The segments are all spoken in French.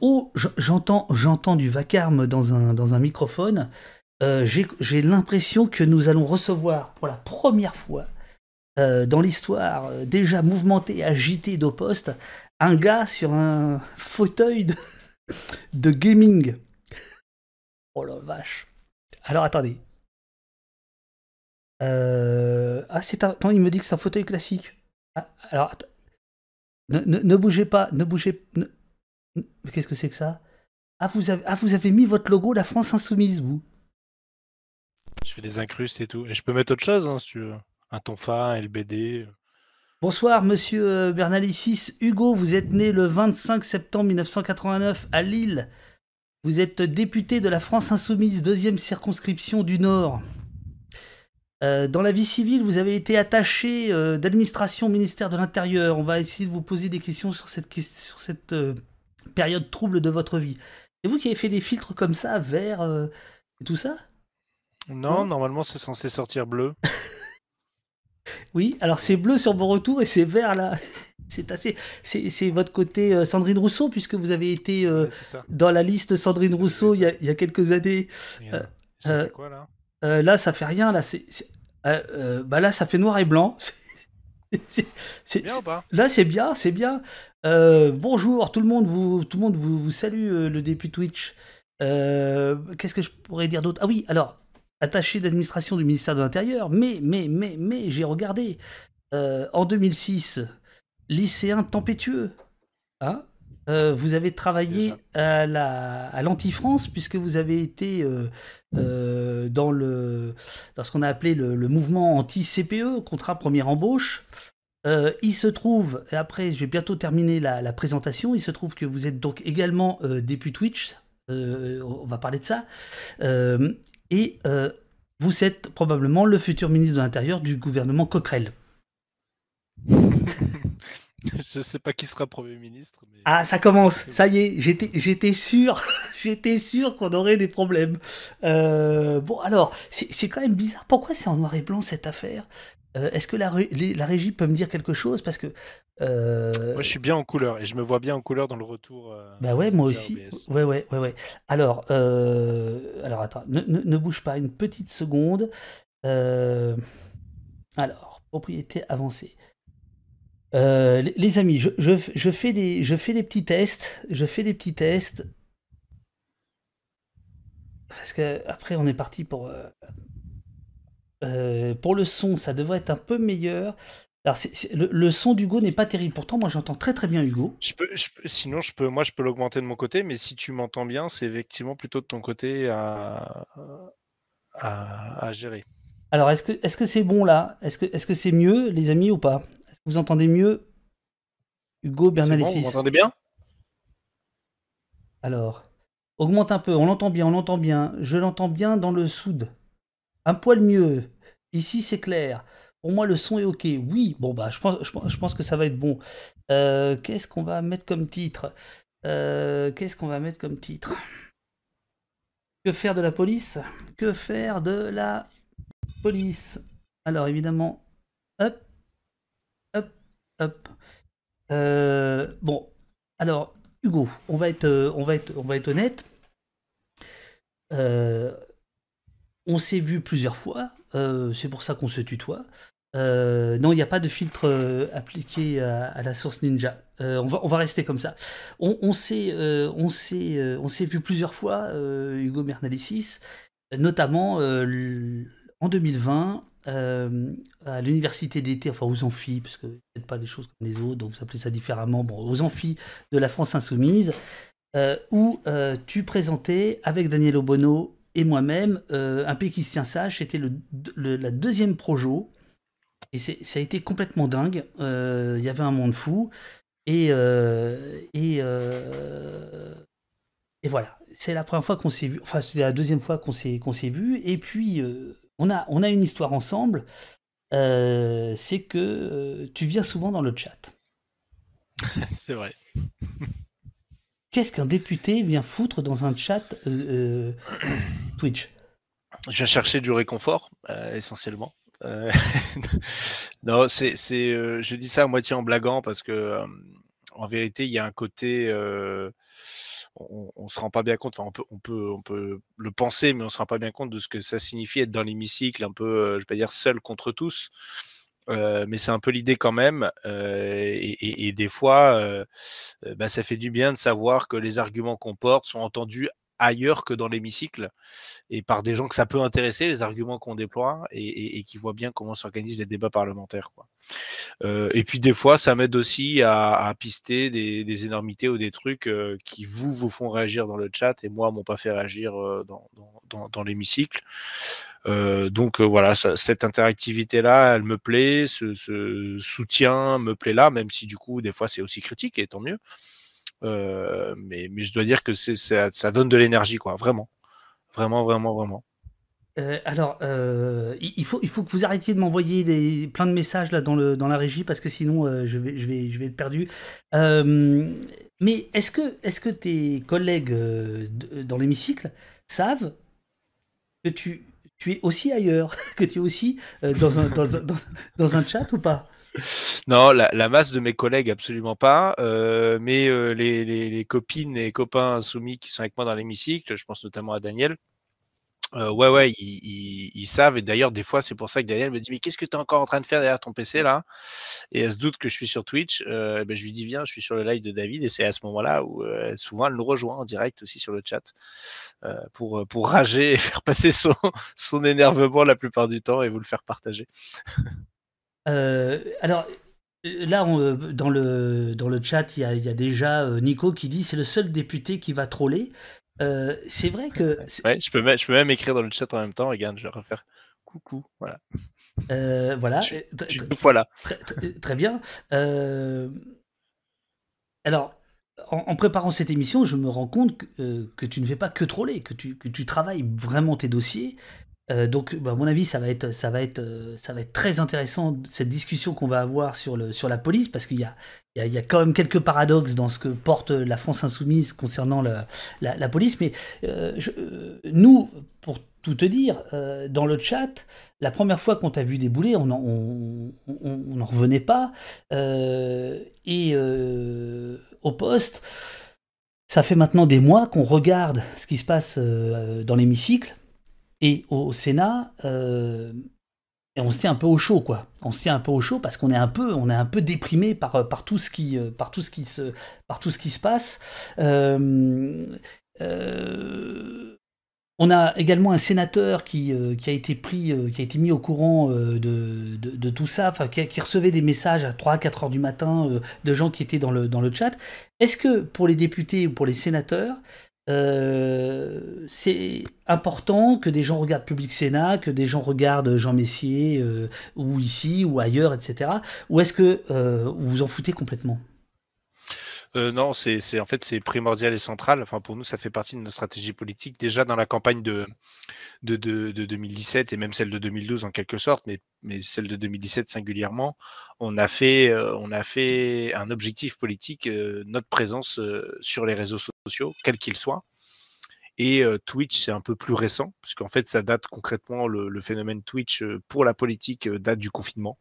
oh, j'entends, j'entends du vacarme dans un, dans un microphone. Euh, j'ai l'impression que nous allons recevoir pour la première fois euh, dans l'histoire euh, déjà mouvementée, agitée poste un gars sur un fauteuil de, gaming. Oh la vache. Alors attendez. Ah, c'est un. il me dit que c'est un fauteuil classique. Ah, alors, ne, ne, bougez pas, ne bougez. Qu'est-ce que c'est que ça ah, ah vous, avez, mis votre logo La France Insoumise, vous Je fais des incrustes et tout. Et je peux mettre autre chose, hein, si tu Un tonfa, un LBD. Bonsoir, monsieur euh, Bernalicis. Hugo, vous êtes né le 25 septembre 1989 à Lille. Vous êtes député de la France Insoumise, deuxième circonscription du Nord. Euh, dans la vie civile, vous avez été attaché euh, d'administration au ministère de l'Intérieur. On va essayer de vous poser des questions sur cette, sur cette période trouble de votre vie. C'est vous qui avez fait des filtres comme ça, vert euh, tout ça Non, normalement c'est censé sortir bleu. oui, alors c'est bleu sur vos retour et c'est vert là. c'est assez, c'est votre côté euh, Sandrine Rousseau puisque vous avez été euh, dans la liste Sandrine Rousseau il y, a, il y, a, quelques années. Ça fait quoi, là Là, ça fait rien. Là, c'est bah là, ça fait noir et blanc. Là, c'est bien, c'est bien. Euh, bonjour, tout le monde, vous, tout le monde vous, vous salue, euh, le début Twitch. Euh, qu'est-ce que je pourrais dire d'autre Ah oui, alors, attaché d'administration du ministère de l'Intérieur, mais, mais, mais, mais, j'ai regardé. en 2006, lycéen tempétueux. Hein euh, vous avez travaillé à, à l'anti-France, puisque vous avez été euh, euh, dans, le, dans ce qu'on a appelé le, mouvement anti-CPE, contrat première embauche. il se trouve, et après je vais bientôt terminer la, la, présentation, il se trouve que vous êtes donc également député Twitch, on va parler de ça, et vous êtes probablement le futur ministre de l'Intérieur du gouvernement Coquerel. Je sais pas qui sera Premier ministre. Ah, ça commence, ça y est, j'étais sûr, j'étais sûr qu'on aurait des problèmes. Euh, bon, alors, c'est quand même bizarre. Pourquoi c'est en noir et blanc cette affaire euh, Est-ce que la, la, régie peut me dire quelque chose Parce que. Euh, moi, je suis bien en couleur et je me vois bien en couleur dans le retour. bah ouais, moi aussi. Ouais, ouais, ouais, ouais. Alors, alors attends, ne, bouge pas une petite seconde. Alors, propriété avancée. Euh, les amis, je, fais des, je fais des petits tests. Je fais des petits tests. Parce que après, on est parti pour. Euh, euh, pour le son, ça devrait être un peu meilleur. Alors, le, son d'Hugo n'est pas terrible. Pourtant, moi, j'entends très très bien Hugo. sinon, je peux, moi, je peux l'augmenter de mon côté, mais si tu m'entends bien, c'est effectivement plutôt de ton côté à, à, gérer. Alors, est-ce que c'est -ce c'est bon là Est-ce que -ce c'est mieux, les amis, ou pas vous entendez mieux Hugo ah, Bernalicis. vous bien Alors, augmente un peu. On l'entend bien, on l'entend bien. Je l'entends bien dans le soude. Un poil mieux. Ici, c'est clair. Pour moi, le son est OK. Oui, bon, bah, je pense, pense que ça va être bon. Euh, qu'est-ce qu'on va mettre comme titre euh, Qu'est-ce qu'on va mettre comme titre Que faire de la police Que faire de la police Alors, évidemment, hop, euh, bon, alors, Hugo, on va être, euh, on va être, on va être honnête. Euh, on s'est vu plusieurs fois, c'est pour ça qu'on se tutoie. non, il n'y a pas de filtre appliqué à, la source Ninja. on, va, on va rester comme ça. On, on s'est vu plusieurs fois, Hugo Mernalisis, notamment en 2020, euh, à l'université d'été, enfin aux amphis, parce que peut-être pas les choses comme les autres, donc vous appelez ça différemment, bon, aux amphis de la France insoumise, euh, où euh, tu présentais avec Daniel Obono et moi-même un pays qui se tient sage, c'était le, la deuxième projo, et ça a été complètement dingue, il y avait un monde fou, et, et, et voilà. C'est la première fois qu'on s'est vu, enfin c'est la deuxième fois qu'on s'est qu vu, et puis on a, on a une histoire ensemble, euh, c'est que euh, tu viens souvent dans le chat. c'est vrai. Qu'est-ce qu'un député vient foutre dans un chat euh, Twitch Je viens chercher du réconfort, essentiellement. non, c'est, je dis ça à moitié en blaguant parce que, en vérité, il y a un côté on, ne se rend pas bien compte. on peut, on peut, le penser, mais on se rend pas bien compte de ce que ça signifie être dans l'hémicycle, un peu, euh, je vais dire, seul contre tous. Euh, mais c'est un peu l'idée quand même. Euh, et, des fois, bah, ça fait du bien de savoir que les arguments qu'on porte sont entendus ailleurs que dans l'hémicycle et par des gens que ça peut intéresser, les arguments qu'on déploie et, qui voient bien comment s'organisent les débats parlementaires. Quoi. Euh, et puis des fois, ça m'aide aussi à, pister des, énormités ou des trucs euh, qui vous vous font réagir dans le chat et moi m'ont pas fait réagir euh, dans, l'hémicycle. donc voilà, cette interactivité-là, elle me plaît, ce soutien me plaît là, même si du coup, des fois, c'est aussi critique et tant mieux. Euh, mais, je dois dire que ça, donne de l'énergie, quoi, vraiment. Vraiment, vraiment, vraiment. Euh, alors, euh, il, faut, il faut que vous arrêtiez de m'envoyer des, plein de messages là, dans, le, dans la régie parce que sinon je, vais, je, vais, je vais être perdu. mais est-ce que, est -ce que tes collègues dans l'hémicycle savent que tu, es aussi ailleurs, que tu es aussi dans, dans un chat ou pas non, la, masse de mes collègues, absolument pas. Euh, mais euh, les, copines et copains soumis qui sont avec moi dans l'hémicycle, je pense notamment à Daniel. Euh, ouais, ouais, ils, savent. Et d'ailleurs, des fois, c'est pour ça que Daniel me dit Mais qu'est-ce que tu es encore en train de faire derrière ton PC là Et elle se doute que je suis sur Twitch. Ben, je lui dis Viens, je suis sur le live de David. Et c'est à ce moment-là où souvent elle nous rejoint en direct aussi sur le chat pour, pour rager et faire passer son, son énervement la plupart du temps et vous le faire partager. Euh, alors, euh, Là, on, euh, dans, le, dans le chat, il y a, déjà Nico qui dit c'est le seul député qui va troller. c'est vrai que. Ouais, je, peux même, je peux même écrire dans le chat en même temps. Regarde, je vais refaire coucou. Voilà. voilà. Je, voilà. Très, très bien. alors, en, préparant cette émission, je me rends compte que, que tu ne fais pas que troller, que tu, que tu travailles vraiment tes dossiers euh, donc, bah, à mon avis, ça va être, ça va être, euh, ça va être très intéressant cette discussion qu'on va avoir sur sur la police, parce qu'il y a, il quand même quelques paradoxes dans ce que porte la France insoumise concernant la, police, mais euh, nous, pour tout te dire, dans le chat, la première fois qu'on t'a vu débouler, on n'en on, revenait pas, et au poste, ça fait maintenant des mois qu'on regarde ce qui se passe dans l'hémicycle et au, Sénat, euh, et on se tient un peu au chaud, quoi. On se tient un peu au chaud parce qu'on est un peu, on est un peu déprimé par, euh, par tout ce qui, euh, par tout ce qui se, par tout ce qui se passe. on a également un sénateur qui, qui a été pris, qui a été mis au courant de, de, tout ça, enfin, qui, recevait des messages à 3 4 heures du matin de gens qui étaient dans le, dans le chat. Est-ce que pour les députés ou pour les sénateurs, euh, c'est important que des gens regardent Public Sénat, que des gens regardent Jean Messier, euh, ou ici, ou ailleurs, etc. Ou est-ce que euh, vous vous en foutez complètement euh, non, c'est en fait c'est primordial et central. Enfin, pour nous, ça fait partie de notre stratégie politique déjà dans la campagne de, de, 2017 et même celle de 2012 en quelque sorte, mais, mais celle de 2017 singulièrement. On a fait, euh, on a fait un objectif politique, euh, notre présence sur les réseaux sociaux, quels qu'ils soient. Et Twitch, c'est un peu plus récent, puisqu'en fait, ça date concrètement, le, phénomène Twitch pour la politique date du confinement.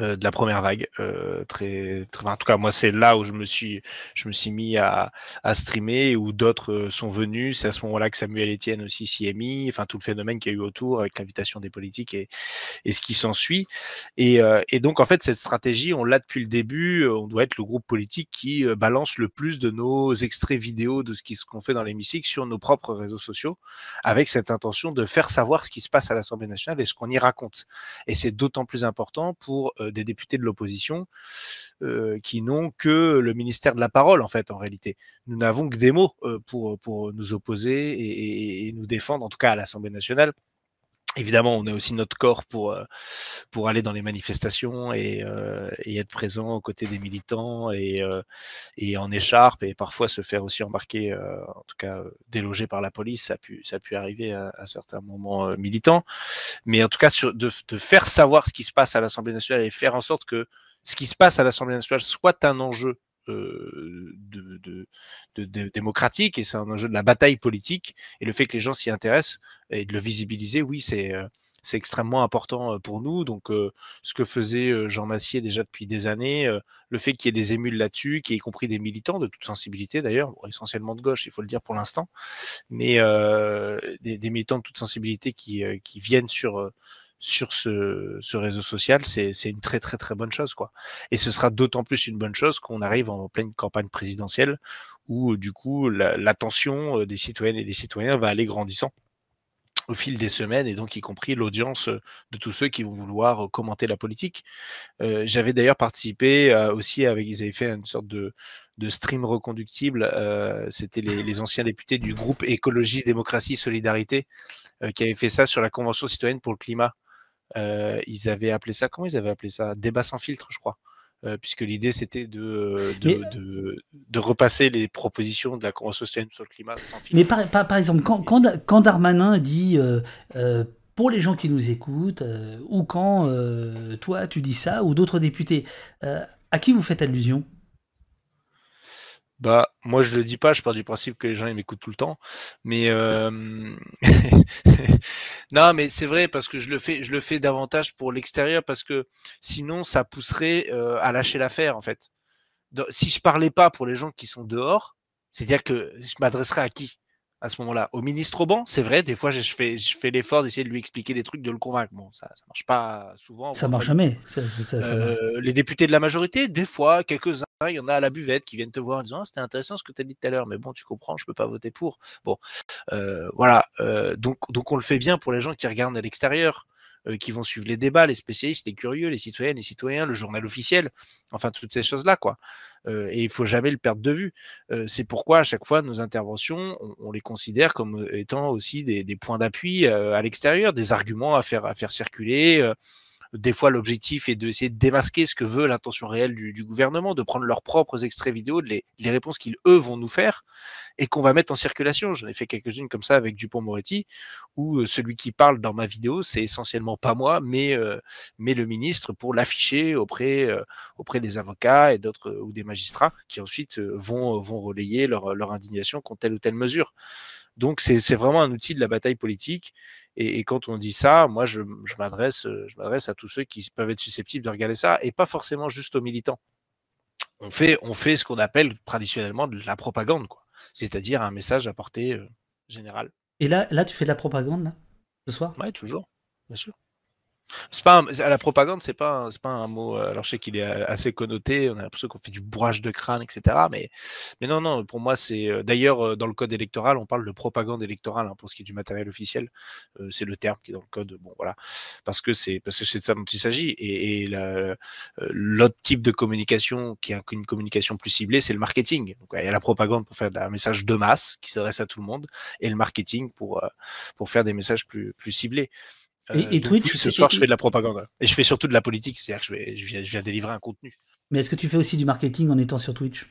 Euh, de la première vague. Euh, très, très, en tout cas, moi, c'est là où je me suis, je me suis mis à, à streamer et où d'autres euh, sont venus. C'est à ce moment-là que Samuel Etienne aussi s'y est mis. Enfin, tout le phénomène qu'il y a eu autour avec l'invitation des politiques et, et ce qui s'ensuit. Et, euh, et donc, en fait, cette stratégie, on l'a depuis le début. On doit être le groupe politique qui balance le plus de nos extraits vidéo de ce qu'on fait dans l'hémicycle sur nos propres réseaux sociaux avec cette intention de faire savoir ce qui se passe à l'Assemblée nationale et ce qu'on y raconte. Et c'est d'autant plus important pour euh, des députés de l'opposition euh, qui n'ont que le ministère de la parole, en fait, en réalité. Nous n'avons que des mots euh, pour, pour nous opposer et, nous défendre, en tout cas à l'Assemblée nationale, Évidemment, on a aussi notre corps pour, euh, pour aller dans les manifestations euh, et, être présent aux côtés des militants et, euh, et, en écharpe et parfois se faire aussi embarquer, en tout cas déloger par la police, ça a pu, ça a pu arriver à, certains moments militants. Mais en tout cas, de, de, faire savoir ce qui se passe à l'Assemblée nationale et faire en sorte que ce qui se passe à l'Assemblée nationale soit un enjeu euh, de, de, démocratique et c'est un enjeu de la bataille politique. Et le fait que les gens s'y intéressent et de le visibiliser, oui, c'est euh, c'est extrêmement important euh, pour nous. Donc, ce que faisait Jean Massier déjà depuis des années, le fait qu'il y ait des émules là-dessus, qu'il y compris des militants de toute sensibilité d'ailleurs, essentiellement de gauche, il faut le dire pour l'instant, mais des, des, militants de toute sensibilité qui, qui viennent sur, sur ce, réseau social, c'est une très très très bonne chose quoi. Et ce sera d'autant plus une bonne chose qu'on arrive en pleine campagne présidentielle où euh, du coup l'attention euh, des citoyennes et des citoyens va aller grandissant au fil des semaines et donc y compris l'audience euh, de tous ceux qui vont vouloir commenter la politique. J'avais d'ailleurs participé aussi avec, ils avaient fait une sorte de, stream reconductible, c'était les, anciens députés du groupe Écologie, Démocratie, Solidarité qui avaient fait ça sur la Convention citoyenne pour le climat. Euh, ils avaient appelé ça, comment ils avaient appelé ça Débat sans filtre, je crois. Euh, puisque l'idée c'était de de, repasser les propositions de la Convention sociale sur le climat sans filtre. Mais par, exemple, quand, quand, Darmanin dit euh, pour les gens qui nous écoutent, ou quand toi tu dis ça, ou d'autres députés, à qui vous faites allusion bah, moi je le dis pas, je pars du principe que les gens ils m'écoutent tout le temps, mais euh, non, mais c'est vrai parce que je le fais, je le fais davantage pour l'extérieur parce que sinon ça pousserait euh, à lâcher l'affaire en fait. si je parlais pas pour les gens qui sont dehors, c'est-à-dire que je m'adresserais à qui à ce moment-là Au ministre au c'est vrai, des fois je fais, je fais l'effort d'essayer de lui expliquer des trucs, de le convaincre. Bon, ça ça marche pas souvent. Ça marche jamais. Euh, les députés de la majorité, des fois, quelques-uns il y en a à la buvette qui viennent te voir en disant «Ah, c'était intéressant ce que tu as dit tout à l'heure, mais bon, tu comprends, je peux pas voter pour. Bon, euh, voilà. Euh, donc, donc on le fait bien pour les gens qui regardent à l'extérieur. Euh, qui vont suivre les débats, les spécialistes, les curieux, les citoyennes, les citoyens, le journal officiel, enfin toutes ces choses-là, quoi. et il faut jamais le perdre de vue. c'est pourquoi à chaque fois nos interventions, on, les considère comme étant aussi des, des points d'appui à l'extérieur, des arguments à faire à faire circuler. Des fois, l'objectif est d'essayer de démasquer ce que veut l'intention réelle du, gouvernement, de prendre leurs propres extraits vidéo, les, les réponses qu'ils, eux, vont nous faire et qu'on va mettre en circulation. J'en ai fait quelques-unes comme ça avec Dupont-Moretti, où euh, celui qui parle dans ma vidéo, c'est essentiellement pas moi, mais, euh, mais le ministre pour l'afficher auprès, euh, auprès des avocats et d'autres ou des magistrats qui ensuite vont, vont relayer leur, leur indignation contre telle ou telle mesure. Donc, c'est vraiment un outil de la bataille politique et, quand on dit ça, moi, je, m'adresse, euh, je m'adresse à tous ceux qui peuvent être susceptibles de regarder ça, et pas forcément juste aux militants. On fait, on fait ce qu'on appelle traditionnellement de la propagande, quoi. C'est-à-dire un message à portée euh, général. Et là, là, tu fais de la propagande ce soir Oui, toujours, bien sûr. C'est pas un, la propagande, c'est pas c'est pas un mot. Euh, alors je sais qu'il est euh, assez connoté. On a l'impression qu'on fait du bourrage de crâne, etc. Mais mais non non. Pour moi, c'est euh, d'ailleurs dans le code électoral, on parle de propagande électorale hein, pour ce qui est du matériel officiel. c'est le terme qui est dans le code. Bon voilà, parce que c'est parce que c'est de ça dont il s'agit. Et, et l'autre type de communication qui est une communication plus ciblée, c'est le marketing. Donc il y a la propagande pour faire un message de masse qui s'adresse à tout le monde et le marketing pour pour faire des messages plus plus ciblés. Et, euh, Twitch, ce soir, je fais de la propagande. Et je fais surtout de la politique, c'est-à-dire que je, viens, délivrer un contenu. Mais est-ce que tu fais aussi du marketing en étant sur Twitch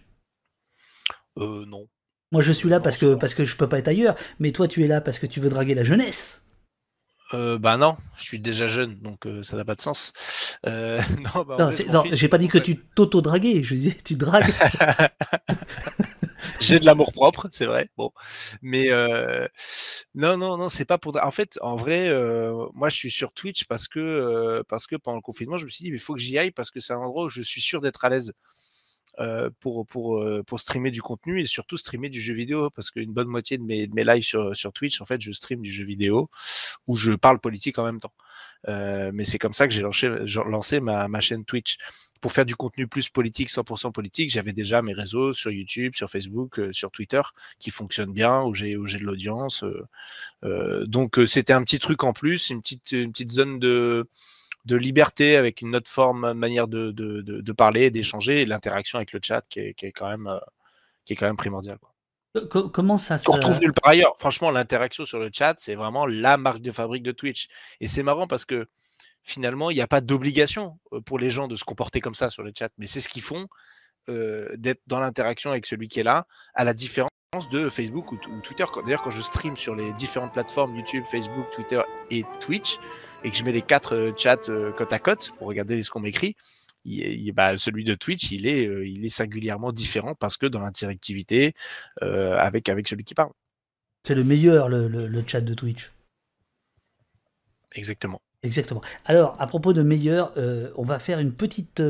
Euh, non. Moi, je suis là parce que, parce que je peux pas être ailleurs, mais toi, tu es là parce que tu veux draguer la jeunesse. Euh, bah non, je suis déjà jeune, donc euh, ça n'a pas de sens. Euh, non, bah, non, non j'ai pas dit que tu t'auto-draguais, je disais tu dragues. J'ai de l'amour propre, c'est vrai. Bon, mais euh, non, non, non, c'est pas pour. En fait, en vrai, euh, moi, je suis sur Twitch parce que euh, parce que pendant le confinement, je me suis dit, il faut que j'y aille parce que c'est un endroit où je suis sûr d'être à l'aise. pour, pour, pour streamer du contenu et surtout streamer du jeu vidéo parce qu'une bonne moitié de mes, de lives sur, sur Twitch, en fait, je stream du jeu vidéo où je parle politique en même temps. Euh, mais c'est comme ça que j'ai lancé, lancé ma, ma, chaîne Twitch. Pour faire du contenu plus politique, 100% politique, j'avais déjà mes réseaux sur YouTube, sur Facebook, euh, sur Twitter, qui fonctionnent bien, où j'ai de l'audience. Euh, euh donc c'était un petit truc en plus, une petite, une petite zone de, de liberté avec une autre forme, manière de, de, de, parler, d'échanger, l'interaction avec le chat qui est, qui est, quand même, qui est quand même primordiale. Comment ça se. On retrouve nulle part ailleurs. Franchement, l'interaction sur le chat, c'est vraiment la marque de fabrique de Twitch. Et c'est marrant parce que finalement, il n'y a pas d'obligation euh, pour les gens de se comporter comme ça sur le chat. Mais c'est ce qu'ils font euh, d'être dans l'interaction avec celui qui est là, à la différence de Facebook ou, ou Twitter. D'ailleurs, quand je stream sur les différentes plateformes YouTube, Facebook, Twitter et Twitch, et que je mets les quatre euh, chats côte à côte pour regarder ce qu'on m'écrit, bah, celui de Twitch, il est, euh, il est singulièrement différent parce que dans l'interactivité euh, avec, avec celui qui parle. C'est le meilleur, le, chat de Twitch. Exactement. Exactement. Alors, à propos de meilleur, euh, on va faire une petite,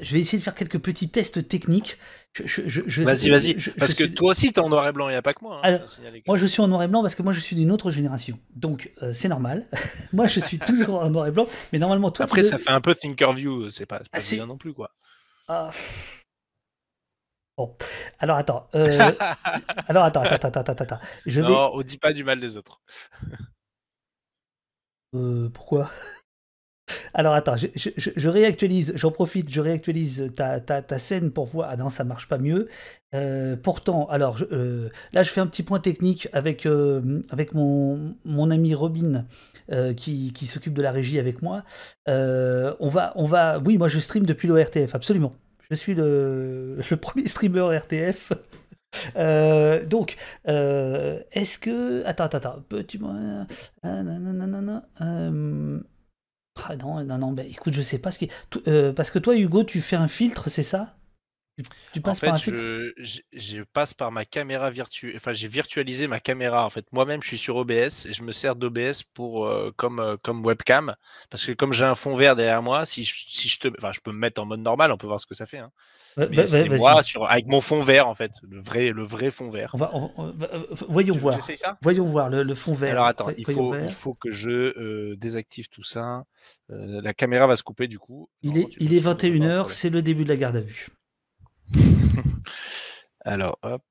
je vais essayer de faire quelques petits tests techniques. vas-y, vas-y, parce que toi aussi, tu en noir et blanc, il n'y a pas que moi. Hein, moi, je suis en noir et blanc parce que moi, je suis d'une autre génération. Donc, euh, c'est normal. moi, je suis toujours en noir et blanc, mais normalement, toi. Après, ça fait un peu Thinkerview, euh, c'est pas, pas bien ah, non plus, quoi. Ah. Bon. Alors attends. Euh, alors attends, attends, attends, attends, attends. Je non, on on dit pas du mal des autres. pourquoi alors attends, je, réactualise, j'en profite, je réactualise ta, scène pour voir. Ah non, ça marche pas mieux. Euh, pourtant, alors euh, là, je fais un petit point technique avec, euh, avec mon, ami Robin qui, s'occupe de la régie avec moi. on, va, on va. Oui, moi je stream depuis le RTF, absolument. Je suis le, premier streamer RTF. donc, est-ce que. Attends, attends, attends. Petit. Euh, ah non, non, non, ben, écoute, je sais pas ce qui. Euh, parce que toi, Hugo, tu fais un filtre, c'est ça tu, en fait, je, passe par ma caméra virtuelle. Enfin, j'ai virtualisé ma caméra. En fait, moi-même, je suis sur OBS et je me sers d'OBS pour euh, comme euh, comme webcam parce que comme j'ai un fond vert derrière moi, si je, te, je peux me mettre en mode normal. On peut voir ce que ça fait. Hein. c'est moi avec mon fond vert en fait, le vrai le vrai fond vert. voyons voir. voyons voir le, fond vert. Alors attends, il faut il faut que je euh, désactive tout ça. la caméra va se couper du coup. Il est il est 21 h C'est le début de la garde à vue. Alors, hop.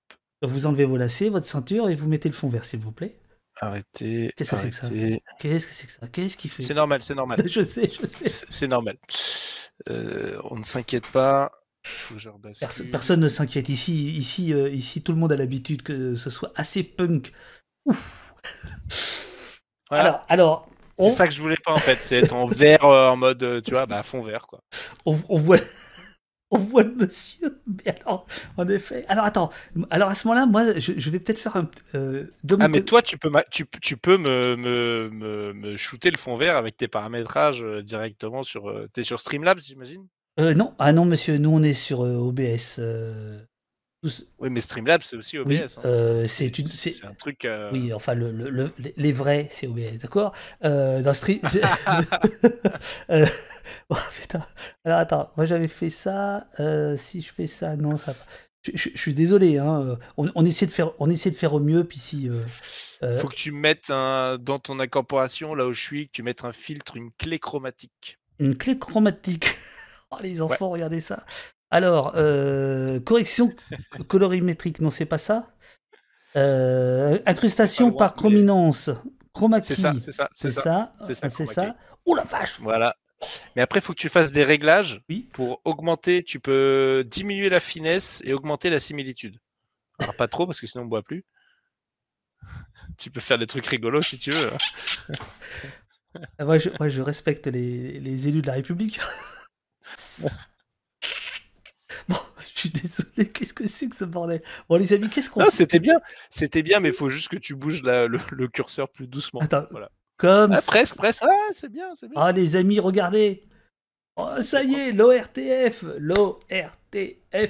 Vous enlevez vos lacets, votre ceinture et vous mettez le fond vert, s'il vous plaît. Arrêtez. Qu'est-ce que c'est que ça Qu'est-ce que c'est que ça Qu'est-ce qu'il fait C'est normal, c'est normal. je sais, je sais. C'est normal. Euh, on ne s'inquiète pas. personne ne s'inquiète ici. Ici, euh, ici, tout le monde a l'habitude que ce soit assez punk. Alors, alors c'est ça que je voulais pas en fait. C'est être en vert euh, en mode, tu vois, bah fond vert quoi. on, on voit on voit le monsieur. Mais alors, en effet. Alors, attends. Alors, à ce moment-là, moi, je, vais peut-être faire un. Euh, ah, mais toi, tu peux, tu, tu peux me, shooter le fond vert avec tes paramétrages euh, directement sur. Euh, t'es sur Streamlabs, j'imagine euh, Non. Ah non, monsieur, nous, on est sur euh, OBS. Oui, mais Streamlabs, c'est aussi OBS. Hein. Euh, c'est un truc. Euh, oui, enfin, le, les vrais, c'est OBS, d'accord euh, Dans Stream. Oh, Alors, attends, moi j'avais fait ça. si je fais ça, non, ça. Je, suis désolé. Hein, on, essaie de faire, on essaie de faire au mieux. Puis si. Faut que tu mettes un, dans ton incorporation, là où je suis, que tu mettes un filtre, une clé chromatique. Une clé chromatique Oh, les enfants, regardez ça. Alors, euh, correction colorimétrique, non, c'est pas ça. Euh, incrustation par chrominance. Mais... C'est ça, c'est ça, c'est ça. Ah, c'est ça. Oh la vache Voilà. Mais après, il faut que tu fasses des réglages pour augmenter. Tu peux diminuer la finesse et augmenter la similitude. Alors, pas trop, parce que sinon on ne boit plus. tu peux faire des trucs rigolos si tu veux. Hein. Ah, moi, je, respecte les élus de la République. Je suis désolé, qu'est-ce que c'est que ce bordel Bon, les amis, qu'est-ce qu'on. c'était bien, c'était bien, mais il faut juste que tu bouges le, curseur plus doucement. voilà. comme. Ah, presque, presque. Ah, c'est bien, c'est bien. Ah, les amis, regardez. Oh, ça y est, l'ORTF L'ORTF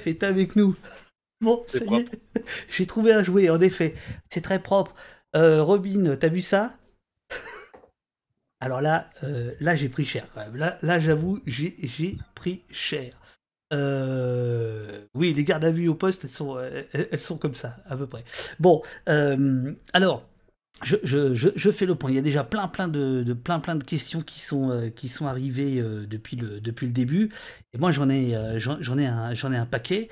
est avec nous. Bon, ça y est, j'ai trouvé un jouet, en effet. C'est très propre. Euh, Robin, t'as vu ça Alors là, euh, là j'ai pris cher là j'avoue, j'ai pris cher. Euh, oui, les gardes à vue au poste, elles sont, elles sont comme ça, à peu près. Bon, euh, alors, je, fais le point. Il y a déjà plein, plein de, plein, plein de questions qui sont, euh, qui sont arrivées depuis, le, depuis le début. Et moi, j'en ai, j'en ai, un, ai un paquet.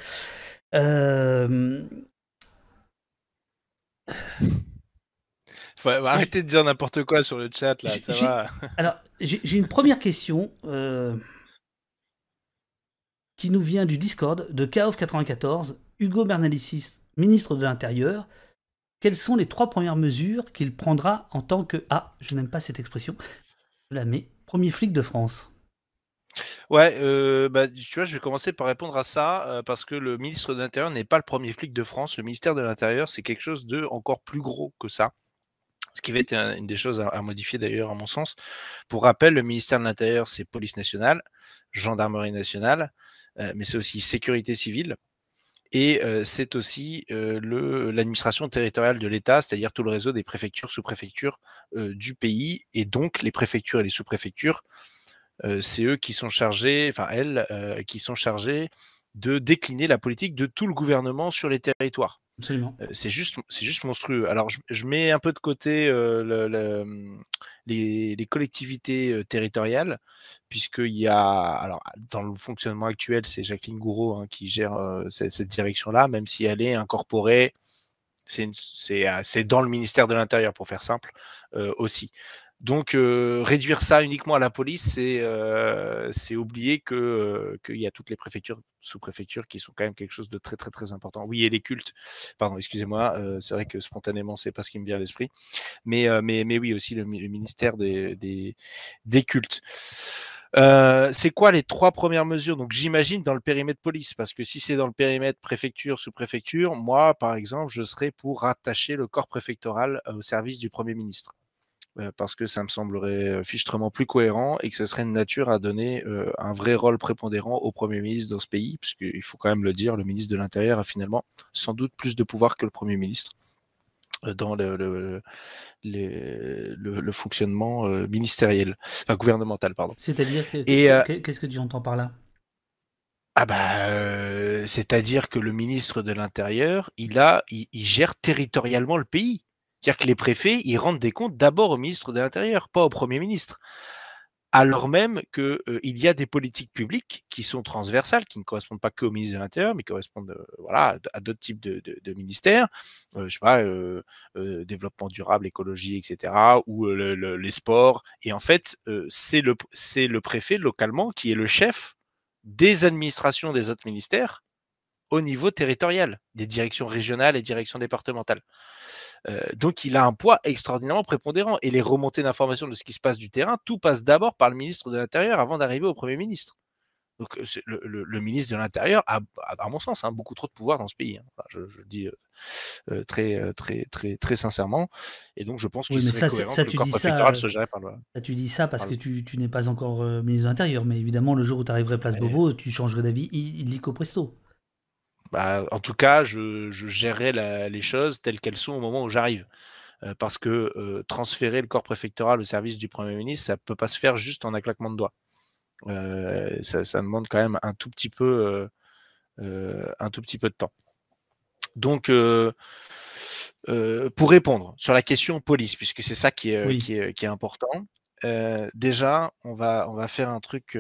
Arrêtez de dire n'importe quoi sur le chat, là, ça va. Alors, j'ai une première question qui nous vient du Discord de Kaof94, Hugo Bernalicis, ministre de l'Intérieur. Quelles sont les trois premières mesures qu'il prendra en tant que... Ah, je n'aime pas cette expression. Je la Premier flic de France. Ouais, euh, bah, tu vois, je vais commencer par répondre à ça, euh, parce que le ministre de l'Intérieur n'est pas le premier flic de France. Le ministère de l'Intérieur, c'est quelque chose de encore plus gros que ça. Ce qui va être une des choses à, à modifier d'ailleurs, à mon sens. Pour rappel, le ministère de l'Intérieur, c'est police nationale, gendarmerie nationale, euh, mais c'est aussi sécurité civile. Et euh, c'est aussi euh, l'administration territoriale de l'État, c'est-à-dire tout le réseau des préfectures, sous-préfectures du pays, et donc les préfectures et les sous-préfectures, c'est eux qui sont chargés, enfin elles, qui sont chargées de décliner la politique de tout le gouvernement sur les territoires. Euh, c'est juste, c'est juste monstrueux. Alors, je, mets un peu de côté euh, les, collectivités euh, territoriales, puisqu'il y a, alors, dans le fonctionnement actuel, c'est Jacqueline Gouraud hein, qui gère cette direction-là, même si elle est incorporée, c'est dans le ministère de l'Intérieur, pour faire simple, aussi. Donc euh, réduire ça uniquement à la police, c'est euh, oublier euh, qu'il euh, y a toutes les préfectures, sous-préfectures qui sont quand même quelque chose de très très très important. Oui, et les cultes, pardon, excusez-moi, c'est vrai que spontanément, c'est pas ce qui me vient à l'esprit. Mais, mais, mais oui, aussi le, ministère des, des, des cultes. c'est quoi les trois premières mesures Donc j'imagine dans le périmètre police, parce que si c'est dans le périmètre préfecture, sous-préfecture, moi par exemple, je serais pour rattacher le corps préfectoral au service du Premier ministre. Euh, parce que ça me semblerait euh, fichtrement plus cohérent et que ce serait de nature à donner euh, un vrai rôle prépondérant au Premier ministre dans ce pays, puisqu'il faut quand même le dire, le ministre de l'Intérieur a finalement sans doute plus de pouvoir que le Premier ministre dans le, fonctionnement ministériel, enfin gouvernemental, pardon. C'est-à-dire qu'est-ce que tu entends par là ah bah, c'est-à-dire que le ministre de l'Intérieur, il a, il, gère territorialement le pays. C'est-à-dire que les préfets, ils rendent des comptes d'abord au ministre de l'Intérieur, pas au Premier ministre. Alors même qu'il euh, y a des politiques publiques qui sont transversales, qui ne correspondent pas qu'au ministre de l'Intérieur, mais qui correspondent euh, voilà, à d'autres types de, ministères, je euh, je sais pas, développement durable, écologie, etc., ou les sports. Et en fait, c'est le, le préfet localement qui est le chef des administrations des autres ministères au niveau territorial, des directions régionales et directions départementales donc il a un poids extraordinairement prépondérant. Et les remontées d'informations de ce qui se passe du terrain, tout passe d'abord par le ministre de l'Intérieur avant d'arriver au Premier ministre. Donc le, ministre de l'Intérieur a, à mon sens, hein, beaucoup trop de pouvoir dans ce pays. Hein. je, dis très, très, très, très sincèrement. Et donc je pense que ça, tu euh, se gère par tu dis ça parce que tu, n'es pas encore ministre de l'Intérieur, mais évidemment, le jour où tu arriverais place Beauvau, tu changerais d'avis illico presto. Bah, en tout cas, je, gérerai les choses telles qu'elles sont au moment où j'arrive. Euh, parce que euh, transférer le corps préfectoral au service du Premier ministre, ça ne peut pas se faire juste en un claquement de doigts. Euh, ça, demande quand même un tout petit peu, un tout petit peu de temps. Donc, pour répondre sur la question police, puisque c'est ça qui est, important, déjà, on va faire un truc,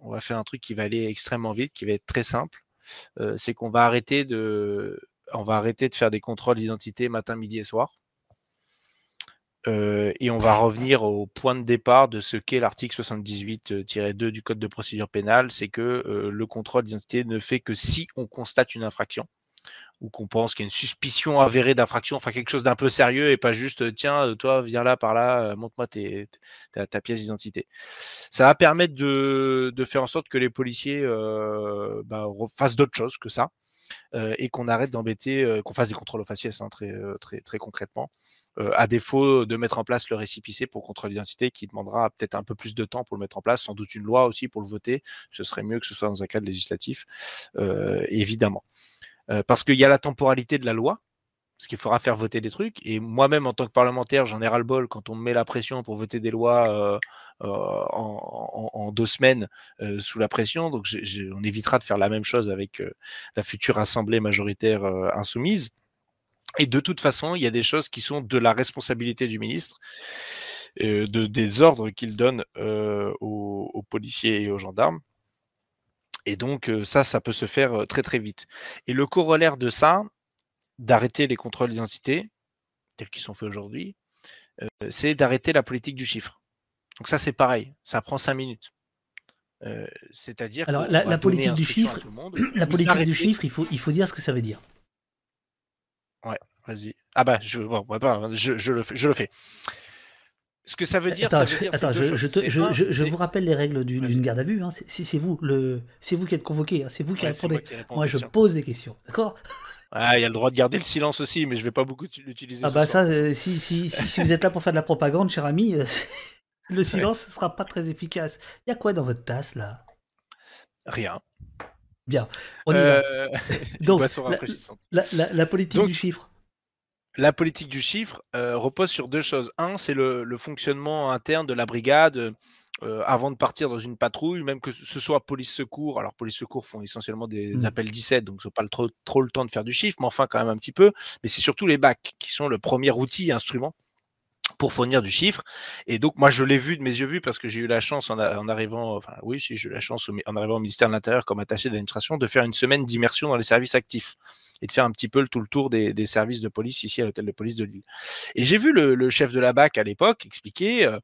on va faire un truc qui va aller extrêmement vite, qui va être très simple c'est qu'on va arrêter de on va arrêter de faire des contrôles d'identité matin, midi et soir. et on va revenir au point de départ de ce qu'est l'article 78-2 du Code de procédure pénale, c'est que le contrôle d'identité ne fait que si on constate une infraction ou qu'on pense qu'il y a une suspicion avérée d'infraction, enfin quelque chose d'un peu sérieux et pas juste euh, tiens, euh, toi, viens là, par là, euh, montre-moi ta, pièce d'identité. Ça va permettre de, faire en sorte que les policiers bah, fassent d'autres choses que ça. et qu'on arrête d'embêter, qu'on fasse des contrôles aux faciès hein, très, très, concrètement, à défaut de mettre en place le récipicé pour contrôle d'identité qui demandera peut-être un peu plus de temps pour le mettre en place, sans doute une loi aussi pour le voter, ce serait mieux que ce soit dans un cadre législatif, évidemment. Euh, parce qu'il y a la temporalité de la loi, parce qu'il faudra faire voter des trucs. Et moi-même, en tant que parlementaire, j'en ai ras-le-bol quand on met la pression pour voter des lois euh, euh, en, deux semaines sous la pression. Donc, on évitera de faire la même chose avec la future assemblée majoritaire insoumise. Et de toute façon, il y a des choses qui sont de la responsabilité du ministre, de, des ordres qu'il donne aux policiers et aux gendarmes. Et donc, ça, ça peut se faire très très vite. Et le corollaire de ça, d'arrêter les contrôles d'identité, tels qu'ils sont faits aujourd'hui, c'est d'arrêter la politique du chiffre. Donc ça, c'est pareil, ça prend cinq minutes. C'est-à-dire alors la, politique du chiffre, la politique du chiffre, il faut il faut dire ce que ça veut dire. Ouais, vas-y. Ah bah je, bah, bah, je, le, je le fais. Ce que ça veut euh, dire, attends, attends, je, je, vous rappelle les règles d'une garde à vue. Hein. C'est vous, le, vous qui êtes convoqué, hein. c'est vous qui répondez. Moi, je pose des questions, d'accord ah, il y a le droit de garder le silence aussi, mais je vais pas beaucoup l'utiliser. Ah bah ça, euh, si, si, si, vous êtes là pour faire de la propagande, cher ami, euh, le silence ne sera pas très efficace. Il y a quoi dans votre tasse là Rien. Bien. On y va. Donc, la, politique du chiffre la politique du chiffre euh, repose sur deux choses. Un, c'est le, fonctionnement interne de la brigade euh, avant de partir dans une patrouille, même que ce soit police secours. Alors, police secours font essentiellement des mmh. appels 17, donc ce n'est pas le trop, trop, le temps de faire du chiffre, mais enfin, quand même un petit peu. Mais c'est surtout les bacs qui sont le premier outil, instrument pour fournir du chiffre. Et donc, moi, je l'ai vu de mes yeux vus parce que j'ai eu la chance en, arrivant, enfin, oui, j'ai eu la chance en arrivant au ministère de l'Intérieur comme attaché d'administration de faire une semaine d'immersion dans les services actifs et de faire un petit peu le tout le tour des, services de police ici à l'hôtel de police de Lille. Et j'ai vu le, chef de la BAC à l'époque expliquer. Euh,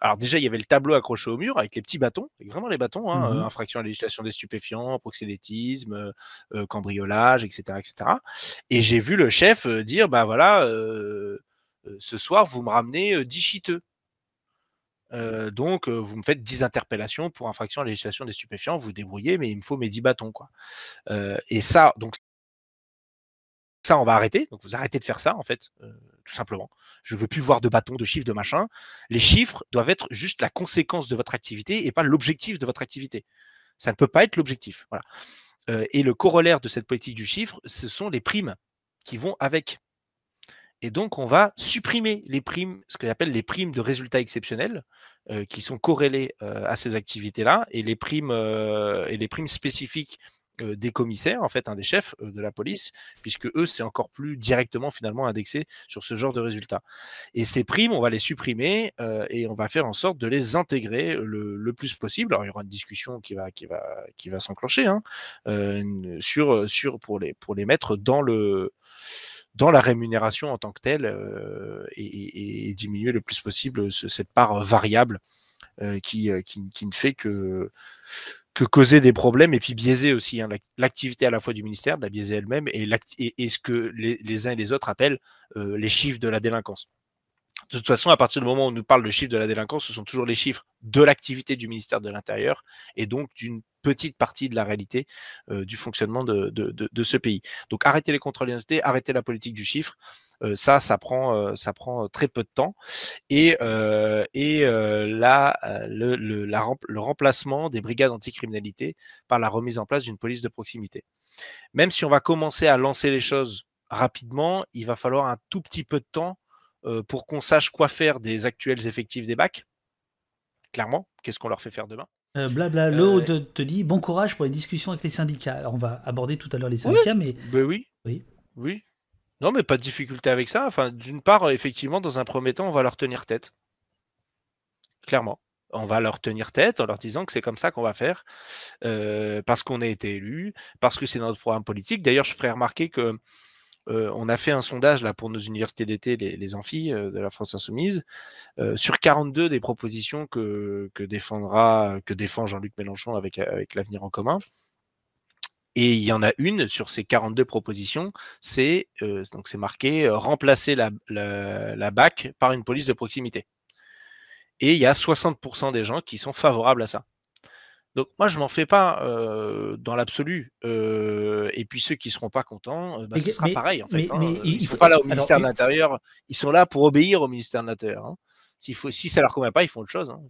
alors déjà, il y avait le tableau accroché au mur avec les petits bâtons, vraiment les bâtons, hein, mmh euh, infraction à la législation des stupéfiants, proxénétisme, euh, cambriolage, etc., etc. Et j'ai vu le chef dire, bah voilà, ce soir, vous me ramenez 10 chiteux. donc, vous me faites 10 interpellations pour infraction à la législation des stupéfiants, vous, débrouillez, mais il me faut mes 10 bâtons. Quoi. et ça, donc, ça, on va arrêter. Donc, vous arrêtez de faire ça, en fait, tout simplement. Je ne veux plus voir de bâtons, de chiffres, de machin. Les chiffres doivent être juste la conséquence de votre activité et pas l'objectif de votre activité. Ça ne peut pas être l'objectif. et le corollaire de cette politique du chiffre, ce sont les primes qui vont avec. Et donc, on va supprimer les primes, ce qu'on appelle les primes de résultats exceptionnels, euh, qui sont corrélées euh, à ces activités-là, et les primes euh, et les primes spécifiques des commissaires, en fait, des chefs de la police, puisque eux, c'est encore plus directement finalement indexé sur ce genre de résultats. Et ces primes, on va les supprimer et on va faire en sorte de les intégrer le, plus possible. Alors, il y aura une discussion qui va, qui va, qui va s'enclencher hein, sur, sur pour les, pour les mettre dans le dans la rémunération en tant que telle euh, et, diminuer le plus possible cette part euh, variable euh, qui, qui, ne fait que, que causer des problèmes et puis biaiser aussi hein. l'activité à la fois du ministère, de la biaiser elle-même et, ce que les, uns et les autres appellent les chiffres de la délinquance de toute façon, à partir du moment où on nous parle de chiffres de la délinquance, ce sont toujours les chiffres de l'activité du ministère de l'Intérieur et donc d'une petite partie de la réalité euh, du fonctionnement de, ce pays. Donc arrêter les contrôles d'identité, arrêter la politique du chiffre. Euh, ça, ça prend, euh, ça prend très peu de temps. Et, et là, le, le remplacement des brigades anticriminalité par la remise en place d'une police de proximité. Même si on va commencer à lancer les choses rapidement, il va falloir un tout petit peu de temps euh, pour qu'on sache quoi faire des actuels effectifs des bacs. Clairement, qu'est-ce qu'on leur fait faire demain euh, blabla, Léo euh, te, dit bon courage pour les discussions avec les syndicats. Alors on va aborder tout à l'heure les syndicats, mais. Ben oui. Oui. Oui. Non, mais pas de difficulté avec ça. Enfin, d'une part, effectivement, dans un premier temps, on va leur tenir tête. Clairement. On va leur tenir tête en leur disant que c'est comme ça qu'on va faire, euh, parce qu'on a été élu, parce que c'est notre programme politique. D'ailleurs, je ferai remarquer que euh, on a fait un sondage là pour nos universités d'été, les, les amphis euh, de la France insoumise, euh, sur 42 des propositions que, défendra, que défend Jean-Luc Mélenchon avec, avec l'avenir en commun. Et il y en a une sur ces 42 propositions, c'est donc c'est marqué remplacer la, la, BAC par une police de proximité. Et il y a 60% des gens qui sont favorables à ça. Donc moi, je m'en fais pas dans l'absolu. et puis ceux qui seront pas contents, bah, ce sera pareil Ils ne sont pas là au ministère de l'Intérieur, ils sont là pour obéir au ministère de l'Intérieur. Hein. si ça leur convient pas, ils font autre chose. Hein.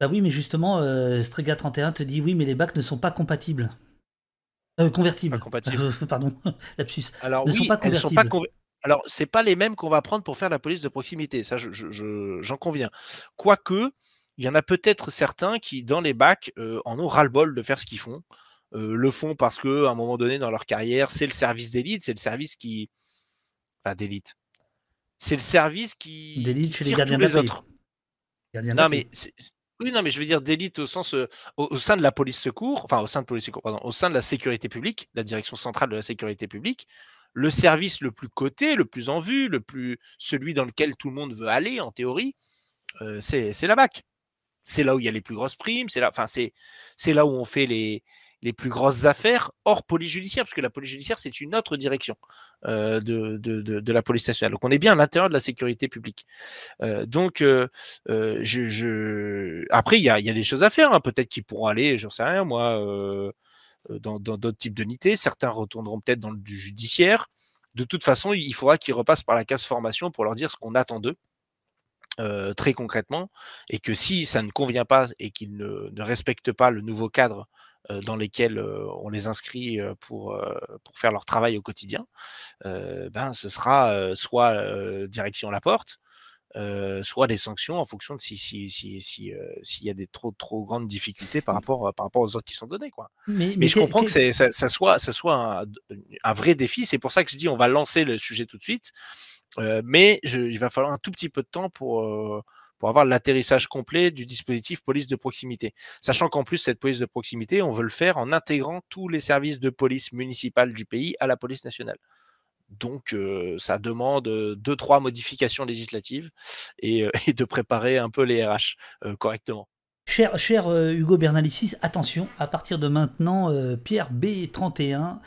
Bah oui, mais justement, Strega 31 te dit oui, mais les bacs ne sont pas compatibles. Euh, convertibles. Pas euh, pardon, lapsus. Alors ne sont pas Sont pas alors, c'est pas les mêmes qu'on va prendre pour faire la police de proximité, ça j'en conviens. Quoique, il y en a peut-être certains qui, dans les bacs, euh, en ont ras-le-bol de faire ce qu'ils font. Euh, le font parce que, à un moment donné dans leur carrière, c'est le service d'élite, c'est le service qui. Enfin, d'élite. C'est le service qui. D'élite chez les gardiens tous les autres. non, mais oui, non, mais je veux dire d'élite au sens euh, au, sein de la police secours, enfin au sein de police secours, pardon, au sein de la sécurité publique, la direction centrale de la sécurité publique, le service le plus coté, le plus en vue, le plus celui dans lequel tout le monde veut aller en théorie, c'est la BAC c'est là où il y a les plus grosses primes, c'est là, c'est, c'est là où on fait les, plus grosses affaires hors police judiciaire, parce que la police judiciaire, c'est une autre direction euh, de, la police nationale. Donc on est bien à l'intérieur de la sécurité publique. Euh, donc euh, je, après, il y a, des choses à faire. Hein. Peut-être qu'ils pourront aller, j'en sais rien, moi, dans, d'autres types d'unités. Certains retourneront peut-être dans le du judiciaire. De toute façon, il faudra qu'ils repassent par la case formation pour leur dire ce qu'on attend d'eux très concrètement, et que si ça ne convient pas et qu'ils ne, ne, respectent pas le nouveau cadre dans lequel on les inscrit pour, pour faire leur travail au quotidien, ben, ce sera soit direction la porte, soit des sanctions en fonction de s'il si, si, si, s'il y a des trop, trop grandes difficultés par mmh. rapport, par rapport aux autres qui sont donnés. Quoi. Mais, mais, je comprends que ça, soit, ça soit un, vrai défi, c'est pour ça que je dis on va lancer le sujet tout de suite. Euh, mais il va falloir un tout petit peu de temps pour, euh, pour avoir l'atterrissage complet du dispositif police de proximité. Sachant qu'en plus, cette police de proximité, on veut le faire en intégrant tous les services de police municipale du pays à la police nationale. Donc, euh, ça demande deux, trois modifications législatives et, de préparer un peu les RH correctement. Cher, cher Hugo Bernalicis, attention, à partir de maintenant, Pierre B31,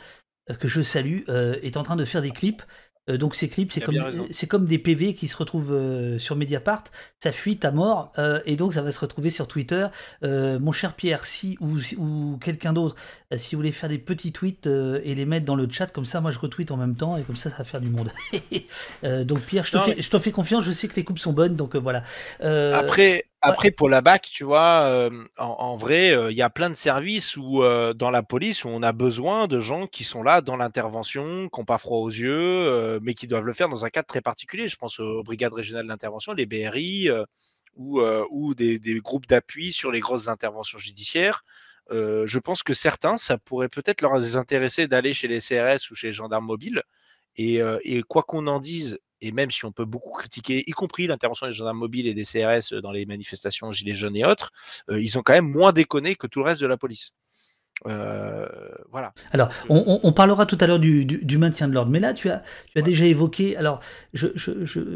que je salue, est en train de faire des clips euh, donc ces clips, c'est comme, des PV qui se retrouvent euh, sur Mediapart, ça fuit à mort, euh, et donc ça va se retrouver sur Twitter. mon cher Pierre, si ou, quelqu'un d'autre, si vous voulez faire des petits tweets et les mettre dans le chat, comme ça moi je retweet en même temps, et comme ça ça va faire du monde. donc Pierre, je t'en fais, je te fais, confiance, je sais que les coupes sont bonnes, donc voilà. Après, après, pour la BAC, tu vois, euh, en, vrai, euh, il y a plein de services où, euh, dans la police où on a besoin de gens qui sont là dans l'intervention, qui n'ont pas froid aux yeux, mais qui doivent le faire dans un cadre très particulier. Je pense aux brigades régionales d'intervention, les BRI, ou, des, groupes d'appui sur les grosses interventions judiciaires. je pense que certains, ça pourrait peut-être leur intéresser d'aller chez les CRS ou chez les gendarmes mobiles. et quoi qu'on en dise, et même si on peut beaucoup critiquer, y compris l'intervention des gendarmes mobiles et des CRS euh, dans les manifestations Gilets jaunes et autres, euh, ils ont quand même moins déconné que tout le reste de la police. Euh, voilà. Alors, on, parlera tout à l'heure du, maintien de l'ordre, mais là, tu as, tu as déjà évoqué. Alors, je,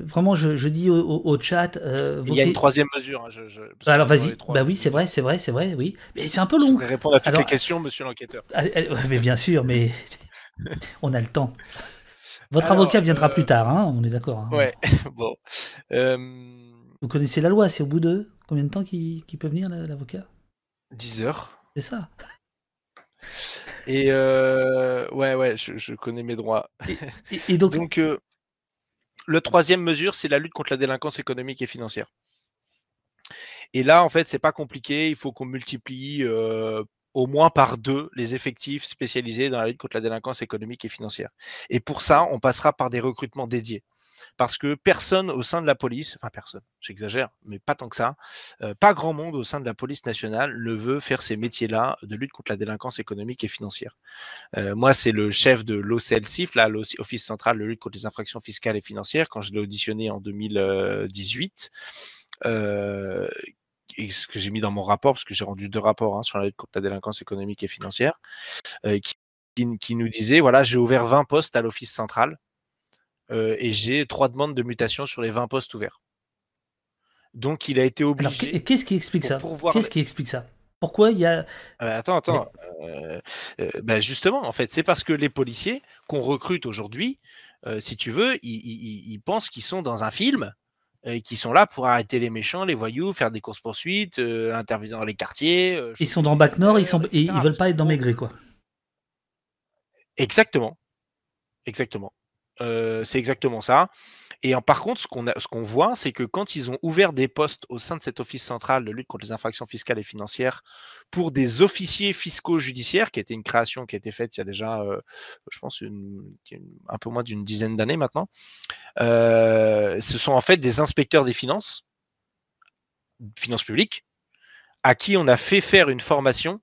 vraiment, je, dis au, chat. Il y a une troisième mesure. Hein, bah, alors, vas-y. Bah oui, c'est vrai, c'est vrai, c'est vrai. Oui, mais c'est un peu long. Je répondre à toutes les questions, monsieur l'enquêteur. Ah, mais bien sûr, mais on a le temps. Votre avocat viendra euh, plus tard, hein, on est d'accord. Hein. Ouais, bon. Euh, Vous connaissez la loi, c'est au bout de combien de temps qu'il peut venir l'avocat 10 heures. C'est ça. Et euh, ouais, ouais, je, connais mes droits. Et, donc, donc le troisième mesure, c'est la lutte contre la délinquance économique et financière. Et là, en fait, c'est pas compliqué. Il faut qu'on multiplie au moins par deux les effectifs spécialisés dans la lutte contre la délinquance économique et financière. Et pour ça, on passera par des recrutements dédiés. Parce que personne au sein de la police, enfin personne, j'exagère, mais pas tant que ça, euh, pas grand monde au sein de la police nationale ne veut faire ces métiers-là de lutte contre la délinquance économique et financière. Euh, moi, c'est le chef de l'OCLCIF, là, l'Office central de lutte contre les infractions fiscales et financières, quand je l'ai auditionné en 2018. Euh, et ce que j'ai mis dans mon rapport, parce que j'ai rendu deux rapports hein, sur la lutte contre la délinquance économique et financière, euh, qui, qui, nous disait, voilà, j'ai ouvert 20 postes à l'Office central euh, et j'ai trois demandes de mutation sur les 20 postes ouverts. Donc il a été obligé. qu'est-ce qui explique ça Qu'est-ce qui explique ça pourquoi il y a. Ah, bah, attends, attends. Euh, bah, justement, en fait, c'est parce que les policiers qu'on recrute aujourd'hui, si tu veux, ils, ils pensent qu'ils sont dans un film qui sont là pour arrêter les méchants, les voyous, faire des courses poursuites, euh, intervenir dans les quartiers. Euh, ils sont dans Bac Nord, ils euh, et ils veulent pas être dans Maigret quoi. Exactement, exactement. c'est exactement ça. Et par contre, ce qu'on voit, c'est que quand ils ont ouvert des postes au sein de cet office central de lutte contre les infractions fiscales et financières pour des officiers fiscaux judiciaires, qui était une création qui a été faite il y a déjà, euh, je pense, un peu moins d'une dizaine d'années maintenant, euh, ce sont en fait des inspecteurs des finances, finances publiques, à qui on a fait faire une formation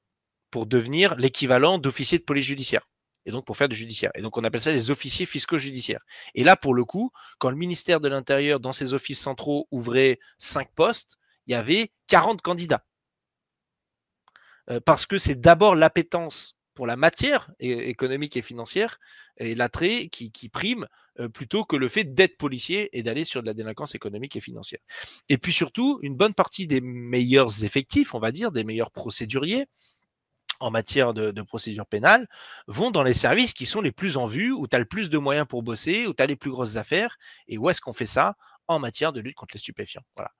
pour devenir l'équivalent d'officier de police judiciaire et donc pour faire du judiciaire. Et donc on appelle ça les officiers fiscaux judiciaires. Et là, pour le coup, quand le ministère de l'Intérieur, dans ses offices centraux, ouvrait cinq postes, il y avait 40 candidats. Euh, parce que c'est d'abord l'appétence pour la matière économique et financière et l'attrait qui, prime euh, plutôt que le fait d'être policier et d'aller sur de la délinquance économique et financière. Et puis surtout, une bonne partie des meilleurs effectifs, on va dire, des meilleurs procéduriers, en matière de, procédure pénale vont dans les services qui sont les plus en vue, où tu as le plus de moyens pour bosser, où tu as les plus grosses affaires, et où est-ce qu'on fait ça en matière de lutte contre les stupéfiants. Voilà.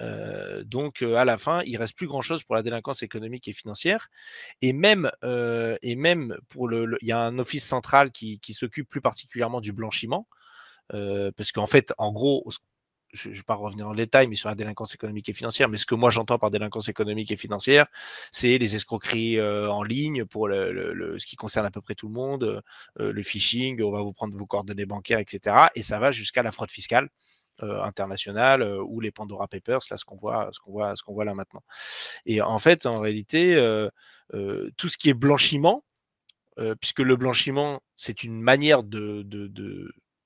Euh, donc euh, à la fin, il reste plus grand chose pour la délinquance économique et financière. Et même, euh, et même pour le, il y a un office central qui, qui s'occupe plus particulièrement du blanchiment, parce qu'en fait, en gros, je ne vais pas revenir en détail, mais sur la délinquance économique et financière, mais ce que moi j'entends par délinquance économique et financière, c'est les escroqueries euh, en ligne pour le, ce qui concerne à peu près tout le monde, euh, le phishing, on va vous prendre vos coordonnées bancaires, etc. Et ça va jusqu'à la fraude fiscale. Euh, internationale ou les Pandora Papers, là ce qu'on voit, ce qu'on voit, ce qu'on voit là maintenant. Et en fait, en réalité, tout ce qui est blanchiment, puisque le blanchiment, c'est une manière de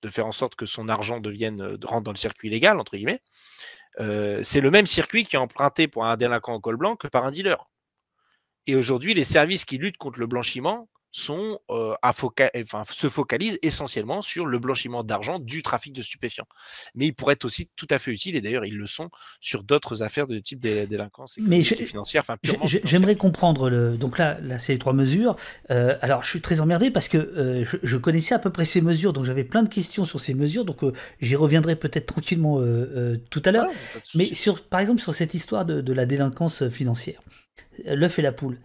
de faire en sorte que son argent devienne euh, rentre dans le circuit légal entre guillemets. Euh, c'est le même circuit qui est emprunté pour un délinquant en col blanc que par un dealer. Et aujourd'hui, les services qui luttent contre le blanchiment sont, enfin, se focalisent essentiellement sur le blanchiment d'argent du trafic de stupéfiants. Mais ils pourraient être aussi tout à fait utiles, et d'ailleurs ils le sont, sur d'autres affaires de type délinquance financière. Enfin, J'aimerais comprendre, le, donc là, là trois mesures. alors je suis très emmerdé parce que je, connaissais à peu près ces mesures, donc j'avais plein de questions sur ces mesures, donc j'y reviendrai peut-être tranquillement tout à l'heure. Mais sur, par exemple sur cette histoire de, de la délinquance financière, l'œuf et la poule.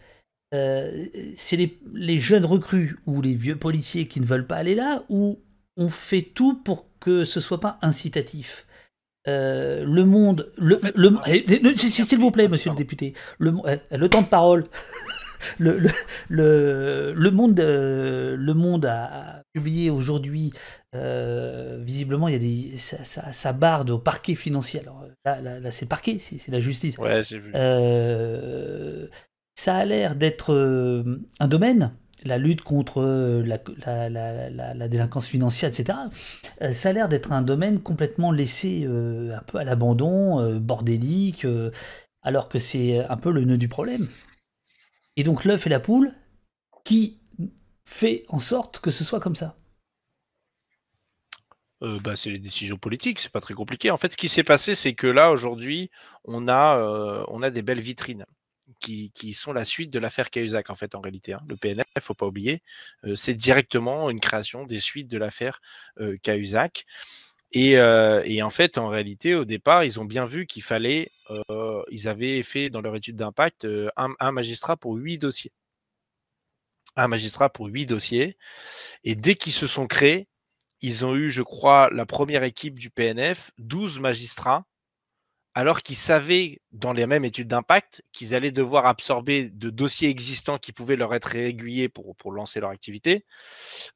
Euh, c'est les, jeunes recrues ou les vieux policiers qui ne veulent pas aller là, où on fait tout pour que ce soit pas incitatif. Euh, le monde, eh, s'il vous plaît, monsieur le député, eh, le, temps de parole. Le, monde, euh, le monde a, publié aujourd'hui, visiblement, il y a des, ça, barde au parquet financier. là, c'est le parquet, c'est la justice. Ouais, vu. Ça a l'air d'être euh, un domaine, la lutte contre euh, la, délinquance financière, etc. Euh, ça a l'air d'être un domaine complètement laissé un peu à l'abandon, bordélique, alors que c'est un peu le nœud du problème. Et donc l'œuf et la poule, qui fait en sorte que ce soit comme ça bah, c'est les décisions politiques, c'est pas très compliqué. En fait, ce qui s'est passé, c'est que là aujourd'hui, on on a des belles vitrines qui, sont la suite de l'affaire Cahuzac, en fait, en réalité. Hein. Le PNF, faut pas oublier, euh, c'est directement une création des suites de l'affaire euh, Cahuzac. Euh, et, en fait, en réalité, au départ, ils ont bien vu qu'il fallait, ils avaient fait dans leur étude d'impact un, magistrat pour huit dossiers. Un magistrat pour huit dossiers. Et dès qu'ils se sont créés, ils ont eu, je crois, la première équipe du PNF, 12 magistrats alors qu'ils savaient dans les mêmes études d'impact qu'ils allaient devoir absorber de dossiers existants qui pouvaient leur être aiguillés pour, lancer leur activité.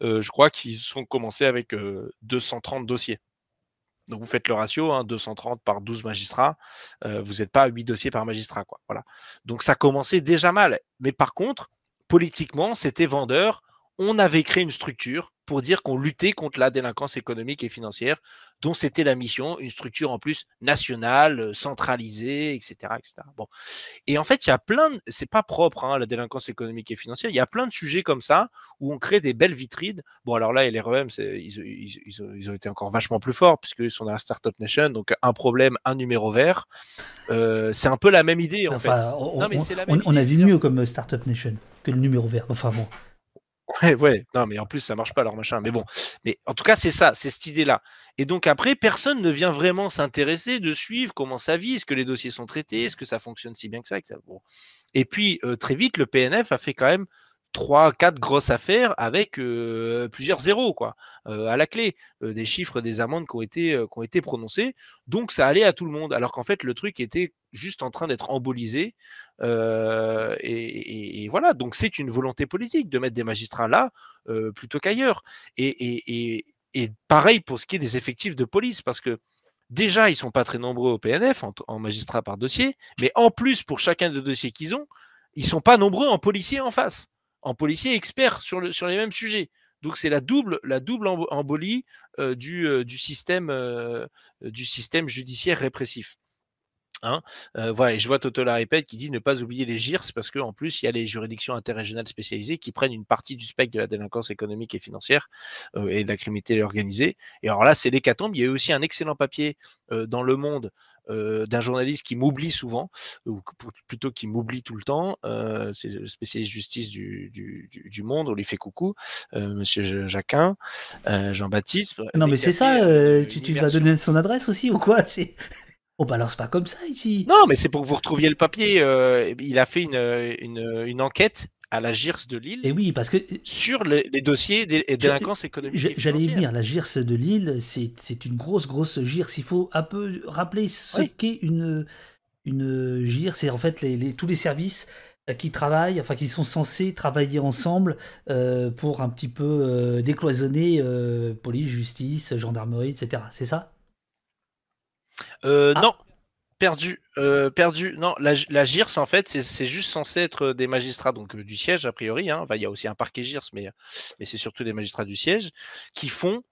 Euh, je crois qu'ils ont commencé avec 230 euh, dossiers. Donc vous faites le ratio, 230 hein, par 12 magistrats, euh, vous n'êtes pas à 8 dossiers par magistrat. Quoi, voilà. Donc ça commençait déjà mal. Mais par contre, politiquement, c'était vendeur on avait créé une structure pour dire qu'on luttait contre la délinquance économique et financière, dont c'était la mission, une structure en plus nationale, euh, centralisée, etc. etc. Bon. Et en fait, il y a plein de... C'est pas propre, hein, la délinquance économique et financière. Il y a plein de sujets comme ça où on crée des belles vitrines. Bon, alors là, LREM, ils, ont, été encore vachement plus forts puisqu'ils sont dans la Startup Nation, donc un problème, un numéro vert. Euh, c'est un peu la même idée, en fait. on a vu mieux comme Startup Nation que le numéro vert. Enfin bon. Ouais, non, mais en plus, ça marche pas leur machin. Mais bon, mais en tout cas, c'est ça, c'est cette idée-là. Et donc après, personne ne vient vraiment s'intéresser, de suivre comment ça vit, est-ce que les dossiers sont traités, est-ce que ça fonctionne si bien que ça. Et puis, euh, très vite, le PNF a fait quand même trois, quatre grosses affaires avec plusieurs zéros quoi, à la clé, des chiffres, des amendes qui ont, été, qui ont été prononcées. Donc ça allait à tout le monde, alors qu'en fait le truc était juste en train d'être embolisé. Et, voilà, donc c'est une volonté politique de mettre des magistrats là plutôt qu'ailleurs. Et, pareil pour ce qui est des effectifs de police, parce que déjà ils sont pas très nombreux au PNF en, magistrats par dossier, mais en plus pour chacun des dossiers qu'ils ont, ils sont pas nombreux en policiers en face en policier expert sur, le, sur les mêmes sujets. Donc c'est la double, la double embolie euh, du, euh, du, système, euh, du système judiciaire répressif. Hein, voilà, je vois Totola Répète qui dit ne pas oublier les GIRS parce qu'en plus, il y a les juridictions interrégionales spécialisées qui prennent une partie du spectre de la délinquance économique et financière et de la criminalité organisée. Et alors là, c'est l'hécatombe. Il y a eu aussi un excellent papier dans Le Monde d'un journaliste qui m'oublie souvent, ou plutôt qui m'oublie tout le temps. c'est le spécialiste justice du, Monde. On lui fait coucou, monsieur Jacquin, Jean-Baptiste. Non, mais c'est ça, tu, tu vas donner son adresse aussi ou quoi Oh, bah, alors c'est pas comme ça ici. Non, mais c'est pour que vous retrouviez le papier. Euh, il a fait une, une, enquête à la GIRS de Lille. Et eh oui, parce que euh, sur les, dossiers des délinquances économiques. J'allais dire venir. La GIRS de Lille, c'est une grosse grosse GIRS. Il faut un peu rappeler ce qu'est une une GIRS. C'est en fait les, tous les services euh, qui travaillent, enfin qui sont censés travailler ensemble pour un petit peu décloisonner police, justice, gendarmerie, etc. C'est ça euh, ah. Non, perdu, euh, perdu. Non, la, GIRS, en fait, c'est juste censé être euh, des magistrats donc du siège, a priori. Hein. il y a aussi un parquet GIRS, mais, c'est surtout des magistrats du siège qui font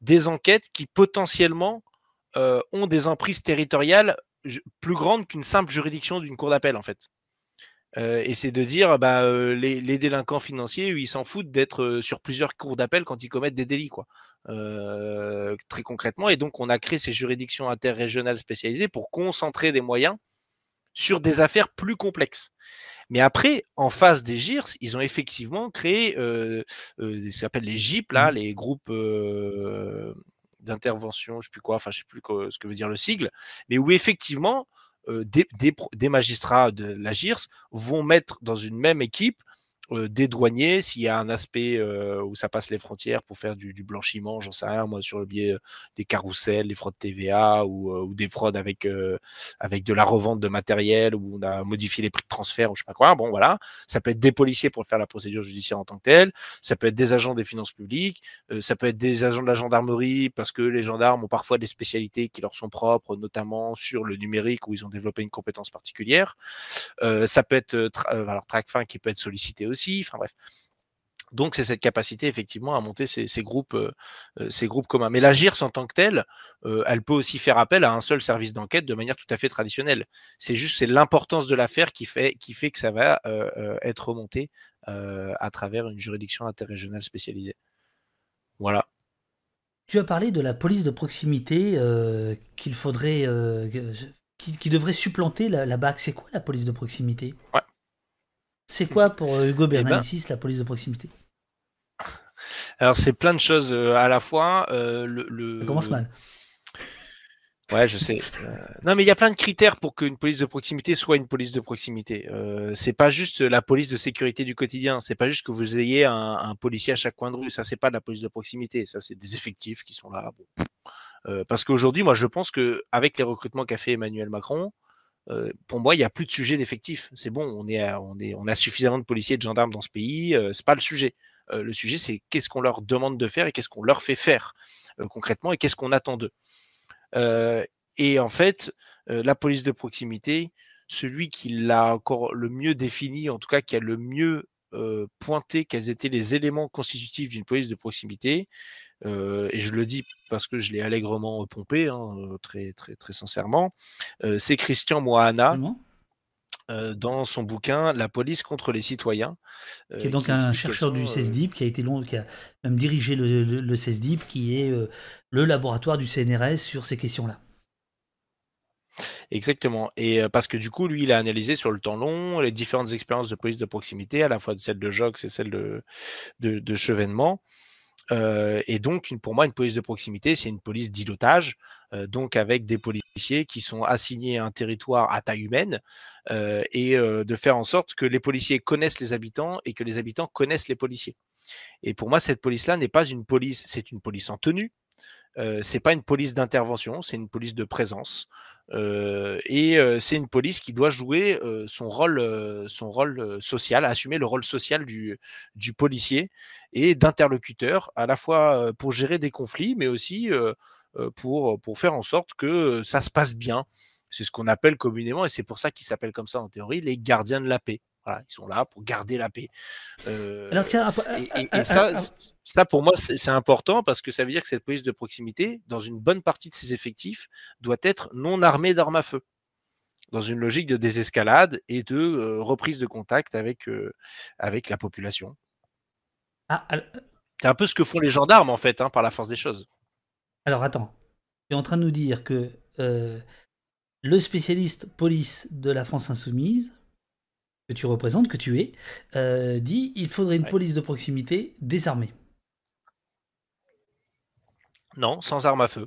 des enquêtes qui potentiellement ont des emprises territoriales plus grandes qu'une simple juridiction d'une cour d'appel, en fait. et c'est de dire bah, les, délinquants financiers, ils s'en foutent d'être sur plusieurs cours d'appel quand ils commettent des délits. Quoi. Euh, très concrètement. Et donc, on a créé ces juridictions interrégionales spécialisées pour concentrer des moyens sur des affaires plus complexes. Mais après, en face des GIRS, ils ont effectivement créé euh, euh, ce qu'on appelle les GIP, là, mmh. les groupes d'intervention, je sais plus quoi, enfin je sais plus ce que veut dire le sigle, mais où effectivement des, des, magistrats de la GIRS vont mettre dans une même équipe euh, des douaniers s'il y a un aspect euh, où ça passe les frontières pour faire du, blanchiment, j'en sais rien, moi, sur le biais euh, des carousels, des fraudes TVA ou, des fraudes avec, avec de la revente de matériel où on a modifié les prix de transfert ou je sais pas quoi. Bon, voilà. Ça peut être des policiers pour faire la procédure judiciaire en tant que telle. Ça peut être des agents des finances publiques. ça peut être des agents de la gendarmerie parce que les gendarmes ont parfois des spécialités qui leur sont propres, notamment sur le numérique où ils ont développé une compétence particulière. ça peut être alors Tracfin qui peut être sollicité aussi bref. Donc c'est cette capacité effectivement à monter ces, groupes, euh, euh, ces groupes communs. Mais la en tant que tel, euh, elle peut aussi faire appel à un seul service d'enquête de manière tout à fait traditionnelle. C'est juste c'est l'importance de l'affaire qui fait, qui fait que ça va être remonté à travers une juridiction interrégionale spécialisée. Voilà. Tu as parlé de la police de proximité qu'il faudrait, qui, devrait supplanter la, BAC. C'est quoi la police de proximité c'est quoi pour euh, Hugo eh ben. Bernalicis, la police de proximité Alors, c'est plein de choses euh, à la fois. Euh, le, Ça commence mal. Ouais, je sais. non, mais il y a plein de critères pour qu'une police de proximité soit une police de proximité. Ce c'est pas juste la police de sécurité du quotidien. C'est pas juste que vous ayez un, policier à chaque coin de rue. Ça, c'est pas de la police de proximité. Ça, c'est des effectifs qui sont là. parce qu'aujourd'hui, moi, je pense que avec les recrutements qu'a fait Emmanuel Macron, pour moi, il n'y a plus de sujet d'effectif. C'est bon, on, a suffisamment de policiers et de gendarmes dans ce pays, ce c'est pas le sujet. le sujet, c'est qu'est-ce qu'on leur demande de faire et qu'est-ce qu'on leur fait faire concrètement et qu'est-ce qu'on attend d'eux. et en fait, la police de proximité, celui qui l'a encore le mieux défini, en tout cas qui a le mieux pointé quels étaient les éléments constitutifs d'une police de proximité, et je le dis parce que je l'ai allègrement pompé, hein, très, très, très sincèrement, c'est Christian Moana. dans son bouquin La police contre les citoyens. qui est donc un chercheur du CESDIP, qui a été long, qui a même dirigé le, le, CESDIP, qui est le laboratoire du CNRS sur ces questions-là. Exactement. Et parce que du coup, lui, il a analysé sur le temps long les différentes expériences de police de proximité, à la fois celle de Jox et celle de, de Chevènement et donc, pour moi, une police de proximité, c'est une police d'ilotage, donc avec des policiers qui sont assignés à un territoire à taille humaine, et de faire en sorte que les policiers connaissent les habitants et que les habitants connaissent les policiers. Et pour moi, cette police-là n'est pas une police, c'est une police en tenue. c'est pas une police d'intervention, c'est une police de présence. Euh, et euh, c'est une police qui doit jouer euh, son rôle, son rôle social, assumer le rôle social du, policier et d'interlocuteur, à la fois pour gérer des conflits, mais aussi pour, pour faire en sorte que ça se passe bien. C'est ce qu'on appelle communément, et c'est pour ça qu'il s'appelle comme ça en théorie, les gardiens de la paix ils sont là pour garder la paix. et, ça, ça pour moi c'est important parce que ça veut dire que cette police de proximité, dans une bonne partie de ses effectifs, doit être non armée d'armes à feu dans une logique de désescalade et de euh, reprise de contact avec, euh, avec la population. Ah, euh, c'est un peu ce que font les gendarmes, en fait, hein, par la force des choses. Alors attends, tu es en train de nous dire que le spécialiste police de la France insoumise que tu représentes, que tu es, euh, dit il faudrait une police de proximité désarmée. Non, sans arme à feu.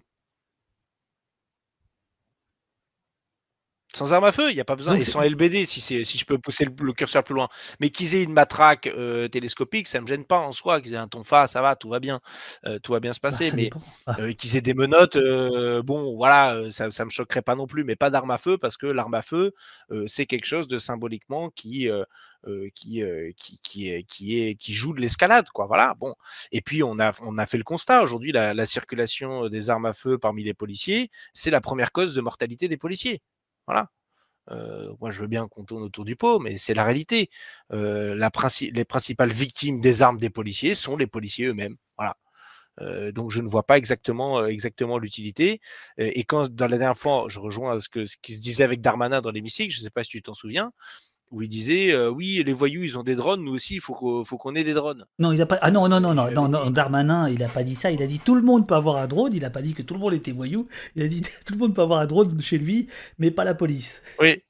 sans arme à feu, il n'y a pas besoin, et sans LBD, si, si je peux pousser le, curseur plus loin. Mais qu'ils aient une matraque euh, télescopique, ça ne me gêne pas en soi. Qu'ils aient un tonfa, ça va, tout va bien, euh, tout va bien se bah, passer. mais ah. euh, qu'ils aient des menottes, bon, voilà, ça ne me choquerait pas non plus, mais pas d'arme à feu, parce que l'arme à feu, c'est quelque chose de symboliquement qui. Qui, qui, qui, joue de l'escalade, quoi. Voilà. Bon. Et puis on a, on a fait le constat aujourd'hui, la circulation des armes à feu parmi les policiers, c'est la première cause de mortalité des policiers. Voilà. Euh, moi, je veux bien qu'on tourne autour du pot, mais c'est la réalité. Euh, les principales victimes des armes des policiers sont les policiers eux-mêmes. Voilà. Euh, donc, je ne vois pas exactement exactement l'utilité. et quand dans la dernière fois, je rejoins ce ce qui se disait avec Darmanin dans l'hémicycle, je ne sais pas si tu t'en souviens, où il disait euh, oui les voyous ils ont des drones nous aussi il faut qu'on ait des drones. Non il a pas ah non non non non, non, non Darmanin il a pas dit ça il a dit tout le monde peut avoir un drone il a pas dit que tout le monde était voyou il a dit tout le monde peut avoir un drone chez lui mais pas la police. Oui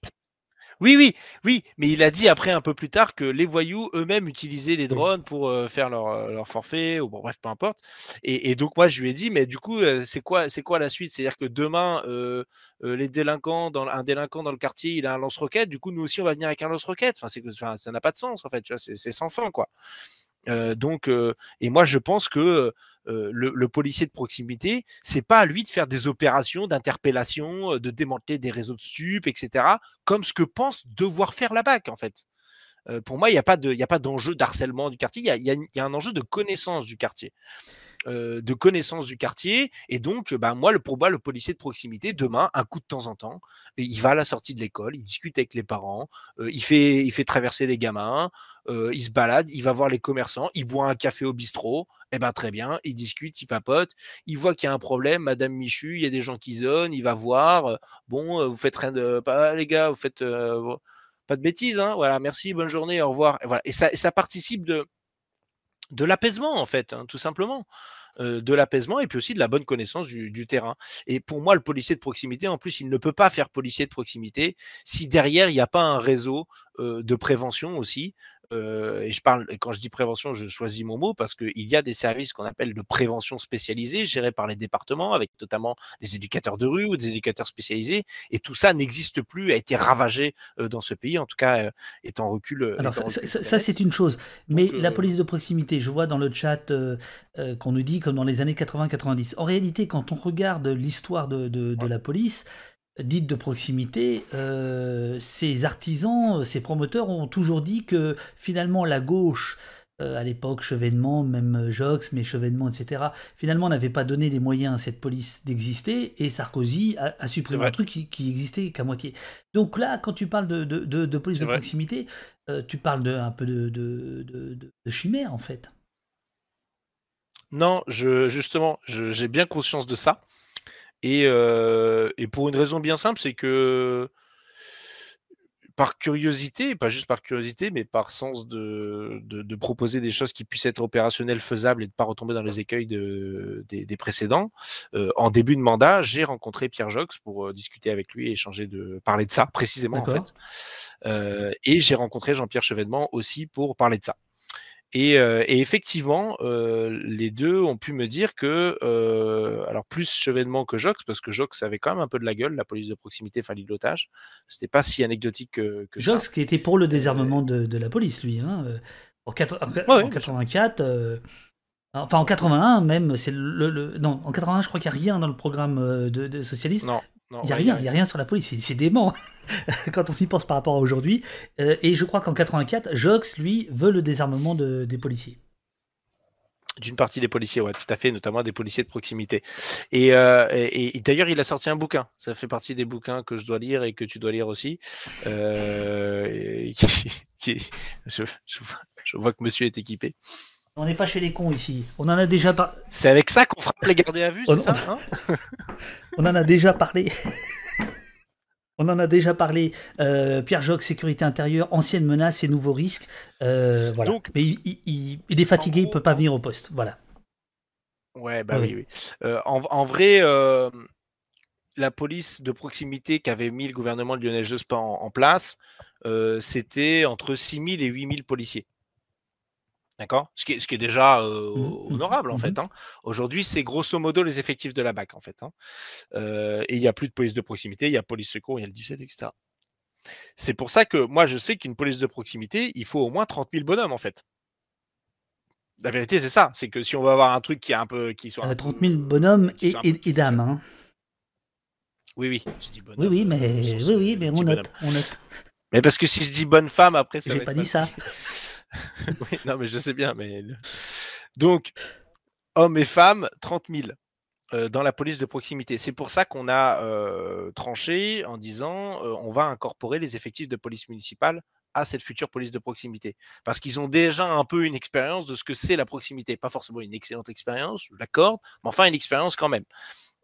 oui, oui, oui, mais il a dit après un peu plus tard que les voyous eux-mêmes utilisaient les drones pour euh, faire euh, leur, forfait, ou bon, bref, peu importe. Et, donc moi je lui ai dit, mais du coup, euh, c'est quoi, c'est quoi la suite C'est-à-dire que demain, les délinquants, dans, un délinquant dans le quartier, il a un lance-roquette, du coup nous aussi on va venir avec un lance-roquette. Enfin, c'est, ça n'a pas de sens en fait, tu vois, c'est, sans fin quoi. Euh, donc, euh, et moi, je pense que euh, le, policier de proximité, c'est pas à lui de faire des opérations d'interpellation, de démanteler des réseaux de stupes, etc. Comme ce que pense devoir faire la BAC, en fait. pour moi, il n'y a pas il a pas d'enjeu d'harcèlement du quartier, il y y a, un enjeu de connaissance du quartier. Euh, de connaissance du quartier. Et donc, euh, bah, moi, le, pour le policier de proximité, demain, un coup de temps en temps, il va à la sortie de l'école, il discute avec les parents, euh, il, fait, il fait traverser les gamins, il se balade, il va voir les commerçants, il boit un café au bistrot, et eh ben très bien, il discute, il papote, il voit qu'il y a un problème, Madame Michu, il y a des gens qui zonent, il va voir, bon, vous faites rien de, pas les gars, vous faites pas de bêtises, hein, voilà, merci, bonne journée, au revoir, voilà, et ça participe de, de l'apaisement, en fait, hein, tout simplement. de l'apaisement et puis aussi de la bonne connaissance du, terrain. Et pour moi, le policier de proximité, en plus, il ne peut pas faire policier de proximité si derrière, il n'y a pas un réseau de prévention aussi euh, et je parle, quand je dis prévention, je choisis mon mot parce qu'il y a des services qu'on appelle de prévention spécialisée, gérés par les départements, avec notamment des éducateurs de rue ou des éducateurs spécialisés, et tout ça n'existe plus, a été ravagé euh, dans ce pays, en tout cas, euh, est en recul. Alors, ça, c'est une chose, mais la police de proximité, je vois dans le chat qu'on nous dit comme dans les années 80-90. En réalité, quand on regarde l'histoire de, la police, dites de proximité, euh, ces artisans, ces promoteurs ont toujours dit que finalement la gauche, euh, à l'époque Chevènement, même Jox, mais Chevènement, etc., finalement n'avait pas donné les moyens à cette police d'exister et Sarkozy a, supprimé un truc qui, n'existait existait qu'à moitié. Donc là, quand tu parles de, police de proximité, euh, tu parles de, un peu de chimère en fait. Non, je, justement, j'ai bien conscience de ça. Euh, et, pour une raison bien simple, c'est que par curiosité, pas juste par curiosité, mais par sens de, de, proposer des choses qui puissent être opérationnelles, faisables et de ne pas retomber dans les écueils des, précédents. Euh, en début de mandat, j'ai rencontré Pierre Jox pour euh, discuter avec lui et échanger de parler de ça précisément fait. et j'ai rencontré Jean-Pierre Chevènement aussi pour parler de ça. Euh, et, effectivement, euh, les deux ont pu me dire que, euh, alors plus Chevènement que Jox, parce que Jox avait quand même un peu de la gueule, la police de proximité, fallait de l'otage. c'était pas si anecdotique que, ça. Jox, qui était pour le désarmement de, la police, lui, hein, en, 84. Enfin, en 81, même, c'est le, Non, en 81, je crois qu'il n'y a rien dans le programme de, de socialiste. Non. Il n'y a rien, rien sur la police, c'est dément quand on s'y pense par rapport à aujourd'hui. Euh, et je crois qu'en 84, Jox, lui, veut le désarmement des policiers. D'une partie des policiers, ouais, tout à fait, notamment des policiers de proximité. Euh, et, d'ailleurs, il a sorti un bouquin. Ça fait partie des bouquins que je dois lire et que tu dois lire aussi. Euh, je, vois, que monsieur est équipé. On n'est pas chez les cons ici. On en a déjà pas. C'est avec ça qu'on frappe les garder à vue, c'est ça hein on en a déjà parlé. On en a déjà parlé. Euh, Pierre Joc, sécurité intérieure, anciennes menaces et nouveaux risques. Euh, Donc, Mais il, est fatigué, il ne peut pas venir au poste. Voilà. Ouais, bah oui, euh, en, vrai, la police de proximité qu'avait mis le gouvernement de Lionel Jospin en, en place, c'était entre 6 000 et 8 000 policiers. D'accord ce qui, est, déjà mmh, mmh, honorable, en mmh, fait. Hein. Aujourd'hui, c'est grosso modo les effectifs de la BAC, en fait. Hein. et il n'y a plus de police de proximité, il y a police secours, il y a le 17, etc. C'est pour ça que moi, je sais qu'une police de proximité, il faut au moins 30 000 bonhommes, en fait. La vérité, c'est ça. C'est que si on veut avoir un truc qui est un peu. Qui soit 30 euh, 000 bonhommes et, dames. Hein. Oui, oui. Je dis oui, oui, mais, oui, mais on note, Mais parce que si je dis bonne femme, après, ça. n'ai pas dit ça. oui, non, mais je sais bien. Mais... Donc, hommes et femmes, 30 000 euh, dans la police de proximité. C'est pour ça qu'on a euh, tranché en disant euh, on va incorporer les effectifs de police municipale à cette future police de proximité. Parce qu'ils ont déjà un peu une expérience de ce que c'est la proximité. Pas forcément une excellente expérience, je l'accorde, mais enfin une expérience quand même.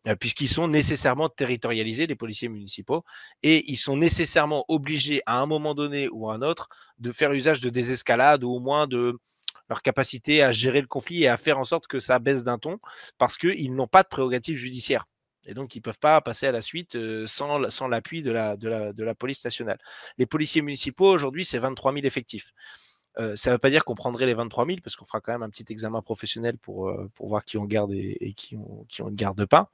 Euh, puisqu'ils sont nécessairement territorialisés, les policiers municipaux, et ils sont nécessairement obligés à un moment donné ou à un autre de faire usage de désescalade ou au moins de leur capacité à gérer le conflit et à faire en sorte que ça baisse d'un ton, parce qu'ils n'ont pas de prérogatives judiciaires. Et donc, ils ne peuvent pas passer à la suite euh, sans, l'appui de la, de, la, de la police nationale. Les policiers municipaux, aujourd'hui, c'est 23 000 effectifs ça ne veut pas dire qu'on prendrait les 23 000 parce qu'on fera quand même un petit examen professionnel pour, pour voir qui on garde et, qui, on, ne garde pas.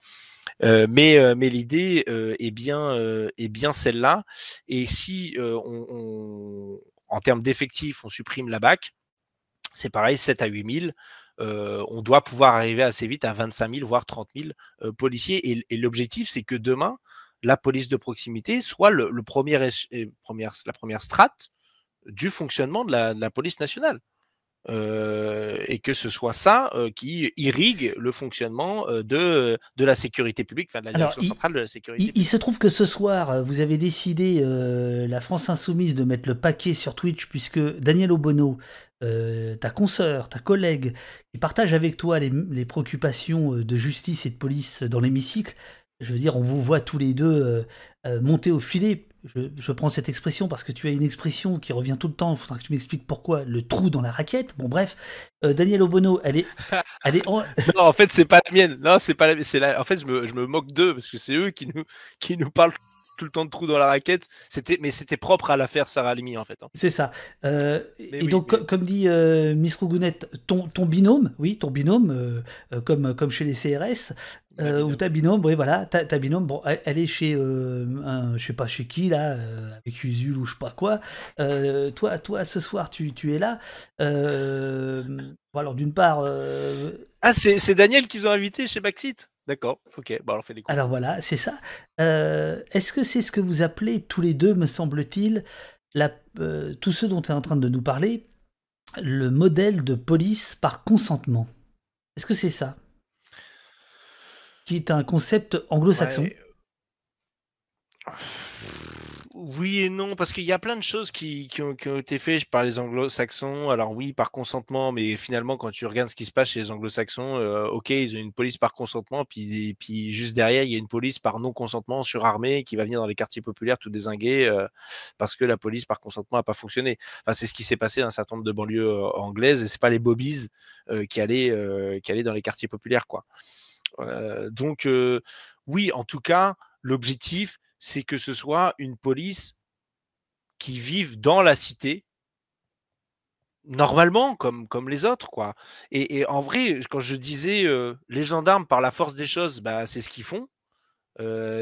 mais, mais l'idée est bien, bien celle-là. Et si en termes d'effectifs, on supprime la BAC, c'est pareil, 7 à 8 000. on doit pouvoir arriver assez vite à 25 000, voire 30 000 policiers. Et, l'objectif, c'est que demain, la police de proximité soit le, premier, euh, la première strate du fonctionnement de la, police nationale. Euh, et que ce soit ça euh, qui irrigue le fonctionnement euh, de, de la sécurité publique, de la direction centrale de la sécurité il, Il se trouve que ce soir, vous avez décidé, la France Insoumise, de mettre le paquet sur Twitch, puisque Daniel Obono, ta consoeur, ta collègue, qui partage avec toi les, les préoccupations de justice et de police dans l'hémicycle, je veux dire, on vous voit tous les deux euh, euh, monter au filet. Je, prends cette expression parce que tu as une expression qui revient tout le temps. Il faudra que tu m'expliques pourquoi. Le trou dans la raquette. Bon, bref, euh, Daniel Obono, elle est, non, en fait, c'est pas la mienne. Non, c'est pas la. C'est la... En fait, je me, je me moque d'eux parce que c'est eux qui nous, qui nous parlent tout le temps de trous dans la raquette. C'était, mais c'était propre à l'affaire Sarah Limi en fait. Hein. C'est ça. Euh, et donc, comme dit euh, Miss Rougounette, ton, ton, binôme, oui, ton binôme, euh, comme, comme chez les CRS, ou ta binôme, oui, voilà, ta, binôme, bon, elle, est chez, je sais pas chez qui, là, avec Usul ou je sais pas quoi. toi, toi, ce soir, tu, es là. alors, d'une part. Ah, c'est Daniel qu'ils ont invité chez Backseat D'accord, ok, Bon, bah, on fait des coups. Alors voilà, c'est ça. Euh, est-ce que c'est ce que vous appelez tous les deux, me semble-t-il, euh, tous ceux dont tu es en train de nous parler, le modèle de police par consentement Est-ce que c'est ça Qui est un concept anglo-saxon oui et non, parce qu'il y a plein de choses qui, ont, été faites par les anglo-saxons. Alors oui, par consentement, mais finalement, quand tu regardes ce qui se passe chez les anglo-saxons, euh, ok, ils ont une police par consentement, puis, puis juste derrière, il y a une police par non-consentement surarmée qui va venir dans les quartiers populaires tout désinguer euh, parce que la police par consentement a pas fonctionné. Enfin, c'est ce qui s'est passé dans un certain nombre de banlieues euh, anglaises, et c'est pas les bobbies qui, allaient, qui allaient dans les quartiers populaires. quoi. donc oui, en tout cas, l'objectif, c'est que ce soit une police qui vive dans la cité normalement comme, comme les autres quoi. Et, en vrai, quand je disais euh, les gendarmes par la force des choses, bah, c'est ce qu'ils font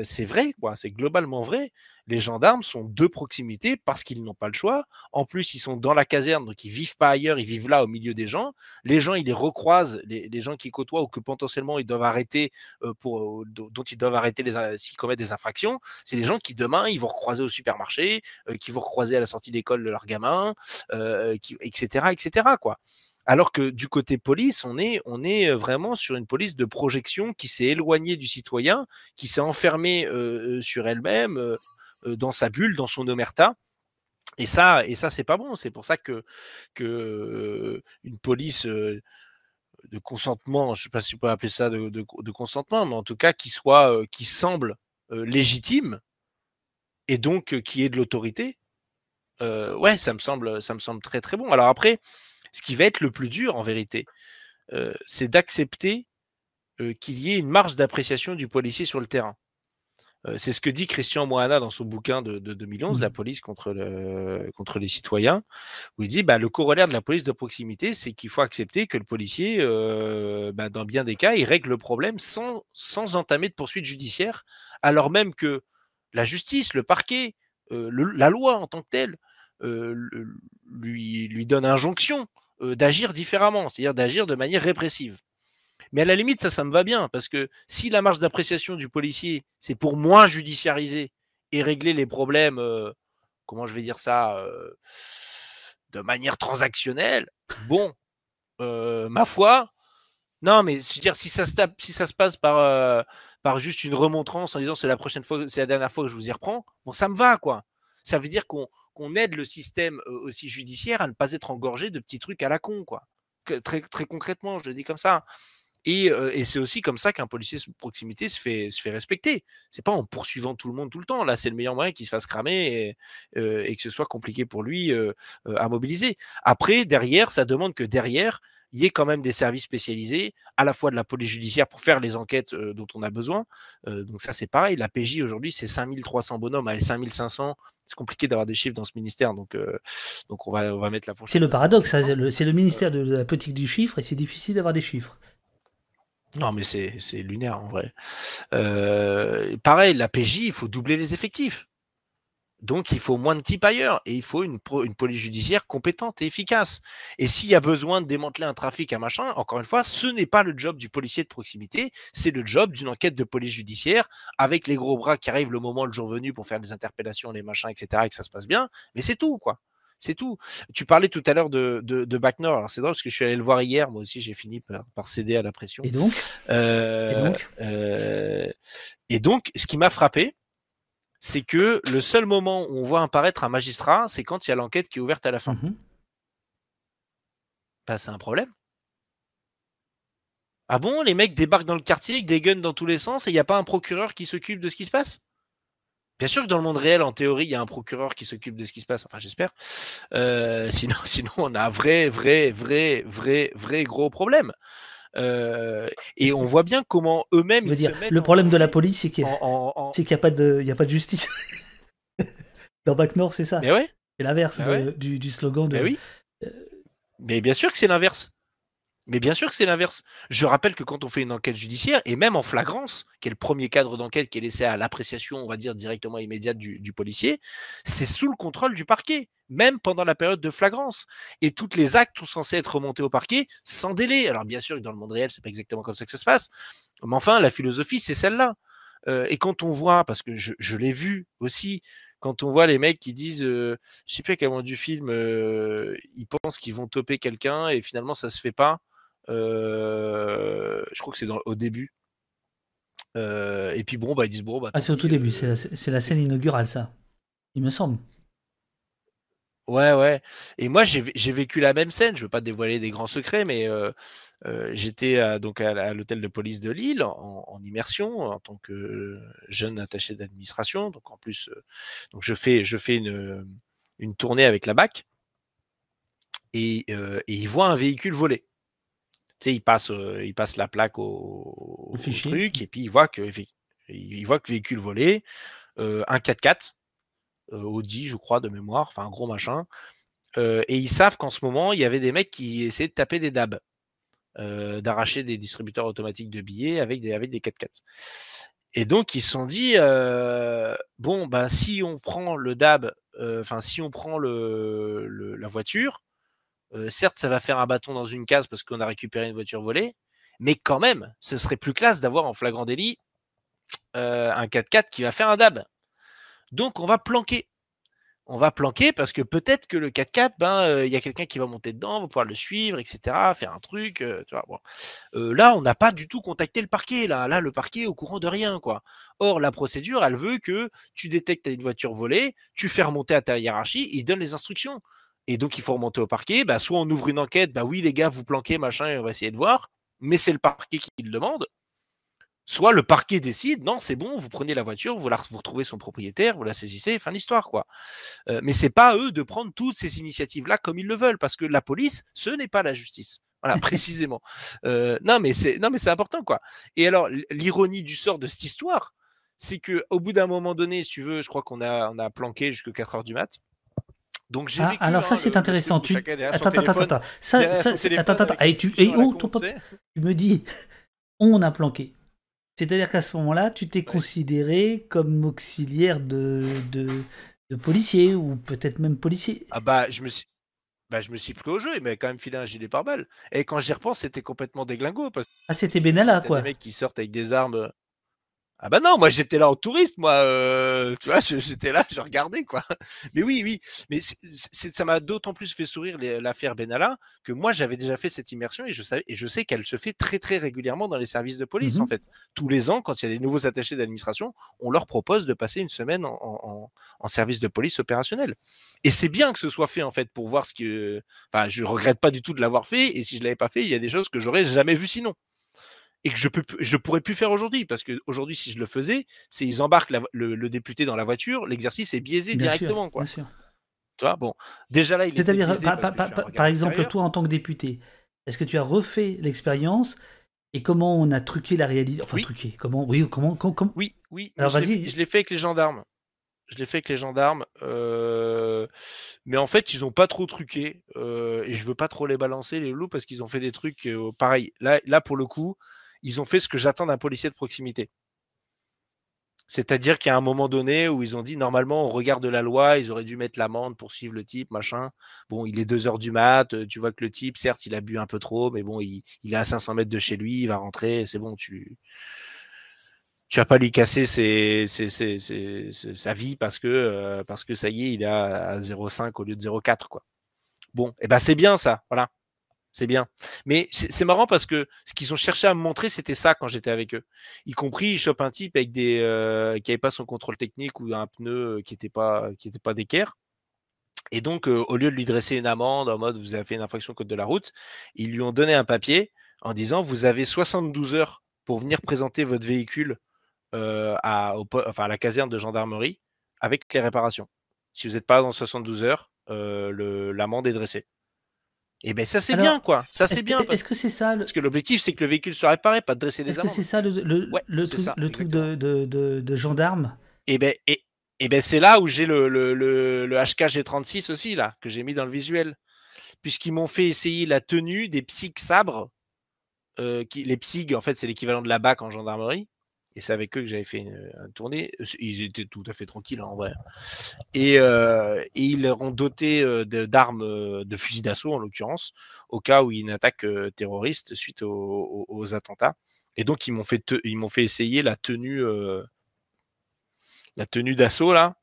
c'est vrai, quoi. C'est globalement vrai. Les gendarmes sont de proximité parce qu'ils n'ont pas le choix. En plus, ils sont dans la caserne, donc ils vivent pas ailleurs, ils vivent là au milieu des gens. Les gens, ils les recroisent, les, gens qui côtoient ou que potentiellement ils doivent arrêter pour dont ils doivent arrêter s'ils commettent des infractions. C'est des gens qui demain ils vont recroiser au supermarché, qui vont recroiser à la sortie d'école de leur gamin, etc., etc. Quoi. Alors que du côté police, on est, vraiment sur une police de projection qui s'est éloignée du citoyen, qui s'est enfermée sur elle-même, dans sa bulle, dans son omerta. Et ça, et ça, c'est pas bon. C'est pour ça que, une police de consentement, je ne sais pas si on peut appeler ça de, consentement, mais en tout cas qui soit, qui semble légitime et donc qui est de l'autorité. ouais, ça me semble, ça me semble très très bon. Alors après, ce qui va être le plus dur en vérité, c'est d'accepter qu'il y ait une marge d'appréciation du policier sur le terrain. c'est ce que dit Christian Moana dans son bouquin de, 2011, mmh. La police contre, les citoyens, où il dit bah, le corollaire de la police de proximité, c'est qu'il faut accepter que le policier, bah, dans bien des cas, il règle le problème sans, entamer de poursuite judiciaire, alors même que la justice, le parquet, la loi en tant que telle, lui, lui donne injonction euh, d'agir différemment, c'est-à-dire d'agir de manière répressive. Mais à la limite, ça, ça me va bien, parce que si la marge d'appréciation du policier, c'est pour moins judiciariser et régler les problèmes, euh, comment je vais dire ça, euh, de manière transactionnelle, bon, ma foi, non, mais cest dire, si ça se, passe par, par juste une remontrance en disant c'est la prochaine fois, c'est la dernière fois que je vous y reprends, bon, ça me va, quoi. Ça veut dire qu'on qu'on aide le système aussi judiciaire à ne pas être engorgé de petits trucs à la con, quoi. très, très concrètement, je le dis comme ça. Hein. Et, c'est aussi comme ça qu'un policier de proximité se fait, se fait respecter. C'est pas en poursuivant tout le monde tout le temps. Là, c'est le meilleur moyen qu'il se fasse cramer et, que ce soit compliqué pour lui à mobiliser. Après, derrière, ça demande que derrière, il y ait quand même des services spécialisés, à la fois de la police judiciaire pour faire les enquêtes euh, dont on a besoin. Euh, donc ça, c'est pareil. La PJ aujourd'hui, c'est 5300 bonhommes, à 5500. C'est compliqué d'avoir des chiffres dans ce ministère, donc, euh, donc on, va, on va mettre la fourchette. C'est le paradoxe, hein, c'est le, ministère de la politique du chiffre et c'est difficile d'avoir des chiffres. Non, mais c'est lunaire en vrai. pareil, la PJ, il faut doubler les effectifs. Donc, il faut moins de types ailleurs et il faut une, une police judiciaire compétente et efficace. Et s'il y a besoin de démanteler un trafic, un machin, encore une fois, ce n'est pas le job du policier de proximité, c'est le job d'une enquête de police judiciaire avec les gros bras qui arrivent le moment, le jour venu pour faire des interpellations, les machins, etc. et que ça se passe bien. Mais c'est tout, quoi. C'est tout. Tu parlais tout à l'heure de, de, Alors, c'est drôle parce que je suis allé le voir hier. Moi aussi, j'ai fini par, céder à la pression. Et donc, euh, euh, et donc, ce qui m'a frappé, c'est que le seul moment où on voit apparaître un magistrat, c'est quand il y a l'enquête qui est ouverte à la fin. Mhm. Bah, c'est un problème. Ah bon, les mecs débarquent dans le quartier ils des dans tous les sens et il n'y a pas un procureur qui s'occupe de ce qui se passe Bien sûr que dans le monde réel, en théorie, il y a un procureur qui s'occupe de ce qui se passe, enfin j'espère. Euh, sinon, sinon, on a un vrai, vrai, vrai, vrai, vrai gros problème. Euh, et on voit bien comment eux-mêmes. Ils le problème de la police, c'est qu'il n'y a, pas de... a pas de justice. Dans Bac Nord, c'est ça. C'est l'inverse du, slogan de. Euh, Mais bien sûr que c'est l'inverse. Mais bien sûr que c'est l'inverse. Je rappelle que quand on fait une enquête judiciaire, et même en flagrance, qui est le premier cadre d'enquête qui est laissé à l'appréciation, on va dire, directement immédiate du, policier, c'est sous le contrôle du parquet, même pendant la période de flagrance. Et tous les actes sont censés être remontés au parquet sans délai. Alors bien sûr que dans le monde réel, c'est pas exactement comme ça que ça se passe. Mais enfin, la philosophie, c'est celle-là. Euh, et quand on voit, parce que je, l'ai vu aussi, quand on voit les mecs qui disent, je euh, je sais plus à quel moment du film, euh, ils pensent qu'ils vont toper quelqu'un et finalement ça se fait pas. Euh, je crois que c'est au début. Euh, et puis bon, bah, ils disent bon, bah, ah, c'est au tout début, euh, c'est la, scène inaugurale, ça, il me semble. Ouais, ouais. Et moi, j'ai vécu la même scène. Je veux pas dévoiler des grands secrets, mais j'étais donc à, l'hôtel de police de Lille en, immersion en tant que jeune attaché d'administration. Donc en plus, donc je fais, je fais une, une tournée avec la BAC et, ils voient un véhicule voler il passe, euh, il la plaque au, truc et puis il voit que, il que véhicule volé, euh, un 4x4, euh, Audi, je crois, de mémoire, enfin un gros machin. et ils savent qu'en ce moment, il y avait des mecs qui essayaient de taper des dabs. d'arracher des distributeurs automatiques de billets avec des, avec des 4x4. Et donc, ils se sont dit, bon, ben, si on prend le DAB, enfin, si on prend le, la voiture, euh, certes, ça va faire un bâton dans une case parce qu'on a récupéré une voiture volée, mais quand même, ce serait plus classe d'avoir en flagrant délit euh, un 4x4 qui va faire un dab. Donc on va planquer. On va planquer parce que peut-être que le 4x4, il ben, euh, y a quelqu'un qui va monter dedans, va pouvoir le suivre, etc., faire un truc. là, on n'a pas du tout contacté le parquet. Là. là, le parquet est au courant de rien. quoi. Or, la procédure, elle veut que tu détectes une voiture volée, tu fais remonter à ta hiérarchie, il donne les instructions. Et donc, il faut remonter au parquet. Bah, soit on ouvre une enquête, bah oui, les gars, vous planquez, machin, et on va essayer de voir. Mais c'est le parquet qui le demande. Soit le parquet décide, non, c'est bon, vous prenez la voiture, vous, la, retrouvez son propriétaire, vous la saisissez, fin l'histoire, quoi. Euh, mais c'est pas à eux de prendre toutes ces initiatives-là comme ils le veulent, parce que la police, ce n'est pas la justice. Voilà, précisément. Euh, non, mais c'est, non, mais c'est important, quoi. Et alors, l'ironie du sort de cette histoire, c'est que au bout d'un moment donné, si tu veux, je crois qu'on a, on a planqué jusqu'à 4 heures du mat', ah, alors ça c'est intéressant. Tu... ça, tu, me dis, on a planqué. C'est-à-dire qu'à ce moment-là, tu t'es considéré comme auxiliaire de, de, de policier ou peut-être même policier. Ah bah je me suis, bah, je me suis pris au jeu, il m'avait quand même filé un gilet pare-balles. Et quand j'y repense, c'était complètement déglingo. Parce ah, c'était Benalla, quoi. Des mecs qui sortent avec des armes. Ah bah non, moi j'étais là en touriste, moi, euh, tu vois, j'étais là, je regardais quoi. Mais oui, oui, mais ça m'a d'autant plus fait sourire l'affaire Benalla que moi j'avais déjà fait cette immersion et je sais qu'elle se fait très très régulièrement dans les services de police en mmh fait. Tous les ans, quand il y a des nouveaux attachés d'administration, on leur propose de passer une semaine en, service de police opérationnel. Et c'est bien que ce soit fait en fait pour voir ce que. Enfin, je regrette pas du tout de l'avoir fait et si je l'avais pas fait, il y a des choses que j'aurais jamais vues sinon et que je peux je pourrais plus faire aujourd'hui parce que aujourd'hui si je le faisais c'est ils embarquent le, député dans la voiture l'exercice est biaisé directement quoi. Bien sûr. Tu vois bon déjà là il c'est-à-dire par, exemple toi en tant que député est-ce que tu as refait l'expérience et comment on a truqué la réalité enfin truqué comment oui comment, comment, oui oui alors vas-y je l'ai fait avec les gendarmes je l'ai fait avec les gendarmes. Euh, mais en fait, ils n'ont pas trop truqué. Euh, et je veux pas trop les balancer, les loups, parce qu'ils ont fait des trucs euh, pareils. Là, là, pour le coup, ils ont fait ce que j'attends d'un policier de proximité. C'est-à-dire qu'il y a un moment donné où ils ont dit normalement, au regard de la loi, ils auraient dû mettre l'amende pour suivre le type, machin. Bon, il est 2 heures du mat, euh, tu vois que le type, certes, il a bu un peu trop, mais bon, il, est à 500 mètres de chez lui, il va rentrer, c'est bon, tu tu vas pas lui casser sa vie parce que, euh, parce que ça y est, il est à 0,5 au lieu de 0,4. Quoi. Bon, et eh ben, c'est bien ça, voilà c'est bien. Mais c'est marrant parce que ce qu'ils ont cherché à me montrer, c'était ça quand j'étais avec eux. Y compris, ils chopent un type avec des, euh, qui n'avait pas son contrôle technique ou un pneu euh, qui n'était pas, pas d'équerre. Et donc, euh, au lieu de lui dresser une amende en mode vous avez fait une infraction code de la route, ils lui ont donné un papier en disant vous avez 72 heures pour venir présenter votre véhicule à, enfin, à la caserne de gendarmerie avec les réparations. Si vous n'êtes pas dans 72 heures, l'amende est dressée. Et eh ben ça c'est bien quoi. Ça c'est bien. Est-ce que c'est ça Parce que l'objectif c'est que le véhicule soit réparé, pas de dresser des Est-ce que c'est ça le, truc, de, gendarme Et eh ben et, et eh ben c'est là où j'ai le, le, HK 36 aussi là que j'ai mis dans le visuel, puisqu'ils m'ont fait essayer la tenue des psych sabres. Euh, qui, les Psyg en fait c'est l'équivalent de la BAC en gendarmerie. Et c'est avec eux que j'avais fait une, euh, tournée. Ils étaient tout à fait tranquilles hein, en vrai. Hein. Euh, et, ils leur ont doté euh, d'armes, de fusils d'assaut en l'occurrence, au cas où il y a une attaque terroriste suite aux, attentats. Et donc ils m'ont fait, ils m'ont fait essayer la tenue, la tenue d'assaut là.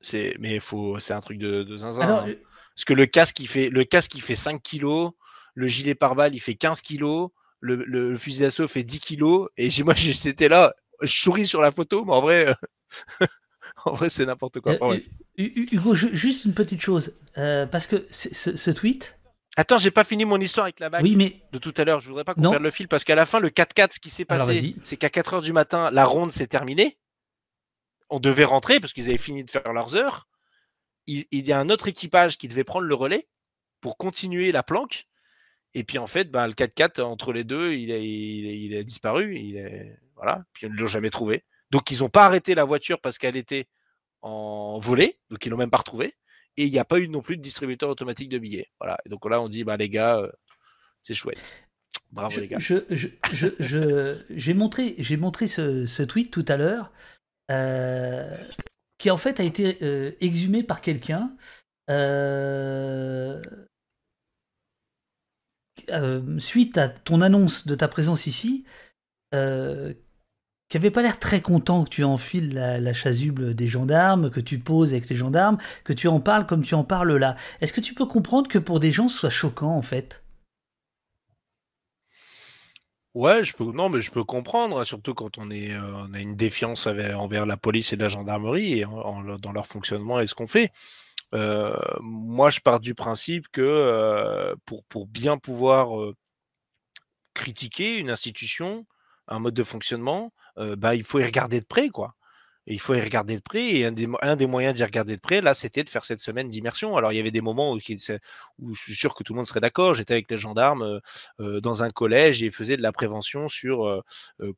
C'est, mais faut, c'est un truc de, zinzin. Hein. Parce que le casque il fait, le casque fait 5 kilos, le gilet pare-balles il fait 15 kilos. Le, fusil d'assaut fait 10 kilos et moi j'étais là je souris sur la photo, mais en vrai, euh, en vrai c'est n'importe quoi. Euh, euh, Hugo, juste une petite chose, parce que ce, tweet, Attends, j'ai pas fini mon histoire avec la bague de tout à l'heure. Je voudrais pas qu'on perde le fil parce qu'à la fin, le 4-4, ce qui s'est passé, c'est qu'à 4 h du matin, la ronde s'est terminée. On devait rentrer parce qu'ils avaient fini de faire leurs heures. Il, y a un autre équipage qui devait prendre le relais pour continuer la planque. Et puis en fait, bah, le 4-4, entre les deux, il a, il disparu. Il voilà. Puis ils ne l'ont jamais trouvé. Donc ils n'ont pas arrêté la voiture parce qu'elle était en volée. Donc ils l'ont même pas retrouvée. Et il n'y a pas eu non plus de distributeur automatique de billets. Voilà. donc là, on dit, bah, les gars, euh, c'est chouette. Bravo, les gars. J'ai montré, ce, tweet tout à l'heure. Euh, qui en fait a été euh, exhumé par quelqu'un. suite à ton annonce de ta présence ici, qui avait pas l'air très content que tu enfiles la, chasuble des gendarmes, que tu poses avec les gendarmes, que tu en parles comme tu en parles là. Est-ce que tu peux comprendre que pour des gens ce soit choquant en fait Ouais, je peux. Non, mais je peux comprendre, hein, surtout quand on est, euh, on a une défiance envers la police et la gendarmerie et dans leur fonctionnement et ce qu'on fait. Euh, moi, je pars du principe que euh, pour, pour bien pouvoir critiquer une institution, un mode de fonctionnement, bah, il faut y regarder de près, quoi. il faut y regarder de près. Et un des, moyens d'y regarder de près, là, c'était de faire cette semaine d'immersion. Alors, il y avait des moments où, je suis sûr que tout le monde serait d'accord. J'étais avec les gendarmes dans un collège et faisait de la prévention sur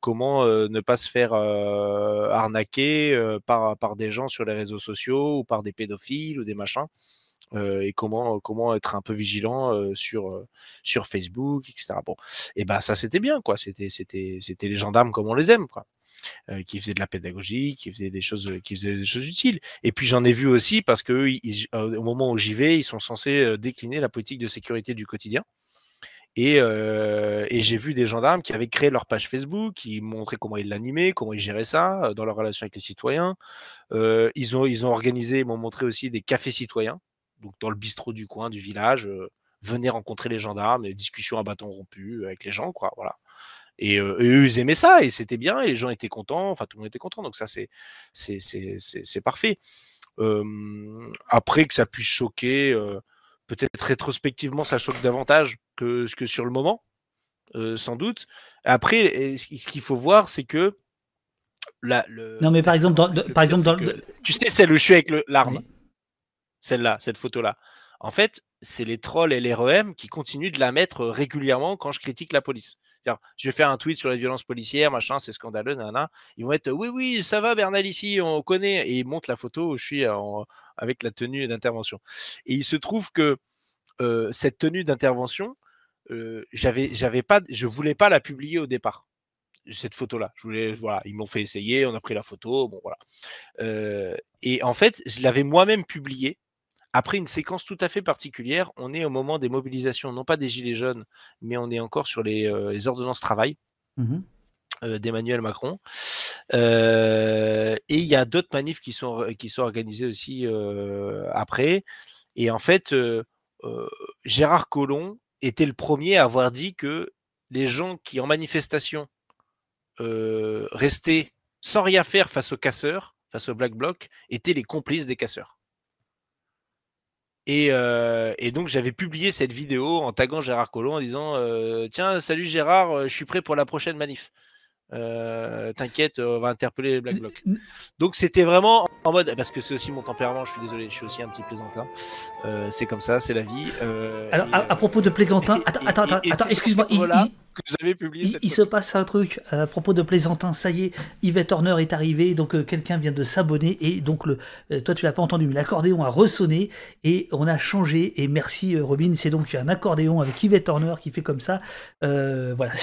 comment ne pas se faire arnaquer par, par des gens sur les réseaux sociaux ou par des pédophiles ou des machins. Euh, et comment euh, comment être un peu vigilant euh, sur sur Facebook, etc. Bon, et ben ça c'était bien quoi. C'était c'était les gendarmes comme on les aime quoi. qui faisaient de la pédagogie, qui faisaient des choses, qui faisaient des choses utiles. Et puis j'en ai vu aussi parce que au moment où j'y vais, ils sont censés décliner la politique de sécurité du quotidien. Et, j'ai vu des gendarmes qui avaient créé leur page Facebook, qui montraient comment ils l'animaient, comment ils géraient ça dans leur relation avec les citoyens. ils, ont, ils ont organisé, ils m'ont montré aussi des cafés citoyens donc dans le bistrot du coin, du village. Euh, venez rencontrer les gendarmes, discussion à bâton rompu euh, avec les gens, quoi. Voilà. Euh, et, eux, ils aimaient ça, et c'était bien, et les gens étaient contents, enfin tout le monde était content, donc ça c'est c'est parfait. après que ça puisse choquer, peut-être rétrospectivement ça choque davantage que ce que sur le moment, sans doute. Après, ce qu'il faut voir, c'est que le, non mais par exemple, par exemple dans, tu sais c'est le je avec l'arme celle-là, cette photo-là. En fait, c'est les trolls et les REM qui continuent de la mettre régulièrement quand je critique la police. Je vais faire un tweet sur les violences policières, machin, c'est scandaleux, nanana. Ils vont être oui, oui, ça va, Bernal ici, on connaît. Et ils montrent la photo où je suis avec la tenue d'intervention. Et il se trouve que euh, cette tenue d'intervention, je euh, j'avais, je voulais pas la publier au départ. Cette photo-là, je voulais, voilà, ils m'ont fait essayer, on a pris la photo, bon voilà. Euh, et en fait, je l'avais moi-même publiée après une séquence tout à fait particulière, on est au moment des mobilisations, non pas des Gilets jaunes, mais on est encore sur les, euh, ordonnances travail mmh euh, d'Emmanuel Macron. Euh, et il y a d'autres manifs qui sont, qui sont organisés aussi après. Et en fait, Gérard Collomb était le premier à avoir dit que les gens qui, en manifestation, restaient sans rien faire face aux casseurs, face au Black blocs, étaient les complices des casseurs. Euh, et, donc j'avais publié cette vidéo en taguant Gérard Collomb en disant euh, Tiens, salut Gérard, euh, je suis prêt pour la prochaine manif. Euh, t'inquiète, euh, on va interpeller les Black Blocs. Donc c'était vraiment en mode, parce que c'est aussi mon tempérament, je suis désolé, je suis aussi un petit plaisantin. Euh, c'est comme ça, c'est la vie. Alors, à, propos de plaisantin, attends, attends, attends, excuse-moi. vous avez Il, se passe un truc à propos de plaisantin, ça y est, Yvette Horner est arrivée, donc quelqu'un vient de s'abonner, et donc le, toi tu l'as pas entendu, mais l'accordéon a ressonné, et on a changé, et merci Robin, c'est donc un accordéon avec Yvette Horner qui fait comme ça. voilà.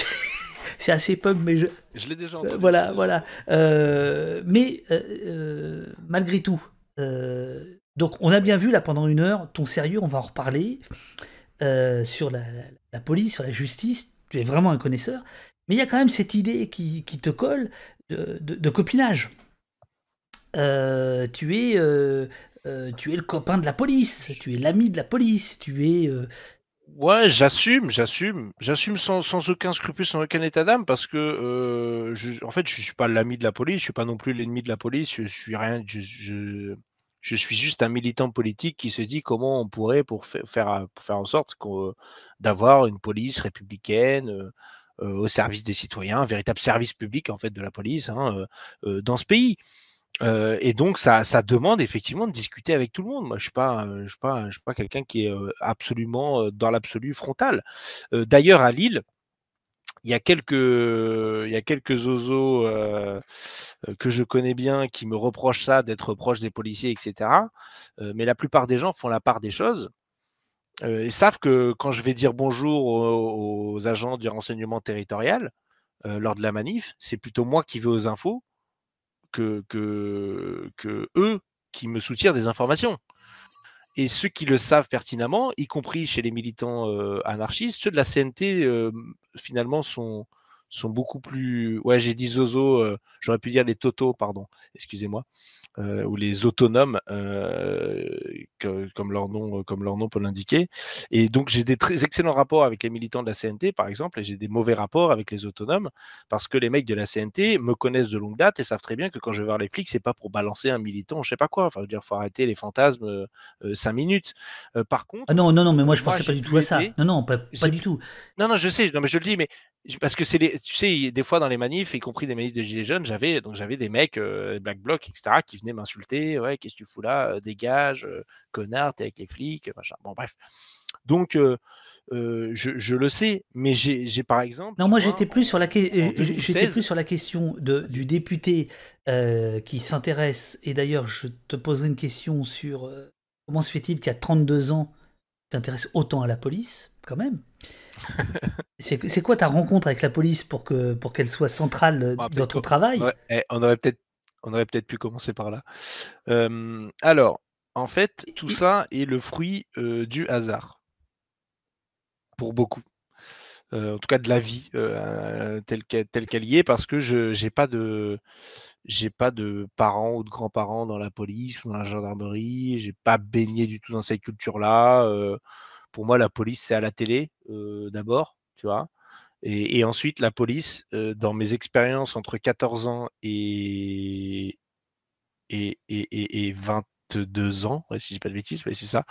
c'est assez pub, mais je. Je l'ai déjà euh, entendu. voilà, voilà. Euh, mais euh, malgré tout, donc on a bien vu là pendant une heure ton sérieux, on va en reparler sur la, police, sur la justice. Tu es vraiment un connaisseur. Mais il y a quand même cette idée qui, te colle de, copinage. tu es. tu es le copain de la police, tu es l'ami de la police, tu es Ouais, j'assume, j'assume, j'assume sans, sans, aucun scrupule, sans aucun état d'âme, parce que euh, je, en fait, je suis pas l'ami de la police, je suis pas non plus l'ennemi de la police, je suis rien, je, je, suis juste un militant politique qui se dit comment on pourrait pour faire, pour faire en sorte d'avoir une police républicaine. Euh, au service des citoyens, un véritable service public en fait de la police hein, euh, dans ce pays. Euh, et donc, ça, demande effectivement de discuter avec tout le monde. Moi, je ne suis pas, quelqu'un qui est euh, absolument euh, dans l'absolu frontal. D'ailleurs, à Lille, il y a quelques, il que je connais bien qui me reprochent ça d'être proche des policiers, etc. mais la plupart des gens font la part des choses. et savent que quand je vais dire bonjour aux, aux agents du renseignement territorial lors de la manif, c'est plutôt moi qui vais aux infos que, que, eux qui me soutirent des informations. Et ceux qui le savent pertinemment, y compris chez les militants anarchistes, ceux de la CNT, finalement, sont, sont beaucoup plus. Ouais, j'ai dit Zozo, j'aurais pu dire les Toto, pardon, excusez-moi. Euh, ou les autonomes, euh, comme, leur nom, euh, comme leur nom peut l'indiquer. Et donc j'ai des très excellents rapports avec les militants de la CNT, par exemple, et j'ai des mauvais rapports avec les autonomes, parce que les mecs de la CNT me connaissent de longue date et savent très bien que quand je vais voir les flics, c'est pas pour balancer un militant, je sais pas quoi. Enfin, je veux dire, faut arrêter les fantasmes 5 minutes. par ah contre. Ah non, non, non, mais moi, je pensais pas du tout à ça. Non, non, pas, pas du tout. Non, non, je sais, non, mais je le dis, mais parce que c'est les, tu sais, des fois dans les manifs, y compris des manifs de Gilets jaunes, j'avais donc j'avais des mecs euh, Black Bloc, etc., qui venaient m'insulter, ouais, qu'est-ce que tu fous là, euh, dégage, euh, connard, t'es avec les flics, machin. Bon, bref. Donc, je, le sais, mais j'ai, par exemple. Non, moi j'étais plus sur la plus sur la question de, du député qui s'intéresse. Et d'ailleurs, je te poserai une question sur comment se fait-il qu'à 32 ans, tu t'intéresses autant à la police, quand même. c'est quoi ta rencontre avec la police pour que pour qu'elle soit centrale euh, ah, dans ton travail eh, On aurait peut-être on aurait peut-être pu commencer par là. Euh, alors, en fait, tout ça est le fruit euh, du hasard pour beaucoup. en tout cas de la vie telle qu'elle y est, parce que je n'ai pas de j'ai pas de parents ou de grands-parents dans la police ou dans la gendarmerie, j'ai pas baigné du tout dans cette culture-là pour moi, la police, c'est à la télé d'abord, tu vois. Et, ensuite, la police, dans mes expériences entre 14 ans et, et, et, ans, si je dis pas de bêtises, c'est ça.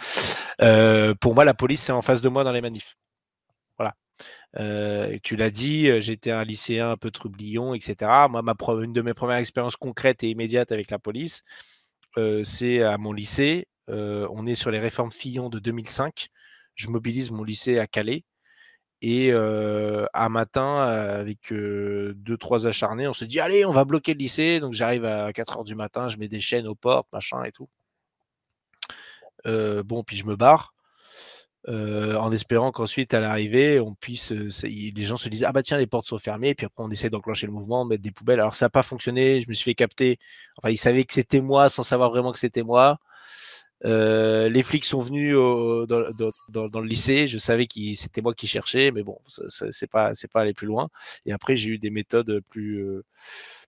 pour moi, la police, c'est en face de moi dans les manifs. Voilà. tu l'as dit, j'étais un lycéen un peu troublion, etc. Moi, ma une de mes premières expériences concrètes et immédiates avec la police, c'est à mon lycée. on est sur les réformes Fillon de 2005 je mobilise mon lycée à Calais. Et un matin, avec deux, trois acharnés, on se dit allez, on va bloquer le lycée. Donc j'arrive à 4 h du matin, je mets des chaînes aux portes, machin et tout. bon, puis je me barre. en espérant qu'ensuite à l'arrivée on puisse les gens se disent ah bah tiens les portes sont fermées puis après on essaie d'enclencher le mouvement mettre des poubelles alors ça n'a pas fonctionné je me suis fait capter enfin ils savaient que c'était moi sans savoir vraiment que c'était moi euh, les flics sont venus dans, le lycée. Je savais que c'était moi qui cherchais, mais bon, c'est pas pas aller plus loin. Et après, j'ai eu des méthodes plus euh,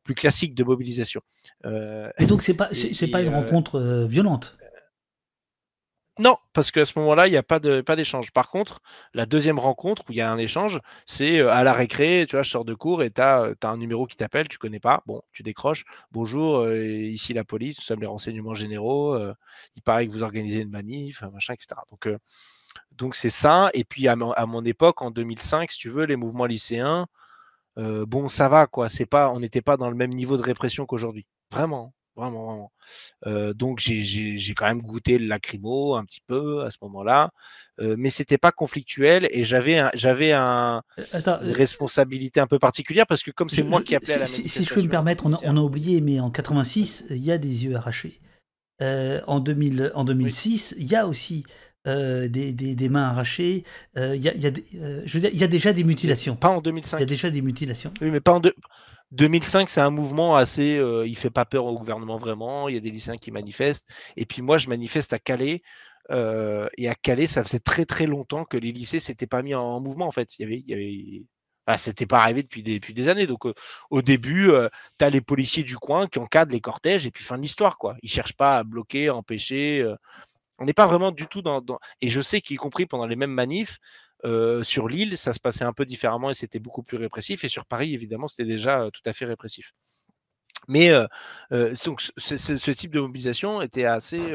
plus classiques de mobilisation. Euh, et donc, c'est pas c'est pas une rencontre violente. Non, parce qu'à ce moment-là, il n'y a pas d'échange. Par contre, la deuxième rencontre où il y a un échange, c'est euh, à la récré, tu vois, je sors de cours et tu as, euh, un numéro qui t'appelle, tu connais pas, bon, tu décroches, bonjour, euh, ici la police, nous sommes les renseignements généraux, il paraît que vous organisez une manif, machin, etc. Donc, donc c'est ça. Et puis à mon, époque, en 2005, si tu veux, les mouvements lycéens, bon, ça va, quoi. C'est pas, on n'était pas dans le même niveau de répression qu'aujourd'hui. Vraiment. Vraiment, donc j'ai quand même goûté le lacrymo un petit peu à ce moment-là, euh, mais c'était pas conflictuel et j'avais j'avais un, euh, une euh, responsabilité un peu particulière parce que comme c'est moi qui appelais si, à la si, je peux me permettre, on a, oublié, mais en 86, il y a des yeux arrachés. en, 2000, en 2006, il y a aussi euh, des, mains arrachées. Euh, euh, il y a déjà des mutilations. Pas en 2005. Il y a déjà des mutilations. Oui, mais pas en de... 2005, c'est un mouvement assez. il fait pas peur au gouvernement vraiment. Il y a des lycéens qui manifestent. Et puis moi, je manifeste à Calais. et à Calais, ça faisait très très longtemps que les lycées s'étaient pas mis en, mouvement en fait. Il y avait, ah, c'était pas arrivé depuis des, années. Donc, au début, tu as les policiers du coin qui encadrent les cortèges et puis fin de l'histoire, quoi. Ils cherchent pas à bloquer, à empêcher. On n'est pas vraiment du tout dans, Et je sais qu'y compris pendant les mêmes manifs, euh, sur l'île, ça se passait un peu différemment et c'était beaucoup plus répressif. Et sur Paris, évidemment, c'était déjà euh, tout à fait répressif. Mais euh, donc, ce, ce, type de mobilisation était assez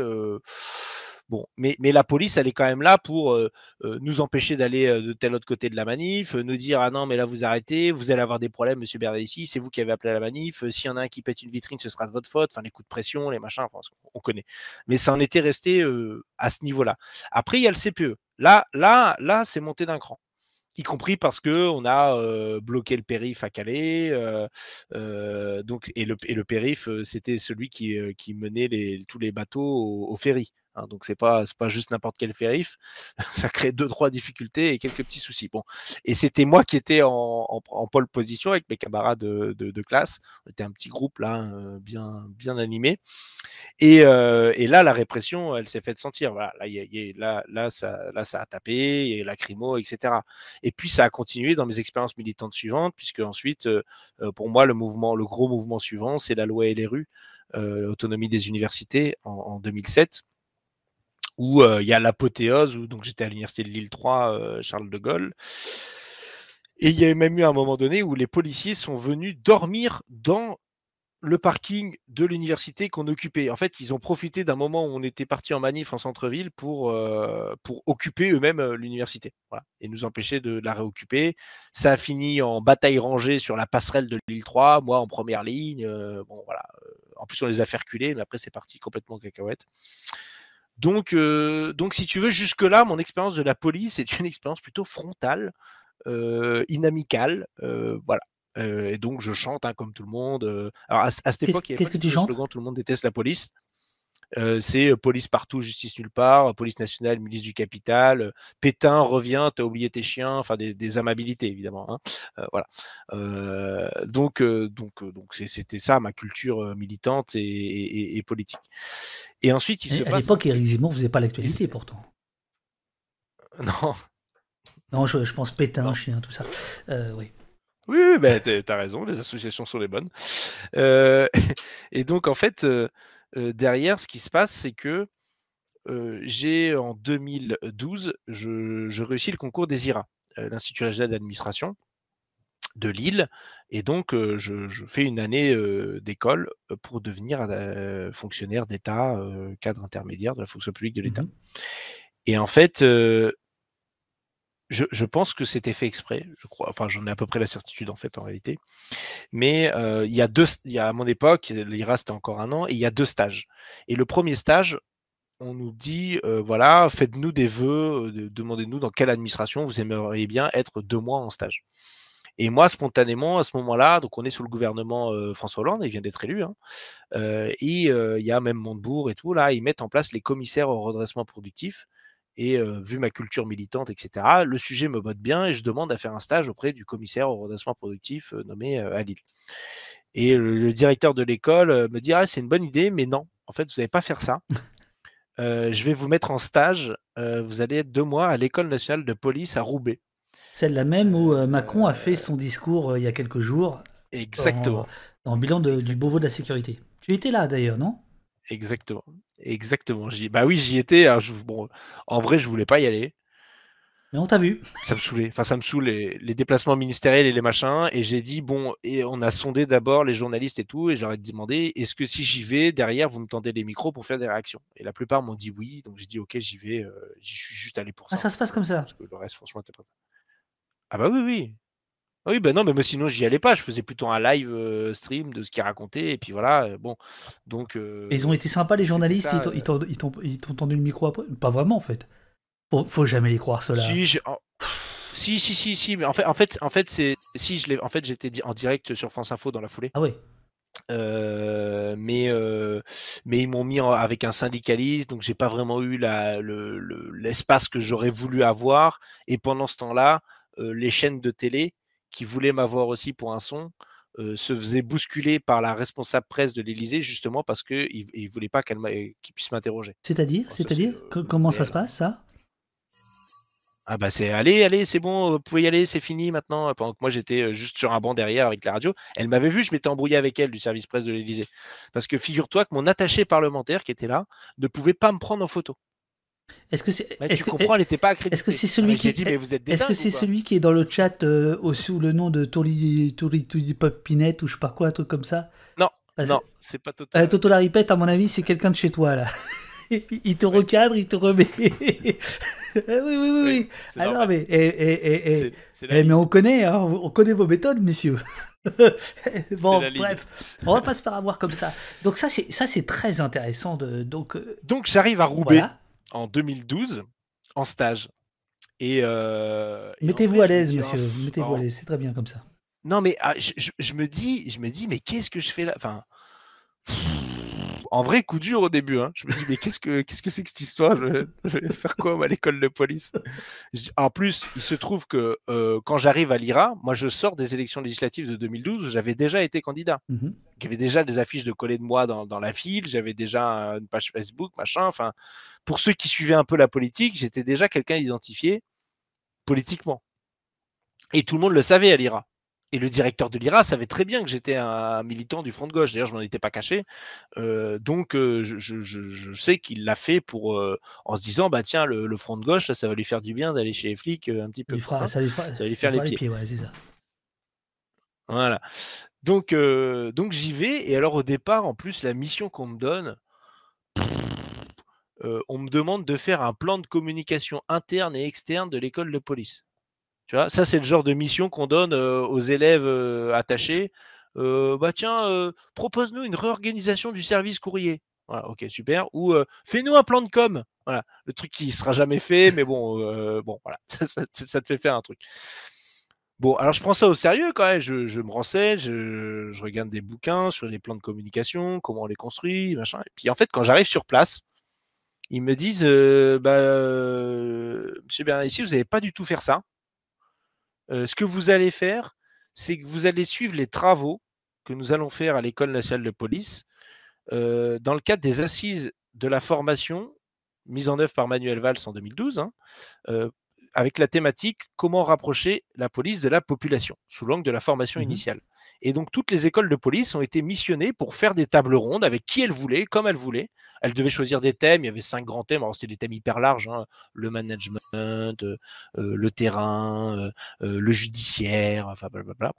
Bon, mais, mais, la police, elle est quand même là pour euh, euh, nous empêcher d'aller euh, de tel autre côté de la manif, nous dire ah non, mais là vous arrêtez, vous allez avoir des problèmes, monsieur ici, c'est vous qui avez appelé à la manif, s'il y en a un qui pète une vitrine, ce sera de votre faute, enfin les coups de pression, les machins, on connaît. Mais ça en était resté à ce niveau-là. Après, il y a le CPE. Là, là, là, c'est monté d'un cran y compris parce que on a bloqué le périph à Calais, donc et le, périph c'était celui qui, qui menait tous les bateaux au ferry. Hein, donc c'est pas pas juste n'importe quel férif, ça crée deux trois difficultés et quelques petits soucis. Bon, et c'était moi qui étais en, en, pole position avec mes camarades de, classe. On était un petit groupe là, hein, bien bien animé. Euh, et, là, la répression, elle s'est faite sentir. Voilà, là, ça, ça a tapé, il y a eu lacrymo, etc. Et puis ça a continué dans mes expériences militantes suivantes, puisque ensuite, euh, euh, pour moi, le mouvement, le gros mouvement suivant, c'est la loi et les rues. autonomie des universités en 2007 où euh, il y a l'apothéose, où donc j'étais à l'université de Lille 3, euh, Charles de Gaulle. Et il y a même eu un moment donné où les policiers sont venus dormir dans le parking de l'université qu'on occupait. En fait, ils ont profité d'un moment où on était parti en manif en centre-ville pour, euh, pour occuper eux-mêmes l'université et nous empêcher de la réoccuper. Ça a fini en bataille rangée sur la passerelle de l'île 3, moi en première ligne. voilà. En plus, on les a fait reculer, mais après, c'est parti complètement cacahuète. Donc, euh, donc, si tu veux, jusque-là, mon expérience de la police est une expérience plutôt frontale, euh, inamicale. Euh, voilà. et donc, je chante hein, comme tout le monde. Alors, à, cette époque, qu'est-ce que tu chantes slogan, Tout le monde déteste la police c'est police partout, justice nulle part, police nationale, milice du capital, Pétain revient, t'as oublié tes chiens, enfin des, amabilités évidemment. Hein, voilà. donc donc donc c'était ça ma culture militante et, politique. Et ensuite il se à passe... l'époque Éric Zemmour faisait pas l'actualité pourtant. Non. Non, je, pense Pétain, chien, tout ça. oui. Oui, oui ben, t'as raison, les associations sont les bonnes. et donc, en fait, derrière, ce qui se passe, c'est que j'ai en 2012, je, réussis le concours des IRA, l'Institut régional d'administration de Lille. Et donc, je, fais une année d'école pour devenir fonctionnaire d'État, cadre intermédiaire de la fonction publique de l'État. Mmh et en fait, je, pense que c'était fait exprès, je crois. Enfin, j'en ai à peu près la certitude en fait, en réalité. Mais euh, il y a deux, il y a à mon époque, l'IRA c'était encore un an, et il y a deux stages. Et le premier stage, on nous dit, euh, voilà, faites-nous des vœux, euh, demandez-nous dans quelle administration vous aimeriez bien être deux mois en stage. Et moi, spontanément, à ce moment-là, donc on est sous le gouvernement François Hollande, il vient d'être élu, hein, et il y a même Montebourg et tout, là, ils mettent en place les commissaires au redressement productif et vu ma culture militante, etc., le sujet me botte bien et je demande à faire un stage auprès du commissaire au redressement productif nommé à Lille. Et le, directeur de l'école me dit Ah, c'est une bonne idée, mais non, en fait, vous n'allez pas faire ça. je vais vous mettre en stage. vous allez être deux mois à l'école nationale de police à Roubaix. Celle Celle-là même où Macron a fait son discours il y a quelques jours. Exactement. Dans, bilan du Beauvau de la sécurité. Tu étais là d'ailleurs, non Exactement. Exactement. bah oui, j'y étais. Hein, en vrai, je voulais pas y aller. Mais on t'a vu. Ça me saoulait. Enfin, ça me saoule les, déplacements ministériels et les machins. Et j'ai dit, bon, et on a sondé d'abord les journalistes et tout. Et j'aurais demandé, est-ce que si j'y vais, derrière, vous me tendez les micros pour faire des réactions Et la plupart m'ont dit oui. Donc j'ai dit, ok, j'y vais. Euh, j'y suis juste allé pour ah, ça. ça se passe comme ça. le reste, franchement, t'es pas. Ah, bah oui, oui. Oui, ben non, mais sinon, j'y allais pas. Je faisais plutôt un live euh, stream de ce qu'il racontait. Et puis voilà, euh, bon. Donc. ils ont euh, été sympas, les journalistes. ils t'ont tendu le micro après Pas vraiment, en fait. Faut, faut jamais les croire, cela. Si, si, si, si, Mais en fait, en fait, en fait c'est. Si, je fait, j'étais en direct sur France Info dans la foulée. Ah ouais. mais mais ils m'ont mis avec un syndicaliste, donc j'ai pas vraiment eu l'espace que j'aurais voulu avoir. Et pendant ce temps-là, les chaînes de télé qui voulait m'avoir aussi pour un son, se faisait bousculer par la responsable presse de l'Élysée justement parce qu'il ne voulait pas qu'elle puisse m'interroger. C'est-à-dire bah, C'est-à-dire Comment ça se passe ça ah bah c'est allez, allez, c'est bon, vous pouvez y aller, c'est fini maintenant. Pendant que moi j'étais juste sur un banc derrière avec la radio, elle m'avait vu, je m'étais embrouillé avec elle du service presse de l'Elysée. Parce que figure-toi que mon attaché parlementaire qui était là ne pouvait pas me prendre en photo. Est-ce que c'est. Est-ce que comprends, elle n'était pas accréditée. Est-ce que c'est celui ah, qui. Est-ce que c'est celui qui est dans le chat euh, sous le nom de Tourli Popinette ou je sais pas quoi, un truc comme ça Non, non, c'est pas Toto. Euh, Toto la répète, à mon avis, c'est quelqu'un de chez toi là. il te recadre, il te remet. oui, oui, oui, oui. Ah Alors, mais, eh, eh, eh, mais on connaît, hein, on connaît vos méthodes, messieurs. bon, bref, on va pas se faire avoir comme ça. Donc ça, c'est ça, c'est très intéressant. De, donc, euh, donc j'arrive à rouler en 2012 en stage. Et, mettez-vous à l'aise, monsieur. mettez-vous à l'aise, c'est très bien comme ça. Non, mais ah, je, me dis, je me dis, mais qu'est-ce que je fais là Enfin, en vrai coup dur au début. Hein. Je me dis, mais qu'est-ce que ce que c'est que cette histoire je vais, faire quoi à l'école de police En plus, il se trouve que euh, quand j'arrive à l'IRA, moi je sors des élections législatives de 2012 où j'avais déjà été candidat. J'avais mhm. déjà des affiches de coller de moi dans, la ville. j'avais déjà une page Facebook, machin. Enfin, pour ceux qui suivaient un peu la politique, j'étais déjà quelqu'un identifié politiquement. Et tout le monde le savait à l'IRA. Et le directeur de l'IRA savait très bien que j'étais un militant du Front de gauche. D'ailleurs, je m'en étais pas caché. Euh, donc, euh, je, sais qu'il l'a fait pour euh, en se disant, bah tiens, le, Front de gauche, ça va lui faire du bien d'aller chez les flics un petit peu. plus. ça, lui fera, va lui faire les, pieds. Voilà. Donc, donc j'y vais. Et alors, au départ, en plus, la mission qu'on me donne, on me demande de faire un plan de communication interne et externe de l'école de police. Tu vois, ça, c'est le genre de mission qu'on donne euh, aux élèves euh, attachés. Euh, bah tiens, propose-nous une réorganisation du service courrier. Voilà, ok, super. Ou fais-nous un plan de com. Voilà, le truc qui ne sera jamais fait, mais bon, bon, voilà, ça, te fait faire un truc. Bon, alors je prends ça au sérieux quand même. Je, me renseigne, je, regarde des bouquins sur les plans de communication, comment on les construit, machin. Et puis en fait, quand j'arrive sur place, ils me disent, bah, Monsieur Bernard, ici, vous n'allez pas du tout faire ça euh, ce que vous allez faire, c'est que vous allez suivre les travaux que nous allons faire à l'École nationale de police euh, dans le cadre des assises de la formation mise en œuvre par Manuel Valls en 2012, hein, euh, avec la thématique Comment rapprocher la police de la population, sous l'angle de la formation mmh initiale. Et donc, toutes les écoles de police ont été missionnées pour faire des tables rondes avec qui elles voulaient, comme elles voulaient. Elles devaient choisir des thèmes. Il y avait cinq grands thèmes. Alors, c'était des thèmes hyper larges hein. le management, euh, euh, le terrain, euh, le judiciaire, enfin, blablabla.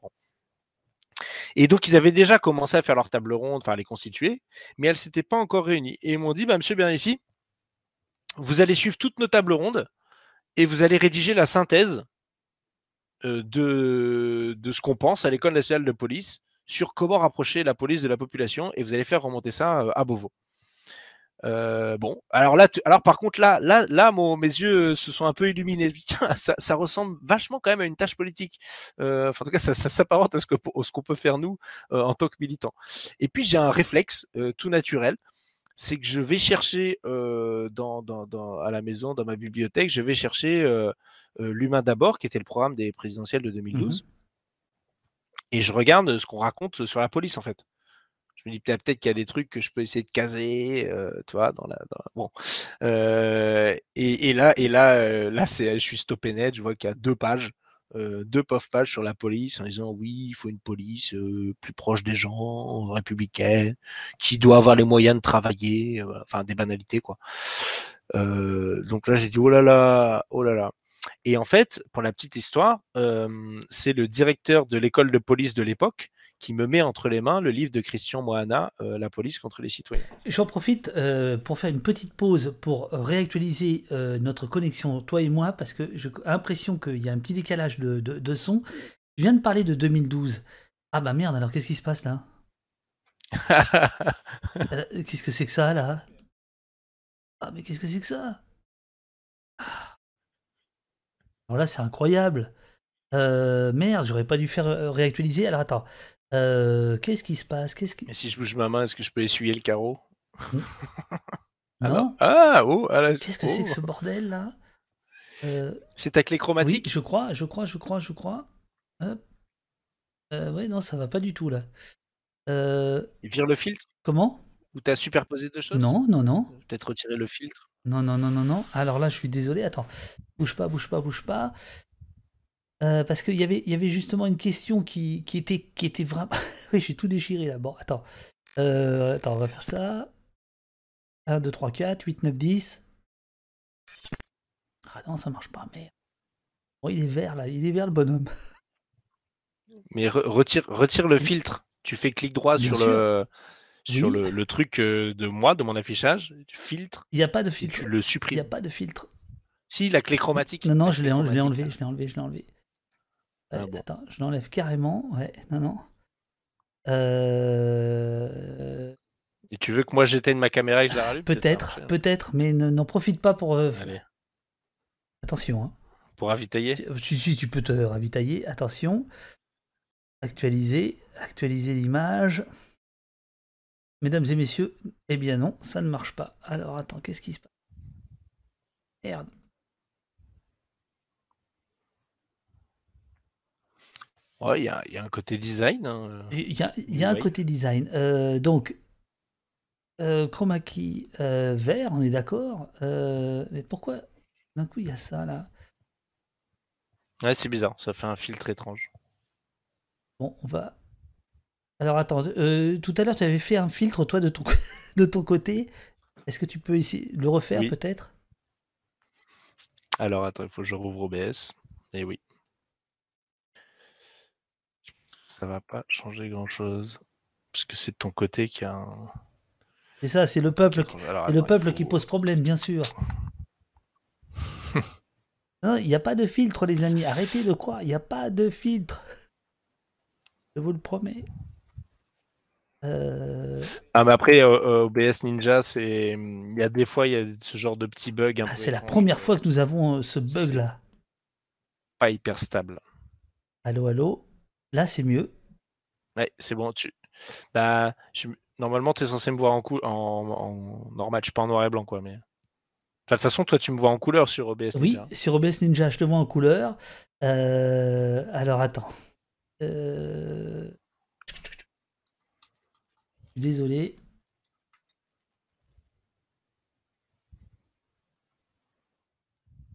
Et donc, ils avaient déjà commencé à faire leurs tables rondes, enfin, à les constituer, mais elles ne s'étaient pas encore réunies. Et ils m'ont dit bah, Monsieur Bernici, vous allez suivre toutes nos tables rondes et vous allez rédiger la synthèse euh, de, de ce qu'on pense à l'école nationale de police sur comment rapprocher la police de la population et vous allez faire remonter ça euh, à Beauvau. Euh, bon, alors là, alors par contre là, là, là, mon, mes yeux se sont un peu illuminés. ça, ressemble vachement quand même à une tâche politique. en tout cas, ça, ça s'apparente à ce que, qu'on peut faire nous en tant que militants. Et puis j'ai un réflexe tout naturel c'est que je vais chercher euh, à la maison, dans ma bibliothèque, je vais chercher euh, euh, L'humain d'abord, qui était le programme des présidentielles de 2012. Mmh et je regarde ce qu'on raconte sur la police, en fait. Je me dis peut-être qu'il y a des trucs que je peux essayer de caser, tu vois, dans la. Bon. Et, là, et là, là je suis stoppé net, je vois qu'il y a deux pages euh, deux pauvres pages sur la police en disant oui, il faut une police euh, plus proche des gens, républicaine, qui doit avoir les moyens de travailler, euh, enfin des banalités quoi. donc là j'ai dit oh là là, oh là là. Et en fait, pour la petite histoire, c'est le directeur de l'école de police de l'époque qui me met entre les mains le livre de Christian Moana, euh, La police contre les citoyens. J'en profite euh, pour faire une petite pause pour euh, réactualiser notre connexion, toi et moi, parce que j'ai l'impression qu'il y a un petit décalage de, son. Je viens de parler de 2012. Ah bah merde, alors qu'est-ce qui se passe là Qu'est-ce que c'est que ça là Ah mais qu'est-ce que c'est que ça Alors là c'est incroyable. merde, j'aurais pas dû faire réactualiser. Alors attends, euh, qu'est-ce qui se passe Qu'est-ce qui... si je bouge ma main, est-ce que je peux essuyer le carreau hmm. Alors, Ah, oh, ah Qu'est-ce que c'est que oh. ce bordel là euh, C'est ta clé chromatique Je crois, je crois, je crois, je crois. Euh, oui, non, ça va pas du tout là. vire le filtre Comment Ou t'as superposé deux choses Non, non, non. Peut-être retirer le filtre Non, non, non, non, non. Alors là, je suis désolé. Attends, bouge pas, bouge pas, bouge pas. Euh, parce qu'il y avait, y avait justement une question qui, était, qui était vraiment. oui, j'ai tout déchiré là. Bon, attends. Euh, on va faire ça. 1, 2, 3, 4, 8, 9, 10. Ah non, ça marche pas, mais Bon, il est vert là, il est vert le bonhomme. Mais retire, retire le filtre. Tu fais clic droit sur le sur le, truc euh, de moi, de mon affichage, filtre. Il n'y a pas de filtre. Tu le supprimes. Il n'y a pas de filtre. Si, la clé chromatique. Non, non, je l'ai enlevé, je l'ai enlevé, je l'ai enlevé. Ah attends, je l'enlève carrément. Ouais, non, non. Euh... tu veux que moi j'éteigne ma caméra et que je la rallume Peut-être, peut-être, mais n'en profite pas pour. Euh, Allez. Attention. Hein. Pour ravitailler si, tu, peux te ravitailler, attention. Actualiser, actualiser l'image. Mesdames et messieurs, eh bien non, ça ne marche pas. Alors attends, qu'est-ce qui se passe Merde. Ouais, il y, a un côté design. Hein, euh, il y a, un côté design. Euh, donc, euh, chroma key vert, on est d'accord. mais pourquoi d'un coup il y a ça là Ouais, c'est bizarre. Ça fait un filtre étrange. Bon, on va. Alors attends, tout à l'heure tu avais fait un filtre toi de ton, de ton côté. Est-ce que tu peux ici le refaire peut-être Alors attends, il faut que je rouvre OBS. Et eh oui. ça va pas changer grand chose. Parce que c'est de ton côté qui a un. C'est ça, c'est le peuple, qui, le peuple qui pose problème, bien sûr. Hein, il n'y a pas de filtre, les amis. Arrêtez de croire, il n'y a pas de filtre. Je vous le promets. Euh. Ah, mais après, euh, euh, OBS Ninja, c'est il y a des fois, il y a ce genre de petits bugs. Ah, c'est la première fois que nous avons ce bug-là. Pas hyper stable. Allô, allô Là, c'est mieux. Ouais, c'est bon. Tu... Bah, Normalement, tu es censé me voir en, cou... en... ne normal, pas en noir et blanc, quoi. Mais... De toute façon, toi, tu me vois en couleur sur OBS Ninja. Oui, sur OBS Ninja, je te vois en couleur. Euh, alors, attends. Euh, désolé.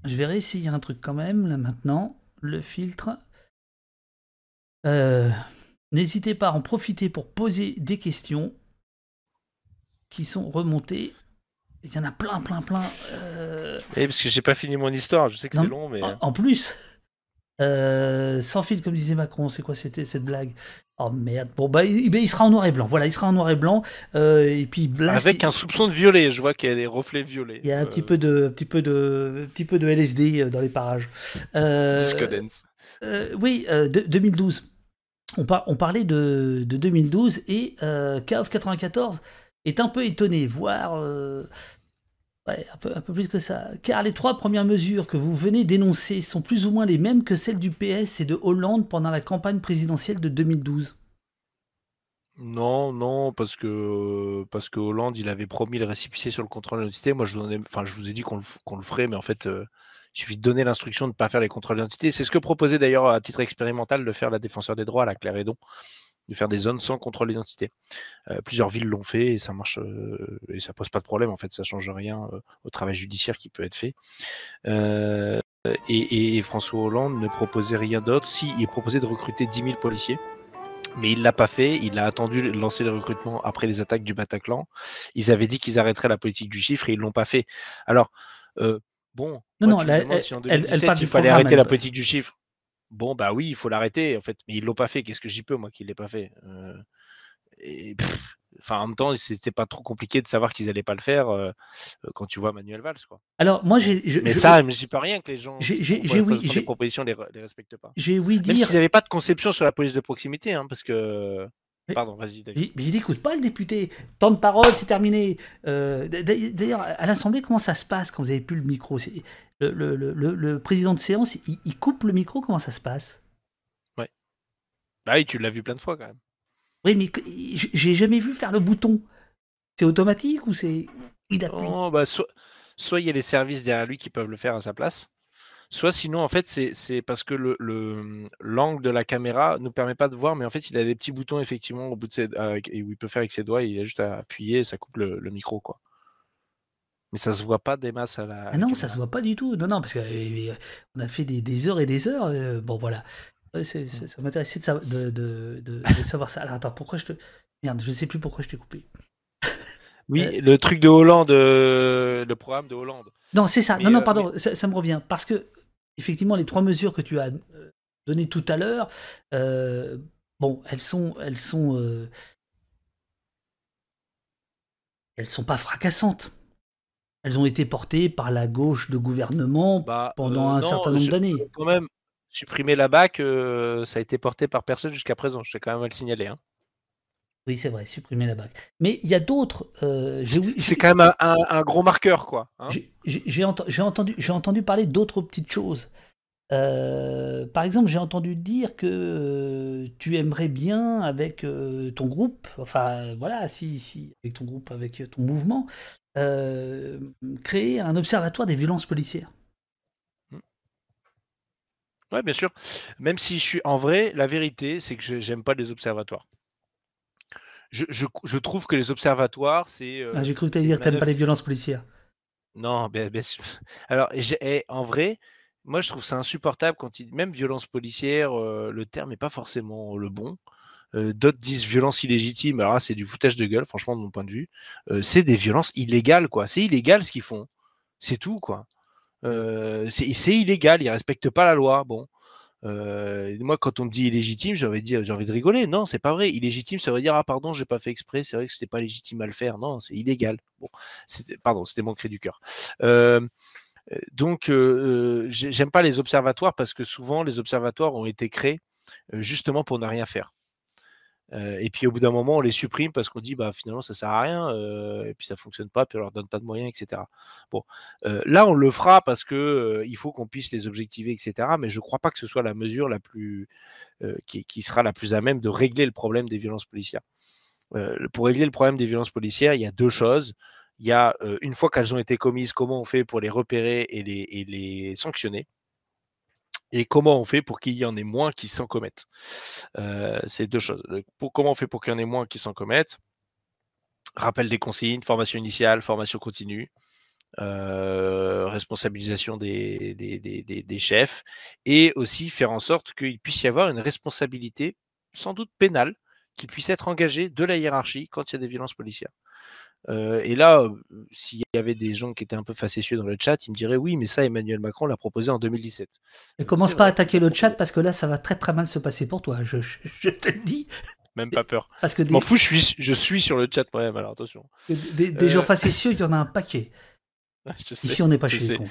Je vais a un truc quand même, là maintenant. Le filtre. Euh, n'hésitez pas à en profiter pour poser des questions qui sont remontées. Il y en a plein, plein, plein. Et euh, eh, parce que j'ai pas fini mon histoire, je sais que c'est long, mais. En, euh. plus, sans fil, comme disait Macron, c'est quoi c'était cette blague Oh merde. Bon, bah, il, sera en noir et blanc. Voilà, il sera en noir et blanc. et puis Avec un soupçon de violet. Je vois qu'il y a des reflets violets. Il y a un petit peu de, petit peu de, petit peu de LSD dans les parages. Euh, Disco oui, de, 2012 on, parlait de, 2012 et euh, KOF 94 est un peu étonné, voire euh, un, peu, plus que ça. Car les trois premières mesures que vous venez d'énoncer sont plus ou moins les mêmes que celles du PS et de Hollande pendant la campagne présidentielle de 2012. Non, non, parce que parce que Hollande, il avait promis le récépissé sur le contrôle de l'identité. Moi, je vous, ai, enfin, je vous ai dit qu'on le, ferait, mais en fait, euh, il suffit de donner l'instruction de ne pas faire les contrôles d'identité. C'est ce que proposait d'ailleurs à titre expérimental de faire la défenseur des droits, la Claire Clarédon, de faire des zones sans contrôle d'identité. Euh, plusieurs villes l'ont fait et ça marche euh, et ça pose pas de problème en fait, ça change rien euh, au travail judiciaire qui peut être fait. Et, François Hollande ne proposait rien d'autre. Si, il proposait de recruter 10 000 policiers. Mais il l'a pas fait. Il a attendu de lancer le recrutement après les attaques du Bataclan. Ils avaient dit qu'ils arrêteraient la politique du chiffre et ils l'ont pas fait. Alors, Bon, non, il fallait arrêter la politique du chiffre. Bon, bah oui, il faut l'arrêter, en fait. Mais ils l'ont pas fait. Qu'est-ce que j'y peux, moi, qu'ils l'aient pas fait euh, et, Enfin, en même temps, c'était pas trop compliqué de savoir qu'ils allaient pas le faire euh, euh, quand tu vois Manuel Valls, quoi. Alors, moi, j'ai. Mais ça, je ne suis pas rien que les gens. J'ai, j'ai, oui, les propositions les, les respectent pas. J'ai oui dire. n'avaient pas de conception sur la police de proximité, hein, parce que. Pardon, vas-y, David. Mais, il n'écoute pas le député. Temps de parole, c'est terminé. Euh, d'ailleurs, à l'Assemblée, comment ça se passe quand vous n'avez plus le micro le, le, président de séance, il, coupe le micro, comment ça se passe Ouais. Bah oui, tu l'as vu plein de fois quand même. Oui, mais j'ai jamais vu faire le bouton. C'est automatique ou c'est. Il appuie oh, bah, soit il y a les services derrière lui qui peuvent le faire à sa place, soit sinon, en fait, c'est parce que l'angle le, hum, l'angle de la caméra nous permet pas de voir, mais en fait, il a des petits boutons, effectivement, au bout de ses, et où il peut faire avec ses doigts, il a juste à appuyer ça coupe le, micro, quoi. Mais ça se voit pas des masses à la. Ah non, ça se voit pas du tout. Non, non, parce qu'on euh, a fait des, des, heures et des heures. Euh, bon, voilà. Mmh. ça m'intéressait de, de, de, savoir ça. Alors, attends, pourquoi je te. Merde, je sais plus pourquoi je t'ai coupé. Oui, euh, le truc de Hollande, le programme de Hollande. Non, c'est ça. non, non, pardon, ça, me revient. Parce que effectivement, les trois mesures que tu as euh, données tout à l'heure, euh, bon, elles sont, elles sont, euh, elles sont pas fracassantes. Elles ont été portées par la gauche de gouvernement bah, pendant un certain nombre d'années. Quand même, supprimer la BAC, ça a été porté par personne jusqu'à présent. Je vais quand même le signaler. Hein. Oui, c'est vrai, supprimer la BAC. Mais il y a d'autres. Euh, c'est quand même un, gros marqueur, quoi. Hein. j'ai entendu, entendu, parler d'autres petites choses. Euh, par exemple, j'ai entendu dire que euh, tu aimerais bien avec ton groupe, enfin voilà, si, si, avec ton groupe, avec ton mouvement, créer un observatoire des violences policières. Oui, bien sûr. Même si je suis en vrai, la vérité, c'est que j'aime pas les observatoires je, trouve que les observatoires, c'est. Euh, ah, j'ai cru que tu allais dire que tu n'aimes pas les violences policières. Non, bien, sûr. Alors, eh, en vrai, moi, je trouve ça insupportable quand même violence policière, euh, le terme n'est pas forcément le bon. Euh, d'autres disent violence illégitime. Alors, c'est du foutage de gueule, franchement, de mon point de vue. c'est des violences illégales, quoi. C'est illégal ce qu'ils font. C'est tout, quoi. c'est illégal, ils ne respectent pas la loi. Bon, moi, quand on me dit illégitime, j'ai envie de rigoler. Non, c'est pas vrai. Illégitime, ça veut dire ah pardon, j'ai pas fait exprès. C'est vrai que c'était pas légitime à le faire. Non, c'est illégal. Bon, pardon, c'était mon du cœur. donc, j'aime pas les observatoires parce que souvent les observatoires ont été créés justement pour ne rien faire et puis au bout d'un moment, on les supprime parce qu'on dit bah finalement ça sert à rien, et puis ça fonctionne pas, puis on leur donne pas de moyens, etc. Bon, là on le fera parce qu'il faut qu'on puisse les objectiver, etc. Mais je crois pas que ce soit la mesure la plus qui, sera la plus à même de régler le problème des violences policières. pour régler le problème des violences policières, il y a deux choses. Il y a une fois qu'elles ont été commises, comment on fait pour les repérer et les sanctionner et comment on fait pour qu'il y en ait moins qui s'en commettent. Euh, c'est deux choses. pour, comment on fait pour qu'il y en ait moins qui s'en commettent Rappel des consignes, formation initiale, formation continue, euh, responsabilisation des, des, chefs, et aussi faire en sorte qu'il puisse y avoir une responsabilité, sans doute pénale, qui puisse être engagée de la hiérarchie quand il y a des violences policières. Euh, et là, euh, s'il y avait des gens qui étaient un peu facétieux dans le chat, ils me diraient oui, mais ça, Emmanuel Macron l'a proposé en 2017. Et commence pas à attaquer le chat parce que là, ça va très très mal se passer pour toi, je, te le dis. Même pas peur. que Je m'en fous, je suis, je suis sur le chat moi-même, alors attention. Des, euh, gens facétieux, il y en a un paquet. Ici, on n'est pas chez les cons.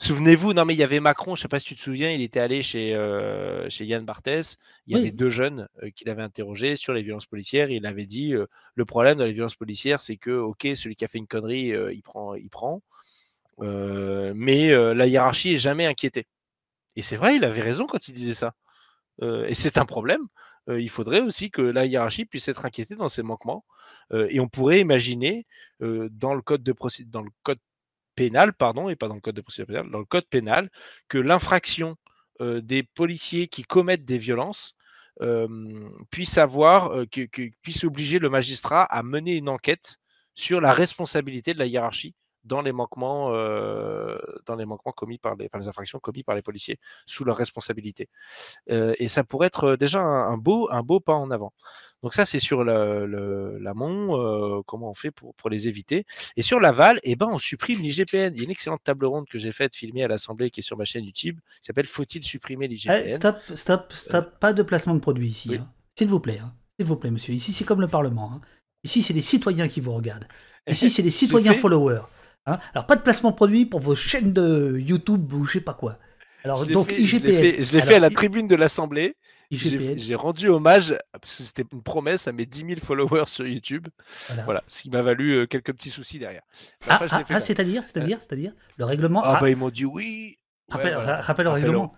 Souvenez-vous, non mais il y avait Macron, je ne sais pas si tu te souviens, il était allé chez, euh, chez Yann Barthès, il y avait deux jeunes euh, qu'il avait interrogés sur les violences policières, il avait dit euh, le problème dans les violences policières, c'est que ok, celui qui a fait une connerie, il prend, il prend, mais la hiérarchie est jamais inquiétée. Et c'est vrai, il avait raison quand il disait ça. et c'est un problème. il faudrait aussi que la hiérarchie puisse être inquiétée dans ses manquements. et on pourrait imaginer dans le code de procédure, dans le code pénal, pardon, et pas dans le code de procédure pénale, dans le code pénal, que l'infraction euh, des policiers qui commettent des violences puisse avoir, euh, que, puisse obliger le magistrat à mener une enquête sur la responsabilité de la hiérarchie dans les manquements, euh, dans les manquements commis par les, enfin, les infractions commises par les policiers sous leur responsabilité. Euh, et ça pourrait être euh, déjà un, beau, un beau pas en avant. Donc ça, c'est sur l'amont, comment on fait pour, pour les éviter. Et sur l'aval, eh ben, on supprime l'IGPN. Il y a une excellente table ronde que j'ai faite, filmée à l'Assemblée, qui est sur ma chaîne YouTube, qui s'appelle Faut-il supprimer eh, l'IGPN Stop, stop, stop, pas de placement de produits ici. Hein. S'il vous plaît, hein. s'il vous plaît, monsieur. Ici, c'est comme le Parlement. Hein. Ici, c'est les citoyens qui vous regardent. Ici, c'est les citoyens followers. Hein. Alors, pas de placement produit pour vos chaînes de YouTube ou je sais pas quoi. Alors, je donc, Je l'ai fait, à la tribune de l'Assemblée. J'ai, rendu hommage, parce que c'était une promesse, à mes 10 000 followers sur YouTube. Voilà, ce qui m'a valu euh, quelques petits soucis derrière. ah, ah, ah c'est-à-dire, c'est-à-dire, euh, c'est-à-dire, le règlement. Ah, ah, bah, ils m'ont dit oui. Rappel, au règlement.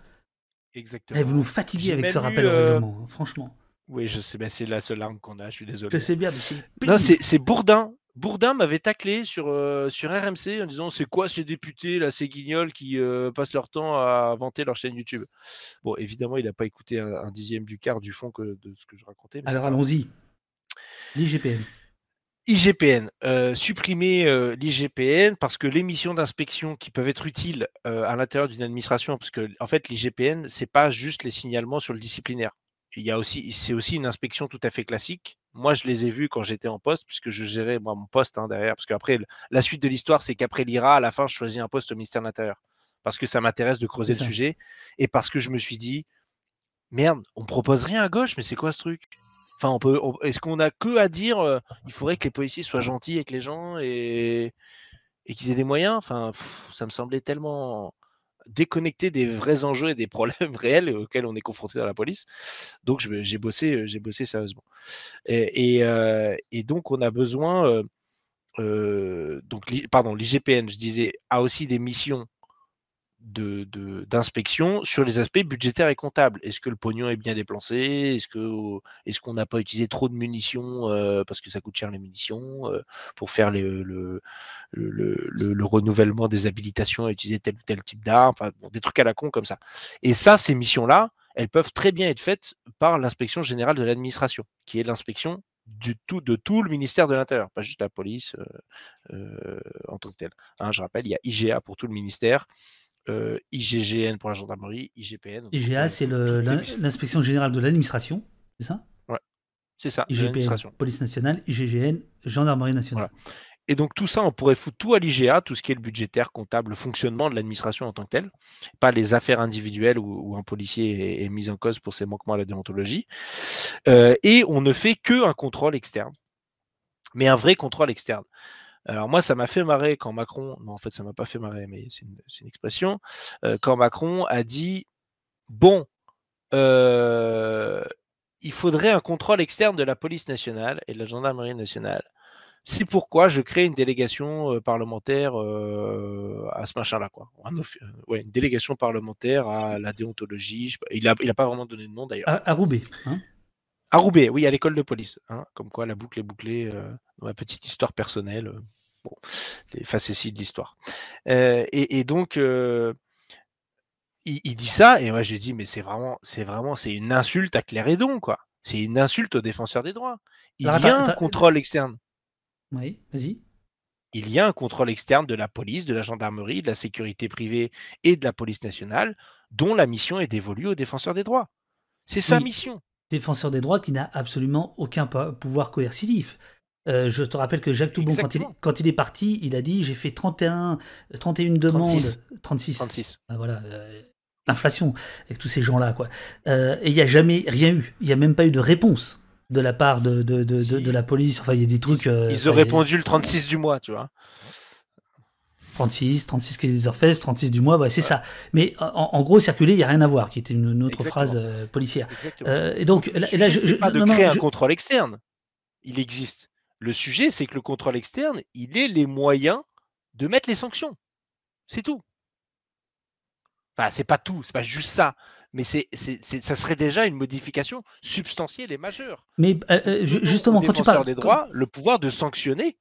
Eh, Exactement. Et vous nous fatiguez avec ce rappel au euh, règlement, hein, franchement. Oui, je sais, mais c'est la seule langue qu'on a, je suis désolé. Je sais bien, mais c'est. Non, c'est, c'est Bourdin. Bourdin m'avait taclé sur, euh, sur RMC en disant c'est quoi ces députés, là, ces guignols qui euh, passent leur temps à vanter leur chaîne YouTube. Bon, évidemment, il n'a pas écouté un, dixième du quart du fond que, de ce que je racontais. Alors allons-y. L'IGPN. IGPN, euh, supprimer l'IGPN parce que les missions d'inspection qui peuvent être utiles à l'intérieur d'une administration, parce que en fait l'IGPN, c'est pas juste les signalements sur le disciplinaire. Il y a aussi, c'est aussi une inspection tout à fait classique moi, je les ai vus quand j'étais en poste, puisque je gérais mon poste hein, derrière. Parce qu'après, la suite de l'histoire, c'est qu'après l'IRA, à la fin, je choisis un poste au ministère de l'Intérieur. Parce que ça m'intéresse de creuser le sujet. Et parce que je me suis dit, merde, on propose rien à gauche, mais c'est quoi ce truc Enfin, on peut. Est-ce qu'on a que à dire euh, Il faudrait que les policiers soient gentils avec les gens et, qu'ils aient des moyens. Enfin, ça me semblait tellement déconnecté des vrais enjeux et des problèmes réels auxquels on est confronté dans la police. Donc j'ai bossé, euh, j'ai bossé sérieusement. Euh, et, donc on a besoin, euh, donc pardon, l'IGPN, je disais, a aussi des missions d'inspection de, sur les aspects budgétaires et comptables. Est-ce que le pognon est bien dépensé Est-ce qu'on euh, est qu'on n'a pas utilisé trop de munitions euh, parce que ça coûte cher les munitions euh, pour faire le, le, renouvellement des habilitations à utiliser tel ou tel type d'armes, Des trucs à la con comme ça. Et ça, ces missions-là, elles peuvent très bien être faites par l'inspection générale de l'administration, qui est l'inspection du tout, de tout le ministère de l'Intérieur, pas juste la police en tant que telle. Hein, je rappelle, il y a IGA pour tout le ministère euh, IGGN pour la gendarmerie, IGPN. IGA, euh, c'est l'inspection générale de l'administration, c'est ça Ouais, c'est ça. IGPN, police nationale, IGGN, gendarmerie nationale. Et donc tout ça, on pourrait foutre tout à l'IGA, tout ce qui est le budgétaire, comptable, le fonctionnement de l'administration en tant que tel, pas les affaires individuelles où, un policier est, mis en cause pour ses manquements à la déontologie. Euh, et on ne fait que un contrôle externe, mais un vrai contrôle externe. Alors moi, ça m'a fait marrer quand Macron, non, en fait, ça m'a pas fait marrer, mais c'est une, expression, euh, quand Macron a dit, bon, euh, il faudrait un contrôle externe de la police nationale et de la gendarmerie nationale. C'est pourquoi je crée une délégation euh, parlementaire à ce machin-là, quoi. une délégation parlementaire à la déontologie. Il n'a il a pas vraiment donné de nom d'ailleurs. À, Roubaix. Hein. À Roubaix, oui, à l'école de police. Hein, comme quoi, la boucle est bouclée ma euh, petite histoire personnelle. Euh, bon, les facéties de l'histoire. Euh, et, donc, il, dit ça, et moi j'ai dit, mais c'est vraiment, c'est vraiment, c'est une insulte à Claire Edon, quoi. C'est une insulte aux défenseurs des droits. Il y a un contrôle externe. Oui, vas-y. Il y a un contrôle externe de la police, de la gendarmerie, de la sécurité privée et de la police nationale, dont la mission est dévolue aux défenseurs des droits. C'est sa mission défenseur des droits qui n'a absolument aucun pouvoir coercitif. Euh, je te rappelle que Jacques Toubon, quand il, est parti, il a dit j'ai fait 31, 31 demandes. 36. 36. Bah voilà. Euh, l'inflation avec tous ces gens-là. quoi. Euh, et il n'y a jamais rien eu. Il n'y a même pas eu de réponse de la part de, de, la police. Enfin, il y a des trucs. ils ont répondu le 36 du mois, tu vois. 36, 36 qui est des orfèvres, 36 du mois, bah, c'est ça. Mais en, gros, circuler, il n'y a rien à voir, qui était une, autre phrase euh, policière. Euh, et donc, là, pas de créer un contrôle externe. Il existe. Le sujet, c'est que le contrôle externe, il est les moyens de mettre les sanctions. C'est tout. Enfin, c'est pas tout, c'est pas juste ça, mais c'est, ça serait déjà une modification substantielle et majeure. Mais euh, justement, quand tu parles des droits, le pouvoir de sanctionner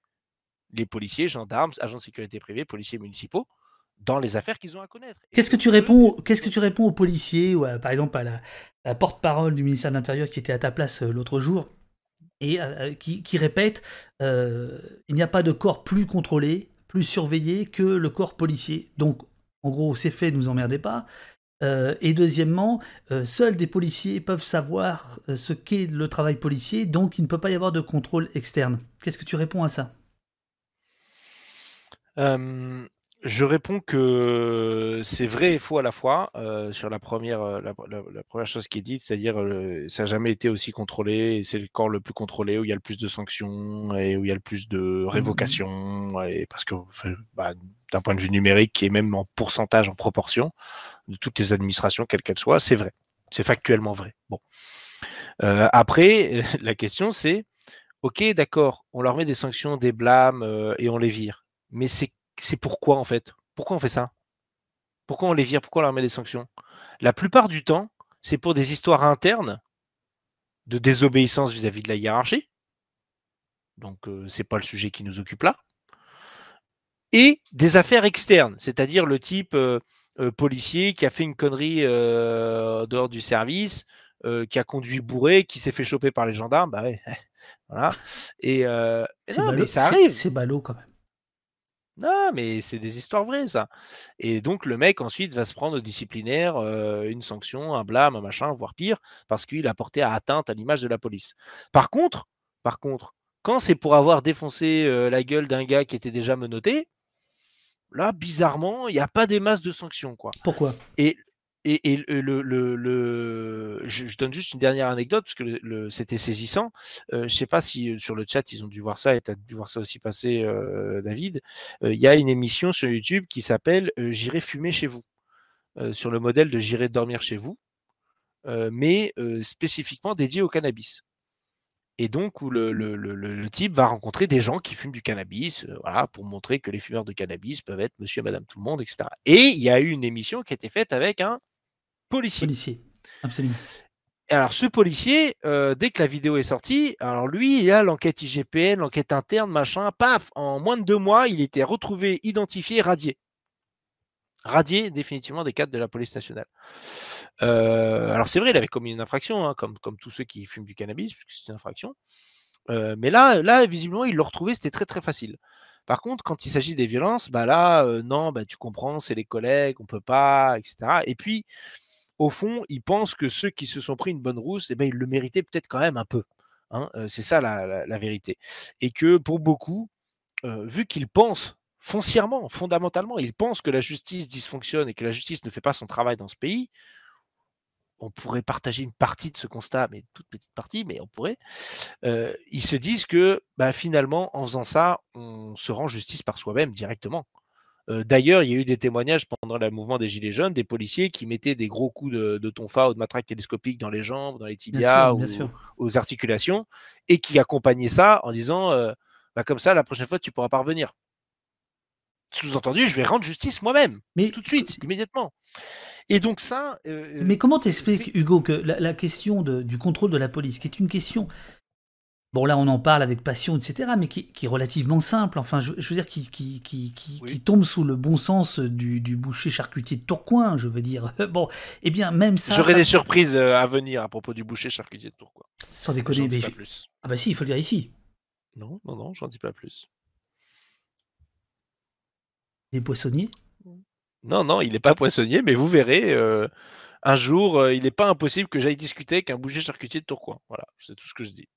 les policiers, gendarmes, agents de sécurité privée, policiers municipaux dans les affaires qu'ils ont à connaître. Qu'est-ce que tu réponds Qu'est-ce que tu réponds aux policiers ou par exemple à la, porte-parole du ministère de l'Intérieur qui était à ta place euh, l'autre jour et euh, euh, qui, répète il n'y a pas de corps plus contrôlé, plus surveillé que le corps policier. Donc en gros c'est fait, ne nous emmerdez pas. et deuxièmement, seuls des policiers peuvent savoir ce qu'est le travail policier, donc il ne peut pas y avoir de contrôle externe. Qu'est-ce que tu réponds à ça je réponds que c'est vrai et faux à la fois sur la première, la, première chose qui est dite, c'est-à-dire que ça n'a jamais été aussi contrôlé, c'est le corps le plus contrôlé où il y a le plus de sanctions et où il y a le plus de mmh, mmh, mmh. révocations, et parce que bah, d'un point de vue numérique et même en pourcentage, en proportion de toutes les administrations, quelles qu'elles soient, c'est vrai, c'est factuellement vrai. Bon. après, la question c'est, ok, d'accord, on leur met des sanctions, des blâmes et on les vire mais c'est pourquoi en fait Pourquoi on fait ça Pourquoi on les vire Pourquoi on leur met des sanctions La plupart du temps, c'est pour des histoires internes de désobéissance vis-à-vis de la hiérarchie. Donc euh, ce n'est pas le sujet qui nous occupe là. Et des affaires externes, c'est-à-dire le type euh, euh, policier qui a fait une connerie dehors du service, qui a conduit bourré, qui s'est fait choper par les gendarmes, bah voilà. Et, ça arrive. C'est ballot quand même. Non, mais c'est des histoires vraies, ça. Et donc, le mec, ensuite, va se prendre au disciplinaire euh, une sanction, un blâme, un machin, voire pire, parce qu'il a porté à atteinte à l'image de la police. Par contre, par contre, quand c'est pour avoir défoncé euh, la gueule d'un gars qui était déjà menotté, là, bizarrement, il n'y a pas des masses de sanctions, quoi. Pourquoi Et et, le, je, donne juste une dernière anecdote parce que le, c'était saisissant. je euh, je sais pas si euh, sur le chat ils ont dû voir ça et tu as dû voir ça aussi passer, euh, David. Il y a une émission sur YouTube qui s'appelle J'irai fumer chez vous, sur le modèle de J'irai dormir chez vous, mais spécifiquement dédié au cannabis. Et donc où le, le, type va rencontrer des gens qui fument du cannabis, voilà, pour montrer que les fumeurs de cannabis peuvent être monsieur, madame, tout le monde, etc. Et il y a eu une émission qui a été faite avec un policier. Policier, absolument. Alors, ce policier, euh, dès que la vidéo est sortie, alors lui, il a l'enquête IGPN, l'enquête interne, machin, paf, en moins de deux mois, il était retrouvé, identifié, radié. Radié définitivement des cadres de la police nationale. Euh, alors, c'est vrai, il avait commis une infraction, hein, comme, comme tous ceux qui fument du cannabis, puisque c'est une infraction. Euh, mais là, là, visiblement, il l'a retrouvé, c'était très très facile. Par contre, quand il s'agit des violences, bah là, non, bah, tu comprends, c'est les collègues, on ne peut pas, etc. Et puis, au fond, ils pensent que ceux qui se sont pris une bonne rousse, eh ben, ils le méritaient peut-être quand même un peu. Hein, c'est ça la, vérité. Et que pour beaucoup, vu qu'ils pensent foncièrement, fondamentalement, ils pensent que la justice dysfonctionne et que la justice ne fait pas son travail dans ce pays, on pourrait partager une partie de ce constat, mais toute petite partie, mais on pourrait, ils se disent que bah, finalement, en faisant ça, on se rend justice par soi-même directement. Euh, d'ailleurs, il y a eu des témoignages pendant le mouvement des Gilets jaunes, des policiers qui mettaient des gros coups de, tonfa ou de matraque télescopique dans les jambes, dans les tibias, ou, aux articulations, et qui accompagnaient ça en disant euh, bah, comme ça, la prochaine fois, tu pourras parvenir. Sous-entendu, je vais rendre justice moi-même, tout de suite, immédiatement. Et donc ça. Euh, mais comment t'expliques, Hugo, que la, question du contrôle de la police, qui est une question bon là on en parle avec passion, etc., mais qui, est relativement simple, enfin je, veux dire qui, tombe sous le bon sens du, boucher charcutier de Tourcoing, je veux dire. bon, eh bien même ça... J'aurais des surprises euh, à venir à propos du boucher charcutier de Tourcoing. Sans déconner, dis Pas plus. Ah bah si, il faut le dire ici. Non, non, non, j'en dis pas plus. Des poissonniers Non, non, il n'est pas poissonnier, mais vous verrez... Euh, un jour, euh, il n'est pas impossible que j'aille discuter avec un boucher charcutier de Tourcoing. Voilà, c'est tout ce que je dis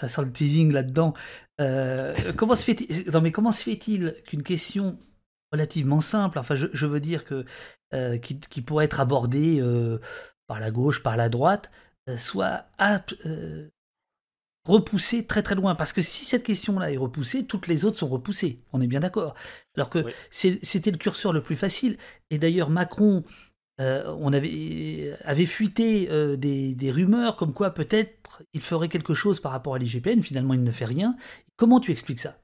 ça sent le teasing là-dedans. Euh, comment se fait-il Non, mais comment se fait-il qu'une question relativement simple, enfin, je, veux dire que euh, qui, pourrait être abordée euh, par la gauche, par la droite, soit repoussée très très loin Parce que si cette question-là est repoussée, toutes les autres sont repoussées. On est bien d'accord. Alors que c'était le curseur le plus facile. Et d'ailleurs, Macron euh, on avait, fuité euh, des, rumeurs comme quoi peut-être il ferait quelque chose par rapport à l'IGPN, finalement il ne fait rien. Comment tu expliques ça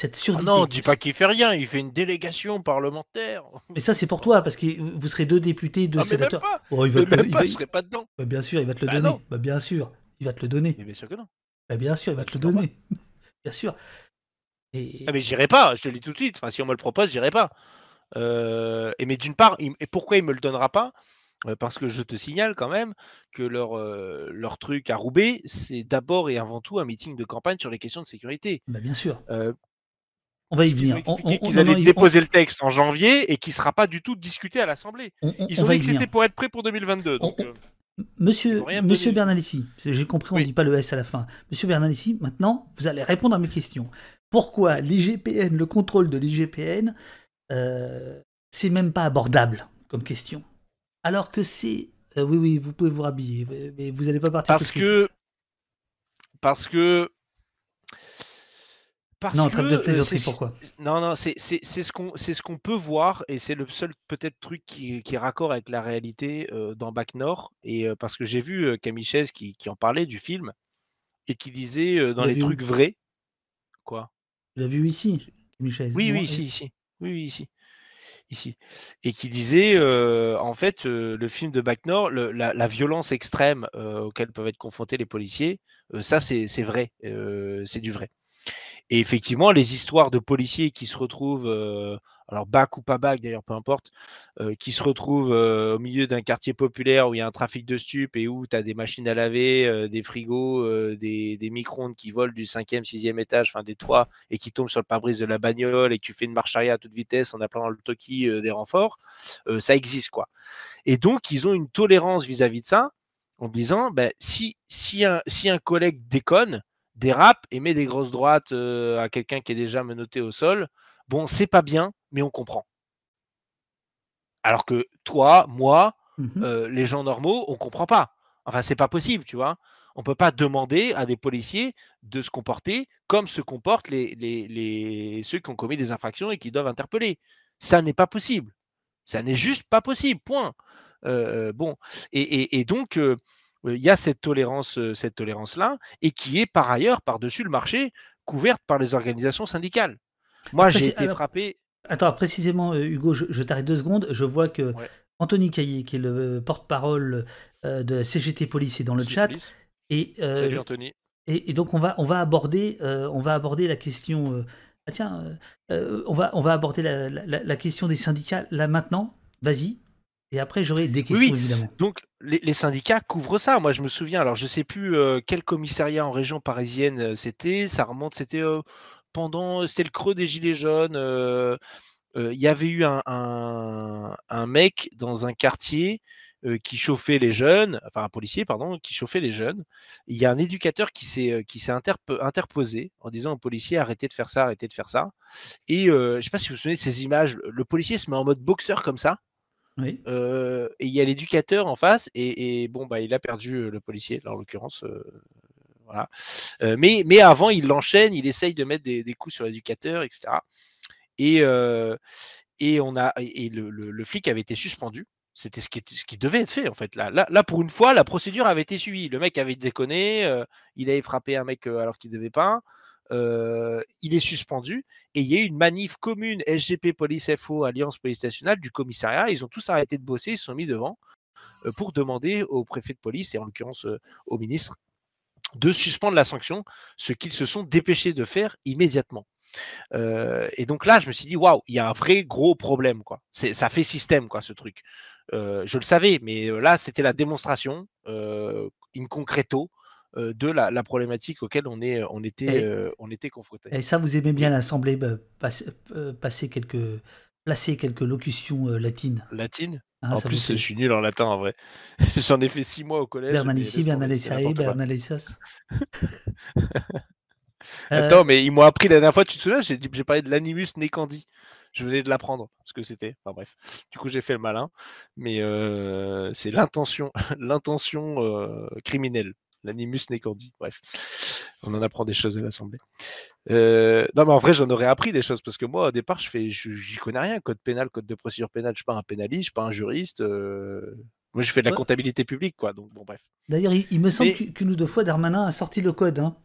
Cette ah surdité. Ah non, dis pas qu'il fait rien, il fait une délégation parlementaire. Mais ça c'est pour toi, parce que vous serez deux députés, deux ah, sénateurs. pas. Oh, il va pas, pas dedans. bien sûr, il va te le donner. Bah, bien sûr, il va te le donner. bien sûr que non. bien sûr, il va te le donner. bien sûr. Et... Ah, mais j'irai pas, je te le dis tout de suite. Enfin, si on me le propose, j'irai pas. Euh, et mais d'une part, et pourquoi il ne me le donnera pas euh, parce que je te signale quand même que leur, euh, leur truc à Roubaix, c'est d'abord et avant tout un meeting de campagne sur les questions de sécurité. Bah, bien sûr. on va y venir. Ils allaient déposer le texte en janvier et qui ne sera pas du tout discuté à l'Assemblée. Ils ont dit que c'était pour être prêt pour 2022. Donc, Monsieur, Monsieur Bernalici, j'ai compris, on ne dit pas le S à la fin. Monsieur Bernalici, maintenant, vous allez répondre à mes questions. Pourquoi l'IGPN, le contrôle de l'IGPN, euh, c'est même pas abordable comme question. Alors que c'est. Euh, oui, oui, vous pouvez vous rhabiller, mais vous n'allez pas partir. Parce que. Parce que. Parce non, train de euh, plaisanterie, pourquoi Non, non, c'est ce qu'on ce qu'on peut voir, et c'est le seul peut-être truc qui, qui, raccord avec la réalité dans Bac Nord, et parce que j'ai vu Camille Chaise qui, qui, en parlait du film, et qui disait dans les trucs vrais, quoi. Tu vu ici, Camille Chaise Oui, oui, ici, ici oui, ici. Ici. Et qui disait, en fait, le film de Bacnor, la, la, violence extrême auxquelles peuvent être confrontés les policiers, ça, c'est vrai. c'est du vrai. Et effectivement, les histoires de policiers qui se retrouvent alors bac ou pas bac d'ailleurs, peu importe, qui se retrouve au milieu d'un quartier populaire où il y a un trafic de stupes et où tu as des machines à laver, des frigos, des, des micro-ondes qui volent du cinquième, sixième étage, enfin des toits, et qui tombent sur le pare-brise de la bagnole et tu fais une marche arrière à toute vitesse en appelant le toki des renforts, ça existe quoi. Et donc ils ont une tolérance vis-à-vis de ça en disant, ben, si, si, un, si un collègue déconne, dérape et met des grosses droites à quelqu'un qui est déjà menotté au sol, bon, c'est pas bien, mais on comprend. Alors que toi, moi, mmh euh, les gens normaux, on comprend pas. Enfin, c'est pas possible, tu vois. On peut pas demander à des policiers de se comporter comme se comportent les, ceux qui ont commis des infractions et qui doivent interpeller. Ça n'est pas possible. Ça n'est juste pas possible. Point. Euh, euh, bon, et, donc. il y a cette tolérance, cette tolérance là, et qui est par ailleurs par dessus le marché couverte par les organisations syndicales. Moi, j'ai été frappé. Attends, précisément, euh, Hugo, je, t'arrête deux secondes. Je vois que Anthony Caillé, qui est le euh, porte-parole euh, de la CGT Police, est dans le chat. Salut Anthony. Et, donc on va, on va aborder, on va aborder la question. Ah, tiens, on va, on va aborder la, question des syndicats là maintenant. Vas-y. Et après, j'aurai des questions, évidemment. Donc, les, syndicats couvrent ça. Moi, je me souviens, alors je ne sais plus quel commissariat en région parisienne c'était, ça remonte, c'était pendant, c'était le creux des Gilets jaunes. Euh, euh, il y avait eu un, mec dans un quartier euh, qui chauffait les jeunes, enfin un policier, pardon, qui chauffait les jeunes. Il y a un éducateur qui s'est, qui interposé en disant au policier arrêtez de faire ça, arrêtez de faire ça. Et je ne sais pas si vous vous souvenez de ces images, le policier se met en mode boxeur comme ça. et il y a l'éducateur en face, et, bon, bah, il a perdu le policier, là en l'occurrence, euh, mais, avant, il l'enchaîne, il essaye de mettre des, coups sur l'éducateur, etc. Euh, et, on a, le, flic avait été suspendu. C'était ce qui, devait être fait, en fait. Là. pour une fois, la procédure avait été suivie. Le mec avait déconné, euh, il avait frappé un mec alors qu'il ne devait pas. il est suspendu et il y a eu une manif commune SGP Police FO Alliance Police Nationale du commissariat. Ils ont tous arrêté de bosser, ils se sont mis devant pour demander au préfet de police et en l'occurrence au ministre de suspendre la sanction, ce qu'ils se sont dépêchés de faire immédiatement. Euh, et donc là, je me suis dit, waouh, il y a un vrai gros problème, quoi. Ça fait système, quoi, ce truc. Euh, je le savais, mais euh, là, c'était la démonstration, in concreto, de la, problématique auquel on, est, on était, on était confronté. Et ça, vous aimez bien l'Assemblée bah, passer quelques, placer quelques locutions euh, latines. Latines ah, En plus, je suis nul en latin en vrai. J'en ai fait six mois au collège. Bernalici, Bernalessari, Bernalissas. Attends, mais ils m'ont appris la dernière fois, tu te souviens, j'ai parlé de l'animus necandi. Je venais de l'apprendre, ce que c'était. Enfin bref. Du coup, j'ai fait le malin. Mais euh, c'est l'intention, l'intention euh, criminelle l'animus n'est dit, Bref, on en apprend des choses à l'Assemblée. Euh, non, mais en vrai, j'en aurais appris des choses parce que moi, au départ, je fais, j'y connais rien, code pénal, code de procédure pénale. Je suis pas un pénaliste, je suis pas un juriste. Euh. Moi, je fais de la comptabilité publique, quoi. Donc bon, bref. D'ailleurs, il, me semble qu'une ou deux fois, Darmanin a sorti le code. Hein.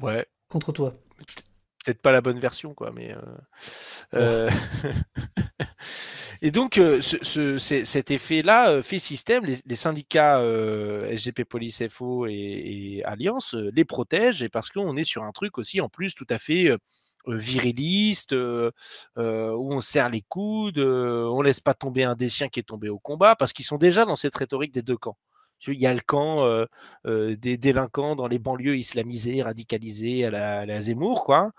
ouais. Contre toi peut-être pas la bonne version, quoi, mais. Euh, euh, et donc, euh, cet effet-là fait système. Les, syndicats SGP Police FO et, Alliance les protègent, et parce qu'on est sur un truc aussi, en plus, tout à fait viriliste, où on serre les coudes, on on laisse pas tomber un des siens qui est tombé au combat, parce qu'ils sont déjà dans cette rhétorique des deux camps il y a le camp euh, euh, des délinquants dans les banlieues islamisées, radicalisées à la, Zemmour, quoi.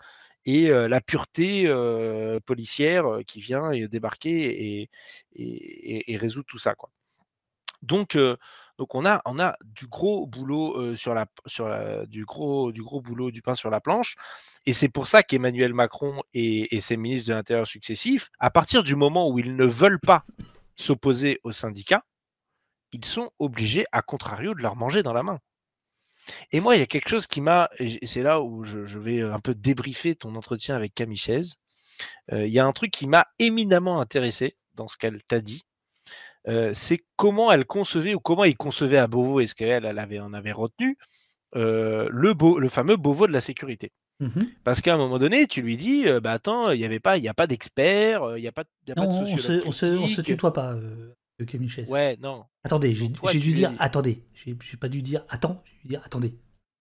Et euh, la pureté policière qui vient et débarquer et, résoudre tout ça, quoi. Donc, donc on a, on a du gros boulot sur la, sur du gros, du gros boulot du pain sur la planche. Et c'est pour ça qu'Emmanuel Macron et, et ses ministres de l'Intérieur successifs, à partir du moment où ils ne veulent pas s'opposer aux syndicats, ils sont obligés, à contrario, de leur manger dans la main. Et moi, il y a quelque chose qui m'a, et c'est là où je, vais euh, un peu débriefer ton entretien avec Camille euh, il y a un truc qui m'a éminemment intéressé dans ce qu'elle t'a dit, euh, c'est comment elle concevait ou comment il concevait à Beauvau, et ce qu'elle avait, en avait retenu, le, le fameux Beauvau de la sécurité. Mmh Parce qu'à un moment donné, tu lui dis, bah attends, il n'y avait pas, il a pas d'experts, il n'y a pas, de sociologue. On se, se, tutoie pas de Ouais, non. Attendez, j'ai dû dire attendez. J'ai pas dû dire attends, j'ai dû dire attendez.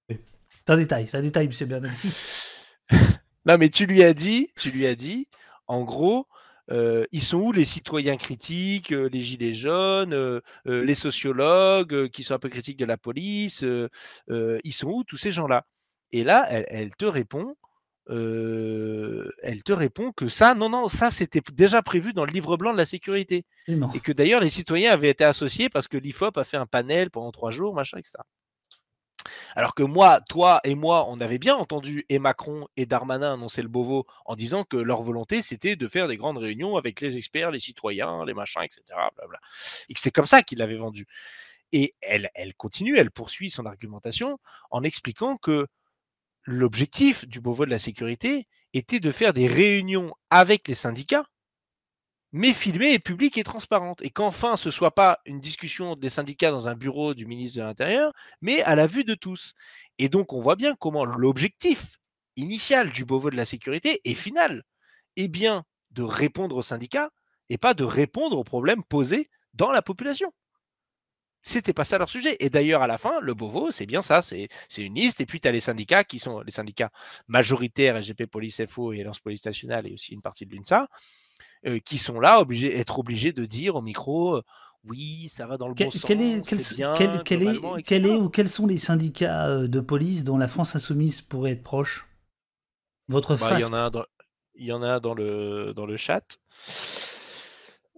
C'est un détail, c'est un détail, monsieur Bernard. non, mais tu lui as dit, tu lui as dit, en gros, euh, ils sont où les citoyens critiques, euh, les gilets jaunes, euh, les sociologues qui sont un peu critiques de la police Ils sont où tous ces gens-là Et là, elle, elle, te répond elle te répond que ça, non, non, ça c'était déjà prévu dans le livre blanc de la sécurité. Et que d'ailleurs les citoyens avaient été associés parce que l'IFOP a fait un panel pendant trois jours, machin, etc. Alors que moi, toi et moi, on avait bien entendu et Macron et Darmanin annoncer le Beauvau en disant que leur volonté c'était de faire des grandes réunions avec les experts, les citoyens, les machins, etc. Et que c'est comme ça qu'ils l'avaient vendu. Et elle, elle continue, elle poursuit son argumentation en expliquant que l'objectif du Beauvau de la sécurité était de faire des réunions avec les syndicats, mais filmées et publiques et transparentes. Et qu'enfin, ce ne soit pas une discussion des syndicats dans un bureau du ministre de l'Intérieur, mais à la vue de tous. Et donc, on voit bien comment l'objectif initial du Beauvau de la sécurité est final est eh bien de répondre aux syndicats et pas de répondre aux problèmes posés dans la population. C'était pas ça leur sujet. Et d'ailleurs, à la fin, le Beauvau, c'est bien ça, c'est une liste. Et puis, tu as les syndicats qui sont les syndicats majoritaires, SGP Police FO et Alliance Police Nationale, et aussi une partie de l'UNSA, euh, qui sont là, obligés, être obligés de dire au micro euh, oui, ça va dans le bon sens. Est, est quel, est, ou quels sont les syndicats euh, de police dont la France Insoumise pourrait être proche Votre bah, Il y en a un il y en a dans, le, dans le chat.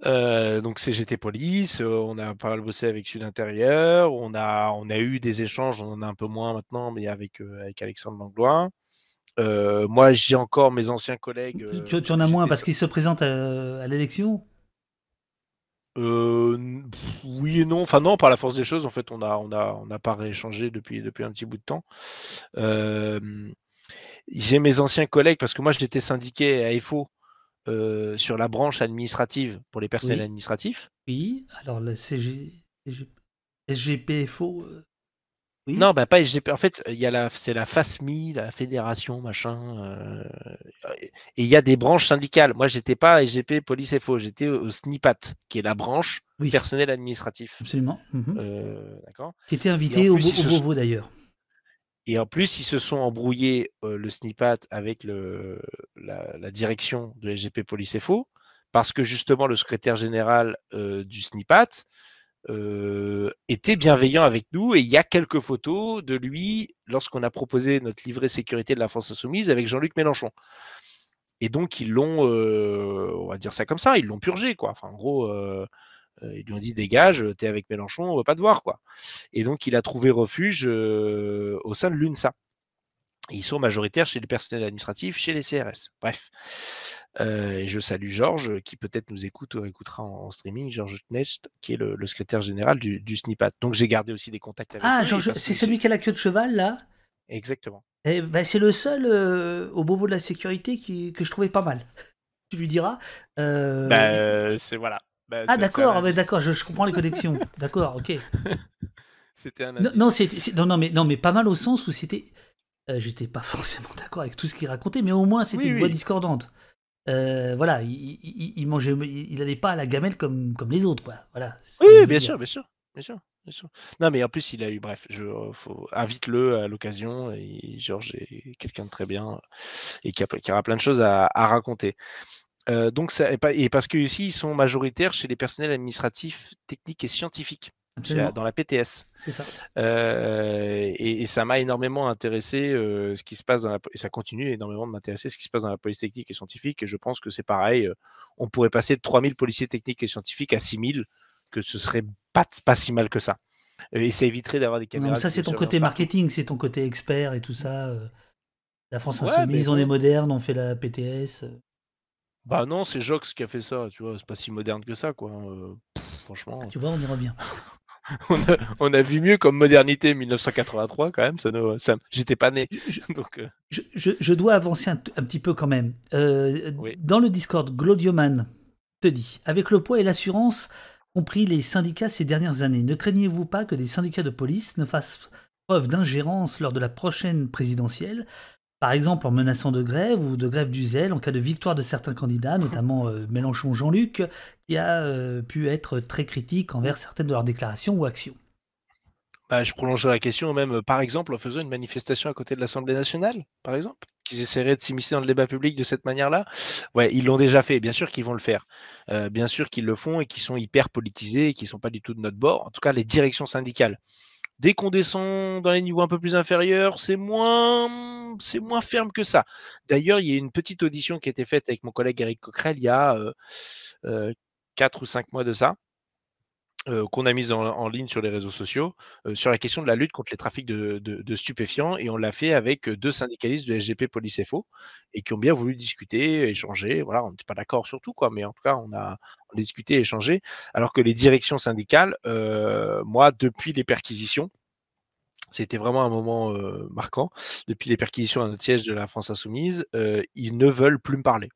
Euh, donc CGT Police, euh, on a pas mal bossé avec Sud Intérieur, on a, on a eu des échanges, on en a un peu moins maintenant, mais avec, euh, avec Alexandre Langlois. moi, j'ai encore mes anciens collègues. tu, en as moins parce qu'ils se présentent à, l'élection oui et non, enfin non, par la force des choses, en fait, on n'a on a, on pas rééchangé depuis, depuis un petit bout de temps. j'ai mes anciens collègues, parce que moi j'étais syndiqué à FO euh, sur la branche administrative pour les personnels administratifs. Oui, alors la CG... SGPFO. Euh, non, bah, pas SGP. En fait, il y a la, c'est la FASMI, la fédération, machin. Euh, et il y a des branches syndicales. Moi, j'étais pas SGP Police FO, j'étais au, SNIPAT, qui est la branche personnel administratif. Absolument. Mmh d'accord. Qui était invité au, Beauvau d'ailleurs. Et en plus, ils se sont embrouillés le SNIPAT avec la, direction de SGP Police FO, parce que justement, le secrétaire général du SNIPAT était bienveillant avec nous. Et il y a quelques photos de lui lorsqu'on a proposé notre livret sécurité de la France Insoumise avec Jean-Luc Mélenchon. Et donc, ils l'ont, on va dire ça comme ça, ils l'ont purgé, quoi. Enfin, en gros, euh, ils lui ont dit dégage, t'es avec Mélenchon, on va pas te voir quoi. Et donc il a trouvé refuge euh, au sein de l'UNSA. Ils sont majoritaires chez le personnel administratif, chez les CRS. Bref. Euh, je salue Georges, qui peut-être nous écoute écoutera en, streaming, Georges Knest, qui est le, secrétaire général du, du SNIPAT. Donc j'ai gardé aussi des contacts avec Ah, Georges, c'est celui qui a la queue de cheval, là Exactement. Eh ben, c'est le seul au au bout de la sécurité que je trouvais pas mal. Tu lui diras. Ben, c'est voilà. Bah, ah d'accord, d'accord, je, comprends les connexions. d'accord, ok. Non, non, non, mais non, mais pas mal au sens où c'était. Euh, j'étais pas forcément d'accord avec tout ce qu'il racontait, mais au moins c'était une voix discordante. Euh, voilà, il, il, mangeait, il allait pas à la gamelle comme, comme les autres, quoi. Voilà. Oui, bien sûr, bien sûr, bien sûr, Non, mais en plus, il a eu, bref, je invite-le à l'occasion. Georges est quelqu'un de très bien et qui, a, qui aura plein de choses à raconter. Euh, donc et parce que ici, ils sont majoritaires chez les personnels administratifs, techniques et scientifiques. dans la PTS. Euh, et, ça m'a énormément intéressé euh, ce qui se passe dans la et ça continue énormément de m'intéresser ce qui se passe dans la police technique et scientifique. Et je pense que c'est pareil. on pourrait passer de 3000 policiers techniques et scientifiques à 6000, que ce serait pas, pas si mal que ça. Et ça éviterait d'avoir des caméras. ça, c'est ton côté marketing, c'est ton côté expert et tout ça. La France ouais, Insoumise, on est moderne, on fait la PTS. Bah non, c'est Jox qui a fait ça, tu vois, c'est pas si moderne que ça, quoi. Hein, euh, franchement. Ah, tu vois, on y revient. on, a, vu mieux comme modernité 1983 quand même, ça, j'étais pas né. donc, euh. je, dois avancer un, petit peu quand même. Euh, dans le Discord, Glodioman te dit, avec le poids et l'assurance, ont pris les syndicats ces dernières années, ne craignez-vous pas que des syndicats de police ne fassent preuve d'ingérence lors de la prochaine présidentielle par exemple en menaçant de grève ou de grève du zèle en cas de victoire de certains candidats, notamment euh, Mélenchon-Jean-Luc, qui a euh, pu être très critique envers certaines de leurs déclarations ou actions. Bah, je prolongerai la question même, par exemple, en faisant une manifestation à côté de l'Assemblée nationale, par exemple qu'ils essaieraient de s'immiscer dans le débat public de cette manière-là. Ouais, ils l'ont déjà fait, bien sûr qu'ils vont le faire. Euh, bien sûr qu'ils le font et qu'ils sont hyper politisés et qu'ils ne sont pas du tout de notre bord, en tout cas les directions syndicales. Dès qu'on descend dans les niveaux un peu plus inférieurs, c'est moins, c'est moins ferme que ça. D'ailleurs, il y a une petite audition qui a été faite avec mon collègue Eric Coquerel il y a euh, euh ou cinq mois de ça, euh, qu'on a mis en, ligne sur les réseaux sociaux euh, sur la question de la lutte contre les trafics de, stupéfiants et on l'a fait avec euh, deux syndicalistes de SGP Police FO et qui ont bien voulu discuter, échanger. Voilà, on n'était pas d'accord sur tout, quoi, mais en tout cas, on a, discuté, échangé. Alors que les directions syndicales, moi, depuis les perquisitions, c'était vraiment un moment marquant. Depuis les perquisitions à notre siège de la France Insoumise, ils ne veulent plus me parler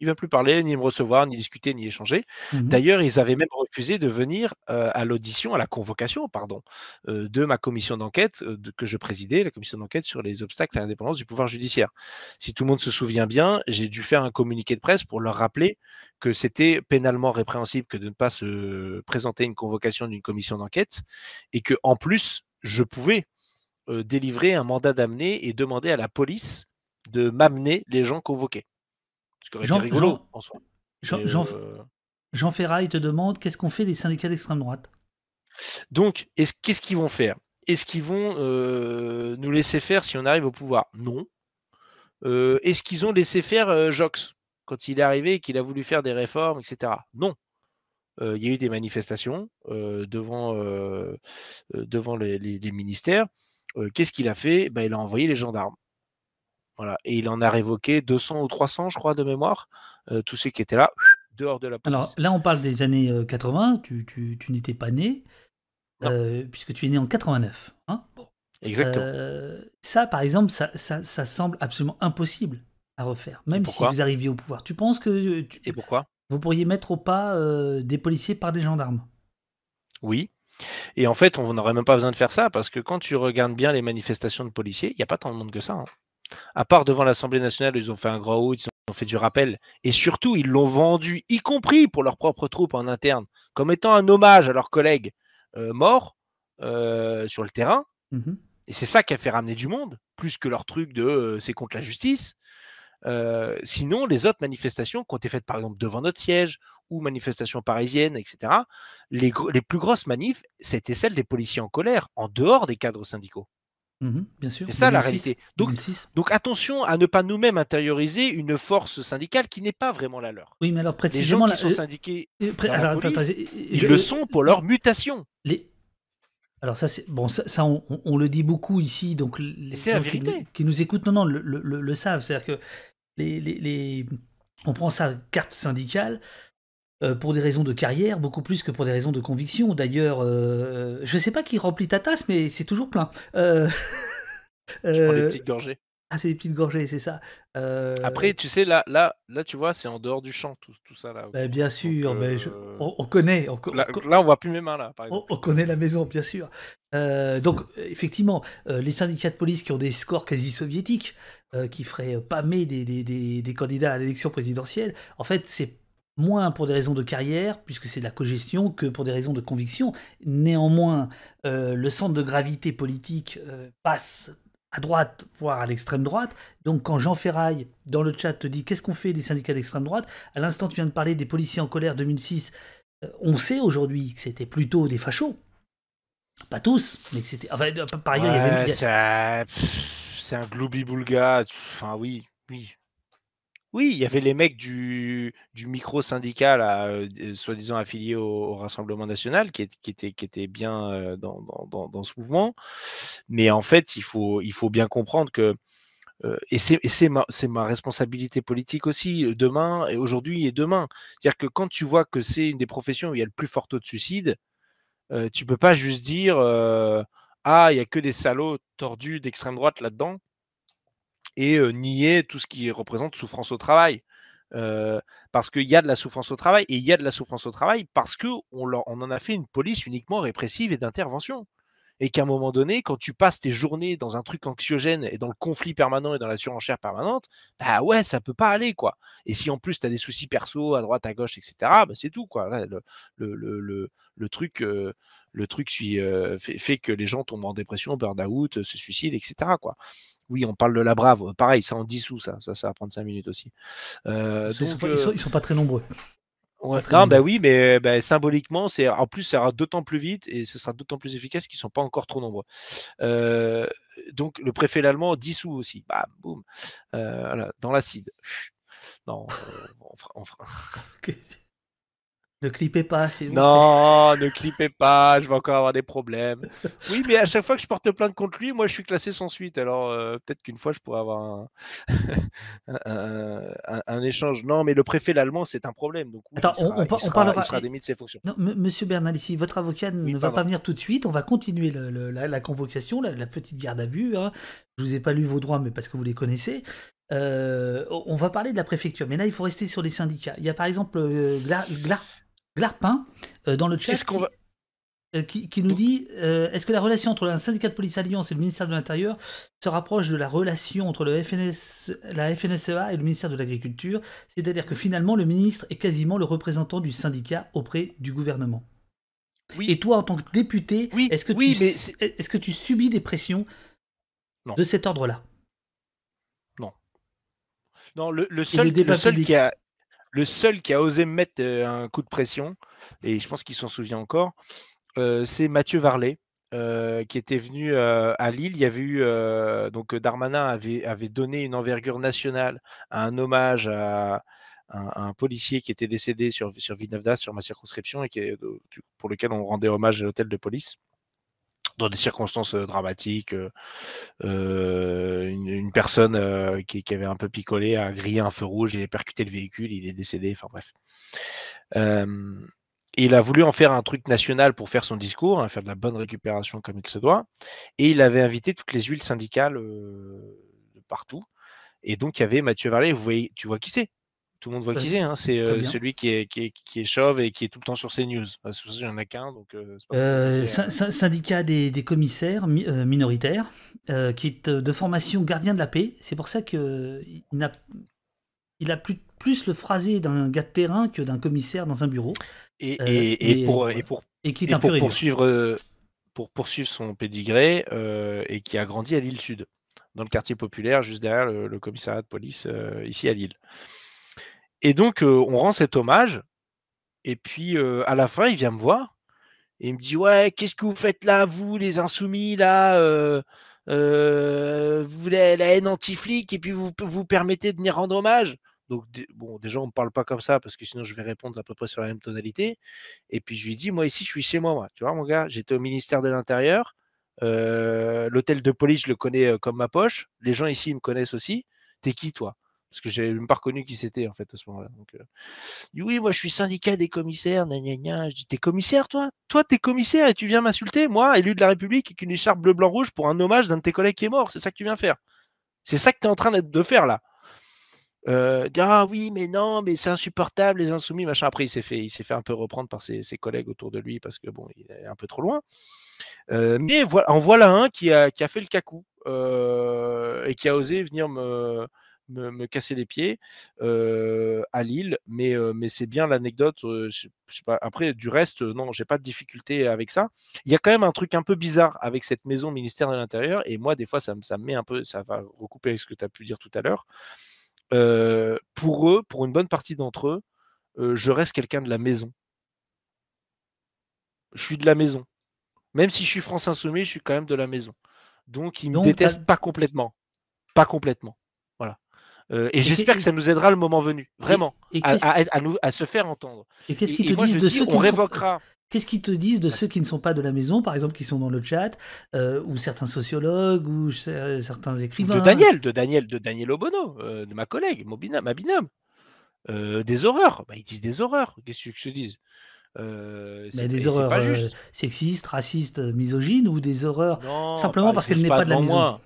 il ne va plus parler, ni me recevoir, ni discuter, ni échanger. Mmh D'ailleurs, ils avaient même refusé de venir à l'audition, à la convocation, pardon, de ma commission d'enquête que je présidais, la commission d'enquête sur les obstacles à l'indépendance du pouvoir judiciaire. Si tout le monde se souvient bien, j'ai dû faire un communiqué de presse pour leur rappeler que c'était pénalement répréhensible que de ne pas se présenter une convocation d'une commission d'enquête et que, en plus, je pouvais délivrer un mandat d'amener et demander à la police de m'amener les gens convoqués. Jean, Jean, euh, Ferraille te demande qu'est-ce qu'on fait des syndicats d'extrême droite Donc, qu'est-ce qu'ils vont faire Est-ce qu'ils vont euh, nous laisser faire si on arrive au pouvoir Non. Euh, est-ce qu'ils ont laissé faire Jox quand il est arrivé et qu'il a voulu faire des réformes, etc. Non. Il y a eu des manifestations devant, devant les, ministères. Qu'est-ce qu'il a fait bah, Il a envoyé les gendarmes. Voilà. Et il en a révoqué 200 ou 300, je crois, de mémoire. Euh, tous ceux qui étaient là, dehors de la police. Alors là, on parle des années 80. Euh, tu, n'étais pas né, euh, puisque tu es né en 89. Hein, Exactement. ça, par exemple, ça, semble absolument impossible à refaire, même si vous arriviez au pouvoir. Tu penses que. Et pourquoi Vous pourriez mettre au pas des policiers par des gendarmes Oui, et en fait, on n'aurait même pas besoin de faire ça, parce que quand tu regardes bien les manifestations de policiers, il n'y a pas tant de monde que ça. Hein. À part devant l'Assemblée nationale, ils ont fait un grand haut, ils ont fait du rappel. Et surtout, ils l'ont vendu, y compris pour leurs propres troupes en interne, comme étant un hommage à leurs collègues euh, morts euh, sur le terrain. Mmh et c'est ça qui a fait ramener du monde, plus que leur truc de euh, c'est contre la justice. sinon, les autres manifestations qui ont été faites, par exemple, devant notre siège ou manifestations parisiennes, etc., les, les plus grosses manifs, c'était celles des policiers en colère, en dehors des cadres syndicaux. Mhm, bien sûr. C'est ça la réalité. Donc, donc attention à ne pas nous-mêmes intérioriser une force syndicale qui n'est pas vraiment la leur. Oui, mais alors précisément, les gens qui sont syndiqués, ils le sont pour leur mutation. Les... Alors ça, c'est bon, ça, on, on, le dit beaucoup ici, donc les qui, nous écoutent, non, non, le, le, savent, c'est-à-dire que les, les, les, on prend sa carte syndicale, euh, pour des raisons de carrière, beaucoup plus que pour des raisons de conviction. D'ailleurs, je euh, je sais pas qui remplit ta tasse, mais c'est toujours plein. Euh... je prends des euh, petites gorgées. Ah, c'est des petites gorgées, c'est ça. Après, tu sais, là, là, là, tu vois, c'est en dehors du champ, tout, tout ça. Là. Bah, bien sûr, on, connaît. Là, on on voit plus mes mains, là. Par on, on, connaît la maison, bien sûr. donc, effectivement, les syndicats de police qui ont des scores quasi soviétiques, qui feraient pas des, des, des, des candidats à l'élection présidentielle, en fait, c'est moins pour des raisons de carrière, puisque c'est de la cogestion, que pour des raisons de conviction. Néanmoins, euh, le centre de gravité politique euh, passe à droite, voire à l'extrême droite. Donc quand Jean Ferraille, dans le chat, te dit qu'est-ce qu'on fait des syndicats d'extrême droite, à l'instant tu viens de parler des policiers en colère 2006, euh, on sait aujourd'hui que c'était plutôt des fachos. Pas tous, mais que c'était... Enfin, par ailleurs, il y avait... C'est un gloobie boulga, enfin oui, oui. Oui, il y avait les mecs du, micro syndical soi-disant affiliés au, Rassemblement national, qui, étaient, bien dans, ce mouvement. Mais en fait, il faut, bien comprendre que. et c'est ma, responsabilité politique aussi, demain, et aujourd'hui et demain. C'est-à-dire que quand tu vois que c'est une des professions où il y a le plus fort taux de suicide, tu peux pas juste dire Ah, il n'y a que des salauds tordus d'extrême droite là-dedans et nier tout ce qui représente souffrance au travail. parce qu'il y a de la souffrance au travail, et il y a de la souffrance au travail parce qu'on on en a fait une police uniquement répressive et d'intervention. Et qu'à un moment donné, quand tu passes tes journées dans un truc anxiogène et dans le conflit permanent et dans la surenchère permanente, bah ouais, ça peut pas aller, quoi. Et si en plus tu as des soucis perso à droite, à gauche, etc., bah c'est tout, quoi. le, truc. le truc fait, que les gens tombent en dépression, burn-out, se suicident, etc. Quoi. Oui, on parle de la Brave. Euh, pareil, ça en dissout, ça. Ça, va prendre 5 minutes aussi. ils, euh, sont, sont pas très nombreux. bah oui, mais bah, symboliquement, c'est en plus, ça ira d'autant plus vite et ce sera d'autant plus efficace qu'ils ne sont pas encore trop nombreux. Euh, donc, le préfet l'allemand dissout aussi. Bam, boum. dans l'acide. Non, on fera. Ne clippez pas, s'il vous plaît. Non, ne clippez pas, je vais encore avoir des problèmes. Oui, mais à chaque fois que je porte plainte contre lui, moi je suis classé sans suite. Alors euh, peut-être qu'une fois je pourrais avoir un... échange. Non, mais le préfet l'allemand, c'est un problème. Donc, Attends, on, on, parlera. démis de ses fonctions. monsieur Bernal, ici, votre avocat ne va pas venir tout de suite. On va continuer la, convocation, la, petite garde à vue. Hein. Je vous ai pas lu vos droits, mais parce que vous les connaissez. Euh, on va parler de la préfecture, mais là il faut rester sur les syndicats. Il y a par exemple euh, gla Larpin, euh, dans le chat. Euh, qui, nous oh. dit euh, est-ce que la relation entre le syndicat de police Alliance et le ministère de l'Intérieur se rapproche de la relation entre le FNS, la FNSEA et le ministère de l'Agriculture C'est-à-dire que finalement, le ministre est quasiment le représentant du syndicat auprès du gouvernement. Et toi, en tant que député, est-ce que, tu subis des pressions de cet ordre-là Non. Non, le, le seul qui a le seul qui a osé mettre euh, un coup de pression, et je pense qu'il s'en souvient encore, euh, c'est Mathieu Varlet. Euh, qui était venu à Lille. Il y avait eu donc Darmanin avait, donné une envergure nationale à un hommage à, un, policier qui était décédé sur, sur Villeneuve d'As, sur ma circonscription, et pour lequel on rendait hommage à l'hôtel de police dans des circonstances dramatiques. une, personne qui, avait un peu picolé a grillé un feu rouge, il a percuté le véhicule, il est décédé, enfin bref. il a voulu en faire un truc national pour faire son discours, hein, faire de la bonne récupération comme il se doit. Et il avait invité toutes les huiles syndicales de partout. Et donc, il y avait Mathieu Varlet, vous voyez, tu vois qui c'est tout le monde voit qui hein. c'est. C'est euh, celui qui est, qui, chauve et qui est tout le temps sur CNews. Parce que il n'y en a qu'un. donc euh, euh, hein. Syndicat des, commissaires minoritaires, qui est de formation gardien de la paix. C'est pour ça qu'il a, il a plus, plus le phrasé d'un gars de terrain que d'un commissaire dans un bureau. Et, pour, qui est pour poursuivre, pour poursuivre son pédigré et qui a grandi à l'île Sud, dans le quartier populaire, juste derrière le commissariat de police, ici à Lille. Et donc, on rend cet hommage. Et puis, à la fin, il vient me voir. Et il me dit Ouais, qu'est-ce que vous faites là, vous, les insoumis, là Vous voulez la haine anti-flic et puis vous vous permettez de venir rendre hommage donc, bon, déjà, on ne parle pas comme ça parce que sinon, je vais répondre à peu près sur la même tonalité. Et puis, je lui dis, moi, ici, je suis chez moi, moi. Tu vois, mon gars, j'étais au ministère de l'Intérieur. L'hôtel de police, je le connais comme ma poche. Les gens ici, ils me connaissent aussi. T'es qui, toi parce que j'avais même pas reconnu qui c'était, en fait, à ce moment-là. Donc, euh, dit « oui, moi, je suis syndicat des commissaires, gna gna gna. Je dis, t'es commissaire, toi Toi, t'es commissaire et tu viens m'insulter, moi, élu de la République, avec une écharpe bleu, blanc, rouge pour un hommage d'un de tes collègues qui est mort. C'est ça que tu viens faire. C'est ça que tu es en train de faire, là. Euh, ah oui, mais non, mais c'est insupportable, les insoumis, machin. Après, il s'est fait, fait un peu reprendre par ses, collègues autour de lui parce que bon, il est un peu trop loin. Euh, mais voilà, en voilà un qui a, fait le cacou euh, et qui a osé venir me, me, casser les pieds à Lille, mais, mais c'est bien l'anecdote. après, du reste, non, j'ai pas de difficulté avec ça. Il y a quand même un truc un peu bizarre avec cette maison ministère de l'Intérieur, et moi, des fois, ça, me met un peu, ça va recouper avec ce que tu as pu dire tout à l'heure. pour eux, pour une bonne partie d'entre eux, je reste quelqu'un de la maison. Je suis de la maison. Même si je suis France Insoumise, je suis quand même de la maison. Donc, ils ne me détestent pas complètement. Pas complètement. Euh, et, j'espère que ça nous aidera le moment venu, vraiment, à, se faire entendre. Et qu'est-ce qu'ils te disent de ceux qui révoquera... Qu'est-ce te disent de ceux qui ne sont pas de la maison, par exemple, qui sont dans le chat, euh, ou certains sociologues, ou euh, certains écrivains De Daniel, de Daniel, de Daniel Obono, de ma collègue, mobina des horreurs, bah, ils disent des horreurs, qu'est-ce que se disent bah, des horreurs sexistes, racistes, misogynes ou des horreurs simplement bah, parce qu'elle n'est pas, de la maison.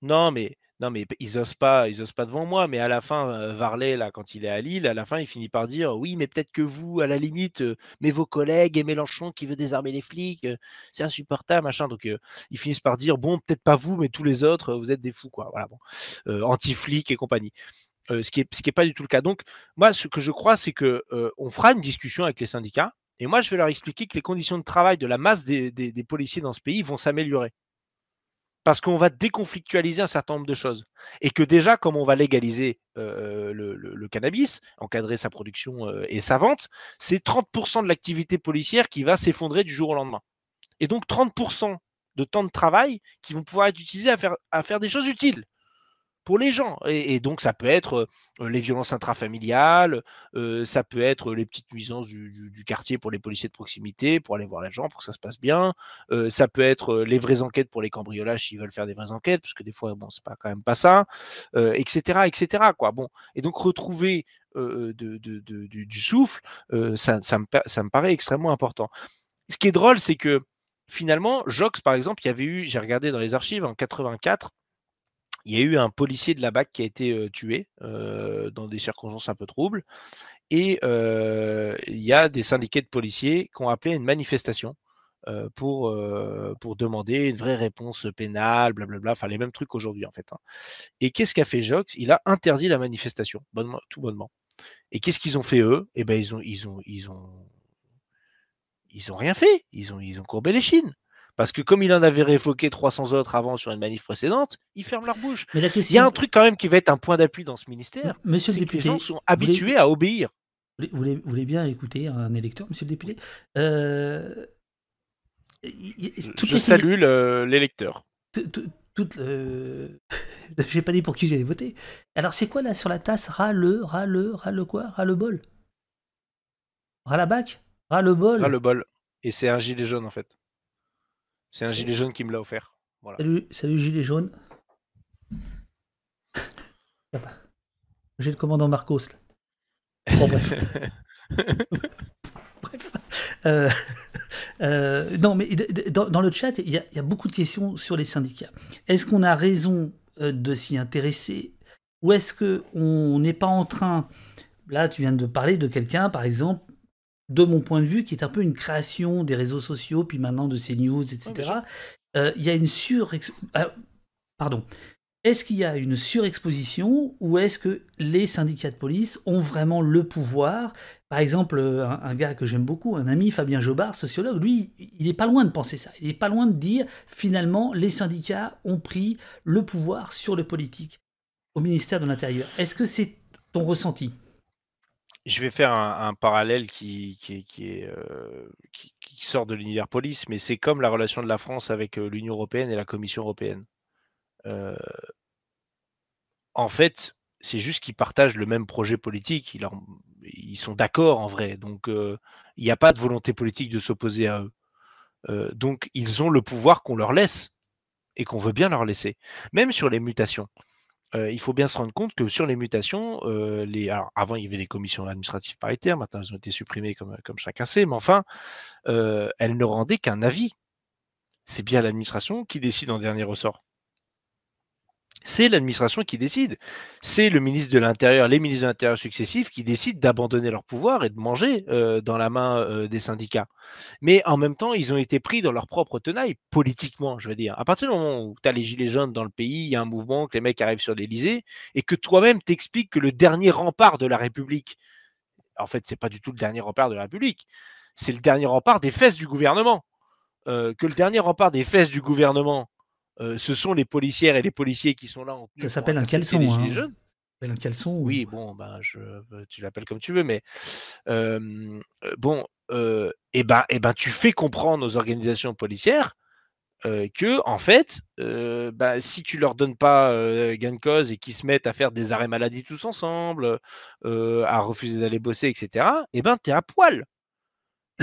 Non, mais non, mais ils osent pas, ils osent pas devant moi. Mais à la fin, euh, Varlet, là, quand il est à Lille, à la fin, il finit par dire oui, mais peut-être que vous, à la limite, euh, mais vos collègues et Mélenchon qui veut désarmer les flics, euh, c'est insupportable, machin. Donc ils finissent par dire bon, peut-être pas vous, mais tous les autres, vous êtes des fous, quoi. Voilà, bon, anti-flics et compagnie. ce qui est ce qui est pas du tout le cas. Donc moi, ce que je crois, c'est que on fera une discussion avec les syndicats. Et moi, je vais leur expliquer que les conditions de travail de la masse des policiers dans ce pays vont s'améliorer parce qu'on va déconflictualiser un certain nombre de choses. Et que déjà, comme on va légaliser euh, euh, le, cannabis, encadrer sa production euh, et sa vente, c'est 30% de l'activité policière qui va s'effondrer du jour au lendemain. Et donc 30% de temps de travail qui vont pouvoir être utilisés à faire des choses utiles les gens. Et, donc, ça peut être euh, les violences intrafamiliales, euh, ça peut être les petites nuisances du, quartier pour les policiers de proximité, pour aller voir les gens, pour que ça se passe bien. Euh, ça peut être les vraies enquêtes pour les cambriolages s'ils veulent faire des vraies enquêtes, parce que des fois, bon, c'est pas quand même pas ça, etc., etc. Quoi. Bon. Et donc, retrouver du, souffle, ça, me, ça me paraît extrêmement important. Ce qui est drôle, c'est que finalement, Jox, par exemple, il y avait eu, j'ai regardé dans les archives, en 84, il y a eu un policier de la BAC qui a été tué dans des circonstances un peu troubles. Et il y a des syndiqués de policiers qui ont appelé à une manifestation pour, pour demander une vraie réponse pénale, blablabla, enfin les mêmes trucs aujourd'hui en fait. Hein et qu'est-ce qu'a fait Jox Il a interdit la manifestation, bonnement, tout bonnement. Et qu'est-ce qu'ils ont fait eux Eh ben ils ont, ils ont, ils ont, ils ont rien fait. Ils ont, ils ont courbé les chines. Parce que comme il en avait révoqué 300 autres avant sur une manif précédente, ils ferment leur bouche. Il y a un truc quand même qui va être un point d'appui dans ce ministère. Monsieur que les gens sont habitués à obéir. Vous voulez, bien écouter un électeur, monsieur le député euh... Je salue l'électeur. Je euh, j'ai pas dit pour qui j'allais voter. Alors c'est quoi là sur la tasse Ras le, ras le, ras le quoi Ras le bol Ras la bac Râle le bol Ras le bol. Et c'est un gilet jaune en fait. C'est un gilet jaune qui me l'a offert. Voilà. Salut, gilet jaune. J'ai le commandant Marcos. Là. bref. Euh, euh, non, mais dans, le chat, il y, y, a beaucoup de questions sur les syndicats. Est-ce qu'on a raison euh, de s'y intéresser ou est-ce qu'on n'est pas en train, là tu viens de parler de quelqu'un par exemple de mon point de vue, qui est un peu une création des réseaux sociaux, puis maintenant de ces news, etc. Euh, il y a une sur... Euh, pardon. Est-ce qu'il y a une surexposition ou est-ce que les syndicats de police ont vraiment le pouvoir Par exemple, un, gars que j'aime beaucoup, un ami, Fabien Jobard, sociologue, lui, il n'est pas loin de penser ça. Il n'est pas loin de dire, finalement, les syndicats ont pris le pouvoir sur le politique au ministère de l'Intérieur. Est-ce que c'est ton ressenti je vais faire un, parallèle euh, qui, sort de l'univers police, mais c'est comme la relation de la France avec euh, l'Union européenne et la Commission européenne. Euh, en fait, c'est juste qu'ils partagent le même projet politique, ils, sont d'accord en vrai, donc il n'y a pas de volonté politique de s'opposer à eux. donc ils ont le pouvoir qu'on leur laisse et qu'on veut bien leur laisser, même sur les mutations il faut bien se rendre compte que sur les mutations, les, avant il y avait les commissions administratives paritaires, maintenant elles ont été supprimées comme, comme chacun sait, mais enfin, elles ne rendaient qu'un avis. C'est bien l'administration qui décide en dernier ressort c'est l'administration qui décide. C'est le ministre de l'Intérieur, les ministres de l'Intérieur successifs qui décident d'abandonner leur pouvoir et de manger euh, dans la main euh, des syndicats. Mais en même temps, ils ont été pris dans leur propre tenaille, politiquement, je veux dire. À partir du moment où tu as les gilets jaunes dans le pays, il y a un mouvement, que les mecs arrivent sur l'Elysée, et que toi-même t'expliques que le dernier rempart de la République, en fait, c'est pas du tout le dernier rempart de la République, c'est le dernier rempart des fesses du gouvernement. Euh, que le dernier rempart des fesses du gouvernement, euh, ce sont les policières et les policiers qui sont là en hein. Ça s'appelle un caleçon. Les Un caleçon. Oui, bon, ben, je, euh, tu l'appelles comme tu veux, mais euh, bon, et eh ben, et eh ben, tu fais comprendre aux organisations policières que, en fait, ben, si tu leur donnes pas gain de cause et qu'ils se mettent à faire des arrêts maladie tous ensemble, à refuser d'aller bosser, etc., eh ben, es à poil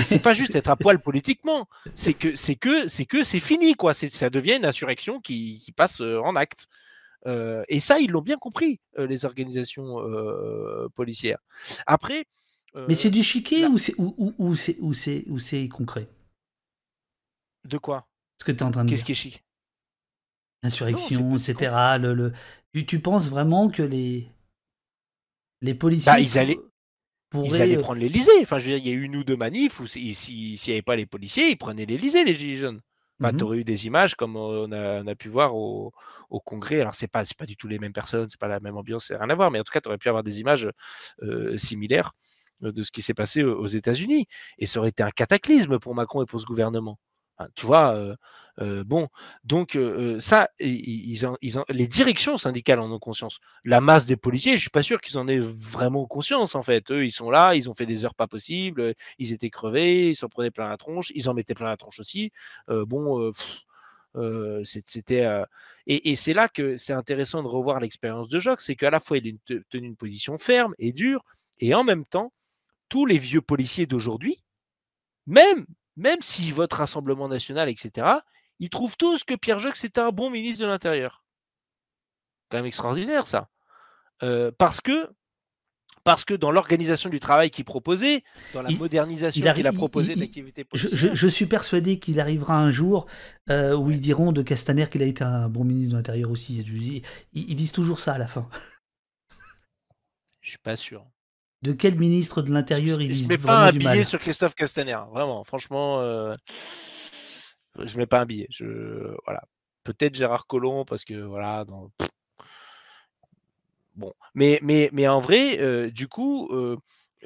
c'est pas juste être à poil politiquement, c'est que c'est que c'est que c'est fini quoi. Ça devient une insurrection qui, passe euh, en acte. Euh, et ça, ils l'ont bien compris, euh, les organisations policières. Après. Mais c'est du chiquet ou c'est ou, ou, ou c'est concret De quoi Ce que tu es en train de Qu'est-ce qui est chic Insurrection, etc. Le, Tu, penses vraiment que les les bah, policiers ils allaient ils allaient euh, prendre l'Elysée. Enfin, je veux dire, il y a eu une ou deux manifs où s'il n'y avait pas les policiers, ils prenaient l'Elysée, les Gilets jaunes. Enfin, mhm. tu aurais eu des images comme on a, pu voir au, Congrès. Alors, c'est pas, pas du tout les mêmes personnes, c'est pas la même ambiance, c'est rien à voir. Mais en tout cas, tu aurais pu avoir des images euh, similaires euh, de ce qui s'est passé aux États-Unis. Et ça aurait été un cataclysme pour Macron et pour ce gouvernement. Hein, tu vois, bon, donc ça, ils les directions syndicales en ont conscience. La masse des policiers, je suis pas sûr qu'ils en aient vraiment conscience en fait. Eux, ils sont là, ils ont fait des heures pas possibles, ils étaient crevés, ils s'en prenaient plein la tronche, ils en mettaient plein la tronche aussi. bon, c'était et, et c'est là que c'est intéressant de revoir l'expérience de Jacques, c'est qu'à la fois il a tenu une position ferme et dure, et en même temps, tous les vieux policiers d'aujourd'hui, même même si votre Rassemblement national, etc., ils trouvent tous que Pierre Jacques c'est un bon ministre de l'Intérieur. Quand même extraordinaire ça. Euh, parce que parce que dans l'organisation du travail qu'il proposait, dans la modernisation qu'il a proposée de l'activité Je, suis persuadé qu'il arrivera un jour euh, où ils diront de Castaner qu'il a été un bon ministre de l'Intérieur aussi. Ils, ils, disent toujours ça à la fin. Je ne suis pas sûr de quel ministre de l'Intérieur il Je mets pas un billet sur Christophe Castaner, vraiment. Franchement, euh, je mets pas un billet. Je, voilà. Peut-être Gérard Collomb, parce que voilà. Dans... Bon. Mais, mais, mais en vrai, euh, du coup. Euh,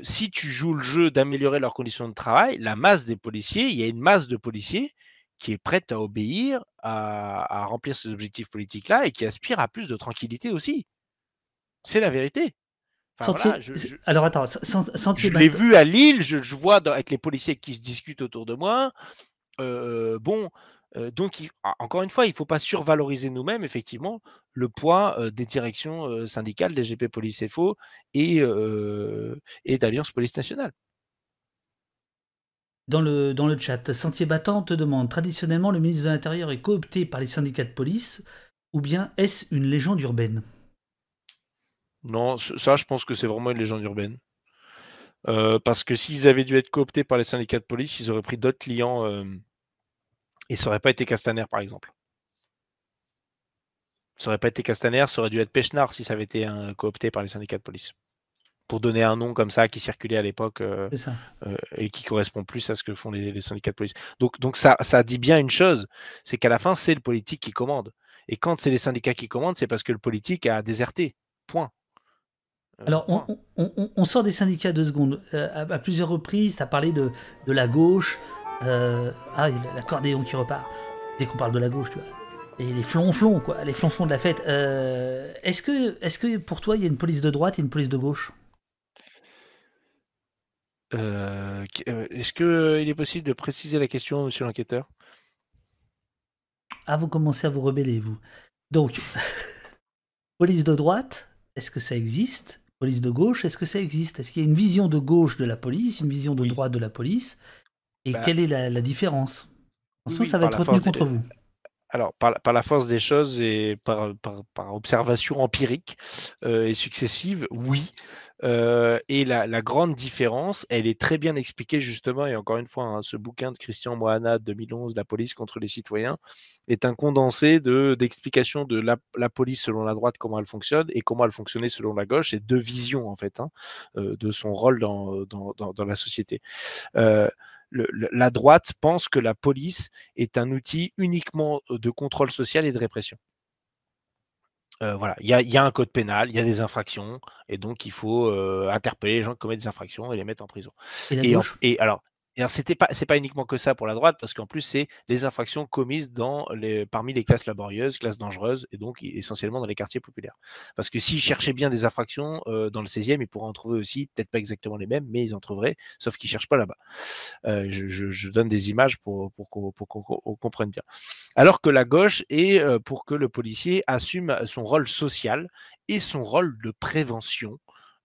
si tu joues le jeu d'améliorer leurs conditions de travail, la masse des policiers, il y a une masse de policiers qui est prête à obéir, à, à remplir ces objectifs politiques-là et qui aspire à plus de tranquillité aussi. C'est la vérité. Alors attends, Sentier Je l'ai vu à Lille, je, vois avec les policiers qui se discutent autour de moi. Euh, bon, euh, donc ah, encore une fois, il ne faut pas survaloriser nous-mêmes, effectivement, le poids euh, des directions syndicales, des GP Police FO et, et d'Alliance Police Nationale. Dans le, dans le chat, Sentier Battant te demande traditionnellement, le ministre de l'Intérieur est coopté par les syndicats de police, ou bien est-ce une légende urbaine non, ça, je pense que c'est vraiment une légende urbaine. Euh, parce que s'ils avaient dû être cooptés par les syndicats de police, ils auraient pris d'autres clients euh, et ça n'aurait pas été Castaner, par exemple. Ça n'aurait pas été Castaner, ça aurait dû être Pechnard si ça avait été euh, coopté par les syndicats de police. Pour donner un nom comme ça qui circulait à l'époque et qui correspond plus à ce que font les, syndicats de police. Donc, donc ça, ça dit bien une chose, c'est qu'à la fin, c'est le politique qui commande. Et quand c'est les syndicats qui commandent, c'est parce que le politique a déserté. Point. Ah, Alors, on, sort des syndicats deux secondes. Euh, à, plusieurs reprises, tu as parlé de, la gauche. Euh, ah, y ah, l'accordéon qui repart. Dès qu'on parle de la gauche, tu vois. Et les flonflons, quoi. Les flonflons de la fête. Euh, est-ce, que, est-ce que pour toi, il y a une police de droite et une police de gauche Est-ce qu'il est possible de préciser la question, monsieur l'enquêteur Ah, vous commencez à vous rebeller, vous. Donc, police de droite, est-ce que ça existe police de gauche, est-ce que ça existe Est-ce qu'il y a une vision de gauche de la police, une vision de droit droite de la police Et bah quelle est la, différence En ça va être retenu contre vous. Alors, par la, force des choses et par, observation empirique euh, et successive, oui, euh, et la, grande différence, elle est très bien expliquée justement, et encore une fois, hein, ce bouquin de Christian Moana 2011, La police contre les citoyens, est un condensé d'explications de, la, police selon la droite, comment elle fonctionne, et comment elle fonctionnait selon la gauche, et deux visions en fait hein, euh, de son rôle dans, la société. Euh, la droite pense que la police est un outil uniquement de contrôle social et de répression. Euh, voilà, il y a, un code pénal, il y a des infractions, et donc il faut euh, interpeller les gens qui commettent des infractions et les mettre en prison. Et, et alors, et alors, c'était pas, c'est pas uniquement que ça pour la droite, parce qu'en plus, c'est les infractions commises dans les, parmi les classes laborieuses, classes dangereuses, et donc essentiellement dans les quartiers populaires. Parce que s'ils cherchaient bien des infractions dans le 16e, ils pourraient en trouver aussi, peut-être pas exactement les mêmes, mais ils en trouveraient, sauf qu'ils cherchent pas là-bas. je, donne des images pour, pour, qu'on, comprenne bien. Alors que la gauche est pour que le policier assume son rôle social et son rôle de prévention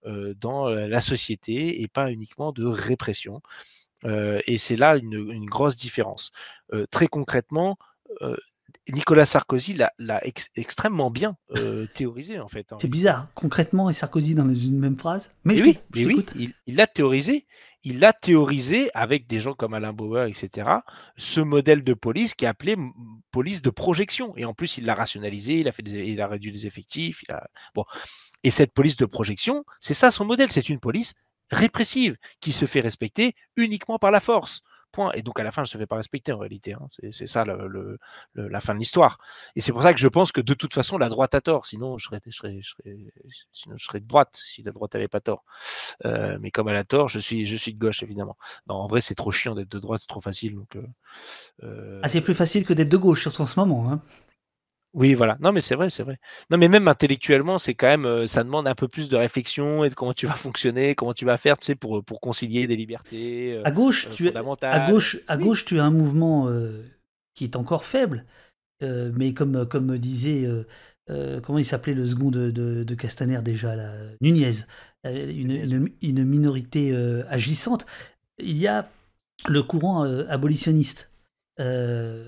dans la société et pas uniquement de répression. Euh, et c'est là une, grosse différence. Euh, très concrètement, euh, Nicolas Sarkozy l'a extrêmement bien théorisé en fait. Hein. C'est bizarre, hein. concrètement et Sarkozy dans une même phrase. Mais, oui, il l'a théorisé. Il l'a théorisé avec des gens comme Alain Bauer, etc. Ce modèle de police qui est appelé police de projection. Et en plus, il l'a rationalisé, il a, fait il a réduit les effectifs. Bon. Et cette police de projection, c'est ça son modèle. C'est une police répressive qui se fait respecter uniquement par la force. Point. Et donc à la fin, elle ne se fait pas respecter en réalité. Hein. C'est ça la fin de l'histoire. Et c'est pour ça que je pense que de toute façon, la droite a tort. Sinon, je serais, de droite si la droite n'avait pas tort. Euh, mais comme elle a tort, je suis, de gauche, évidemment. Non, en vrai, c'est trop chiant d'être de droite, c'est trop facile. Euh, ah, c'est euh, plus facile que d'être de gauche, surtout en ce moment. Hein. Oui, voilà. Non, mais c'est vrai, c'est vrai. Non, mais même intellectuellement, c'est quand même, euh, ça demande un peu plus de réflexion et de comment tu vas fonctionner, comment tu vas faire, tu sais, pour, euh, pour concilier des libertés. Euh, à gauche, tu à gauche, à gauche, tu as un mouvement qui est encore faible, mais comme comme disait, comment il s'appelait le second de, Castaner déjà, la Nunez, une minorité agissante. Il y a le courant abolitionniste, on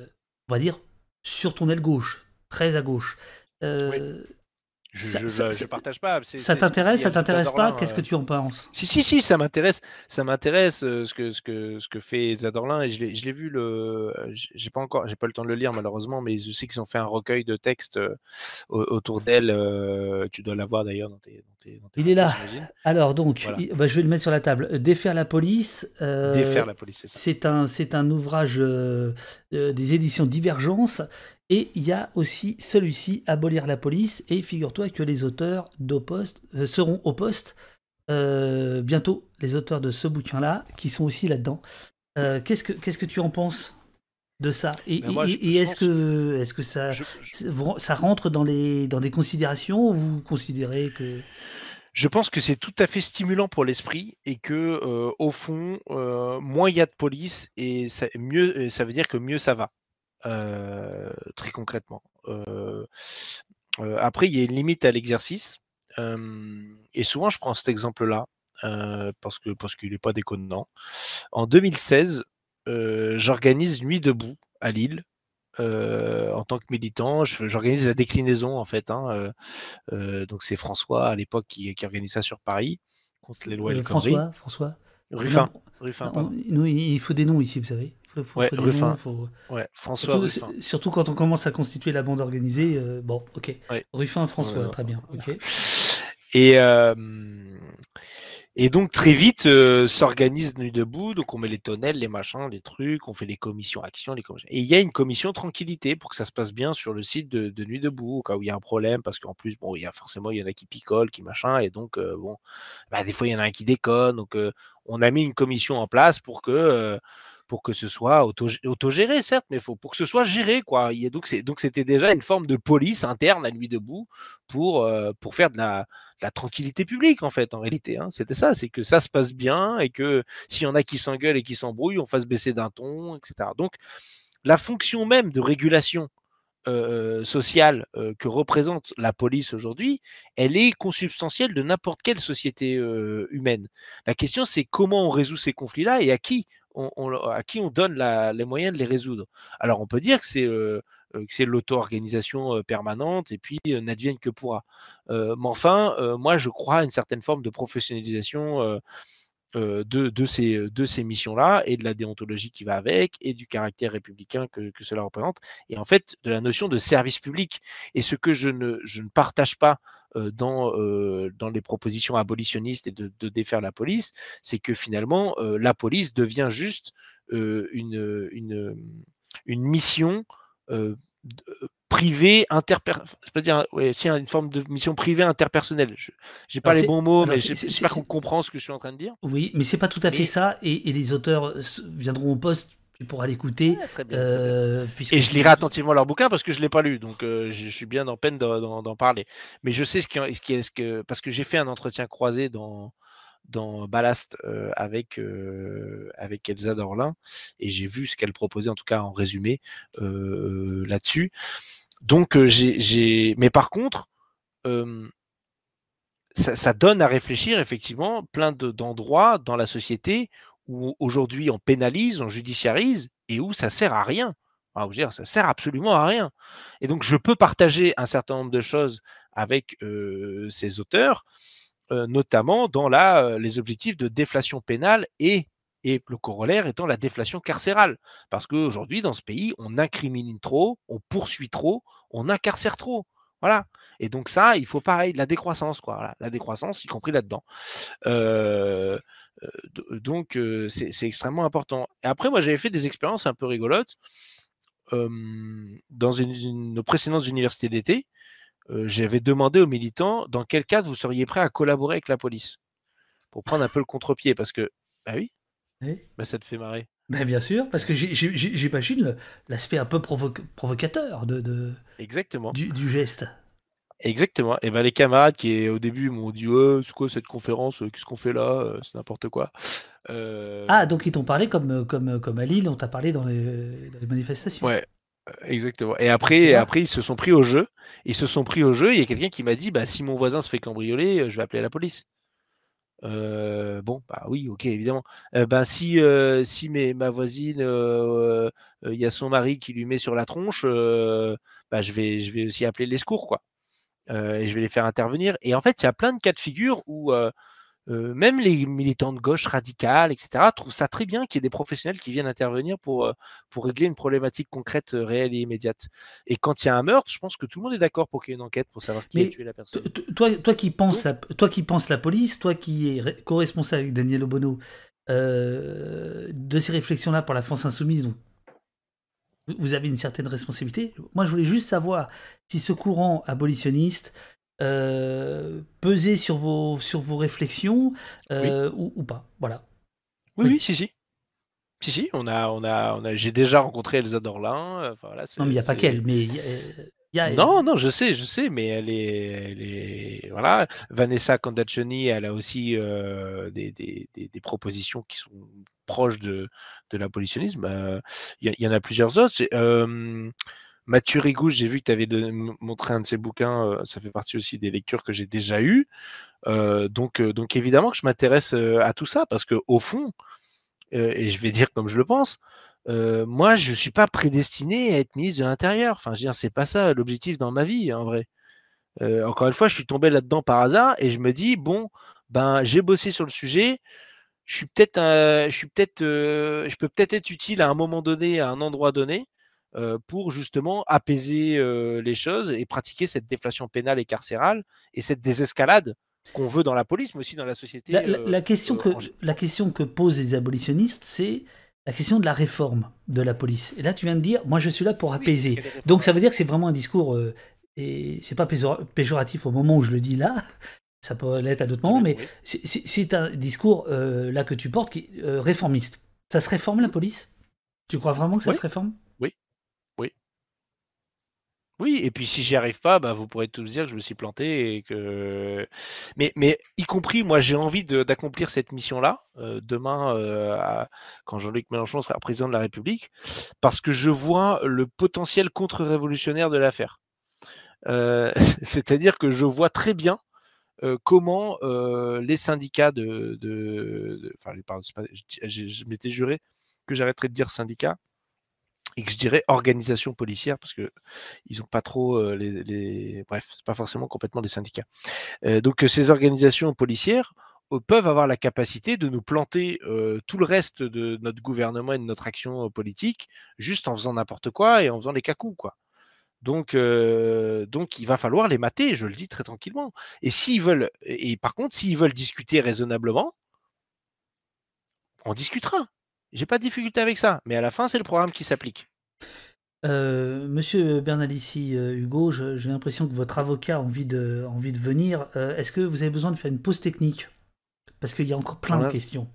va dire sur ton aile gauche, très à gauche. Euh, je, ne partage pas. Ça t'intéresse, ça t'intéresse pas Qu'est-ce que tu en euh. penses Si, si, si, ça m'intéresse. Ça m'intéresse euh, ce que, ce, que, ce que fait Zadorlin. Et je l'ai vu, le... j'ai pas encore, j'ai pas le temps de le lire malheureusement, mais je sais qu'ils ont fait un recueil de textes autour d'elle. tu dois l'avoir d'ailleurs dans, tes, Il est là. Alors donc, bah, je vais le mettre sur la table. Défaire la police. Défaire la police, c'est ça. C'est un, un ouvrage des éditions Divergence et il y a aussi celui-ci, abolir la police. Et figure-toi que les auteurs poste, euh, seront au poste euh, bientôt, les auteurs de ce bouquin-là, qui sont aussi là-dedans. Euh, que Qu'est-ce que tu en penses de ça Et, ben est-ce que, que ça, ça rentre dans, les, dans des considérations vous considérez que... Je pense que c'est tout à fait stimulant pour l'esprit et que au fond, moins il y a de police et mieux, ça veut dire que mieux ça va. Euh, très concrètement. Euh, euh, après, il y a une limite à l'exercice. et souvent, je prends cet exemple-là parce que parce qu'il n'est pas déconnant. En 2016, j'organise Nuit debout à Lille. en tant que militant, j'organise la déclinaison en fait. Hein, donc c'est François à l'époque qui, qui organise ça sur Paris contre les lois et François, François. Ruffin. il faut des noms ici, vous savez. Faut, Ruffin. François surtout, Surtout quand on commence à constituer la bande organisée. Euh, bon, ok. Ruffin, François, très bien. Et, euh, et donc, très vite, euh, s'organise Nuit debout. Donc, on met les tonnelles, les machins, les trucs. On fait les commissions actions, Les commissions... Et il y a une commission tranquillité pour que ça se passe bien sur le site de, Nuit debout, au cas où il y a un problème. Parce qu'en plus, bon, il y a forcément, il y en a qui picolent, qui machin. Et donc, bon, bah, des fois, il y en a un qui déconne. Donc, on a mis une commission en place pour que pour que ce soit auto, autogéré, certes, mais faut, pour que ce soit géré. Quoi. donc, c'était déjà une forme de police interne à nuit debout pour, euh, faire de la, tranquillité publique, en fait, en réalité. Hein. C'était ça, c'est que ça se passe bien et que s'il y en a qui s'engueulent et qui s'embrouillent, on fasse baisser d'un ton, etc. Donc, la fonction même de régulation euh, euh, sociale que représente la police aujourd'hui, elle est consubstantielle de n'importe quelle société humaine. La question, c'est comment on résout ces conflits-là et à qui à qui on donne les moyens de les résoudre. Alors on peut dire que c'est euh, l'auto-organisation euh, permanente et puis euh, n'advienne que pourra. mais enfin, moi je crois à une certaine forme de professionnalisation euh, de, ces, euh, de ces missions-là et de la déontologie qui va avec et du caractère républicain que, cela représente et en fait de la notion de service public. Et ce que je ne, ne partage pas euh, dans, dans les propositions abolitionnistes et de, défaire la police, c'est que finalement, la police devient juste une, une, une, mission privé interper je peux dire si une forme de mission privée interpersonnelle je j'ai pas les bons mots mais j'espère qu'on comprend ce que je suis en train de dire oui mais c'est pas tout à fait ça et, les auteurs euh, viendront au poste tu pourras l'écouter euh, et je lirai attentivement leur bouquin parce que je l'ai pas lu donc euh, je, suis bien en peine d'en parler mais je sais ce qui, ce qui est ce que parce que j'ai fait un entretien croisé dans dans Ballast euh, avec, euh, avec Elsa Dorlin et j'ai vu ce qu'elle proposait en tout cas en résumé euh, là-dessus. Donc j'ai mais par contre ça, donne à réfléchir effectivement plein d'endroits dans la société où aujourd'hui on pénalise, on judiciarise et où ça sert à rien. Enfin, ah, je dire, ça sert absolument à rien. Et donc je peux partager un certain nombre de choses avec ces auteurs euh, notamment dans la, euh, les objectifs de déflation pénale et et le corollaire étant la déflation carcérale. Parce qu'aujourd'hui, dans ce pays, on incrimine trop, on poursuit trop, on incarcère trop. Voilà. Et donc ça, il faut pareil, la décroissance, La décroissance, y compris là-dedans. Euh, donc, c'est extrêmement important. après, moi, j'avais fait des expériences un peu rigolotes dans une, une, nos précédentes universités d'été. Euh, j'avais demandé aux militants dans quel cadre vous seriez prêt à collaborer avec la police pour prendre un peu le contre-pied parce que bah oui, bah, ça te fait marrer. Ben bien sûr, parce que j'imagine l'aspect un peu provocateur de, de Exactement. Du, geste. Exactement. Et eh ben les camarades qui au début m'ont dit Euh, c'est quoi cette conférence euh, Qu'est-ce qu'on fait là euh, C'est n'importe quoi. Ah donc ils t'ont parlé comme, comme, comme à Lille, on t'a parlé dans les, dans les, manifestations. Ouais, Exactement. Et après, après, ils se sont pris au jeu. Ils se sont pris au jeu. Il y a quelqu'un qui m'a dit bah, si mon voisin se fait cambrioler, euh, je vais appeler la police. Euh, bon, bah oui, ok, évidemment. Euh, bah, si si mes, ma voisine, il y a son mari qui lui met sur la tronche, bah, je, vais, je vais aussi appeler les secours, quoi. et je vais les faire intervenir. Et en fait, il y a plein de cas de figure où euh, même les militants de gauche radicale, etc., trouvent ça très bien qu'il y ait des professionnels qui viennent intervenir pour, euh, pour régler une problématique concrète, euh, réelle et immédiate. Et quand il y a un meurtre, je pense que tout le monde est d'accord pour qu'il y ait une enquête pour savoir qui a tué la personne. Toi, toi, qui penses la, toi qui penses la police, toi qui es co-responsable avec Daniel Obono de ces réflexions-là pour la France insoumise, vous avez une certaine responsabilité. Moi, je voulais juste savoir si ce courant abolitionniste, euh, peser sur vos, sur vos réflexions euh, ou, ou, pas. Voilà. Oui, oui, si, si. Si, si, on a, on a, on a, j'ai déjà rencontré Elsa Dorlin. Euh, enfin, non, mais il n'y a pas qu'elle, mais. Non, non, je sais, je sais, mais elle est, voilà. Vanessa Condacioni, elle a aussi des, des, des, propositions qui sont proches de, de l'abolitionnisme. Il y, y, en a plusieurs autres. Mathieu Rigou, j'ai vu que tu avais montré un de ses bouquins, euh, ça fait partie aussi des lectures que j'ai déjà eues. Euh, donc, euh, donc évidemment que je m'intéresse à tout ça, parce qu'au fond, et je vais dire comme je le pense, moi, je ne suis pas prédestiné à être ministre de l'Intérieur. Enfin, je veux dire, c'est pas ça l'objectif dans ma vie, en vrai. encore une fois, je suis tombé là-dedans par hasard et je me dis, bon, ben, j'ai bossé sur le sujet, je suis peut-être, je suis peut-être, je peux peut-être être utile à un moment donné, à un endroit donné. Euh, pour justement apaiser euh, les choses et pratiquer cette déflation pénale et carcérale et cette désescalade qu'on veut dans la police, mais aussi dans la société. La, euh, question, que, la question que posent les abolitionnistes, c'est la question de la réforme de la police. Et là, tu viens de dire, moi, je suis là pour apaiser. Donc, ça veut dire que c'est vraiment un discours, et c'est pas péjoratif au moment où je le dis là, ça peut l'être à d'autres moments, mais c'est un discours là que tu portes qui réformiste. Ça se réforme la mmh. police Tu crois vraiment que ça se réforme oui, et puis si j'y arrive pas, bah, vous pourrez tous dire que je me suis planté et que. Mais, mais y compris, moi, j'ai envie d'accomplir cette mission-là euh, demain, euh, quand Jean-Luc Mélenchon sera président de la République, parce que je vois le potentiel contre-révolutionnaire de l'affaire. Euh, c'est-à-dire que je vois très bien comment les syndicats de, enfin, je, m'étais juré que j'arrêterais de dire syndicat, et que je dirais organisation policière parce que ils n'ont pas trop les, les, bref c'est pas forcément complètement des syndicats donc ces organisations policières peuvent avoir la capacité de nous planter tout le reste de notre gouvernement et de notre action politique juste en faisant n'importe quoi et en faisant les cacous quoi donc, donc, il va falloir les mater, je le dis très tranquillement. Et s'ils veulent, et par contre, s'ils veulent discuter raisonnablement, on discutera. J'ai pas de difficulté avec ça, mais à la fin, c'est le programme qui s'applique. Euh, monsieur Bernalici euh, Hugo, j'ai l'impression que votre avocat a envie de, envie de venir. Euh, est-ce que vous avez besoin de faire une pause technique Parce qu'il y a encore plein de questions.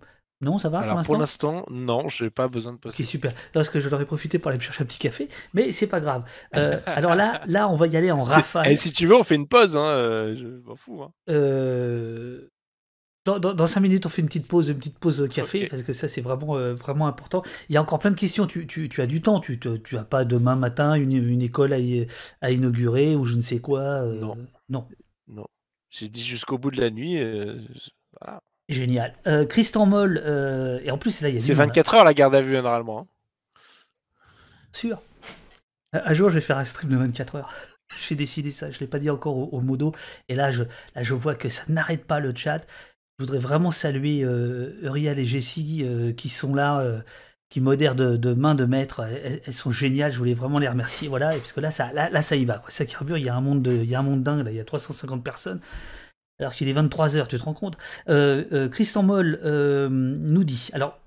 Non, ça va l'instant pour l'instant non, je n'ai pas besoin de pause Qui super. Parce que je leur profité pour aller me chercher un petit café, mais c'est pas grave. alors là, là, on va y aller en eh, rafale. Et si tu veux, on fait une pause. Hein, je m'en fous. Hein. Dans, cinq minutes, on fait une petite pause, une petite pause café, parce que ça, c'est vraiment, euh, vraiment important. Il y a encore plein de questions. Tu, as du temps. Tu n'as tu pas demain matin une, école à, inaugurer ou je ne sais quoi. Euh, non. Non. non. J'ai dit jusqu'au bout de la nuit. Euh, voilà. Génial. Christian Moll, et en plus, il a. C'est 24 hein. heures la garde à vue, hein, normalement. Hein. Sûr. Un jour, je vais faire un stream de 24 heures. J'ai décidé ça, je ne l'ai pas dit encore au, modo. Et là je, là, je vois que ça n'arrête pas le chat. Je voudrais vraiment saluer euh, Uriel et Jessie euh, qui sont là, euh, qui modèrent de, main de maître. Elles, sont géniales, je voulais vraiment les remercier. Voilà, et puisque là, ça, là, ça y va. Quoi. Ça carbure, il y, a un monde il y a un monde dingue, là, il y a 350 personnes alors qu'il est 23h, tu te rends compte. Euh, Christian Moll nous dit, alors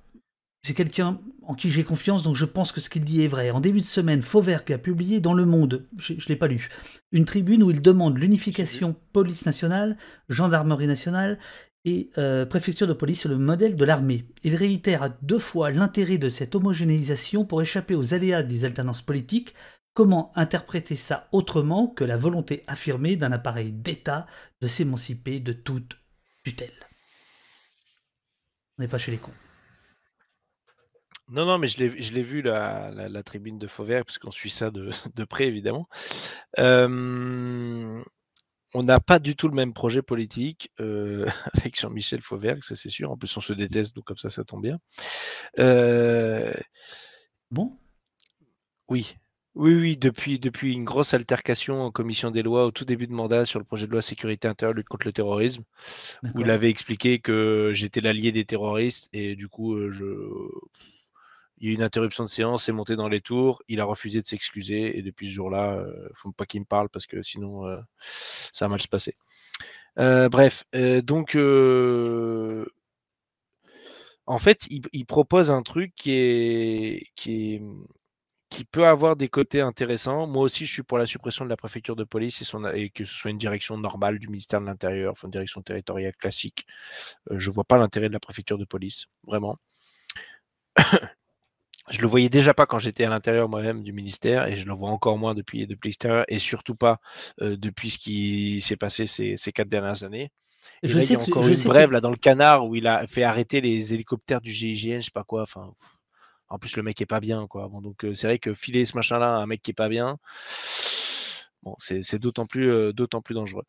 c'est quelqu'un en qui j'ai confiance, donc je pense que ce qu'il dit est vrai. En début de semaine, Fauvergue a publié dans Le Monde, je ne l'ai pas lu, une tribune où il demande l'unification police nationale, gendarmerie nationale et euh, préfecture de police le modèle de l'armée. Il réitère à deux fois l'intérêt de cette homogénéisation pour échapper aux aléas des alternances politiques. Comment interpréter ça autrement que la volonté affirmée d'un appareil d'État de s'émanciper de toute tutelle On n'est pas chez les cons. Non, non, mais je l'ai vu, la, tribune de Fauvert, puisqu'on suit ça de, de près, évidemment. Euh, on n'a pas du tout le même projet politique euh, avec Jean-Michel Fauvergue, ça c'est sûr. En plus, on se déteste, donc comme ça, ça tombe bien. Euh, bon Oui. Oui, oui, depuis, depuis une grosse altercation en commission des lois au tout début de mandat sur le projet de loi sécurité intérieure, lutte contre le terrorisme, Vous l'avez expliqué que j'étais l'allié des terroristes et du coup, euh, je il y a eu une interruption de séance, c'est monté dans les tours, il a refusé de s'excuser et depuis ce jour-là, il euh, ne faut pas qu'il me parle parce que sinon euh, ça a mal se passer. Euh, bref, donc en fait, il, propose un truc qui est, qui peut avoir des côtés intéressants. Moi aussi, je suis pour la suppression de la préfecture de police et, que ce soit une direction normale du ministère de l'Intérieur, enfin une direction territoriale classique. je ne vois pas l'intérêt de la préfecture de police, vraiment je le voyais déjà pas quand j'étais à l'intérieur moi-même du ministère et je le vois encore moins depuis, depuis l'extérieur et surtout pas euh, depuis ce qui s'est passé ces, ces, quatre dernières années. je sais il y a encore une brève là dans le canard où il a fait arrêter les hélicoptères du GIGN, je sais pas quoi. Enfin, en plus le mec est pas bien quoi. Bon, donc euh, c'est vrai que filer ce machin là à un mec qui est pas bien c'est d'autant plus, euh, plus dangereux.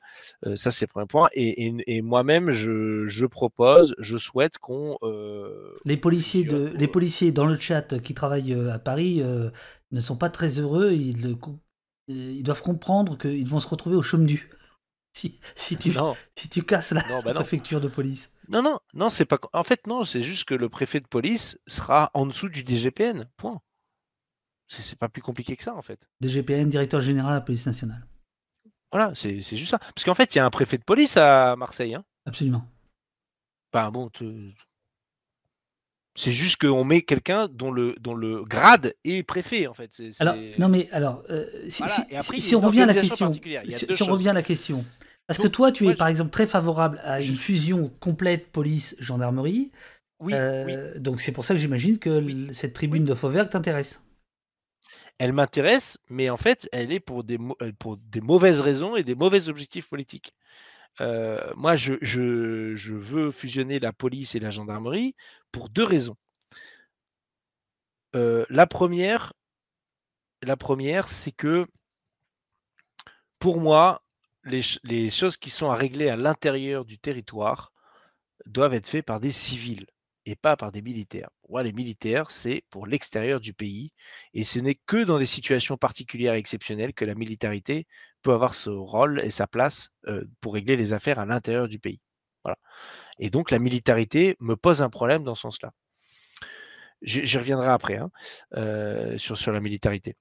Euh, ça, c'est le premier point. Et, moi-même, je, propose, je souhaite qu'on. Euh, les, policiers les policiers dans le chat qui travaillent à Paris ne sont pas très heureux. Ils, ils doivent comprendre qu'ils vont se retrouver au chaume du. Si, si, tu, si tu casses la bah préfecture de police. Non, non, non, c'est pas. En fait, non, c'est juste que le préfet de police sera en dessous du DGPN. Point. C'est pas plus compliqué que ça, en fait. DGPN, directeur général de la police nationale. Voilà, c'est juste ça. Parce qu'en fait, il y a un préfet de police à Marseille. Hein. Absolument. Ben bon, c'est juste qu'on met quelqu'un dont le, dont le grade est préfet, en fait. Alors, non, mais alors, euh, si, on revient à la question, si, on revient à la question, parce que toi, tu es par exemple très favorable à une fusion complète police-gendarmerie. Oui, euh, Donc c'est pour ça que j'imagine que cette tribune de Fauvert t'intéresse elle m'intéresse, mais en fait, elle est pour des, euh, pour des mauvaises raisons et des mauvais objectifs politiques. Euh, moi, je, veux fusionner la police et la gendarmerie pour deux raisons. Euh, la première, la première c'est que pour moi, les, choses qui sont à régler à l'intérieur du territoire doivent être faites par des civils et pas par des militaires. les militaires, c'est pour l'extérieur du pays, et ce n'est que dans des situations particulières et exceptionnelles que la militarité peut avoir ce rôle et sa place pour régler les affaires à l'intérieur du pays. Et donc la militarité me pose un problème dans ce sens-là. J'y reviendrai après hein, sur, la militarité.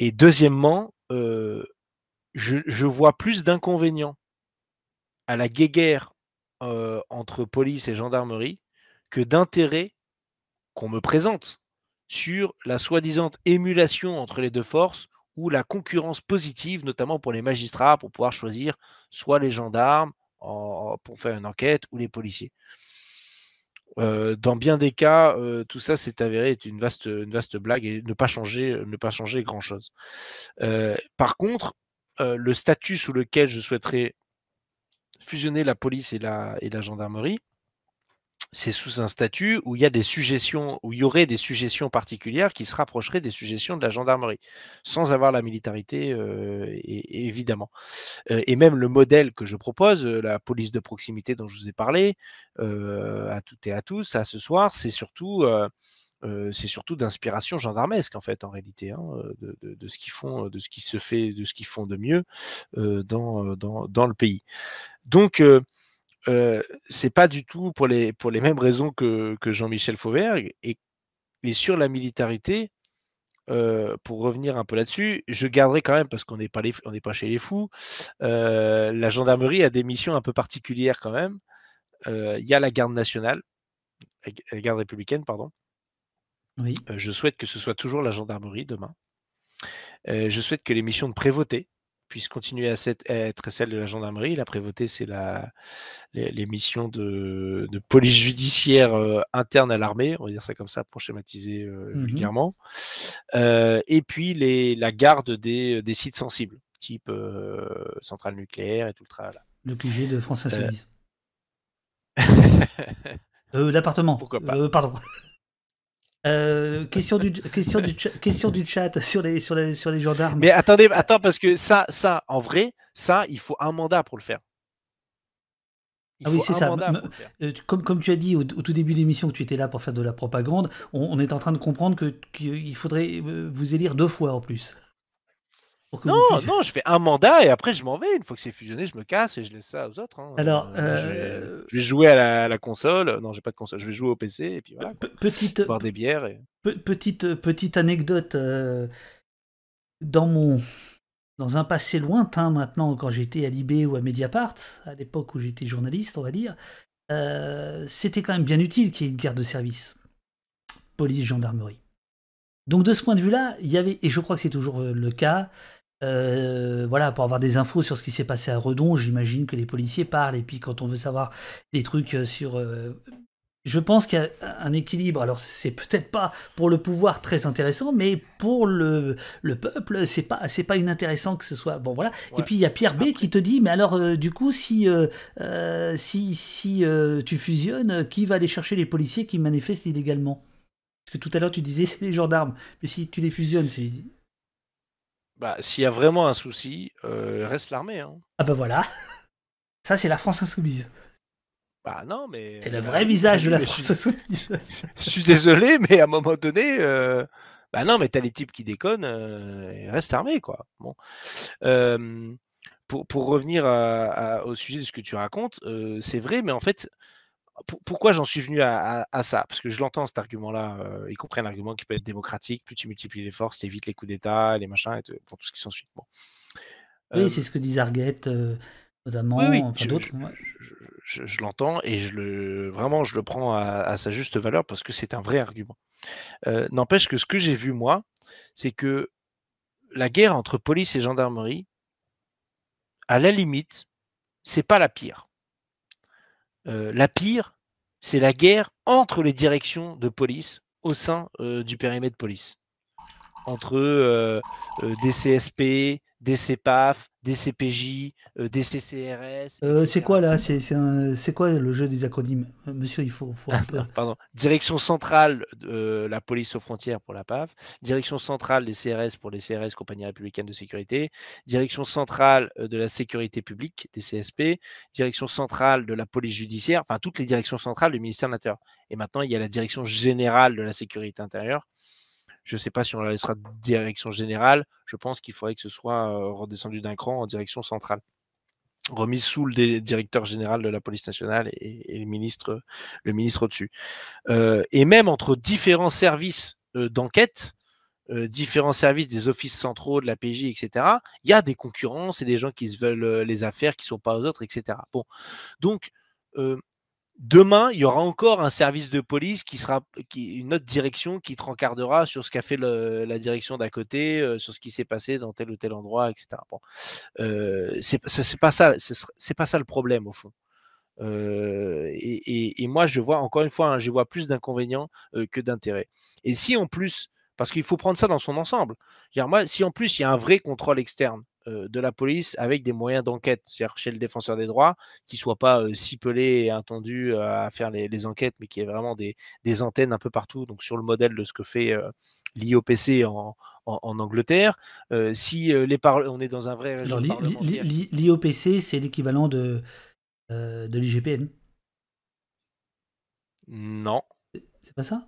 Et deuxièmement, je, je, vois plus d'inconvénients à la guéguerre entre police et gendarmerie que d'intérêt qu'on me présente sur la soi-disant émulation entre les deux forces ou la concurrence positive, notamment pour les magistrats, pour pouvoir choisir soit les gendarmes pour faire une enquête ou les policiers. Euh, dans bien des cas, euh, tout ça s'est avéré être une vaste, une vaste blague et ne pas changer, ne pas changer grand-chose. Euh, par contre, le statut sous lequel je souhaiterais fusionner la police et la, et la gendarmerie, c'est sous un statut où il y a des suggestions, où il y aurait des suggestions particulières qui se rapprocheraient des suggestions de la gendarmerie, sans avoir la militarité, euh, évidemment. Euh, et même le modèle que je propose, euh, la police de proximité dont je vous ai parlé, à toutes et à tous, à ce soir, c'est surtout. c'est surtout d'inspiration gendarmesque en fait en réalité hein, de, ce qu'ils font de ce qui se fait de ce qu'ils font de mieux dans, dans, le pays donc c'est pas du tout pour les, pour les mêmes raisons que, Jean-Michel Fauvergue. Et, et, sur la militarité, pour revenir un peu là-dessus, je garderai quand même, parce qu'on n'est pas, pas chez les fous, la gendarmerie a des missions un peu particulières quand même. Il y a la garde nationale, la garde républicaine, pardon. je souhaite que ce soit toujours la gendarmerie demain. je souhaite que les missions de prévôté, puisse continuer à, être celle de la gendarmerie. La prévôté, c'est la, les, missions de, police judiciaire euh, interne à l'armée, on va dire ça comme ça pour schématiser euh, mmh vulgairement. Euh, et puis les, la garde des, sites sensibles, type centrale nucléaire et tout le travail. Le QG de France Insoumise. L'appartement. Pourquoi pas Pardon. Euh, question du question question du chat sur les sur les sur les gendarmes. Mais attendez, attends parce que ça ça en vrai, ça il faut un mandat pour le faire. ah oui, c'est ça. Euh, comme, comme tu as dit au, tout début l'émission que tu étais là pour faire de la propagande, on, est en train de comprendre qu'il faudrait euh, vous élire deux fois en plus. Non, non, je fais un mandat et après je m'en vais. Une fois que c'est fusionné, je me casse et je laisse ça aux autres. Hein. Alors, euh, euh, je, vais, jouer à la, console. Non, j'ai pas de console. Je vais jouer au PC et puis voilà. petite, boire des bières. petite, petite anecdote. Euh, dans mon, dans un passé lointain maintenant, quand j'étais à Libé ou à Mediapart, à l'époque où j'étais journaliste, on va dire, c'était quand même bien utile qu'il y ait une guerre de service, police, gendarmerie. Donc de ce point de vue-là, il y avait, et je crois que c'est toujours euh, le cas, euh, voilà, pour avoir des infos sur ce qui s'est passé à Redon, j'imagine que les policiers parlent, et puis quand on veut savoir des trucs euh, sur... je pense qu'il y a un équilibre, alors c'est peut-être pas pour le pouvoir très intéressant, mais pour le, peuple, c'est pas, pas inintéressant que ce soit... Bon voilà, et puis il y a Pierre B qui te dit, mais alors du coup, si, si, si tu fusionnes, qui va aller chercher les policiers qui manifestent illégalement tout à l'heure tu disais c'est les gendarmes, mais si tu les fusionnes, c'est. Bah, s'il y a vraiment un souci, euh, reste l'armée. Hein. Ah bah voilà. Ça, c'est la France insoumise. Bah non, mais. C'est le euh, vrai visage de la France insoumise. je suis désolé, mais à un moment donné. Euh, bah non, mais t'as les types qui déconnent, reste l'armée, quoi. Bon. Pour, pour, revenir au sujet de ce que tu racontes, c'est vrai, mais en fait, pourquoi j'en suis venu à, ça Parce que je l'entends cet argument-là, euh, Il y compris un argument qui peut être démocratique, plus tu multiplies les forces, tu évites les coups d'État, les machins, et pour tout ce qui s'ensuit. oui, euh, c'est ce que disent Arguette, notamment, d'autres. Je, l'entends et je le, vraiment, je le prends à, à sa juste valeur parce que c'est un vrai argument. Euh, n'empêche que ce que j'ai vu, moi, c'est que la guerre entre police et gendarmerie, à la limite, c'est pas la pire euh, la pire, c'est la guerre entre les directions de police au sein euh, du périmètre police. Entre euh, DCSP, DCPAF, DCPJ, euh, DCCRS. Euh, c'est quoi là C'est quoi le jeu des acronymes euh, Monsieur, il faut, Pardon. Direction centrale de la police aux frontières pour la PAF, direction centrale des CRS pour les CRS, compagnie républicaine de sécurité, direction centrale de la sécurité publique, des CSP, direction centrale de la police judiciaire, enfin toutes les directions centrales du ministère de l'Intérieur. Et maintenant, il y a la direction générale de la sécurité intérieure. Je ne sais pas si on la laissera direction générale. Je pense qu'il faudrait que ce soit euh, redescendu d'un cran en direction centrale remise sous le directeur général de la police nationale et, le ministre, le ministre au-dessus. Euh, et même entre différents services euh, d'enquête, différents services des offices centraux, de la PJ, etc., il y a des concurrences et des gens qui se veulent les affaires, qui ne sont pas aux autres, etc. Bon, donc demain, il y aura encore un service de police qui sera qui, une autre direction qui te sur ce qu'a fait la direction d'à côté, euh, sur ce qui s'est passé dans tel ou tel endroit, etc. Bon, euh, c'est pas ça, c'est pas ça le problème au fond. Euh, et, moi, je vois encore une fois, hein, je vois plus d'inconvénients euh, que d'intérêts. Et si en plus, parce qu'il faut prendre ça dans son ensemble, moi, si en plus il y a un vrai contrôle externe euh, de la police avec des moyens d'enquête, c'est-à-dire chez le défenseur des droits, qui ne soit pas euh, si pelé et attendu euh, à faire les, enquêtes, mais qui ait vraiment des, antennes un peu partout, donc sur le modèle de ce que fait euh, l'IOPC en, Angleterre. si les on est dans un vrai L'IOPC, c'est l'équivalent de, de l'IGPN. Non. C'est pas ça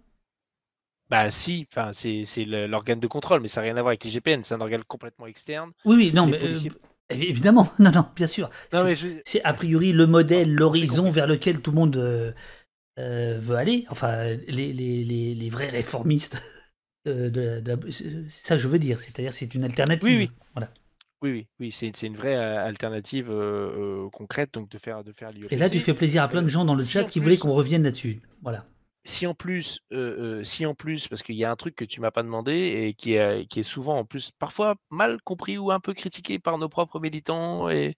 bah si, enfin, c'est, c'est l'organe de contrôle, mais ça n'a rien à voir avec les GPN, c'est un organe complètement externe. Oui, oui, non, mais euh, évidemment, non, non, bien sûr. c'est, a priori le modèle, l'horizon vers lequel tout le monde euh, euh, veut aller, enfin, les, les, les, vrais réformistes. De, de, ça, je veux dire, c'est-à-dire c'est une alternative. Oui, oui. Voilà. Oui, oui, oui c'est une vraie alternative concrète donc de faire de faire Et là, tu fais plaisir à plein de gens dans le chat qui voulaient qu'on revienne là-dessus. Voilà si en plus, euh, euh, si en plus, parce qu'il y a un truc que tu m'as pas demandé et qui est, qui est souvent en plus parfois mal compris ou un peu critiqué par nos propres militants et,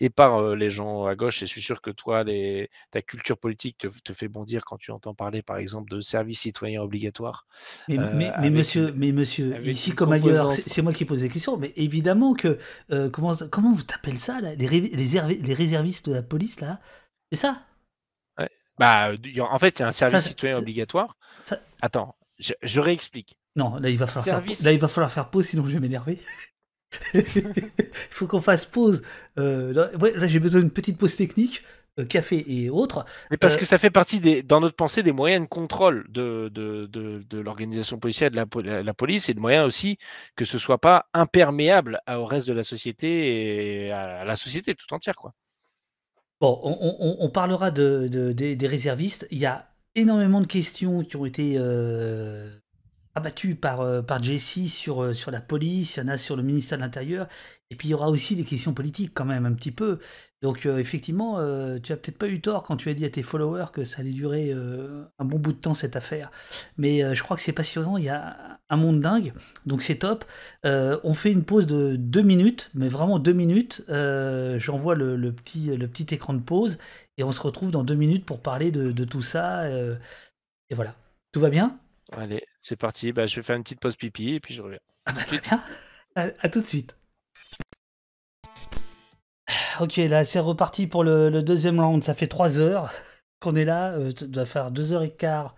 et par euh, les gens à gauche. Et je suis sûr que toi, les, ta culture politique te, fait bondir quand tu entends parler, par exemple, de service citoyen obligatoire. Mais, mais, monsieur, mais monsieur, ici comme ailleurs, c'est moi qui pose les questions. Mais évidemment que comment comment vous t'appelles ça les, les réservistes de la police là, c'est ça bah, en fait, il y a un service citoyen obligatoire. Attends, je, réexplique. Non, là il, va falloir faire, là, il va falloir faire pause, sinon je vais m'énerver. il faut qu'on fasse pause. Euh, là, j'ai besoin d'une petite pause technique, euh, café et autres. Mais parce euh, que ça fait partie, dans notre pensée, des moyens de contrôle de, de, l'organisation policière, de la, police, et de moyens aussi que ce soit pas imperméable au reste de la société et à la société tout entière. quoi. Bon, on, parlera de, des réservistes. Il y a énormément de questions qui ont été euh, abattues par, euh, par Jesse sur, euh, sur la police, il y en a sur le ministère de l'Intérieur, et puis il y aura aussi des questions politiques quand même un petit peu. Donc effectivement, tu as peut-être pas eu tort quand tu as dit à tes followers que ça allait durer un bon bout de temps cette affaire, mais je crois que c'est passionnant, il y a monde dingue, donc c'est top. Euh, on fait une pause de deux minutes, mais vraiment deux minutes. Euh, j'envoie le, petit, le petit écran de pause et on se retrouve dans deux minutes pour parler de, tout ça. Euh, et voilà. Tout va bien Allez, c'est parti. Bah, je vais faire une petite pause pipi et puis je reviens. Ah bah, à, tout de suite. Ok, là c'est reparti pour le, le, deuxième round. Ça fait trois heures qu'on est là. ça doit faire deux heures et quart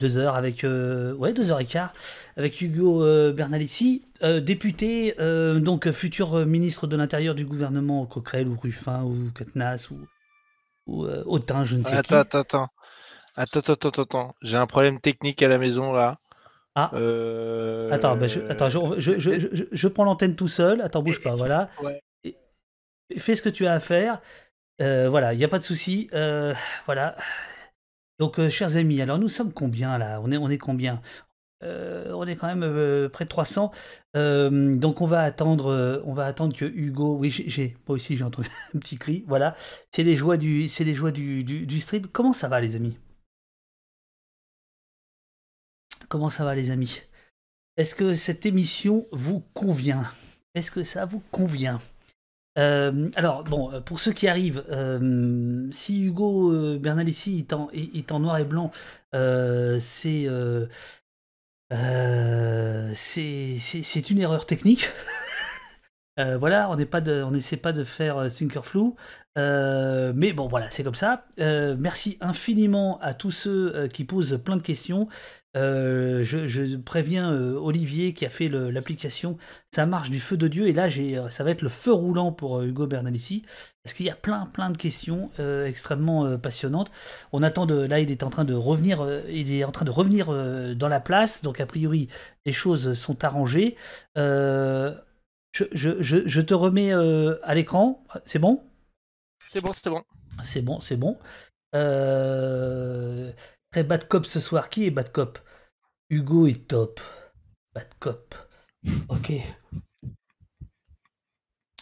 deux heures avec euh, ouais deux heures et quart avec Hugo euh, Bernalici, euh, député euh, donc futur ministre de l'intérieur du gouvernement Coquerel ou Ruffin ou catnas ou, ou Autain, je ne sais qui. Attends attends attends attends attends j'ai un problème technique à la maison là. Ah. Attends, bah, je, attends je, je, je, je prends l'antenne tout seul. Attends, bouge pas, voilà. Fais ce que tu as à faire. voilà, il n'y a pas de souci. voilà. Donc, euh, chers amis, alors nous sommes combien là on est, on est combien euh, On est quand même euh, près de 300. donc, on va attendre, on va attendre que Hugo. Oui, j'ai, moi aussi, j'ai entendu un petit cri. Voilà, c'est les joies du, c'est les joies du, du, du, stream. Comment ça va, les amis Comment ça va, les amis Est-ce que cette émission vous convient Est-ce que ça vous convient euh, alors, bon, euh, pour ceux qui arrivent, euh, si Hugo Bernal ici est en, noir et blanc, c'est c'est une erreur technique. voilà, on n'essaie pas de faire Stinker Flou. mais bon, voilà, c'est comme ça. merci infiniment à tous ceux qui posent plein de questions. Euh, je, préviens euh, Olivier qui a fait l'application Ça marche du feu de Dieu. Et là, euh, ça va être le feu roulant pour euh, Hugo Bernalici. Parce qu'il y a plein, plein de questions extrêmement passionnantes. On attend de. Là, il est en train de revenir, il est en train de revenir dans la place. Donc, a priori, les choses sont arrangées. Je, je, te remets à l'écran. C'est bon C'est bon, c'est bon. C'est bon, c'est bon. Euh. Bad Cop ce soir, qui est Bad Cop Hugo est top. Bad Cop. Ok.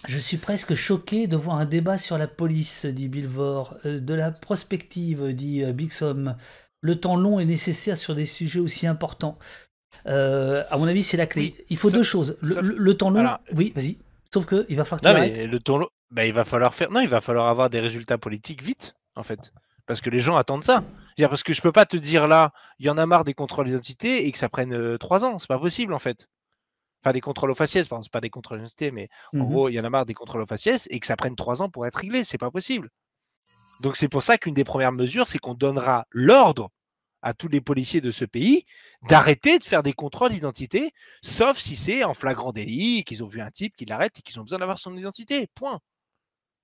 Je suis presque choqué de voir un débat sur la police, dit Bilvor. Euh, de la prospective, dit euh, Bixom. Le temps long est nécessaire sur des sujets aussi importants. Euh, à mon avis, c'est la clé. il faut deux choses. Le, temps long. oui, vas-y. Sauf que il va falloir. mais le temps long. Bah, il va falloir faire. Non, il va falloir avoir des résultats politiques vite, en fait. Parce que les gens attendent ça. -dire parce que je peux pas te dire là, il y en a marre des contrôles d'identité et que ça prenne euh, trois ans. C'est pas possible en fait. Enfin, des contrôles aux faciès, pardon, c'est pas des contrôles d'identité, mais en mmh gros, il y en a marre des contrôles aux faciès et que ça prenne trois ans pour être réglé. C'est pas possible. Donc c'est pour ça qu'une des premières mesures, c'est qu'on donnera l'ordre à tous les policiers de ce pays d'arrêter de faire des contrôles d'identité, sauf si c'est en flagrant délit, qu'ils ont vu un type, qu'ils l'arrêtent et qu'ils ont besoin d'avoir son identité. Point.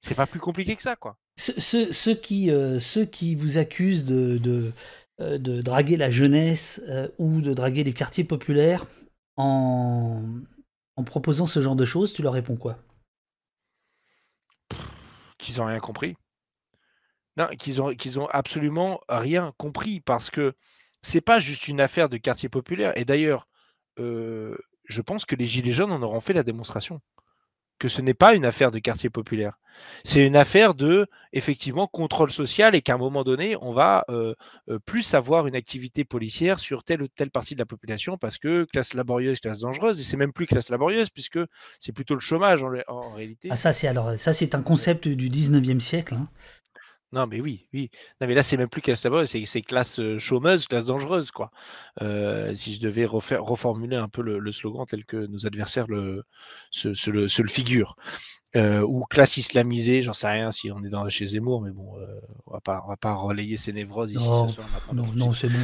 C'est pas plus compliqué que ça, quoi ceux, qui, euh, qui vous accusent de, euh, de, draguer la jeunesse euh, ou de draguer les quartiers populaires en, proposant ce genre de choses, tu leur réponds quoi Qu'ils n'ont rien compris. Non, qu'ils ont, qu'ils ont absolument rien compris parce que c'est pas juste une affaire de quartier populaire. Et d'ailleurs, je pense que les Gilets jaunes en auront fait la démonstration que ce n'est pas une affaire de quartier populaire. C'est une affaire de, effectivement, contrôle social et qu'à un moment donné, on va euh, euh, plus avoir une activité policière sur telle ou telle partie de la population parce que classe laborieuse, classe dangereuse, et c'est même plus classe laborieuse puisque c'est plutôt le chômage en, réalité. Ah, ça, c'est alors, ça, c'est un concept du 19e siècle. Hein. Non, mais oui, oui. Non, mais là, c'est même plus classe à c'est classe euh, chômeuse, classe dangereuse, quoi. Euh, si je devais refaire, reformuler un peu le, slogan tel que nos adversaires le, se, le, le, figurent. Euh, ou classe islamisée, j'en sais rien si on est dans, chez Zemmour, mais bon, on, va pas, on va pas relayer ces névroses ici non, ce soir. non, non c'est bon.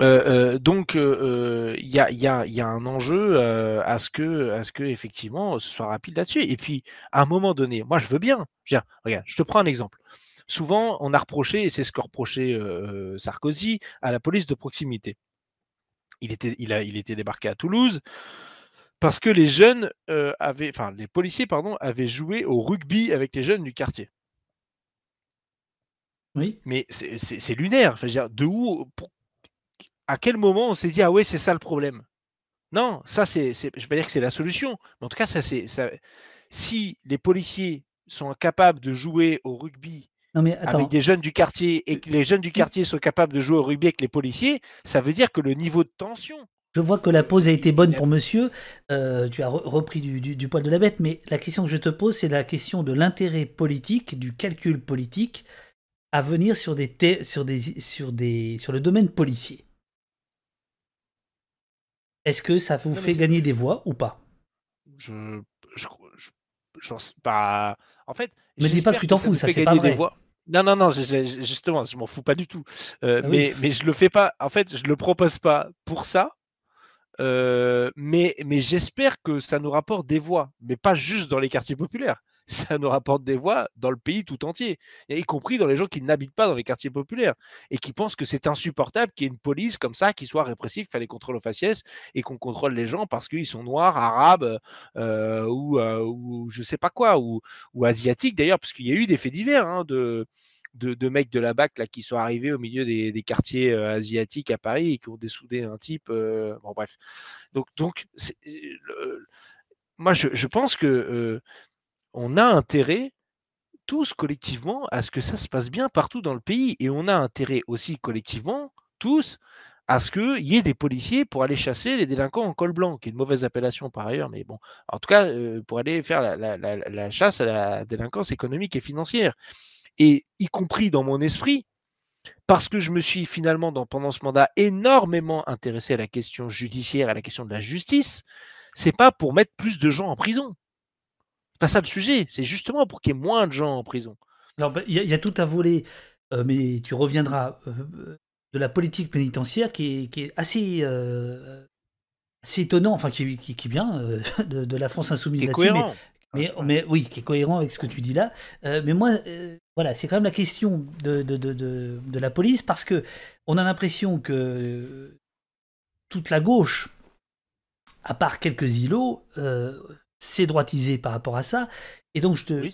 Euh, euh, donc il euh, y, a, un enjeu à ce que à ce que effectivement ce soit rapide là-dessus. Et puis à un moment donné, moi je veux bien. Je regarde, je te prends un exemple. Souvent on a reproché et c'est ce qu'a reproché Sarkozy à la police de proximité. Il était il a il était débarqué à Toulouse parce que les jeunes avaient enfin les policiers pardon avaient joué au rugby avec les jeunes du quartier. Oui. Mais c'est lunaire. dire, de où, à quel moment on s'est dit, ah ouais, c'est ça le problème Non, ça, c'est, je ne vais pas dire que c'est la solution, mais en tout cas, ça, c'est, si les policiers sont capables de jouer au rugby avec des jeunes du quartier et euh, que les jeunes du quartier sont capables de jouer au rugby avec les policiers, ça veut dire que le niveau de tension. Je vois que la pause a été bonne pour monsieur. Euh, tu as repris du, poil de la bête, mais la question que je te pose, c'est la question de l'intérêt politique, du calcul politique à venir sur, des, sur, des, sur, des, sur le domaine policier. Est-ce que ça vous fait gagner des voix ou pas Je. je, je, je en fait. ne dis pas que tu t'en fous, ça, c'est pas Des voix. Non, non, non, justement, je m'en fous pas du tout. Euh, ah mais, mais je le fais pas. En fait, je le propose pas pour ça. Euh, mais mais j'espère que ça nous rapporte des voix, mais pas juste dans les quartiers populaires ça nous rapporte des voix dans le pays tout entier, y compris dans les gens qui n'habitent pas dans les quartiers populaires et qui pensent que c'est insupportable qu'il y ait une police comme ça qui soit répressive, qu'il fallait les contrôles aux faciès et qu'on contrôle les gens parce qu'ils sont noirs, arabes euh, ou, je euh, ou, je sais pas quoi, ou, ou asiatiques d'ailleurs, parce qu'il y a eu des faits divers hein, de, mecs de la BAC là, qui sont arrivés au milieu des, quartiers euh, asiatiques à Paris et qui ont dessoudé un type. bon, bref. Donc, donc moi, je, je, pense que on a intérêt tous collectivement à ce que ça se passe bien partout dans le pays. Et on a intérêt aussi collectivement, tous, à ce qu'il y ait des policiers pour aller chasser les délinquants en col blanc, qui est une mauvaise appellation par ailleurs, mais bon, en tout cas, euh, pour aller faire la, chasse à la délinquance économique et financière. Et y compris dans mon esprit, parce que je me suis finalement, pendant ce mandat, énormément intéressé à la question judiciaire, à la question de la justice, c'est pas pour mettre plus de gens en prison pas ça le sujet. C'est justement pour qu'il y ait moins de gens en prison. Alors, bah, il y, a tout à voler, euh, mais tu reviendras euh, de la politique pénitentiaire qui est, assez, euh, étonnant, enfin, qui, vient euh, de, la France insoumise. cohérent. Mais, oui, qui est cohérent avec ce que tu dis là. mais moi, voilà, c'est quand même la question de, de, de, la police parce que on a l'impression que toute la gauche, à part quelques îlots, c'est droitisé par rapport à ça. Et donc, je te,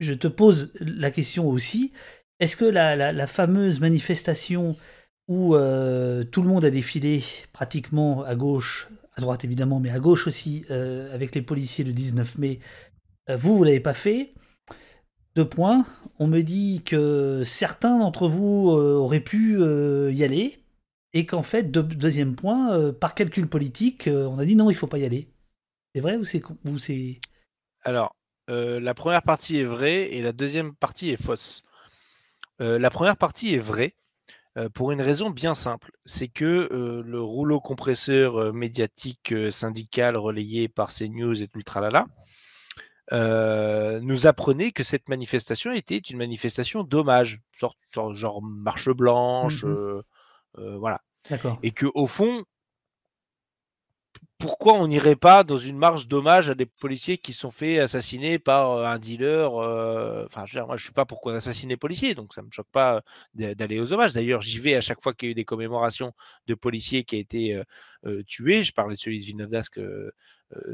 Je te pose la question aussi est-ce que la, la, fameuse manifestation où euh, tout le monde a défilé pratiquement à gauche, à droite évidemment, mais à gauche aussi, euh, avec les policiers le 19 mai, euh, vous, vous l'avez pas fait Deux points. On me dit que certains d'entre vous auraient pu y aller, et qu'en fait, deuxième point, par calcul politique, on a dit non, il faut pas y aller. C'est vrai ou c'est. Alors, euh, la première partie est vraie et la deuxième partie est fausse. Euh, la première partie est vraie euh, pour une raison bien simple, c'est que le rouleau compresseur médiatique syndical relayé par CNews et Ultra là là nous apprenait que cette manifestation était une manifestation d'hommage, genre, marche blanche, mmh voilà. Et que au fond, pourquoi on n'irait pas dans une marche d'hommage à des policiers qui sont faits assassiner par euh, un dealer euh, Enfin, je ne suis pas pour qu'on assassine les policiers, donc ça ne me choque pas euh, d'aller aux hommages. D'ailleurs, j'y vais à chaque fois qu'il y a eu des commémorations de policiers qui ont été tués. Je parlais de celui de Villeneuve d'Ascq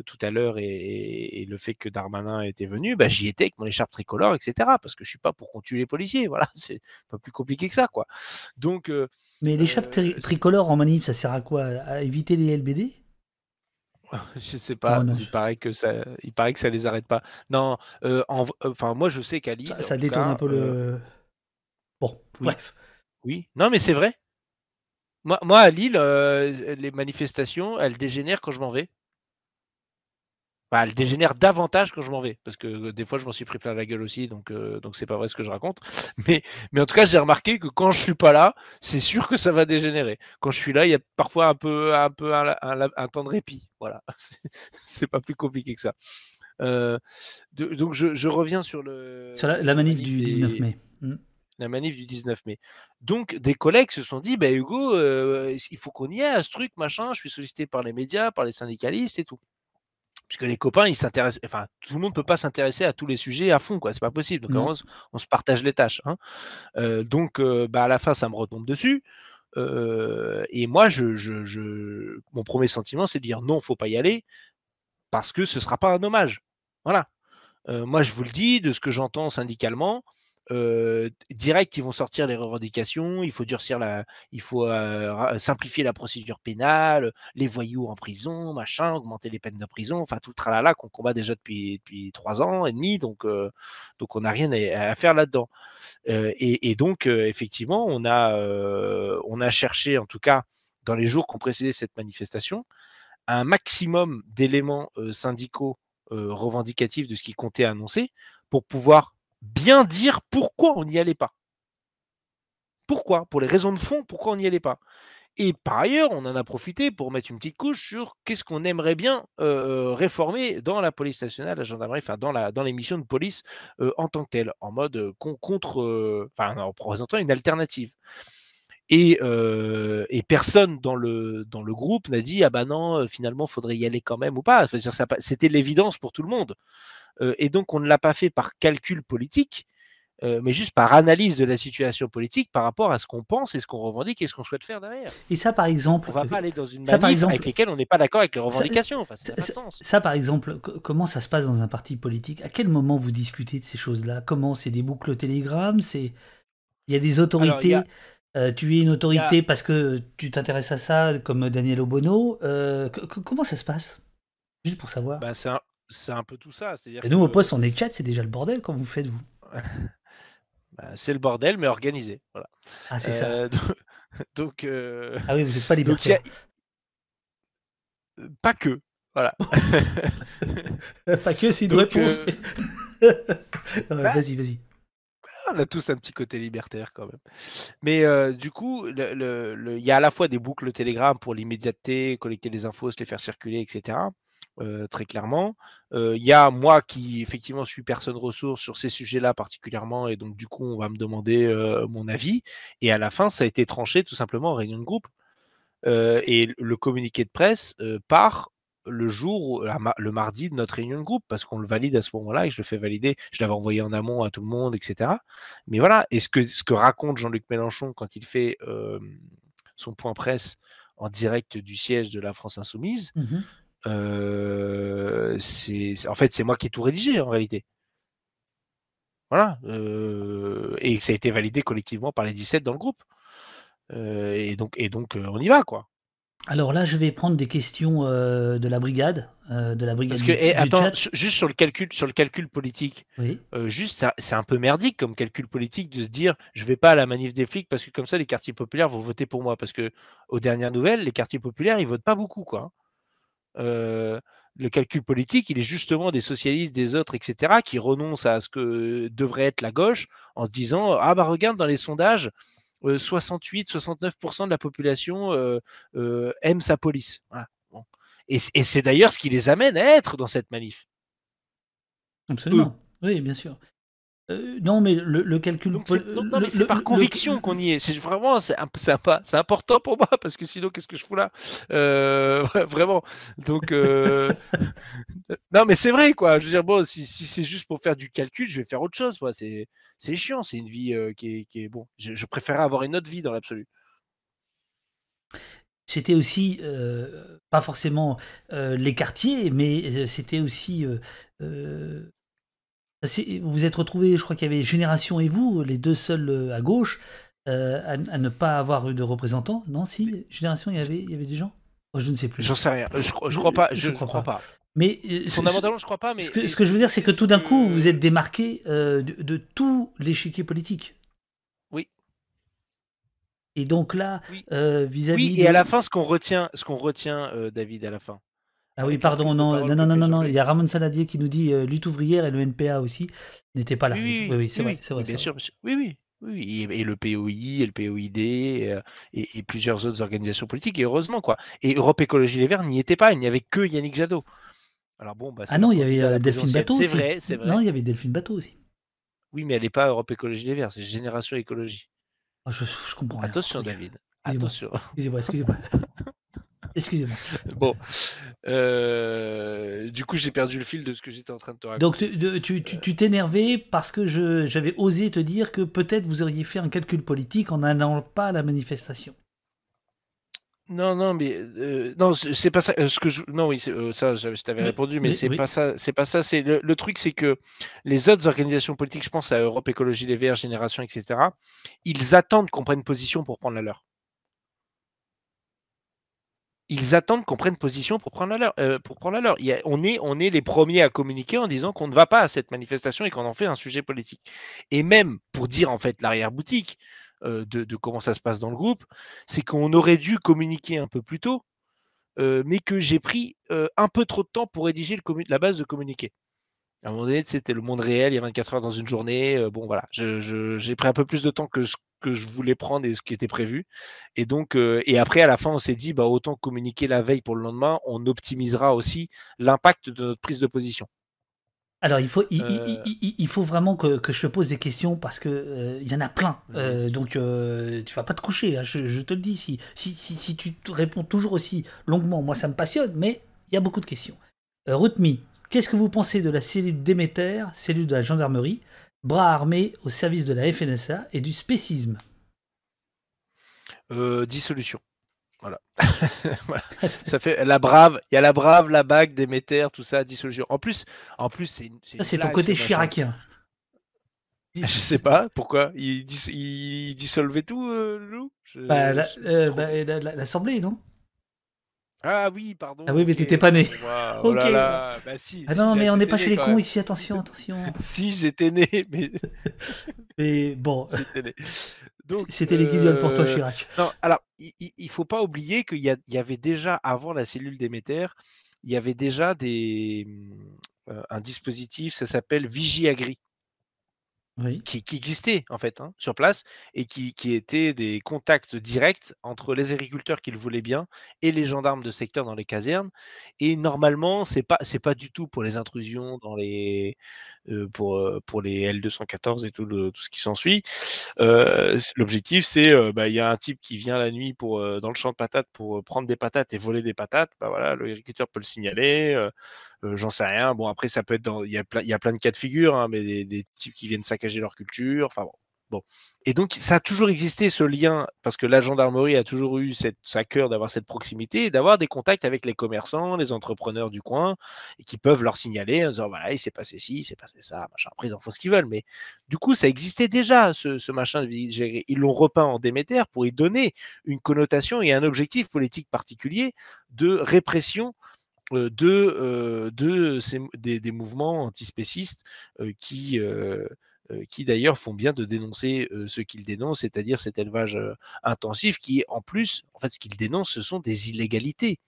tout à l'heure et, le fait que Darmanin était venu, bah, j'y étais avec mon écharpe tricolore, etc. Parce que je ne suis pas pour qu'on tue les policiers. Voilà, c'est pas plus compliqué que ça, quoi. Donc. Mais l'écharpe tricolore en manif, ça sert à quoi À éviter les LBD je sais oh pas. Il paraît que ça, il paraît que ça les arrête pas. Non, euh, euh, enfin moi je sais qu'à Lille... ça détourne un peu le. Euh, bon, oui. Oui. Non mais c'est vrai. Moi, à Lille, les manifestations, elles dégénèrent quand je m'en vais. Bah, elle dégénère davantage quand je m'en vais, parce que des fois je m'en suis pris plein la gueule aussi, donc donc c'est pas vrai ce que je raconte. Mais mais en tout cas j'ai remarqué que quand je suis pas là, c'est sûr que ça va dégénérer. Quand je suis là, il y a parfois un peu un peu un, temps de répit. Voilà, c'est pas plus compliqué que ça. donc je, reviens sur le mmh. la, manif, du 19 mai. la manif du 19 mai. Donc, des collègues se sont dit, bah, Hugo, il faut qu'on y ait ce truc, machin, je suis sollicité par les médias, par les syndicalistes et tout parce que les copains, ils s'intéressent. Enfin, tout le monde ne peut pas s'intéresser à tous les sujets à fond, quoi. C'est pas possible. Donc, mmh. on, se partage les tâches. Hein. Euh, donc, euh, bah, à la fin, ça me retombe dessus. Euh, et moi, je, mon premier sentiment, c'est de dire non, faut pas y aller parce que ce sera pas un hommage. Voilà. moi, je vous le dis, de ce que j'entends syndicalement, direct, ils vont sortir les revendications. Il faut durcir la, il faut simplifier la procédure pénale, les voyous en prison, machin, augmenter les peines de prison, enfin tout le tralala qu'on combat déjà depuis depuis trois ans et demi. Donc donc on n'a rien à, faire là-dedans. Et, donc effectivement, on a on a cherché en tout cas dans les jours qui ont précédé cette manifestation un maximum d'éléments syndicaux revendicatifs de ce qui comptait annoncer pour pouvoir bien dire pourquoi on n'y allait pas. Pourquoi Pour les raisons de fond, pourquoi on n'y allait pas. Et par ailleurs, on en a profité pour mettre une petite couche sur qu'est-ce qu'on aimerait bien réformer dans la police nationale, la gendarmerie, enfin dans, les missions de police en tant que telle, en mode contre, enfin en représentant une alternative. Et, personne dans le, groupe n'a dit ah ben non, finalement faudrait y aller quand même ou pas. C'était l'évidence pour tout le monde. Euh, et donc on ne l'a pas fait par calcul politique, euh, mais juste par analyse de la situation politique par rapport à ce qu'on pense et ce qu'on revendique et ce qu'on souhaite faire derrière. Et ça, par exemple, on va euh, pas aller dans une manif avec lesquelles on n'est pas d'accord avec les revendications. Ça, ça, par exemple, comment ça se passe dans un parti politique À quel moment vous discutez de ces choses-là Comment c'est des boucles au télégramme C'est il y a des autorités. tu es une autorité parce que tu t'intéresses à ça, comme Daniel Obono. comment ça se passe Juste pour savoir. Bah, c'est un c'est un peu tout ça. Et nous, au poste, on est chat, c'est déjà le bordel quand vous faites, vous. Bah, c'est le bordel, mais organisé. Voilà. Ah, c'est ça. Euh, donc, euh, Ah oui, vous n'êtes pas libertaire. Pas que. Voilà. pas que, c'est une réponse. Euh, bah, vas-y, vas-y ah, on a tous un petit côté libertaire quand même. Mais du coup, il le, le, y a à la fois des boucles Telegram pour l'immédiateté, collecter les infos, se les faire circuler, etc très clairement. Il y a moi qui effectivement suis personne ressource sur ces sujets-là particulièrement, et donc du coup on va me demander mon avis. Et à la fin, ça a été tranché tout simplement en réunion de groupe. et le communiqué de presse part le jour, le mardi de notre réunion de groupe, parce qu'on le valide à ce moment-là et je le fais valider. Je l'avais envoyé en amont à tout le monde, etc. Mais voilà, et ce que, ce que raconte Jean-Luc Mélenchon quand il fait son point presse en direct du siège de la France Insoumise, mmh euh, en fait c'est moi qui ai tout rédigé en réalité. Voilà. Euh, et ça a été validé collectivement par les 17 dans le groupe. Euh, et donc, on y va, quoi. Alors là, je vais prendre des questions de la brigade. de la brigade que, eh, juste sur le calcul, sur le calcul politique, juste c'est un peu merdique comme calcul politique de se dire je vais pas à la manif des flics parce que comme ça les quartiers populaires vont voter pour moi. Parce que aux dernières nouvelles, les quartiers populaires ils votent pas beaucoup quoi. Hein. Euh, le calcul politique, il est justement des socialistes, des autres, etc., qui renoncent à ce que devrait être la gauche en se disant Ah, bah regarde, dans les sondages, 68-69% euh, de la population euh, aime sa police. Et, c'est d'ailleurs ce qui les amène à être dans cette manif. Absolument. oui bien sûr. Euh, non, mais le, Non calcul. C'est par conviction qu'on y est. C'est vraiment, c'est important pour moi parce que sinon, qu'est-ce que je fous là euh, Vraiment. Donc, euh, non, mais c'est vrai quoi. Je veux dire, bon, si, c'est juste pour faire du calcul, je vais faire autre chose. C'est, c'est chiant. C'est une vie qui est, bon. Je, je avoir une autre vie dans l'absolu c'était aussi pas forcément les quartiers, mais c'était aussi euh, vous vous êtes retrouvés, je crois qu'il y avait Génération et vous, les deux seuls euh, à gauche, euh, à, ne pas avoir eu de représentants. Non, si, Génération, il y avait, il y avait des gens oh, Je ne sais plus. J'en sais rien. Je, ne crois, pas. Je, je crois, pas. Mais euh, fondamentalement, je crois pas. ce que, je veux dire, c'est que tout d'un coup, vous êtes démarqué de, tout l'échiquier politique. Oui. Et donc là, vis-à-vis. Oui. et à la fin, ce qu'on retient, ce qu'on retient, David, à la fin, ah oui, pardon, non, non, non, non, non, il y a Ramon Saladier qui nous dit euh, lutte ouvrière et le NPA aussi n'étaient pas là. Oui, oui, c'est vrai, c'est vrai. Bien sûr, oui, oui. Oui, et, le POI, et le POID, euh, et, plusieurs autres organisations politiques, et heureusement, quoi. Et Europe Écologie Les Verts n'y était pas, il n'y avait que Yannick Jadot. Alors bon, bah, ah non, il y avait euh, Delphine Bateau C'est vrai, c'est vrai. Non, il y avait Delphine Bateau aussi. Oui, mais elle n'est pas Europe Écologie Les Verts, c'est Génération Écologie. Ah, je, je, comprends. Attention, David. Attention. Excusez-moi, excusez-moi. Excusez-moi. Bon. Euh, du coup, j'ai perdu le fil de ce que j'étais en train de te raconter. Donc, tu t'énervais parce que j'avais osé te dire que peut-être vous auriez fait un calcul politique en n'allant pas à la manifestation. Non, non, mais euh, non, c'est pas ça. Euh, ce que je, non, oui, ça, je, t'avais répondu, mais, c'est pas ça. C'est pas ça. C'est le, truc, c'est que les autres organisations politiques, je pense à Europe Écologie Les Verts, Génération, etc. Ils attendent qu'on prenne position pour prendre la leur ils attendent qu'on prenne position pour prendre la leur. Euh, pour prendre leur. on, est, on est les premiers à communiquer en disant qu'on ne va pas à cette manifestation et qu'on en fait un sujet politique. Et même pour dire en fait l'arrière-boutique euh, de, comment ça se passe dans le groupe, c'est qu'on aurait dû communiquer un peu plus tôt, euh, mais que j'ai pris un peu trop de temps pour rédiger la base de communiquer. À un moment donné, c'était le monde réel, il y a 24 heures dans une journée. bon, voilà, j'ai pris un peu plus de temps que ce que je voulais prendre et ce qui était prévu. Et donc, euh, et après, à la fin, on s'est dit, bah, autant communiquer la veille pour le lendemain, on optimisera aussi l'impact de notre prise de position. Alors, il faut, il, euh. faut vraiment que, je te pose des questions parce que euh, il y en a plein. donc, tu vas pas te coucher, hein, je, te le dis. Si, si, si, tu réponds toujours aussi longuement, moi, ça me passionne, mais il y a beaucoup de questions. Ruthmi, qu'est-ce que vous pensez de la cellule Déméter, cellule de la gendarmerie bras armés au service de la FNSA et du spécisme euh, Dissolution. Voilà. ça fait la brave, il y a la brave, la bague, Déméter, tout ça, dissolution. En plus, en plus c'est ah, C'est ton côté chiracien. Je sais pas pourquoi. Il, dissolvait tout, L'Assemblée, non ah oui, pardon. Ah oui, mais tu n'étais pas né. ah non, mais on n'est pas chez les cons ici, attention, attention. si, j'étais né, mais. mais bon. C'était les guignols pour toi, euh, Chirac. alors, il ne faut pas oublier qu'il y, avait déjà, avant la cellule d'émetteur, il y avait déjà des, euh, un dispositif, ça s'appelle Vigiagri qui, existait existaient en fait hein, sur place et qui, étaient des contacts directs entre les agriculteurs qui le voulaient bien et les gendarmes de secteur dans les casernes. Et normalement, c'est pas c'est pas du tout pour les intrusions dans les euh, pour, euh, pour les L214 et tout, tout ce qui s'ensuit. Euh, l'objectif, c'est bah, il y a un type qui vient la nuit pour, dans le champ de patates pour prendre des patates et voler des patates. Bah, voilà, l'agriculteur peut le signaler. J'en sais rien. Bon, après, ça peut être dans. Il y, a plein, de cas de figure, hein, mais des, des, types qui viennent saccager leur culture. Enfin bon, et donc, ça a toujours existé ce lien, parce que la gendarmerie a toujours eu cette, cœur d'avoir cette proximité d'avoir des contacts avec les commerçants, les entrepreneurs du coin, et qui peuvent leur signaler en disant voilà, il s'est passé ci, il s'est passé ça, machin. Après, ils en font ce qu'ils veulent, mais du coup, ça existait déjà, ce, machin. Ils l'ont repeint en Déméter pour y donner une connotation et un objectif politique particulier de répression euh, de, euh, des, mouvements antispécistes euh, qui, euh, qui d'ailleurs font bien de dénoncer euh, ce qu'ils dénoncent, c'est-à-dire cet élevage euh, intensif qui, en plus, en fait, ce qu'ils dénoncent, ce sont des illégalités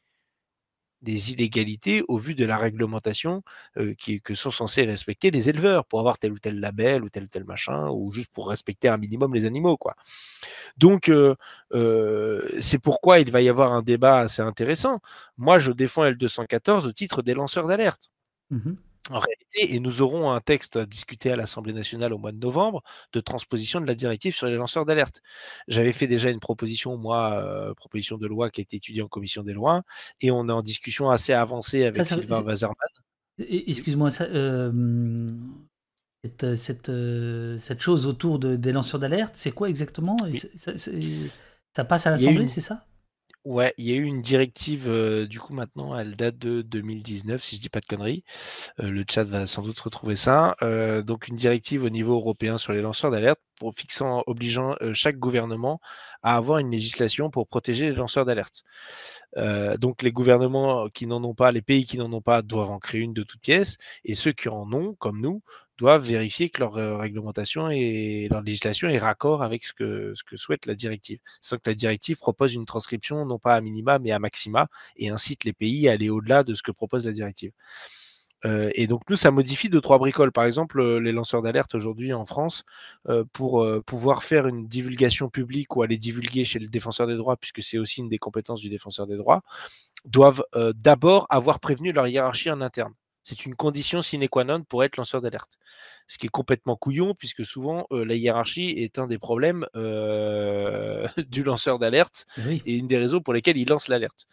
des illégalités au vu de la réglementation que sont censés respecter les éleveurs pour avoir tel ou tel label ou tel ou tel machin ou juste pour respecter un minimum les animaux quoi. Donc c'est pourquoi il va y avoir un débat assez intéressant. Moi je défends L214 au titre des lanceurs d'alerte. Mmh en réalité, et nous aurons un texte discuté à l'Assemblée nationale au mois de novembre de transposition de la directive sur les lanceurs d'alerte. J'avais fait déjà une proposition, moi, euh, proposition de loi qui a été étudiée en commission des lois, et on est en discussion assez avancée avec Sylvain Wazerman. Excuse-moi, euh, euh, cette, chose autour des lanceurs d'alerte, c'est quoi exactement ça, passe à l'Assemblée, c'est ça Ouais, il y a eu une directive, euh, du coup maintenant, elle date de 2019, si je dis pas de conneries. Euh, le chat va sans doute retrouver ça. Euh, donc une directive au niveau européen sur les lanceurs d'alerte, pour fixant, obligeant chaque gouvernement à avoir une législation pour protéger les lanceurs d'alerte. donc les gouvernements qui n'en ont pas, les pays qui n'en ont pas, doivent en créer une de toutes pièces, et ceux qui en ont, comme nous, doivent vérifier que leur euh, réglementation et leur législation est raccord avec ce que, ce que souhaite la directive. Sauf que la directive propose une transcription non pas à minima mais à maxima et incite les pays à aller au-delà de ce que propose la directive. Euh, et donc nous, ça modifie deux, trois bricoles. Par exemple, euh, les lanceurs d'alerte aujourd'hui en France, pour pouvoir faire une divulgation publique ou aller divulguer chez le défenseur des droits, puisque c'est aussi une des compétences du défenseur des droits, doivent d'abord avoir prévenu leur hiérarchie en interne. C'est une condition sine qua non pour être lanceur d'alerte. Ce qui est complètement couillon, puisque souvent, euh, la hiérarchie est un des problèmes euh, du lanceur d'alerte eh et une des raisons pour lesquelles il lance l'alerte.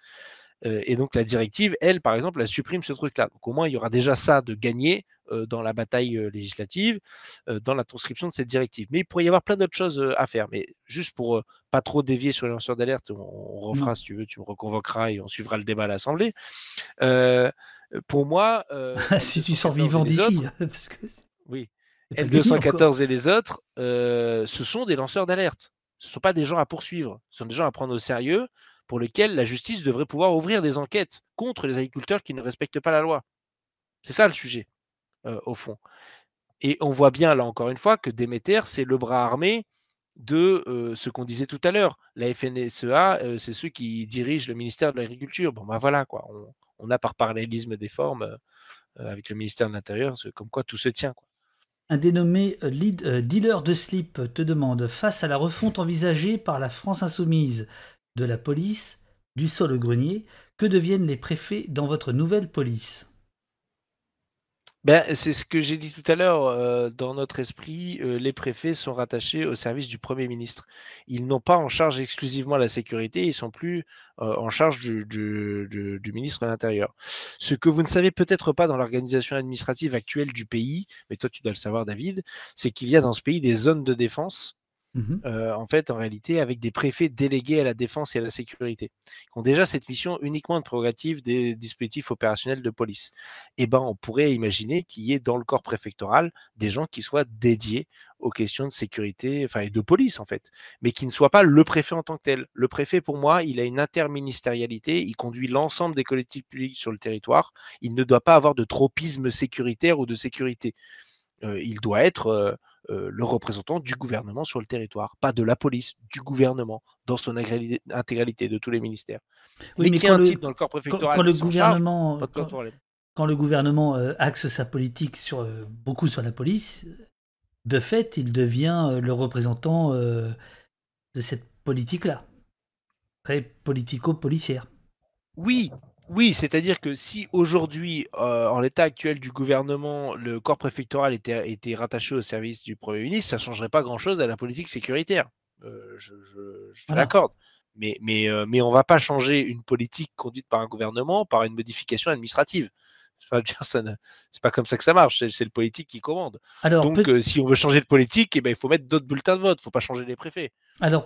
Euh, et donc, la directive, elle, par exemple, elle supprime ce truc-là. Donc, au moins, il y aura déjà ça de gagné dans la bataille législative, dans la transcription de cette directive. Mais il pourrait y avoir plein d'autres choses à faire. Mais juste pour pas trop dévier sur les lanceurs d'alerte, on, refera, mmh. si tu veux, tu me reconvoqueras et on suivra le débat à l'Assemblée. Euh, euh, pour moi. Euh, si tu sors vivant d'ici. Parce Oui. L214 et les autres, euh, ce sont des lanceurs d'alerte. Ce ne sont pas des gens à poursuivre. Ce sont des gens à prendre au sérieux pour lesquels la justice devrait pouvoir ouvrir des enquêtes contre les agriculteurs qui ne respectent pas la loi. C'est ça le sujet, au fond. Et on voit bien, là encore une fois, que Déméter, c'est le bras armé de ce qu'on disait tout à l'heure. La FNSEA, c'est ceux qui dirigent le ministère de l'Agriculture. Bon, ben voilà, quoi on a par parallélisme des formes euh, avec le ministère de l'Intérieur, comme quoi tout se tient. Un dénommé euh, euh, dealer de slip te demande face à la refonte envisagée par la France insoumise de la police, du sol au grenier, que deviennent les préfets dans votre nouvelle police ben, C'est ce que j'ai dit tout à l'heure. Euh, dans notre esprit, euh, les préfets sont rattachés au service du Premier ministre. Ils n'ont pas en charge exclusivement la sécurité, ils sont plus euh, en charge du, du ministre de l'Intérieur. Ce que vous ne savez peut-être pas dans l'organisation administrative actuelle du pays, mais toi tu dois le savoir David, c'est qu'il y a dans ce pays des zones de défense Mmh euh, en fait, en réalité, avec des préfets délégués à la défense et à la sécurité, qui ont déjà cette mission uniquement de prérogative des dispositifs opérationnels de police. Eh ben, on pourrait imaginer qu'il y ait dans le corps préfectoral des gens qui soient dédiés aux questions de sécurité, enfin, et de police, en fait, mais qui ne soient pas le préfet en tant que tel. Le préfet, pour moi, il a une interministérialité, il conduit l'ensemble des collectifs publics sur le territoire, il ne doit pas avoir de tropisme sécuritaire ou de sécurité. Euh, il doit être. Euh, euh, le représentant du gouvernement sur le territoire, pas de la police, du gouvernement dans son intégralité, de tous les ministères. mais, quand, le, gouvernement, quand, le gouvernement axe sa politique sur, euh, beaucoup sur la police, de fait, il devient euh, le représentant de cette politique-là, très politico-policière. Oui, oui, c'est-à-dire que si aujourd'hui, euh, en l'état actuel du gouvernement, le corps préfectoral était, rattaché au service du Premier ministre, ça ne changerait pas grand-chose à la politique sécuritaire. Euh, je, je, je l'accorde. Mais, mais, euh, mais on ne va pas changer une politique conduite par un gouvernement par une modification administrative. c'est pas comme ça que ça marche. C'est le politique qui commande. Donc, euh, si on veut changer de politique, eh ben, il faut mettre d'autres bulletins de vote. Il ne faut pas changer les préfets. Alors, euh,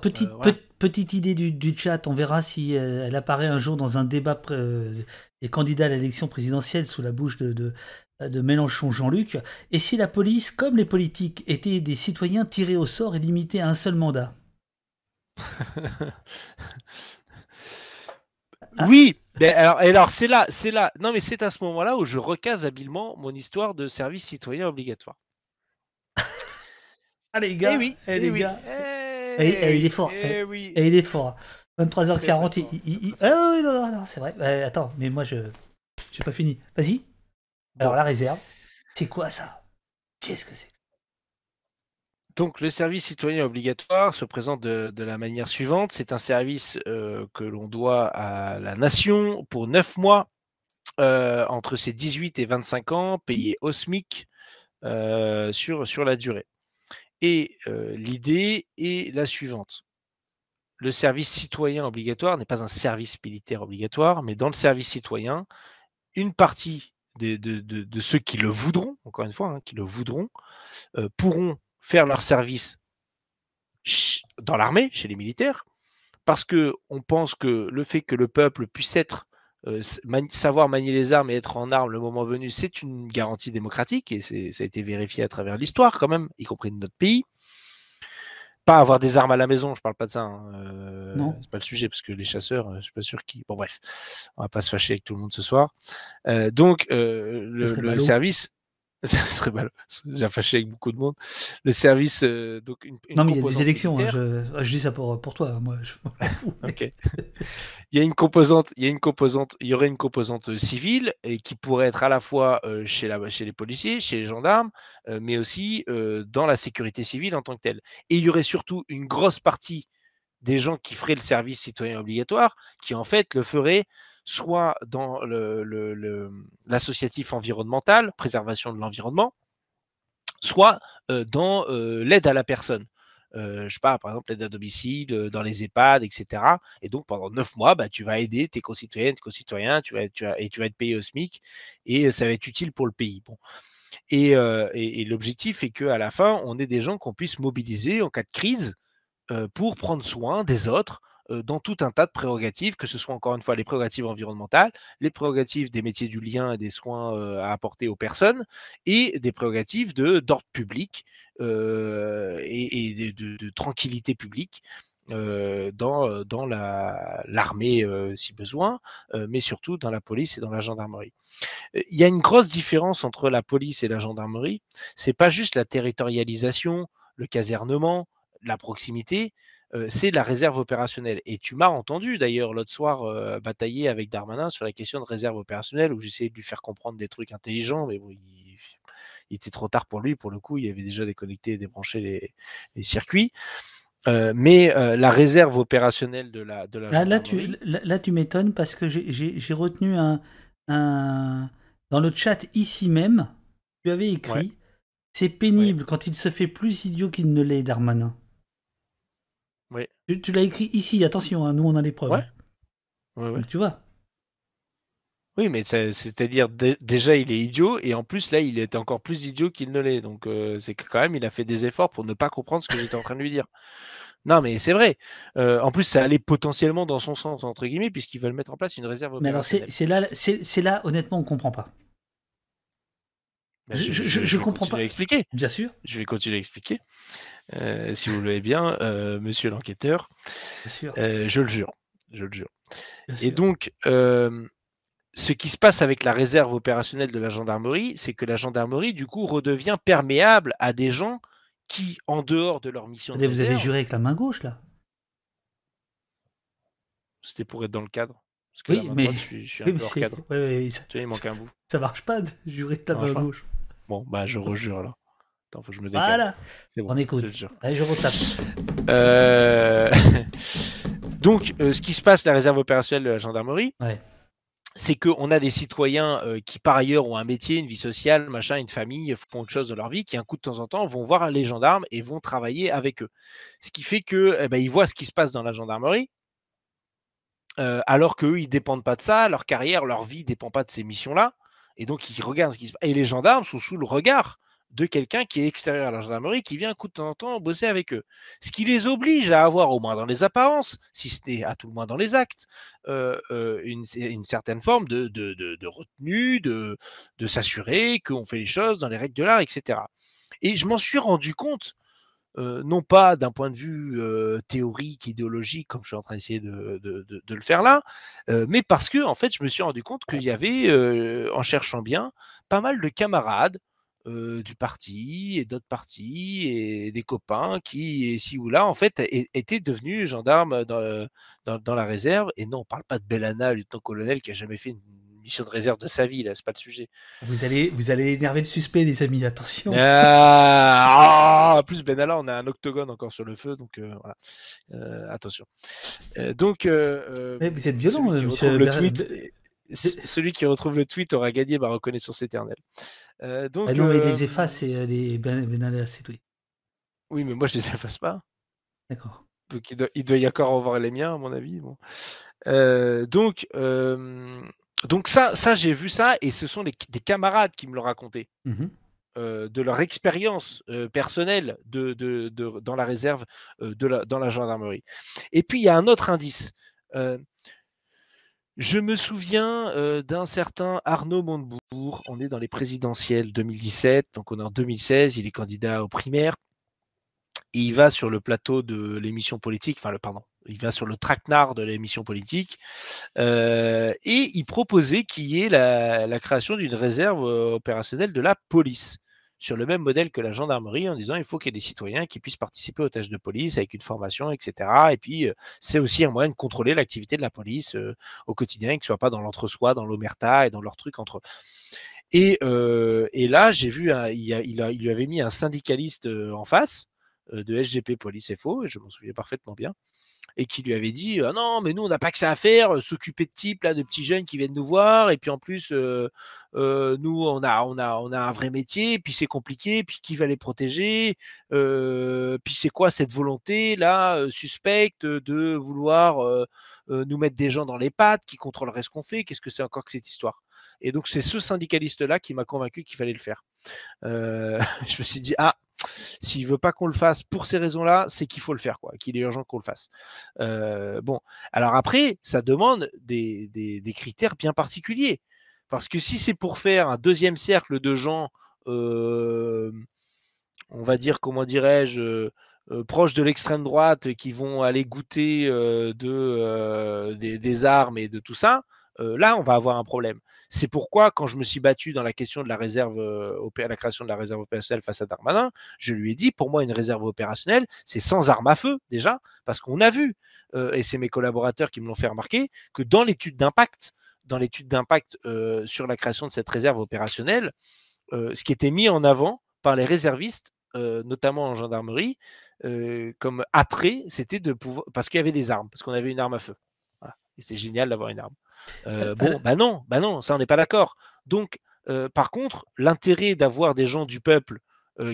petite, idée du, chat. On verra si euh, elle apparaît un jour dans un débat des candidats à l'élection présidentielle sous la bouche de, de Mélenchon Jean-Luc. Et si la police, comme les politiques, étaient des citoyens tirés au sort et limités à un seul mandat Ah. Oui, mais ben, alors, c'est là, c'est là. Non, mais c'est à ce moment-là où je recase habilement mon histoire de service citoyen obligatoire. Allez, ah, gars. Eh oui, eh, eh gars. Eh, eh, il est fort. Eh, oui. il est fort. 23h40. Il, ah non, non, c'est vrai. Bah, attends, mais moi, je n'ai pas fini. Vas-y. Alors, la réserve, c'est quoi ça Qu'est-ce que c'est donc le service citoyen obligatoire se présente de, la manière suivante. C'est un service euh, que l'on doit à la nation pour neuf mois euh, entre ses 18 et 25 ans, payé au SMIC euh, sur, sur la durée. Et l'idée est la suivante. Le service citoyen obligatoire n'est pas un service militaire obligatoire, mais dans le service citoyen, une partie de, ceux qui le voudront, encore une fois, hein, qui le voudront, pourront faire leur service dans l'armée, chez les militaires, parce que on pense que le fait que le peuple puisse être euh, savoir manier les armes et être en armes le moment venu, c'est une garantie démocratique et ça a été vérifié à travers l'histoire quand même, y compris de notre pays. Pas avoir des armes à la maison, je parle pas de ça. Ce hein, euh, c'est pas le sujet parce que les chasseurs, euh, je suis pas sûr qui. Bon bref, on va pas se fâcher avec tout le monde ce soir. donc le service, ça serait mal. J'ai fâché avec beaucoup de monde. Le service, euh, donc non mais il y a des élections. Hein, ah, je, dis ça pour, pour toi, moi. Il y a une composante, il y une composante, il y aurait une composante euh, civile et qui pourrait être à la fois euh, chez la, chez les policiers, chez les gendarmes, mais aussi dans la sécurité civile en tant que telle. Et il y aurait surtout une grosse partie des gens qui feraient le service citoyen obligatoire, qui en fait le feraient soit dans l'associatif environnemental, préservation de l'environnement, soit euh, dans euh, l'aide à la personne. Euh, je sais pas, par exemple, l'aide à domicile, dans les EHPAD, etc. Et donc, pendant neuf mois, bah, tu vas aider tes concitoyennes, tes concitoyens, tu vas, et tu vas être payé au SMIC, et ça va être utile pour le pays. Et, et l'objectif est qu'à la fin, on ait des gens qu'on puisse mobiliser en cas de crise pour prendre soin des autres, dans tout un tas de prérogatives, que ce soit encore une fois les prérogatives environnementales, les prérogatives des métiers du lien et des soins à apporter aux personnes, et des prérogatives d'ordre public et, de, tranquillité publique. dans, dans l'armée si besoin, mais surtout dans la police et dans la gendarmerie. Il y a une grosse différence entre la police et la gendarmerie. C'est pas juste la territorialisation, le casernement, la proximité, c'est la réserve opérationnelle. Et tu m'as entendu d'ailleurs l'autre soir batailler avec Darmanin sur la question de réserve opérationnelle, où j'essayais de lui faire comprendre des trucs intelligents, mais bon, il, était trop tard pour lui, pour le coup, il avait déjà déconnecté et débranché les, circuits. mais la réserve opérationnelle de la, de là, tu, là, tu m'étonnes parce que j'ai retenu un, Dans le chat ici même, tu avais écrit C'est pénible quand il se fait plus idiot qu'il ne l'est, Darmanin. Oui. Tu, l'as écrit ici, attention, hein, nous on a les preuves. tu vois. Oui, mais c'est-à-dire déjà il est idiot et en plus là il est encore plus idiot qu'il ne l'est. Donc euh, c'est que quand même il a fait des efforts pour ne pas comprendre ce que j'étais en train de lui dire. Non, mais c'est vrai. Euh, en plus, ça allait potentiellement dans son sens, entre guillemets, puisqu'ils veulent mettre en place une réserve. Mais alors, c'est là, c'est là, honnêtement, on ne comprend pas. Bah, je, comprends pas. À expliquer. Bien sûr. Je vais continuer à expliquer. Euh, si vous le voyez bien, euh, monsieur l'enquêteur. Euh, je le jure. Je le jure. et donc, ce qui se passe avec la réserve opérationnelle de la gendarmerie, c'est que la gendarmerie, du coup, redevient perméable à des gens qui, en dehors de leur mission. vous avez juré avec la main gauche, là C'était pour être dans le cadre. Parce que oui, mais... cadre. Tu il manque un bout. Ça marche pas de jurer de la main gauche. Bon, bah, je rejure, là je me Voilà. C'est On écoute. Je, je retape. Euh, donc, euh, ce qui se passe, la réserve opérationnelle de la gendarmerie. c'est c'est qu'on a des citoyens euh, qui, par ailleurs, ont un métier, une vie sociale, machin, une famille, font autre chose de leur vie, qui, un coup de temps en temps, vont voir les gendarmes et vont travailler avec eux. Ce qui fait que eh ben, ils voient ce qui se passe dans la gendarmerie, alors qu'eux, ils ne dépendent pas de ça, leur carrière, leur vie ne dépend pas de ces missions-là. Et donc, ils regardent ce qui se passe. Et les gendarmes sont sous le regard de quelqu'un qui est extérieur à la gendarmerie, qui vient de temps en temps bosser avec eux. Ce qui les oblige à avoir, au moins dans les apparences, si ce n'est à tout le moins dans les actes, euh, euh, une, certaine forme de, retenue, de, s'assurer qu'on fait les choses dans les règles de l'art, etc. Et je m'en suis rendu compte, euh, non pas d'un point de vue théorique, idéologique, comme je suis en train d'essayer de, le faire là, mais parce que, en fait, je me suis rendu compte qu'il y avait, en cherchant bien, pas mal de camarades, euh, du parti et d'autres partis et des copains qui, ici ou là, en fait, étaient devenus gendarmes euh, dans, la réserve. Et non, on parle pas de Bellana, lieutenant-colonel, qui a jamais fait une mission de réserve de sa vie, là, c'est pas le sujet. Vous allez, vous allez énerver le suspect, les amis, attention. Ah, ah, en plus, Benalla, on a un octogone encore sur le feu, donc euh, voilà, attention. donc, vous êtes violent, monsieur. Le tweet, celui qui retrouve le tweet aura gagné ma bah, reconnaissance éternelle. Euh, donc, bah non, euh, les effaces et euh, les à ben, c'est tout. Oui, mais moi, je les efface pas. D'accord. Donc, il doit, il doit, y encore avoir les miens, à mon avis. Bon. Euh, donc, donc ça, ça j'ai vu ça, et ce sont des camarades qui me l'ont raconté, mmh de leur expérience personnelle de, de, dans la réserve, de la, dans la gendarmerie. Et puis, il y a un autre indice. Je me souviens euh, d'un certain Arnaud Montebourg. On est dans les présidentielles 2017, donc on est en 2016. Il est candidat aux primaires. il va sur le plateau de l'émission politique, enfin le pardon, il va sur le traquenard de l'émission politique euh, et il proposait qu'il y ait la création d'une réserve euh, opérationnelle de la police sur le même modèle que la gendarmerie en disant il faut qu'il y ait des citoyens qui puissent participer aux tâches de police avec une formation, etc. Et puis, euh, c'est aussi un moyen de contrôler l'activité de la police euh, au quotidien, que ne soit pas dans l'entre-soi, dans l'omerta et dans leurs trucs entre. Et, euh, et là, j'ai vu, il, il, lui avait mis un syndicaliste en face de SGP Police FO, et je m'en souviens parfaitement bien, et qui lui avait dit «Ah non mais nous on n'a pas que ça à faire euh, s'occuper de types là de petits jeunes qui viennent nous voir et puis en plus euh, euh, nous on a on a on a un vrai métier puis c'est compliqué puis qui va les protéger puis c'est quoi cette volonté là suspecte de vouloir nous mettre des gens dans les pattes qui contrôleraient ce qu'on fait qu'est-ce que c'est encore que cette histoire et donc c'est ce syndicaliste là qui m'a convaincu qu'il fallait le faire je me suis dit ah s'il veut pas qu'on le fasse pour ces raisons-là, c'est qu'il faut le faire, quoi, qu'il est urgent qu'on le fasse. Euh, bon, alors après, ça demande des, critères bien particuliers. Parce que si c'est pour faire un deuxième cercle de gens, euh, on va dire, comment dirais-je, euh, proches de l'extrême droite qui vont aller goûter de, des, armes et de tout ça, là, on va avoir un problème. C'est pourquoi, quand je me suis battu dans la question de la réserve, la création de la réserve opérationnelle face à Darmanin, je lui ai dit, pour moi, une réserve opérationnelle, c'est sans armes à feu, déjà, parce qu'on a vu, et c'est mes collaborateurs qui me l'ont fait remarquer, que dans l'étude d'impact, dans l'étude d'impact sur la création de cette réserve opérationnelle, ce qui était mis en avant par les réservistes, notamment en gendarmerie, comme attrait, c'était de pouvoir, parce qu'il y avait des armes, parce qu'on avait une arme à feu. C'était génial d'avoir une arme. Euh, euh, bon, bah non, bah non, ça on n'est pas d'accord. Donc, euh, par contre, l'intérêt d'avoir des gens du peuple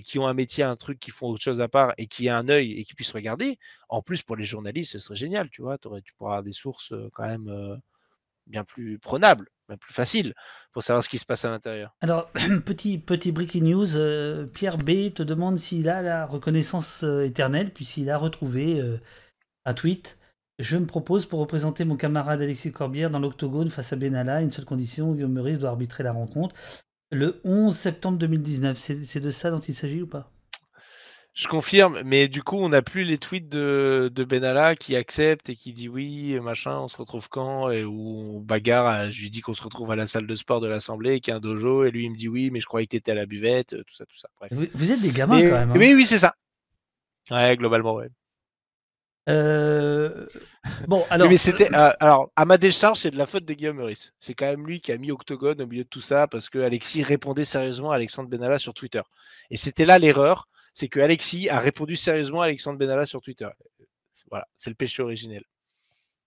qui ont un métier, un truc, qui font autre chose à part et qui a un œil et qui puissent regarder, en plus pour les journalistes, ce serait génial, tu vois. Tu pourras avoir des sources quand même bien plus prenables plus faciles pour savoir ce qui se passe à l'intérieur. Alors, petit, petit breaking news, Pierre B te demande s'il a la reconnaissance éternelle, puisqu'il a retrouvé un tweet je me propose pour représenter mon camarade Alexis Corbière dans l'octogone face à Benalla. Une seule condition, Guillaume Meurice doit arbitrer la rencontre. Le 11 septembre 2019, c'est de ça dont il s'agit ou pas je confirme, mais du coup, on n'a plus les tweets de, Benalla qui accepte et qui dit oui, machin, on se retrouve quand Et où on bagarre, je lui dis qu'on se retrouve à la salle de sport de l'Assemblée, qu'il y a un dojo, et lui, il me dit oui, mais je croyais que tu étais à la buvette, euh, tout ça, tout ça. Vous, êtes des gamins quand même. Oui, hein. oui, c'est ça. Ouais, globalement, ouais. Euh, bon, alors. Mais c'était. Euh, alors, à ma décharge, c'est de la faute de Guillaume Meurice. C'est quand même lui qui a mis Octogone au milieu de tout ça parce que Alexis répondait sérieusement à Alexandre Benalla sur Twitter. Et c'était là l'erreur, c'est que Alexis a répondu sérieusement à Alexandre Benalla sur Twitter. Voilà, c'est le péché originel.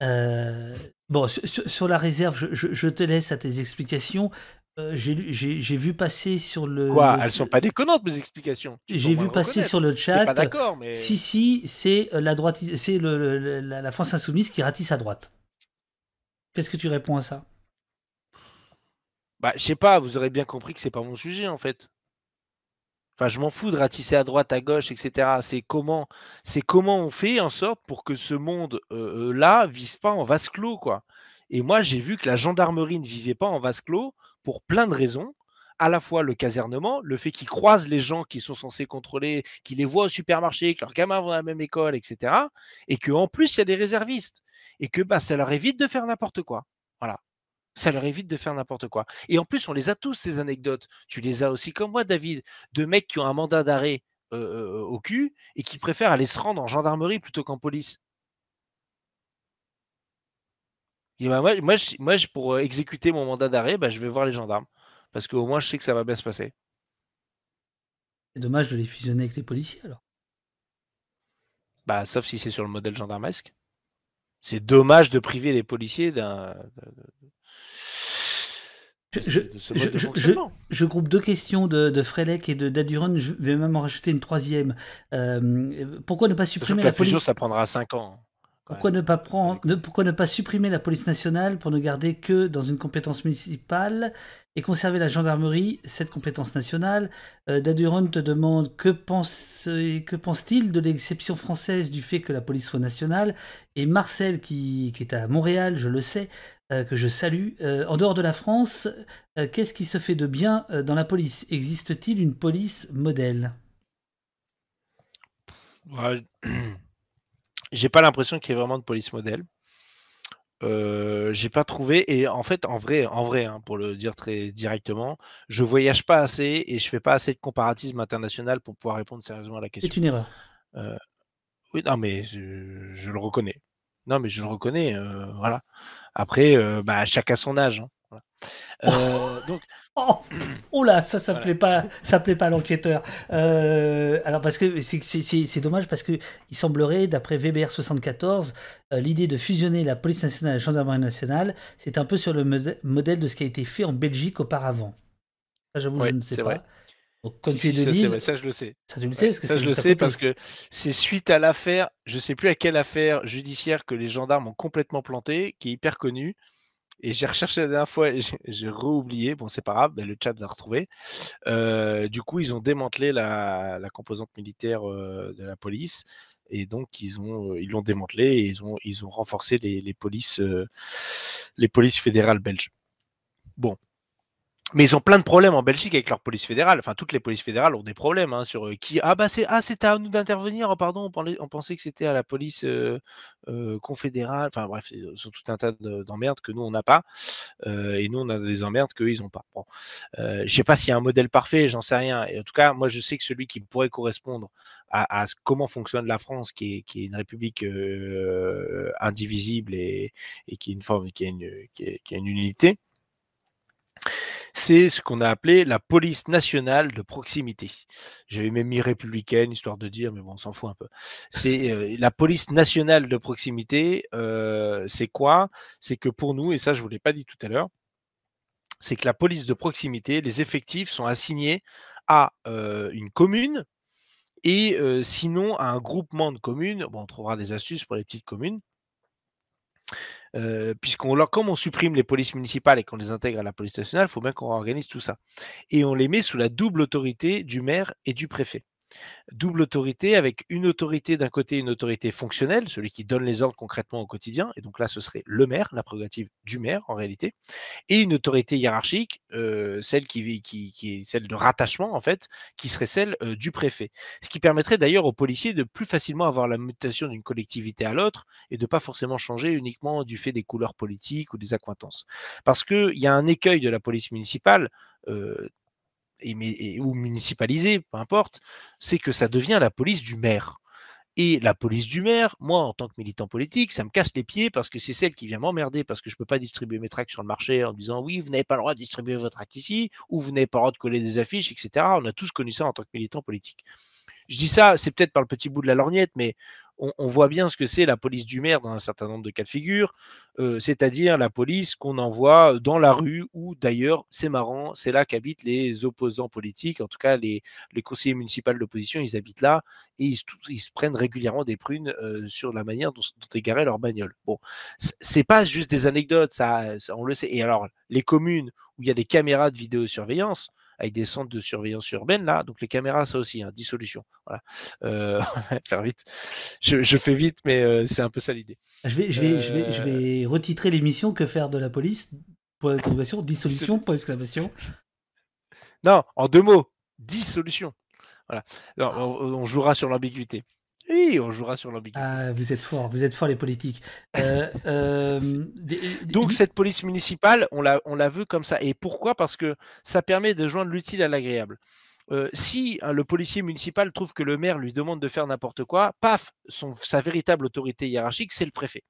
Euh, bon, sur, la réserve, je, te laisse à tes explications. Euh, j'ai vu passer sur le. Quoi Elles sont pas déconnantes, mes explications. J'ai vu passer sur le chat. Pas d'accord, mais. Si, si, c'est euh, la, droite, c'est la, France Insoumise qui ratisse à droite. Qu'est-ce que tu réponds à ça Bah, je sais pas, vous aurez bien compris que c'est pas mon sujet, en fait. Enfin, je m'en fous de ratisser à droite, à gauche, etc. C'est comment, comment on fait en sorte pour que ce monde-là euh, ne vise pas en vase clos, quoi. Et moi, j'ai vu que la gendarmerie ne vivait pas en vase clos pour plein de raisons à la fois le casernement, le fait qu'ils croisent les gens qui sont censés contrôler, qu'ils les voient au supermarché, que leurs gamins vont à la même école, etc. Et qu'en plus, il y a des réservistes. Et que bah, ça leur évite de faire n'importe quoi. Voilà. Ça leur évite de faire n'importe quoi. Et en plus, on les a tous, ces anecdotes. Tu les as aussi comme moi, David, de mecs qui ont un mandat d'arrêt euh, euh, au cul et qui préfèrent aller se rendre en gendarmerie plutôt qu'en police. Bah, moi, pour euh, exécuter mon mandat d'arrêt, bah, je vais voir les gendarmes. Parce qu'au moins, je sais que ça va bien se passer. C'est dommage de les fusionner avec les policiers alors. Bah, sauf si c'est sur le modèle gendarmesque. C'est dommage de priver les policiers d'un. je, groupe deux questions de, de et de Daduron. Je vais même en rajouter une troisième. Euh, pourquoi ne pas supprimer la, la fusion Ça prendra cinq ans. Pourquoi ne, pas supprimer la police nationale pour ne garder que dans une compétence municipale et conserver la gendarmerie, cette compétence nationale euh, Daduron te demande euh, que pense-t-il de l'exception française du fait que la police soit nationale Et Marcel, qui, est à Montréal, je le sais, euh, que je salue, en dehors de la France, qu'est-ce qui se fait de bien dans la police Existe-t-il une police modèle ouais. J'ai pas l'impression qu'il y ait vraiment de police modèle. Euh, j'ai pas trouvé et en fait en vrai en vrai hein, pour le dire très directement je voyage pas assez et je fais pas assez de comparatisme international pour pouvoir répondre sérieusement à la question c'est une erreur euh, oui non mais je, le reconnais non mais je le reconnais euh, voilà après bah chacun son âge hein, donc Oh, oh, là, ça, ça plaît pas, ça plaît pas l'enquêteur. Euh, alors parce que c'est dommage parce que il semblerait, d'après VBR 74, euh, l'idée de fusionner la police nationale et la gendarmerie nationale, c'est un peu sur le modèle de ce qui a été fait en Belgique auparavant. J'avoue, je ne sais pas. Vrai. ça, je le sais. Ça, tu le sais, ça, je le sais parce que c'est suite à l'affaire, je sais plus à quelle affaire judiciaire que les gendarmes ont complètement planté, qui est hyper connue et j'ai recherché la dernière fois, j'ai re-oublié, bon c'est pas grave, le chat va retrouver. Euh, du coup, ils ont démantelé la, la composante militaire de la police, et donc ils ont ils l'ont démantelé et ils ont ils ont renforcé les, les polices les polices fédérales belges. Bon, mais ils ont plein de problèmes en Belgique avec leur police fédérale. Enfin, toutes les polices fédérales ont des problèmes hein, sur euh, qui. Ah bah c'est ah c'était à nous d'intervenir. Oh, pardon, on, pensait que c'était à la police euh, euh, confédérale. Enfin bref, ils tout un tas d'emmerdes que nous on n'a pas, et nous on a des emmerdes qu'eux ils n'ont pas. Bon, je sais pas s'il y a un modèle parfait, j'en sais rien. Et en tout cas, moi je sais que celui qui pourrait correspondre à, à comment fonctionne la France, qui est, une république indivisible et, qui est une forme, qui qui est une unité c'est ce qu'on a appelé la police nationale de proximité. J'avais même mis républicaine, histoire de dire, mais bon, on s'en fout un peu. C'est euh, la police nationale de proximité, euh, c'est quoi C'est que pour nous, et ça je ne vous l'ai pas dit tout à l'heure, c'est que la police de proximité, les effectifs sont assignés à euh, une commune et sinon à un groupement de communes. Bon, on trouvera des astuces pour les petites communes. Euh, puisqu'on puisqu'on comme on supprime les polices municipales et qu'on les intègre à la police nationale, il faut bien qu'on organise tout ça. Et on les met sous la double autorité du maire et du préfet double autorité avec une autorité d'un côté, une autorité fonctionnelle, celui qui donne les ordres concrètement au quotidien, et donc là ce serait le maire, la prérogative du maire en réalité, et une autorité hiérarchique, euh, celle qui, est celle de rattachement en fait, qui serait celle euh, du préfet. Ce qui permettrait d'ailleurs aux policiers de plus facilement avoir la mutation d'une collectivité à l'autre et de pas forcément changer uniquement du fait des couleurs politiques ou des accointances. Parce qu'il y a un écueil de la police municipale. Euh, ou municipalisée, peu importe, c'est que ça devient la police du maire. Et la police du maire, moi, en tant que militant politique, ça me casse les pieds parce que c'est celle qui vient m'emmerder, parce que je ne peux pas distribuer mes tracts sur le marché en disant oui, vous n'avez pas le droit de distribuer votre tracts ici, ou vous n'avez pas le droit de coller des affiches, etc. On a tous connu ça en tant que militant politique. Je dis ça, c'est peut-être par le petit bout de la lorgnette, mais on, voit bien ce que c'est la police du maire dans un certain nombre de cas de figure, euh, c'est-à-dire la police qu'on envoie euh, dans la rue ou d'ailleurs, c'est marrant, c'est là qu'habitent les opposants politiques, en tout cas les, les conseillers municipaux l'opposition, ils habitent là et ils, se prennent régulièrement des prunes euh, sur la manière dont, dont est leur bagnole. Bon, c'est pas juste des anecdotes, on le sait. Et alors, les communes où il y a des caméras de vidéosurveillance, avec des centres de surveillance urbaine, là, donc les caméras, ça aussi, hein, dissolution. Voilà. Euh, faire vite. Je, fais vite, mais euh, c'est un peu ça l'idée. Je vais, je, je, vais, je euh. retitrer l'émission Que faire de la police Point d'interrogation, dissolution, point d'exclamation. Non, en deux mots, dissolution. Voilà. Alors, on jouera sur l'ambiguïté. Oui, on jouera sur l'ambiguïté. Ah, vous êtes fort, vous êtes fort les politiques. Euh, euh, Donc cette police municipale, on la, on la veut comme ça. Et pourquoi Parce que ça permet de joindre l'utile à l'agréable. Euh, si hein, le policier municipal trouve que le maire lui demande de faire n'importe quoi, paf, sa véritable autorité hiérarchique, c'est le préfet.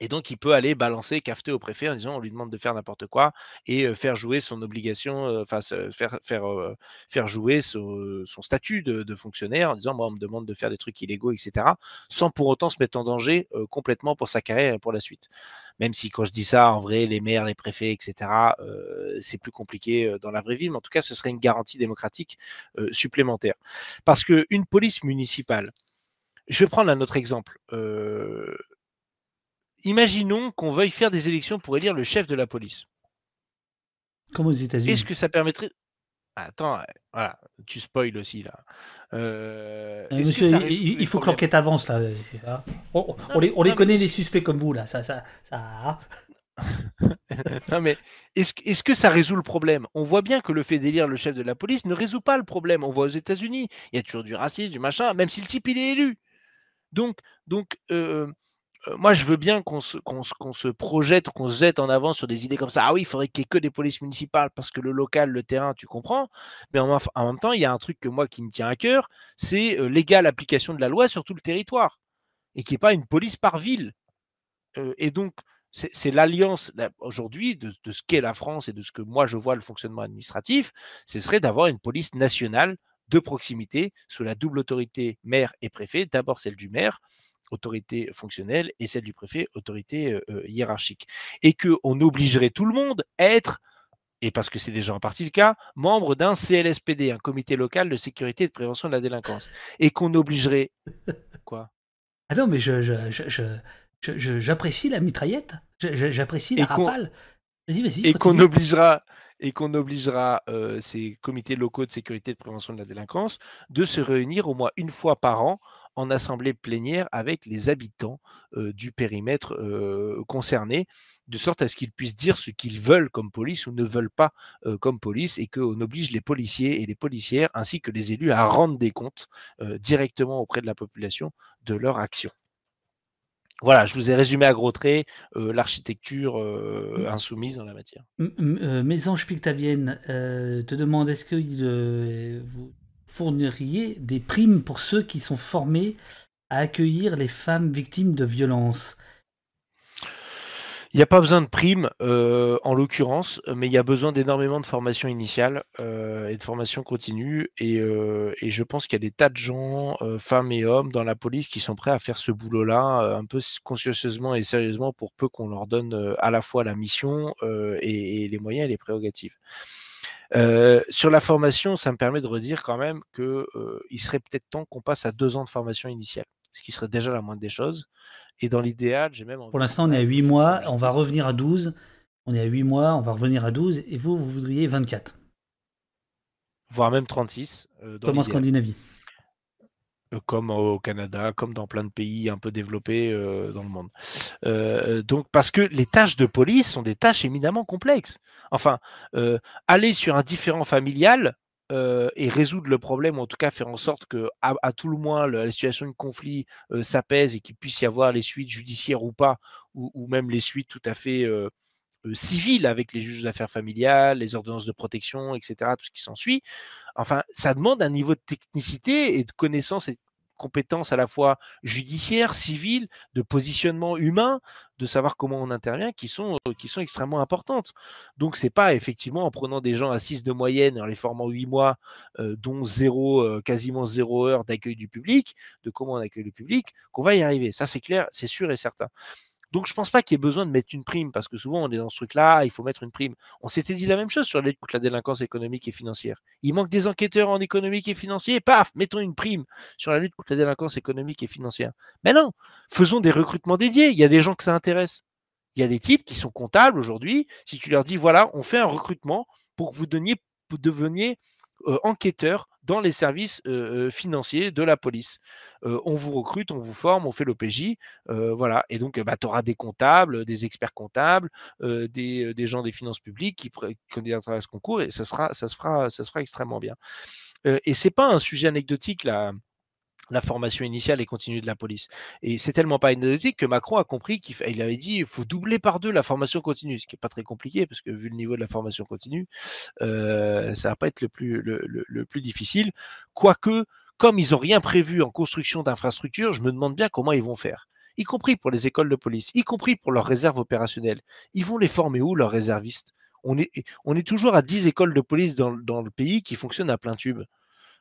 Et donc, il peut aller balancer, cafeter au préfet en disant on lui demande de faire n'importe quoi et faire jouer son obligation, enfin, faire, faire, faire jouer son, statut de, fonctionnaire en disant moi, on me demande de faire des trucs illégaux, etc., sans pour autant se mettre en danger complètement pour sa carrière et pour la suite. Même si, quand je dis ça, en vrai, les maires, les préfets, etc., c'est plus compliqué dans la vraie vie, mais en tout cas, ce serait une garantie démocratique supplémentaire. Parce qu'une police municipale, je vais prendre un autre exemple imaginons qu'on veuille faire des élections pour élire le chef de la police. Comme aux États-Unis. Est-ce que ça permettrait. Ah, attends, euh, voilà, tu spoil aussi là. Euh, euh, il, faut que l'enquête avance là. On, on, les, connaît les suspects comme vous là. Ça, ça, non mais est-ce que ça résout le problème On voit bien que le fait d'élire le chef de la police ne résout pas le problème. On voit aux États-Unis, il y a toujours du racisme, du machin, même si le type il est élu. Donc, donc moi, je veux bien qu'on se, projette, qu'on se jette en avant sur des idées comme ça. Ah oui, il faudrait qu'il n'y ait que des polices municipales parce que le local, le terrain, tu comprends. Mais en, même temps, il y a un truc que moi qui me tient à cœur, c'est euh, l'égale application de la loi sur tout le territoire et qui n'y ait pas une police par ville. Euh, et donc, c'est, l'alliance aujourd'hui de, de, ce qu'est la France et de ce que moi je vois le fonctionnement administratif, ce serait d'avoir une police nationale de proximité sous la double autorité maire et préfet, d'abord celle du maire, autorité fonctionnelle, et celle du préfet, autorité euh, euh, hiérarchique. Et qu'on obligerait tout le monde à être et parce que c'est déjà en partie le cas, membre d'un CLSPD, un comité local de sécurité et de prévention de la délinquance, et qu'on obligerait quoi Ah non, mais je, j'apprécie la mitraillette, j'apprécie la rafale. Vas-y, vas-y. Et qu'on obligera et qu'on obligera euh, ces comités locaux de sécurité et de prévention de la délinquance de se réunir au moins une fois par an en assemblée plénière avec les habitants du périmètre concerné, de sorte à ce qu'ils puissent dire ce qu'ils veulent comme police ou ne veulent pas comme police, et qu'on oblige les policiers et les policières, ainsi que les élus, à rendre des comptes directement auprès de la population de leur action. Voilà, je vous ai résumé à gros traits l'architecture mmh. insoumise en la matière. Euh, te demande est-ce que vous fourniriez des primes pour ceux qui sont formés à accueillir les femmes victimes de violences il n'y a pas besoin de primes euh, en l'occurrence, mais il y a besoin d'énormément de formation initiale euh, et de formation continue. Euh, et, je pense qu'il y a des tas de gens, femmes et hommes, dans la police qui sont prêts à faire ce boulot-là un peu consciencieusement et sérieusement pour peu qu'on leur donne à la fois la mission et, les moyens et les prérogatives. Euh, sur la formation, ça me permet de redire quand même qu'il euh, serait peut-être temps qu'on passe à deux ans de formation initiale, ce qui serait déjà la moindre des choses. Et dans l'idéal, j'ai même... Pour l'instant, on est à huit mois, on va revenir à 12. On est à huit mois, on va revenir à 12, et vous, vous voudriez 24. Voire même 36. Comme en Scandinavie comme au Canada, comme dans plein de pays un peu développés euh, dans le monde. Euh, euh, donc, parce que les tâches de police sont des tâches éminemment complexes. Enfin, aller sur un différent familial et résoudre le problème, ou en tout cas faire en sorte que, à, tout le moins, la situation de conflit s'apaise et qu'il puisse y avoir les suites judiciaires ou pas, ou même les suites tout à fait euh, Civil avec les juges d'affaires familiales, les ordonnances de protection, etc., tout ce qui s'ensuit. Enfin, ça demande un niveau de technicité et de connaissance et de compétences à la fois judiciaires, civiles, de positionnement humain, de savoir comment on intervient, qui sont, euh, qui sont extrêmement importantes. Donc, c'est pas effectivement en prenant des gens à 6 de moyenne, en les formant 8 mois, euh, dont zéro, quasiment zéro heure d'accueil du public, de comment on accueille le public, qu'on va y arriver. Ça, c'est clair, c'est sûr et certain. Donc je pense pas qu'il y ait besoin de mettre une prime, parce que souvent on est dans ce truc-là, ah, il faut mettre une prime. On s'était dit la même chose sur lutte contre la délinquance économique et financière. Il manque des enquêteurs en économique et financier, paf, mettons une prime sur la lutte contre la délinquance économique et financière. Mais non, faisons des recrutements dédiés, il y a des gens que ça intéresse. Il y a des types qui sont comptables aujourd'hui, si tu leur dis, voilà, on fait un recrutement pour que vous, vous deveniez euh, enquêteurs dans les services euh, euh, financiers de la police. on vous recrute, on vous forme, on fait l'OPJ. voilà. Et donc, bah, tu auras des comptables, des experts comptables, des, gens des finances publiques qui, candidatent à ce concours et ça, sera, ça, se, fera, ça se extrêmement bien. et c'est pas un sujet anecdotique, là la formation initiale et continue de la police. Et c'est tellement pas anecdotique que Macron a compris qu'il avait dit il faut doubler par deux la formation continue, ce qui est pas très compliqué parce que vu le niveau de la formation continue, ça euh, ça va pas être le plus le, plus difficile. Quoique, comme ils n'ont rien prévu en construction d'infrastructures, je me demande bien comment ils vont faire y compris pour les écoles de police, y compris pour leurs réserves opérationnelles. Ils vont les former où, leurs réservistes on est, on est toujours à 10 écoles de police dans, dans le pays qui fonctionnent à plein tube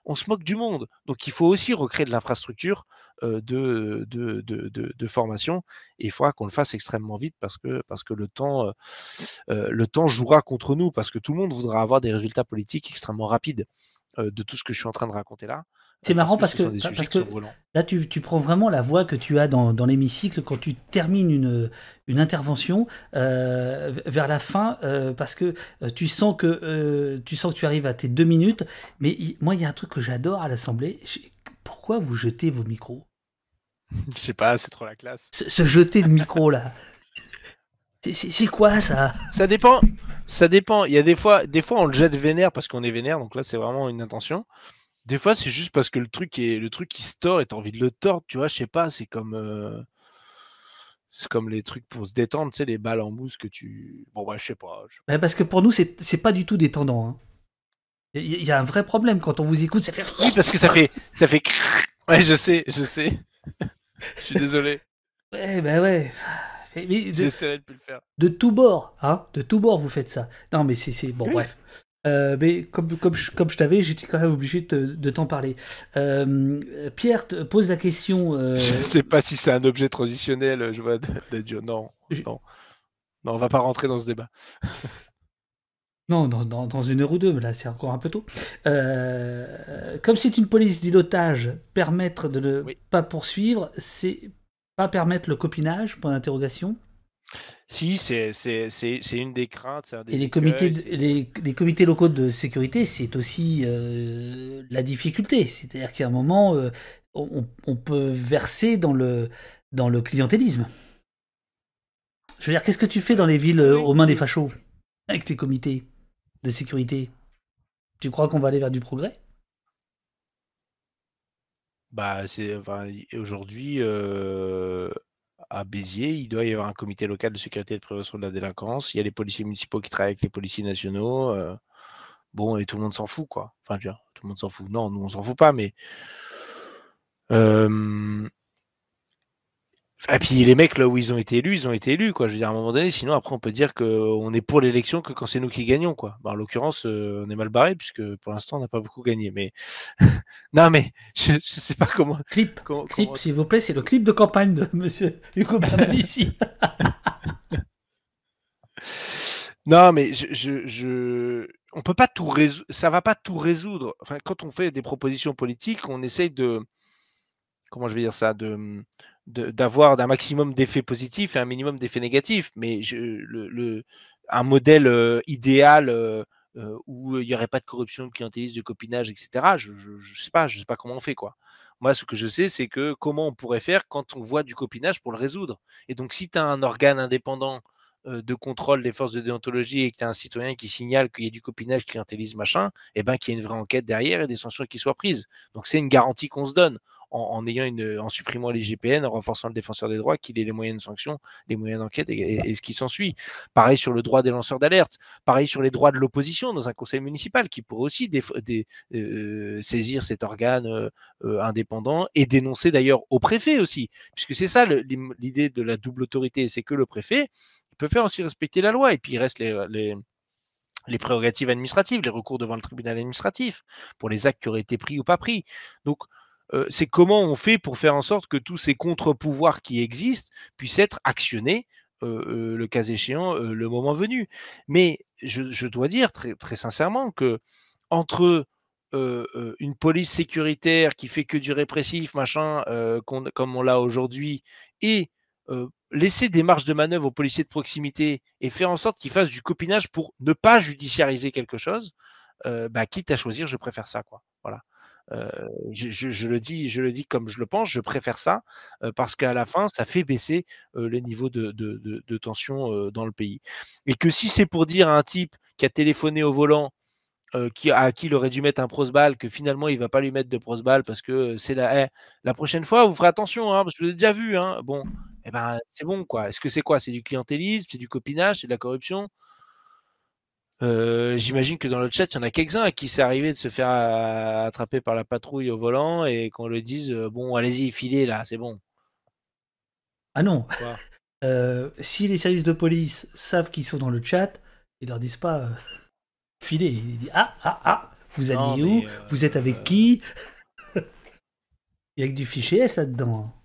on se moque du monde. Donc il faut aussi recréer de l'infrastructure de, de, formation. Et il faudra qu'on le fasse extrêmement vite parce que, parce que le, temps, le temps jouera contre nous, parce que tout le monde voudra avoir des résultats politiques extrêmement rapides de tout ce que je suis en train de raconter là. C'est marrant parce que, là, tu, prends vraiment la voix que tu as dans, l'hémicycle quand tu termines une, intervention euh, vers la fin, euh, parce que euh, tu sens que, tu sens que tu arrives à tes deux minutes. Mais moi, il y a un truc que j'adore à l'Assemblée. Pourquoi vous jetez vos micros Je sais pas, c'est trop la classe. Ce, jeter de micro, là. C'est quoi ça Ça dépend. Ça dépend. Il y a des fois, des fois on le jette vénère parce qu'on est vénère, donc là c'est vraiment une intention. Des fois, c'est juste parce que le truc est le truc qui se tord et t'as envie de le tordre, tu vois. Je sais pas, c'est comme euh, c'est comme les trucs pour se détendre, tu sais, les balles en mousse que tu. Bon, bah, je sais pas. Bah, parce que pour nous, c'est pas du tout détendant. Hein. Il y, a un vrai problème quand on vous écoute, ça fait. Oui, parce que ça fait ça fait. Ouais, je sais, je sais. je suis désolé. Ouais, bah ouais. Mais de, plus le faire. De tout bord, hein De tout bord, vous faites ça. Non, mais c'est bon, bref. Euh, mais comme, comme je, comme je t'avais, j'étais quand même obligé de t'en parler. Euh, Pierre te pose la question. Euh, je ne sais pas si c'est un objet transitionnel, je vois, d'adieu. Non, non, on ne va pas rentrer dans ce débat. non, dans, dans, une heure ou deux, là c'est encore un peu tôt. comme c'est une police d'ilotage, permettre de ne pas poursuivre, c'est pas permettre le copinage, point d'interrogation. Si, c'est une des craintes. et les comités, les, comités locaux de sécurité, c'est aussi euh, la difficulté. C'est-à-dire qu'à un moment, euh, on, peut verser dans le, dans le clientélisme. Je veux dire, qu'est-ce que tu fais dans les villes euh, aux mains des fachos avec tes comités de sécurité Tu crois qu'on va aller vers du progrès bah, enfin, aujourd'hui, à, Béziers. Il doit y avoir un comité local de sécurité et de prévention de la délinquance. Il y a les policiers municipaux qui travaillent avec les policiers nationaux. Euh, bon, et tout le monde s'en fout, quoi. Enfin, je tout le monde s'en fout. Non, nous, on s'en fout pas, mais. Euh, et ah, puis les mecs, là où ils ont été élus, ils ont été élus, quoi. Je veux dire, à un moment donné, sinon après on peut dire qu'on est pour l'élection que quand c'est nous qui gagnons, quoi. Bah, en l'occurrence, euh, on est mal barré puisque pour l'instant on n'a pas beaucoup gagné. Mais non, mais je, ne sais pas comment. Clip, clip, s'il vous plaît, c'est le clip de campagne de Monsieur Hugo ici. non, mais je, je, je on peut pas tout résoudre. Ça va pas tout résoudre. Enfin, quand on fait des propositions politiques, on essaye de comment je vais dire ça de d'avoir un maximum d'effets positifs et un minimum d'effets négatifs. Mais un modèle euh, idéal euh, euh, où il n'y aurait pas de corruption, de clientélisme, de copinage, etc. Je ne sais pas, je sais pas comment on fait quoi. Moi, ce que je sais, c'est que comment on pourrait faire quand on voit du copinage pour le résoudre. Et donc, si tu as un organe indépendant de contrôle des forces de déontologie et que tu as un citoyen qui signale qu'il y a du copinage, clientélisme, machin, et eh ben, qu'il y a une vraie enquête derrière et des sanctions qui soient prises. Donc c'est une garantie qu'on se donne en, ayant une, en supprimant les GPN, en renforçant le défenseur des droits, qu'il ait les moyens de sanction, les moyens d'enquête et, ce qui s'ensuit. Pareil sur le droit des lanceurs d'alerte, pareil sur les droits de l'opposition dans un conseil municipal qui pourrait aussi euh, saisir cet organe euh, euh, indépendant et dénoncer d'ailleurs au préfet aussi, puisque c'est ça l'idée de la double autorité, c'est que le préfet peut faire aussi respecter la loi et puis il reste les, les prérogatives administratives, les recours devant le tribunal administratif, pour les actes qui auraient été pris ou pas pris. Donc, c'est comment on fait pour faire en sorte que tous ces contre-pouvoirs qui existent puissent être actionnés, le cas échéant, le moment venu. Mais je, dois dire très, sincèrement que entre une police sécuritaire qui fait que du répressif, machin, comme on l'a aujourd'hui, et laisser des marges de manœuvre aux policiers de proximité et faire en sorte qu'ils fassent du copinage pour ne pas judiciariser quelque chose, bah, quitte à choisir, je préfère ça. Quoi. Voilà. Euh, je, le dis, je le dis comme je le pense, je préfère ça euh, parce qu'à la fin, ça fait baisser le euh, les niveaux de, tension dans le pays. Et que si c'est pour dire à un type qui a téléphoné au volant, qui, à qui il aurait dû mettre un prosbal, que finalement il va pas lui mettre de prosbal parce que c'est la La prochaine fois, vous ferez attention, hein, parce que vous l'avez déjà vu. Hein. bon, eh ben, c'est bon quoi. Est-ce que c'est quoi C'est du clientélisme, c'est du copinage, c'est de la corruption euh, j'imagine que dans le chat, il y en a quelques-uns qui s'est arrivé de se faire euh, attraper par la patrouille au volant et qu'on le dise euh, bon, allez-y, filez là, c'est bon. Ah non. si les services de police savent qu'ils sont dans le chat, ils leur disent pas filez. Ils disent ah ah ah, vous allez où Vous êtes avec qui Il n'y a que du fichier S là-dedans. Hein.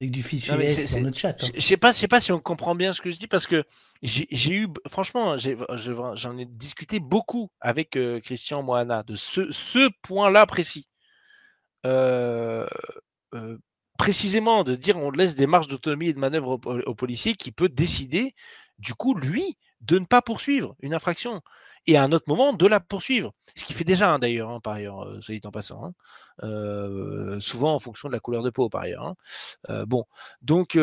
Avec du fichier Je sais pas, si on comprend bien ce que je dis parce que j'ai eu, franchement, j'en ai, discuté beaucoup avec euh, Christian Moana de ce, point-là précis. Euh, euh, précisément de dire on laisse des marges d'autonomie et de manœuvre aux policiers qui peut décider, du coup, lui, de ne pas poursuivre une infraction et à un autre moment de la poursuivre. Ce qui fait déjà hein, d'ailleurs, hein, par ailleurs, euh, dit en passant, hein, euh, souvent en fonction de la couleur de peau, par ailleurs. Euh, bon, donc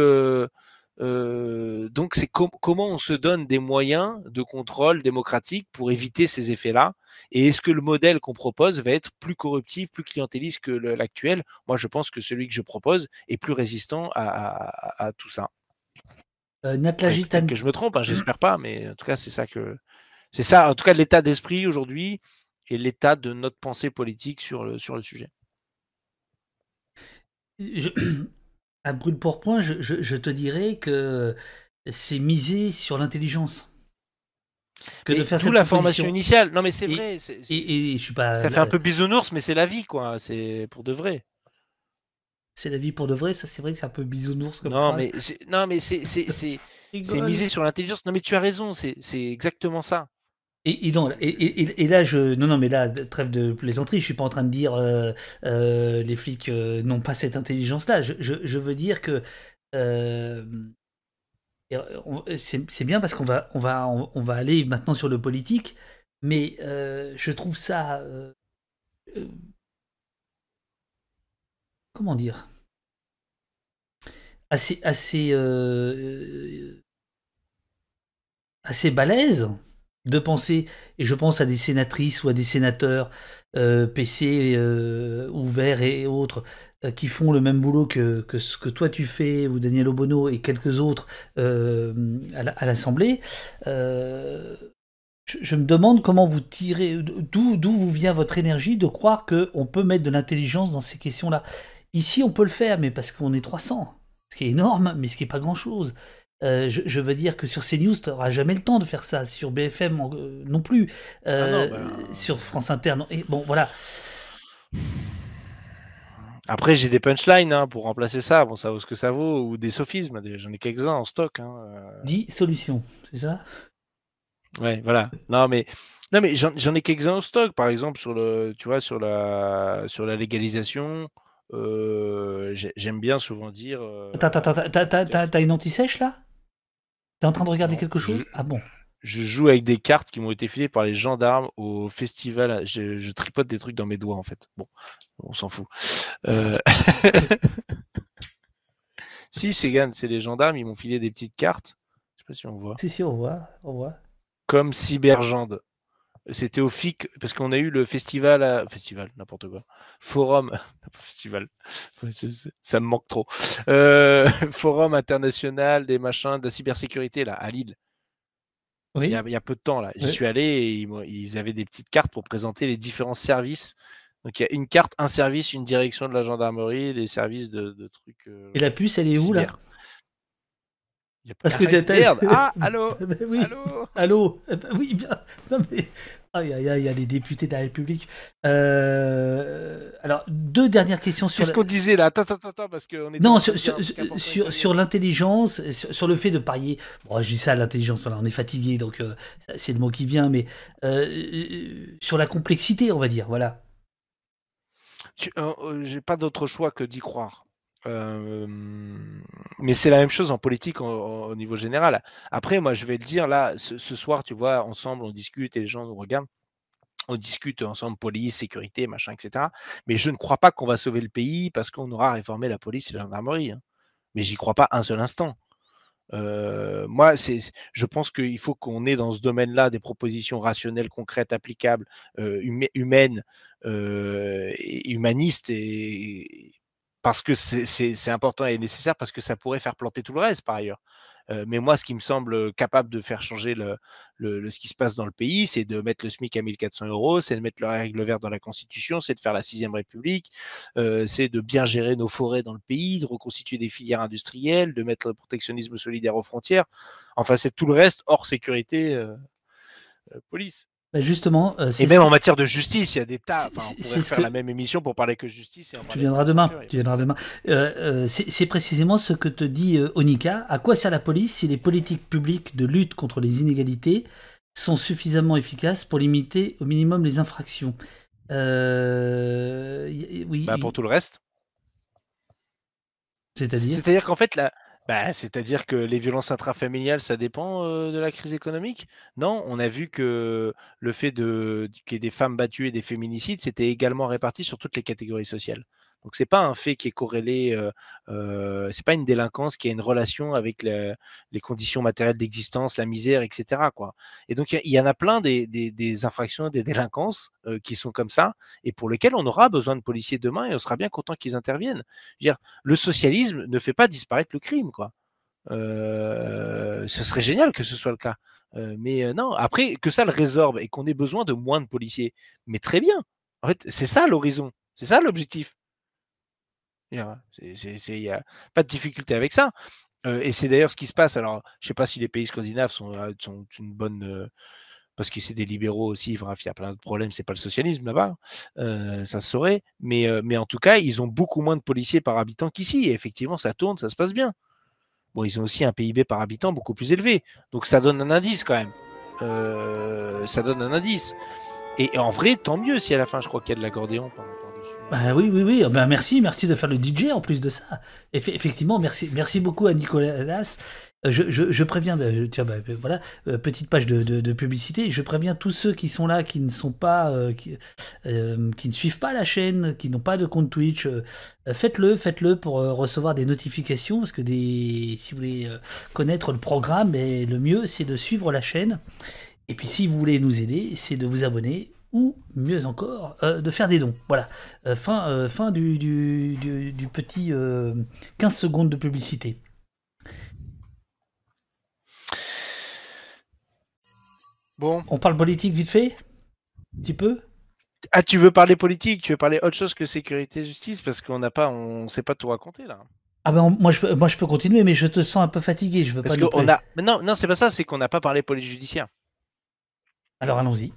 donc c'est comment on se donne des moyens de contrôle démocratique pour éviter ces effets-là. Et est-ce que le modèle qu'on propose va être plus corruptif, plus clientéliste que l'actuel Moi, je pense que celui que je propose est plus résistant à, tout ça. Euh, Que je me trompe, j'espère pas, mais en tout cas, c'est ça que, c'est ça, en tout cas, l'état d'esprit aujourd'hui et l'état de notre pensée politique sur le, sur le sujet. à brûle pourpoint point, je, te dirais que c'est miser sur l'intelligence. Que de faire la formation initiale. Non, mais c'est vrai. Et, je suis pas. Ça fait un peu bisounours, mais c'est la vie, quoi. C'est pour de vrai. C'est la vie pour de vrai. Ça, c'est vrai que c'est un peu bisounours comme non, Mais non, mais c'est miser sur l'intelligence. Non, mais tu as raison. C'est exactement ça. Et, et, là, je. Non, non, mais là, trêve de plaisanterie, je suis pas en train de dire euh, euh les flics euh, n'ont pas cette intelligence-là. Je, veux dire que. Euh, c'est bien parce qu'on va, on va, on, va aller maintenant sur le politique, mais je trouve ça. comment dire Assez. assez assez balèze de penser, et je pense à des sénatrices ou à des sénateurs PC euh, ouverts et autres, qui font le même boulot que, ce que toi tu fais, ou Daniel Obono et quelques autres à l'Assemblée, je, me demande comment vous tirez, d'où vous vient votre énergie de croire qu'on peut mettre de l'intelligence dans ces questions-là. Ici, on peut le faire, mais parce qu'on est 300, ce qui est énorme, mais ce qui n'est pas grand-chose. Euh, je, veux dire que sur CNews, tu n'auras jamais le temps de faire ça. Sur BFM euh, non plus. Euh, ah ben, sur France Inter, Et bon, voilà. Après, j'ai des punchlines hein, pour remplacer ça. Bon, ça vaut ce que ça vaut. Ou des sophismes. J'en ai quelques-uns en stock. Hein. solutions, solution, c'est ça Ouais, voilà. Non, mais. Non mais j'en ai quelques-uns en stock, par exemple sur le, tu vois, sur la, sur la légalisation. J'aime bien souvent dire. Euh... T'as une anti-sèche là T'es en train de regarder quelque chose Ah bon Je joue avec des cartes qui m'ont été filées par les gendarmes au festival. Je, tripote des trucs dans mes doigts en fait. Bon, on s'en fout. Euh, si, si, Segan, c'est les gendarmes, ils m'ont filé des petites cartes. Je sais pas si on voit. Si, si, on voit. On voit. Comme Cybergende. C'était au FIC, parce qu'on a eu le festival, à... festival, n'importe quoi, forum, festival, ça me manque trop, euh, forum international des machins de la cybersécurité là, à Lille. Il, y a, peu de temps là, j'y suis allé et ils, avaient des petites cartes pour présenter les différents services. Donc il y a une carte, un service, une direction de la gendarmerie, des services de, trucs. et la euh, puce, elle est où là parce que Merde Ah, allô ah, ben oui. Allô Allô eh ben Oui, bien. Non, il y a les députés de la République. Euh, alors, deux dernières questions sur. Qu'est-ce qu'on disait là Attends, attends, attends, parce est. Non, sur, l'intelligence, sur, le fait de parier. Bon, je dis ça, l'intelligence, on est fatigué, donc euh, c'est le mot qui vient, mais euh, sur la complexité, on va dire, voilà. J'ai pas d'autre choix que d'y croire. Euh, mais c'est la même chose en politique au, niveau général. Après, moi, je vais le dire là, ce, soir, tu vois, ensemble, on discute et les gens nous regardent. On discute ensemble police, sécurité, machin, etc. Mais je ne crois pas qu'on va sauver le pays parce qu'on aura réformé la police et la gendarmerie. Hein. Mais j'y crois pas un seul instant. Euh, moi, c'est, je pense qu'il faut qu'on ait dans ce domaine-là des propositions rationnelles, concrètes, applicables, euh, humaines, humanistes et parce que c'est important et nécessaire, parce que ça pourrait faire planter tout le reste par ailleurs. Euh, mais moi, ce qui me semble capable de faire changer le, ce qui se passe dans le pays, c'est de mettre le SMIC à 1400 euros, c'est de mettre le règle vert dans la Constitution, c'est de faire la sixième République, c'est de bien gérer nos forêts dans le pays, de reconstituer des filières industrielles, de mettre le protectionnisme solidaire aux frontières. Enfin, c'est tout le reste hors sécurité, euh, police. Bah, justement. Euh, et même en matière de justice, il y a des tas. on faire la même émission pour parler que justice. tu, viendras demain, euh, euh, tu demain. c'est précisément ce que te dit Onika. À quoi sert la police si les politiques publiques de lutte contre les inégalités sont suffisamment efficaces pour limiter au minimum les infractions oui, bah, Pour tout le reste. C'est-à-dire C'est-à-dire qu'en fait, la, bah, C'est-à-dire que les violences intrafamiliales, ça dépend euh, de la crise économique Non, on a vu que le fait qu'il y ait des femmes battues et des féminicides, c'était également réparti sur toutes les catégories sociales. Donc c'est pas un fait qui est corrélé, ce n'est c'est pas une délinquance qui a une relation avec les conditions matérielles d'existence, la misère, etc. Quoi. Et donc il y, en a plein des, infractions, des délinquances qui sont comme ça et pour lesquelles on aura besoin de policiers demain et on sera bien content qu'ils interviennent. dire, le socialisme ne fait pas disparaître le crime, quoi. ce serait génial que ce soit le cas. mais non, après que ça le résorbe et qu'on ait besoin de moins de policiers, mais très bien. En fait, c'est ça l'horizon, c'est ça l'objectif. Hein. Il n'y a pas de difficulté avec ça. et c'est d'ailleurs ce qui se passe. Alors, je ne sais pas si les pays scandinaves sont, une bonne. parce que c'est des libéraux aussi, bref, il y a plein de problèmes, c'est pas le socialisme là-bas, ça se saurait. Mais, mais en tout cas, ils ont beaucoup moins de policiers par habitant qu'ici. Et effectivement, ça tourne, ça se passe bien. Bon, ils ont aussi un PIB par habitant beaucoup plus élevé. Donc ça donne un indice quand même. ça donne un indice. Et, en vrai, tant mieux si à la fin, je crois qu'il y a de l'accordéon. Bah oui, oui, oui. Bah merci, merci de faire le DJ en plus de ça. effectivement, merci, merci beaucoup à Nicolas. Euh, je, je, préviens, de, bah, euh, voilà, euh, petite page de, publicité. Je préviens tous ceux qui sont là, qui ne sont pas, qui, ne suivent pas la chaîne, qui n'ont pas de compte Twitch. faites-le, faites-le pour recevoir des notifications, parce que des, si vous voulez connaître le programme, et le mieux, c'est de suivre la chaîne. Et puis, si vous voulez nous aider, c'est de vous abonner ou mieux encore, euh, de faire des dons. Voilà, euh, fin, euh, fin du, petit 15 secondes de publicité. Bon. On parle politique vite fait Un petit peu Ah, tu veux parler politique Tu veux parler autre chose que sécurité justice Parce qu'on ne pas, on sait pas tout raconter là. Ah ben moi je, moi je peux continuer, mais je te sens un peu fatigué. Je veux pas. Parce a. non, non c'est pas ça. C'est qu'on n'a pas parlé police judiciaire. Alors allons-y.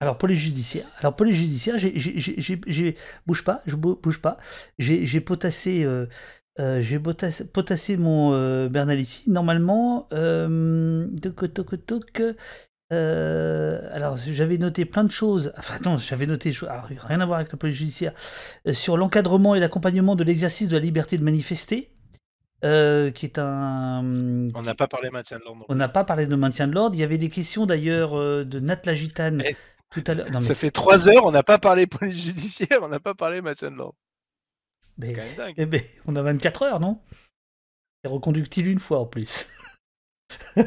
Alors, police judiciaire. Alors, police judiciaire, j'ai. Bouge pas, je bouge pas. J'ai potassé. j'ai potassé, euh, euh, mon euh, Bernal ici, Normalement, toc, toc, toc. alors, j'avais noté plein de choses. Enfin, non, j'avais noté. rien à voir avec le police judiciaire. sur l'encadrement et l'accompagnement de l'exercice de la liberté de manifester. qui est un. On n'a pas parlé de maintien de l'ordre. On n'a pas parlé de maintien de l'ordre. Il y avait des questions d'ailleurs de Nat Lagitane... Gitane tout à l'heure. Ça fait trois heures, on n'a pas parlé police judiciaire, on n'a pas parlé Mathieu de quand même eh ben, on a 24 heures, non C'est reconductible une fois en plus.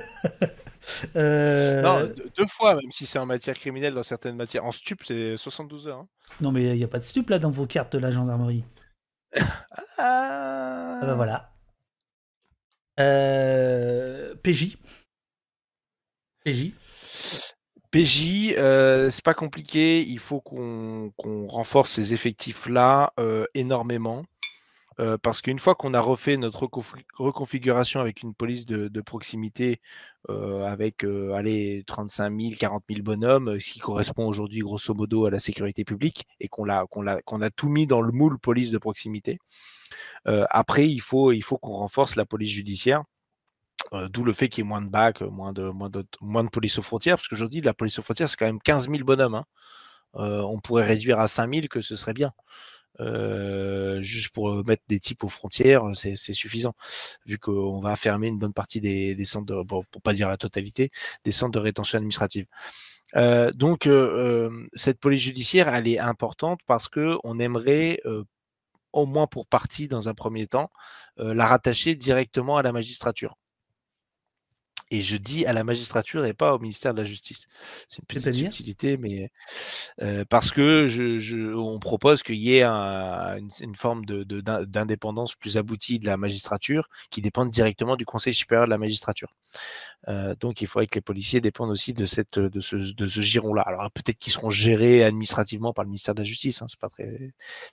Euh, non, deux fois, même si c'est en matière criminelle, dans certaines matières. En stup, c'est 72 heures. Hein. Non, mais il n'y a pas de stup là dans vos cartes de la gendarmerie. ah... ah ben voilà. Euh, PJ. PJ. PJ, euh, c'est pas compliqué. Il faut qu'on renforce ces effectifs-là euh, énormément. Euh, parce qu'une fois qu'on a refait notre reconfiguration avec une police de, proximité euh, avec allez, 35 000, 40 000 bonhommes, ce qui correspond aujourd'hui grosso modo à la sécurité publique, et qu'on a, a, tout mis dans le moule police de proximité, après il faut, il faut qu'on renforce la police judiciaire euh, d'où le fait qu'il y ait moins de bacs, euh, moins de, moins, moins de police aux frontières, parce que je dis, la police aux frontières, c'est quand même 15 000 bonhommes. Hein. Euh, on pourrait réduire à 5 000, que ce serait bien. juste pour mettre des types aux frontières, c'est suffisant, vu qu'on va fermer une bonne partie des, des centres, pour, pour, pas dire la totalité, des centres de rétention administrative. donc, cette police judiciaire, elle est importante parce que on aimerait, au moins pour partie, dans un premier temps, la rattacher directement à la magistrature. Et je dis à la magistrature et pas au ministère de la Justice. C'est une petite utilité, mais parce que je, on propose qu'il y ait une, forme d'indépendance de, plus aboutie de la magistrature qui dépend directement du Conseil supérieur de la magistrature. donc il faudrait que les policiers dépendent aussi de, cette, de ce, de ce giron-là. Alors peut-être qu'ils seront gérés administrativement par le ministère de la Justice, hein, c'est pas très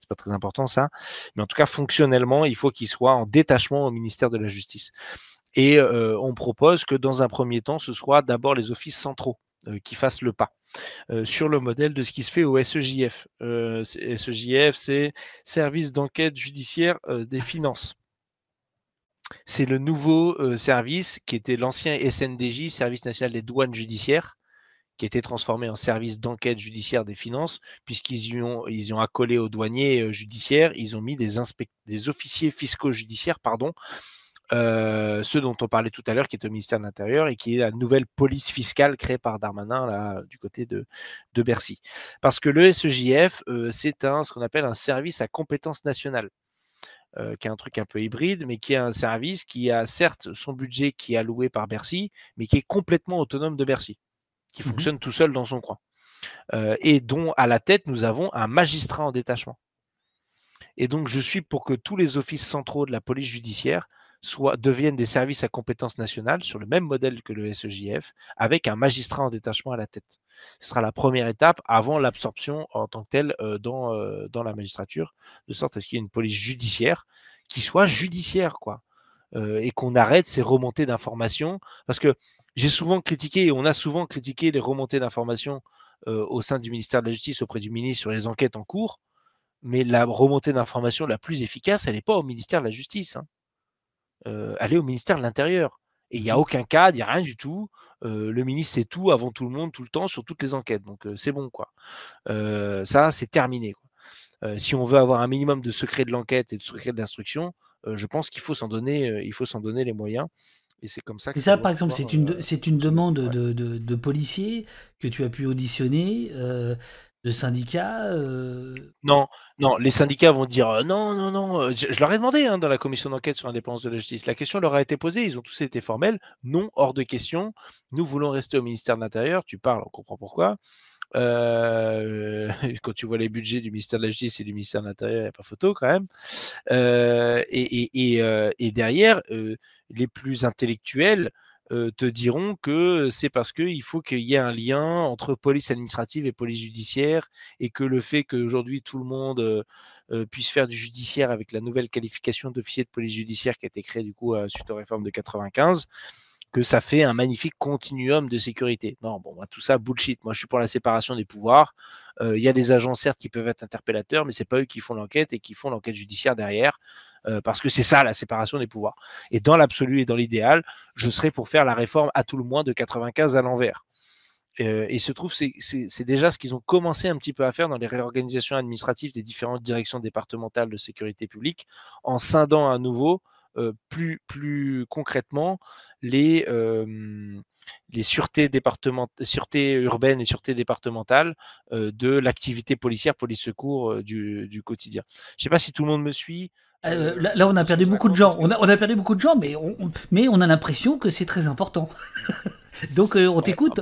c'est pas très important ça, mais en tout cas fonctionnellement il faut qu'ils soient en détachement au ministère de la Justice. Et on propose que dans un premier temps, ce soit d'abord les offices centraux qui fassent le pas, sur le modèle de ce qui se fait au SEJF. SEJF, c'est Service d'enquête judiciaire des finances. C'est le nouveau service qui était l'ancien SNDJ, Service national des douanes judiciaires, qui a été transformé en service d'enquête judiciaire des finances, puisqu'ils ont, ils ont accolé aux douaniers judiciaires, ils ont mis des, des officiers fiscaux judiciaires, pardon, euh, ce dont on parlait tout à l'heure, qui est au ministère de l'Intérieur et qui est la nouvelle police fiscale créée par Darmanin là, du côté de, Bercy. Parce que le SEJF, euh, c'est un, ce qu'on appelle un service à compétence nationale. Euh, qui est un truc un peu hybride, mais qui est un service qui a certes son budget qui est alloué par Bercy, mais qui est complètement autonome de Bercy, qui mmh fonctionne tout seul dans son coin, et dont à la tête nous avons un magistrat en détachement. Et donc, je suis pour que tous les offices centraux de la police judiciaire Soit deviennent des services à compétence nationale sur le même modèle que le SEJF, avec un magistrat en détachement à la tête. Ce sera la première étape avant l'absorption en tant que telle euh, dans, euh, dans la magistrature, de sorte à ce qu'il y ait une police judiciaire qui soit judiciaire, quoi. Euh, et qu'on arrête ces remontées d'informations. Parce que j'ai souvent critiqué, et on a souvent critiqué les remontées d'informations au sein du ministère de la Justice auprès du ministre sur les enquêtes en cours, mais la remontée d'informations la plus efficace, elle n'est pas au ministère de la Justice. Hein aller au ministère de l'Intérieur. Et il n'y a mmh aucun cadre, il n'y a rien du tout. le ministre c'est tout avant tout le monde, tout le temps, sur toutes les enquêtes. Donc c'est bon, quoi. ça, c'est terminé. si on veut avoir un minimum de secret de l'enquête et de secret de l'instruction, je pense qu'il faut s'en donner, il faut s'en donner les moyens. Et c'est comme ça que. ça, par exemple, c'est une, c'est une demande de, de, de, policiers que tu as pu auditionner syndicats euh, Non, non, les syndicats vont dire euh, non, non, non. Euh, je, leur ai demandé hein, dans la commission d'enquête sur l'indépendance de la justice. La question leur a été posée, ils ont tous été formels. Non, hors de question. Nous voulons rester au ministère de l'Intérieur. Tu parles, on comprend pourquoi. quand tu vois les budgets du ministère de la Justice et du ministère de l'Intérieur, il n'y a pas photo quand même. et derrière, les plus intellectuels euh, te diront que c'est parce qu'il faut qu'il y ait un lien entre police administrative et police judiciaire et que le fait qu'aujourd'hui tout le monde euh, euh, puisse faire du judiciaire avec la nouvelle qualification d'officier de police judiciaire qui a été créée du coup suite aux réformes de 95 que ça fait un magnifique continuum de sécurité. Non, bon, tout ça, bullshit. Moi, je suis pour la séparation des pouvoirs. Euh, il y a des agents, certes, qui peuvent être interpellateurs, mais c'est pas eux qui font l'enquête et qui font l'enquête judiciaire derrière, euh, parce que c'est ça, la séparation des pouvoirs. Et dans l'absolu et dans l'idéal, je serais pour faire la réforme à tout le moins de 95 à l'envers. Euh, et se trouve, c'est déjà ce qu'ils ont commencé un petit peu à faire dans les réorganisations administratives des différentes directions départementales de sécurité publique, en scindant à nouveau euh, plus, plus concrètement les, les sûretés, département, sûretés urbaines et sûretés départementales de l'activité policière, police-secours du, du, quotidien. Je ne sais pas si tout le monde me suit. Ah, là, on a perdu beaucoup de gens. On a, on a, perdu beaucoup de gens, mais on, mais on a l'impression que c'est très important. Donc, on t'écoute.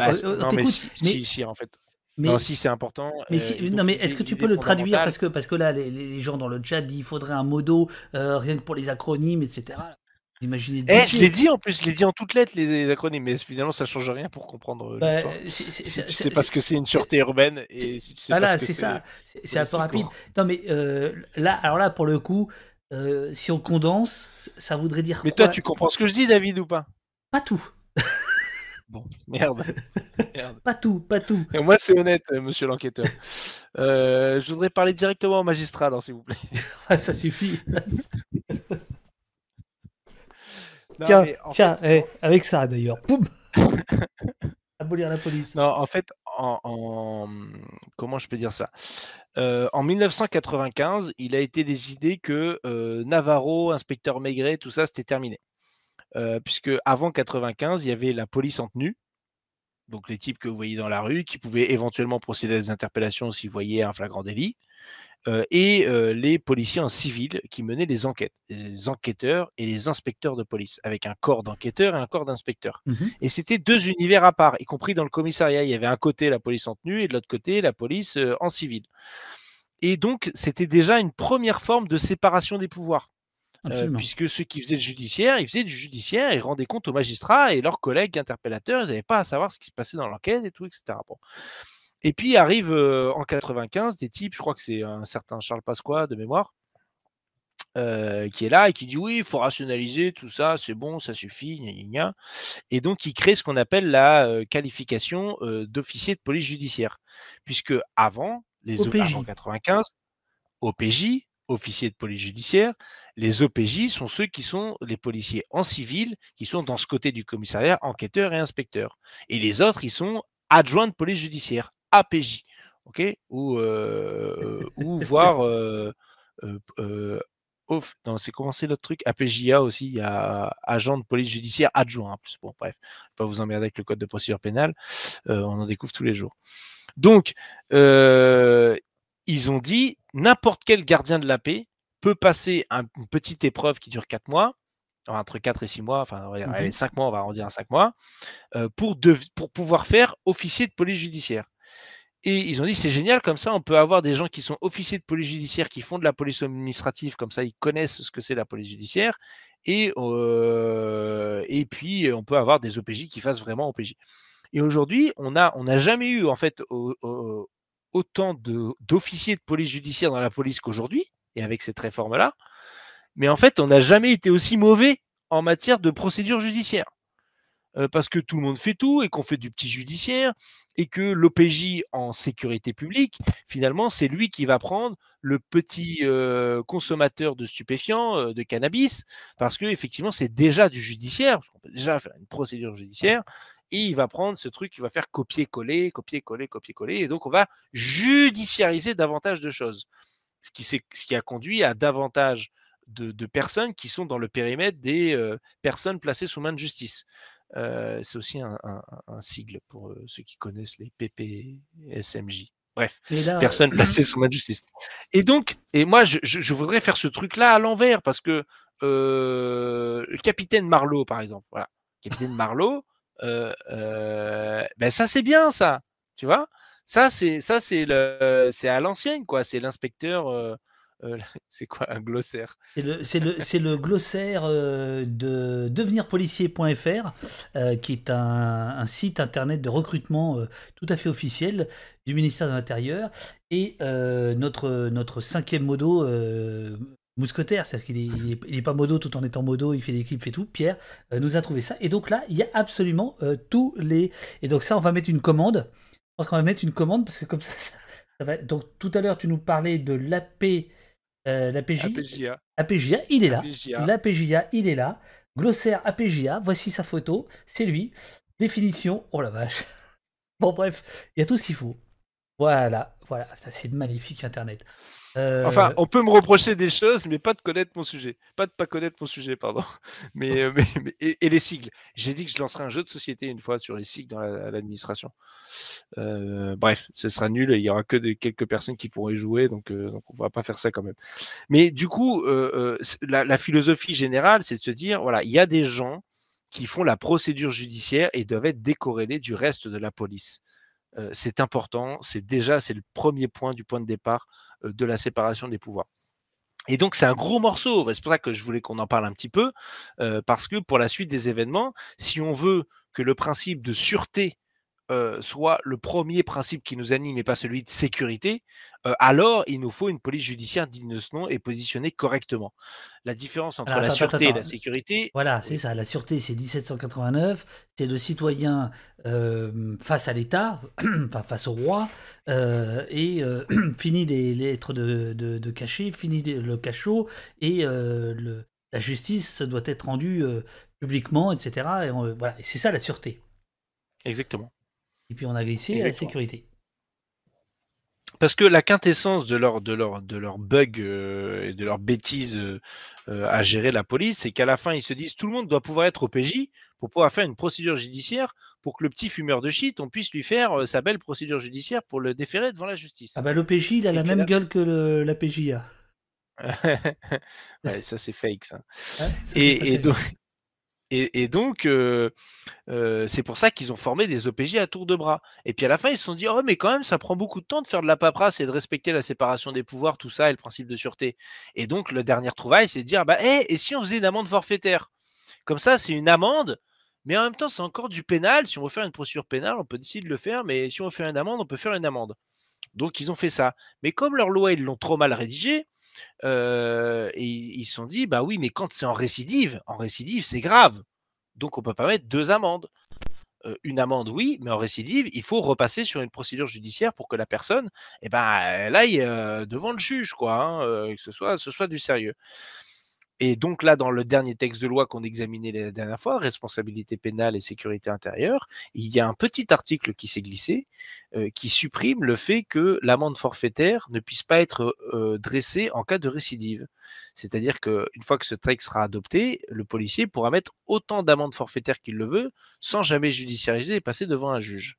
mais... Si, si, en fait. Mais, non, si c'est important. Mais, euh, non, mais est-ce que tu peux le traduire parce que, parce que là, les, les, gens dans le chat disent il faudrait un modo euh, rien que pour les acronymes, etc. Imaginez eh, je l'ai dit en plus, je l'ai dit en toutes lettres les, acronymes, mais finalement ça change rien pour comprendre euh, bah, l'histoire. Si tu sais ah que c'est une sûreté urbaine et voilà, c'est ça, c'est un peu rapide. Non mais là, alors là pour le coup, si on condense, ça voudrait dire. Mais toi, tu comprends ce que je dis, David, ou pas Pas tout. Bon, merde. Pas tout, pas tout. Et moi, c'est honnête, euh, monsieur l'enquêteur. Euh, je voudrais parler directement au magistrat, alors, s'il vous plaît. Ah, ça suffit. tiens, tiens eh, avec ça d'ailleurs. Abolir la police. Non, en fait, en, comment je peux dire ça euh, En 1995, il a été décidé que Navarro, inspecteur Maigret, tout ça, c'était terminé puisque avant 95, il y avait la police en tenue, donc les types que vous voyez dans la rue, qui pouvaient éventuellement procéder à des interpellations s'ils voyaient un flagrant délit, et les policiers en civil qui menaient les enquêtes, les enquêteurs et les inspecteurs de police, avec un corps d'enquêteurs et un corps d'inspecteurs. Mmh et c'était deux univers à part, y compris dans le commissariat. Il y avait un côté la police en tenue et de l'autre côté la police en civil. Et donc, c'était déjà une première forme de séparation des pouvoirs. Euh, puisque ceux qui faisaient le judiciaire, ils faisaient du judiciaire, ils rendaient compte aux magistrats et leurs collègues interpellateurs, ils n'avaient pas à savoir ce qui se passait dans l'enquête et tout, etc. Et puis arrive euh, en 95 des types, je crois que c'est un certain Charles Pasqua de mémoire, euh, qui est là et qui dit oui, il faut rationaliser tout ça, c'est bon, ça suffit, gna, gna, gna. Et donc, il crée ce qu'on appelle la qualification d'officier de police judiciaire. Puisque avant, les OPJ en 95, OPJ, officiers de police judiciaire, les OPJ sont ceux qui sont les policiers en civil, qui sont dans ce côté du commissariat, enquêteurs et inspecteurs. Et les autres, ils sont adjoints de police judiciaire, APJ, ok ou, euh, ou voire... Euh, euh, c'est commencé truc APJA aussi, il y a agent de police judiciaire adjoint. Bon, bref, pas vous emmerder avec le code de procédure pénale, on en découvre tous les jours. Donc, ils ont dit n'importe quel gardien de la paix peut passer une petite épreuve qui dure 4 mois, entre 4 et 6 mois, enfin 5 mhm. mois, on va arrondir à 5 mois, euh, pour, pour pouvoir faire officier de police judiciaire. Et ils ont dit c'est génial, comme ça on peut avoir des gens qui sont officiers de police judiciaire, qui font de la police administrative, comme ça ils connaissent ce que c'est la police judiciaire, et, euh, et puis on peut avoir des OPJ qui fassent vraiment OPJ. Et aujourd'hui, on n'a on jamais eu en fait au, autant d'officiers de, police judiciaire dans la police qu'aujourd'hui, et avec cette réforme-là. Mais en fait, on n'a jamais été aussi mauvais en matière de procédure judiciaire. Euh, parce que tout le monde fait tout et qu'on fait du petit judiciaire et que l'OPJ en sécurité publique, finalement, c'est lui qui va prendre le petit euh, consommateur de stupéfiants, euh, de cannabis, parce que effectivement, c'est déjà du judiciaire, parce qu'on peut déjà faire une procédure judiciaire et il va prendre ce truc, il va faire copier-coller, copier-coller, copier-coller, et donc on va judiciariser davantage de choses, ce qui, a conduit à davantage de, personnes qui sont dans le périmètre des euh, personnes placées sous main de justice. Euh, c'est aussi un, sigle pour euh, ceux qui connaissent les PPSMJ. Bref, personnes placées sous main de justice. Et donc, et moi, je, voudrais faire ce truc-là à l'envers parce que le capitaine Marlowe, par exemple, voilà, capitaine Marlowe, euh, euh, ben ça c'est bien ça, tu vois. Ça c'est ça c'est le c'est à l'ancienne quoi, c'est l'inspecteur. Euh, c'est quoi un glossaire C'est le, le, le, glossaire de devenirpolicier.fr, qui est un, site internet de recrutement tout à fait officiel du ministère de l'Intérieur. Et notre, notre cinquième modo, mousquetaire, c'est-à-dire qu'il n'est est, pas modo tout en étant modo, il fait des clips, fait tout. Pierre euh, nous a trouvé ça. Et donc là, il y a absolument euh, tous les. Et donc ça, on va mettre une commande. Je pense qu'on va mettre une commande parce que comme ça, ça, va. Donc tout à l'heure, tu nous parlais de l'AP. Euh, L'APJ. APJA. il est là. L'APJA, il est là. Glossaire APJA, voici sa photo, c'est lui. Définition, oh la vache. Bon, bref, il y a tout ce qu'il faut. Voilà, voilà, c'est magnifique Internet. Euh, enfin, on peut me reprocher des choses, mais pas de connaître mon sujet. Pas de pas connaître mon sujet, pardon. Mais, euh, et, les sigles. J'ai dit que je lancerai un jeu de société une fois sur les sigles dans l'administration. Euh, bref, ce sera nul. Il y aura que quelques personnes qui pourraient jouer, donc, on ne on va pas faire ça quand même. Mais du coup, la, la philosophie générale, c'est de se dire, voilà, il y a des gens qui font la procédure judiciaire et doivent être décorrélés du reste de la police. Euh, c'est important, c'est déjà c'est le premier point du point de départ euh, de la séparation des pouvoirs. Et donc c'est un gros morceau, c'est pour ça que je voulais qu'on en parle un petit peu, euh, parce que pour la suite des événements, si on veut que le principe de sûreté euh, soit le premier principe qui nous anime et pas celui de sécurité, euh, alors il nous faut une police judiciaire digne de ce nom et positionnée correctement. La différence entre la sûreté et la sécurité. Voilà, c'est ça. La sûreté, c'est 1789. C'est le citoyen euh, face à l'État, enfin, face au roi, et fini les lettres de, cachet, fini le cachot, et la justice doit être rendue publiquement, etc. et c'est ça la sûreté. Exactement. Et puis on a glissé la sécurité. Parce que la quintessence de leur, de de leur bug euh, et de leur bêtise euh, euh, à gérer la police, c'est qu'à la fin, ils se disent tout le monde doit pouvoir être au PJ pour pouvoir faire une procédure judiciaire pour que le petit fumeur de shit, on puisse lui faire sa belle procédure judiciaire pour le déférer devant la justice. Ah bah l'OPJ, il a la même gueule que la PJ ça c'est fake ça. et donc, et, donc, c'est pour ça qu'ils ont formé des OPJ à tour de bras. Et puis à la fin, ils se sont dit, oh, mais quand même, ça prend beaucoup de temps de faire de la paperasse et de respecter la séparation des pouvoirs, tout ça, et le principe de sûreté. Et donc, le dernier trouvaille, c'est de dire, bah, et si on faisait une amende forfaitaire Comme ça, c'est une amende, mais en même temps, c'est encore du pénal. Si on veut faire une procédure pénale, on peut décider de le faire, mais si on veut faire une amende, on peut faire une amende. Donc ils ont fait ça. Mais comme leur loi, ils l'ont trop mal rédigée, euh, et ils se sont dit, bah oui, mais quand c'est en récidive, en récidive, c'est grave. Donc on peut pas mettre deux amendes. Euh, une amende, oui, mais en récidive, il faut repasser sur une procédure judiciaire pour que la personne, eh ben, elle aille euh, devant le juge, quoi, hein, que ce soit, ce soit du sérieux. Et donc là, dans le dernier texte de loi qu'on examinait la dernière fois, responsabilité pénale et sécurité intérieure, il y a un petit article qui s'est glissé euh, qui supprime le fait que l'amende forfaitaire ne puisse pas être euh, dressée en cas de récidive. C'est-à-dire qu'une fois que ce texte sera adopté, le policier pourra mettre autant d'amendes forfaitaires qu'il le veut sans jamais judiciariser et passer devant un juge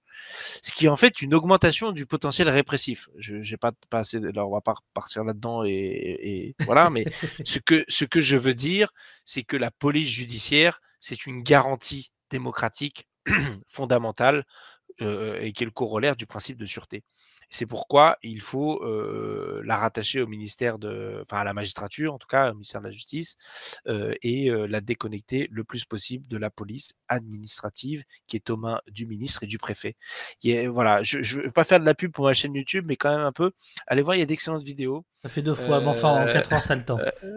ce qui est en fait une augmentation du potentiel répressif. Je n'ai pas, assez, alors on va partir là-dedans et, voilà, mais ce que je veux dire, c'est que la police judiciaire, c'est une garantie démocratique fondamentale euh, et qui est le corollaire du principe de sûreté. C'est pourquoi il faut la rattacher au ministère de, enfin à la magistrature en tout cas, au ministère de la Justice, et la déconnecter le plus possible de la police administrative qui est aux mains du ministre et du préfet. Et, voilà, je ne veux pas faire de la pub pour ma chaîne YouTube, mais quand même un peu. Allez voir, il y a d'excellentes vidéos. Ça fait deux fois, mais enfin en euh, quatre heures, t'as le temps. Euh,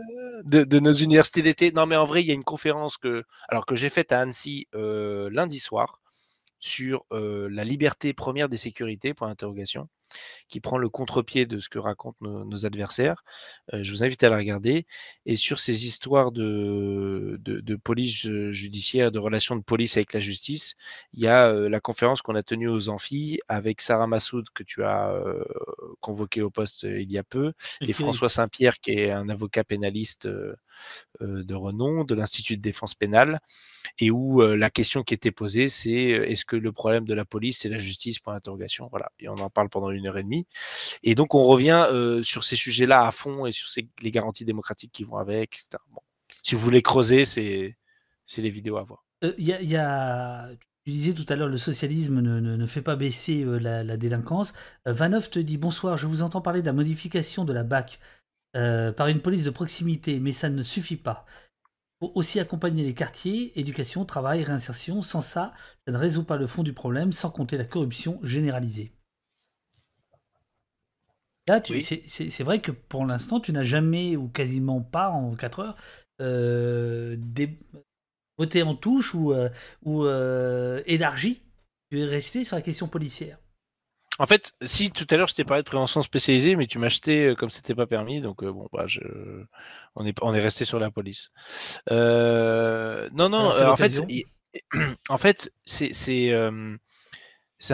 de, de, nos universités d'été. Non, mais en vrai, il y a une conférence que, alors que j'ai faite à Annecy lundi soir sur la liberté première des sécurités, point d'interrogation, qui prend le contre-pied de ce que racontent nos, adversaires. je vous invite à la regarder. Et sur ces histoires de, de, de, police judiciaire, de relations de police avec la justice, il y a la conférence qu'on a tenue aux amphis avec Sarah Massoud, que tu as convoqué au poste il y a peu, et François Saint-Pierre, qui est un avocat pénaliste euh, de renom, de l'Institut de défense pénale, et où euh, la question qui était posée, c'est euh, est-ce que le problème de la police, c'est la justice pour l'interrogation Voilà, et on en parle pendant une heure et demie. Et donc on revient sur ces sujets-là à fond et sur les garanties démocratiques qui vont avec. Si vous voulez creuser, c'est les vidéos à voir. Il y a, Tu disais tout à l'heure, le socialisme ne, ne, fait pas baisser la, la délinquance. Vanoff te dit Bonsoir, je vous entends parler de la modification de la BAC. Euh, par une police de proximité, mais ça ne suffit pas. Il faut aussi accompagner les quartiers, éducation, travail, réinsertion. Sans ça, ça ne résout pas le fond du problème, sans compter la corruption généralisée. Là, c'est vrai que pour l'instant, tu n'as jamais, ou quasiment pas en 4 heures, euh, voté en touche ou euh, élargi. Tu es resté sur la question policière. En fait, si tout à l'heure je t'ai parlé de prévention spécialisée, mais tu m'as euh, comme comme n'était pas permis, donc euh, bon, bah, je... on, est, resté sur la police. Euh, non, non, en, fait, c'est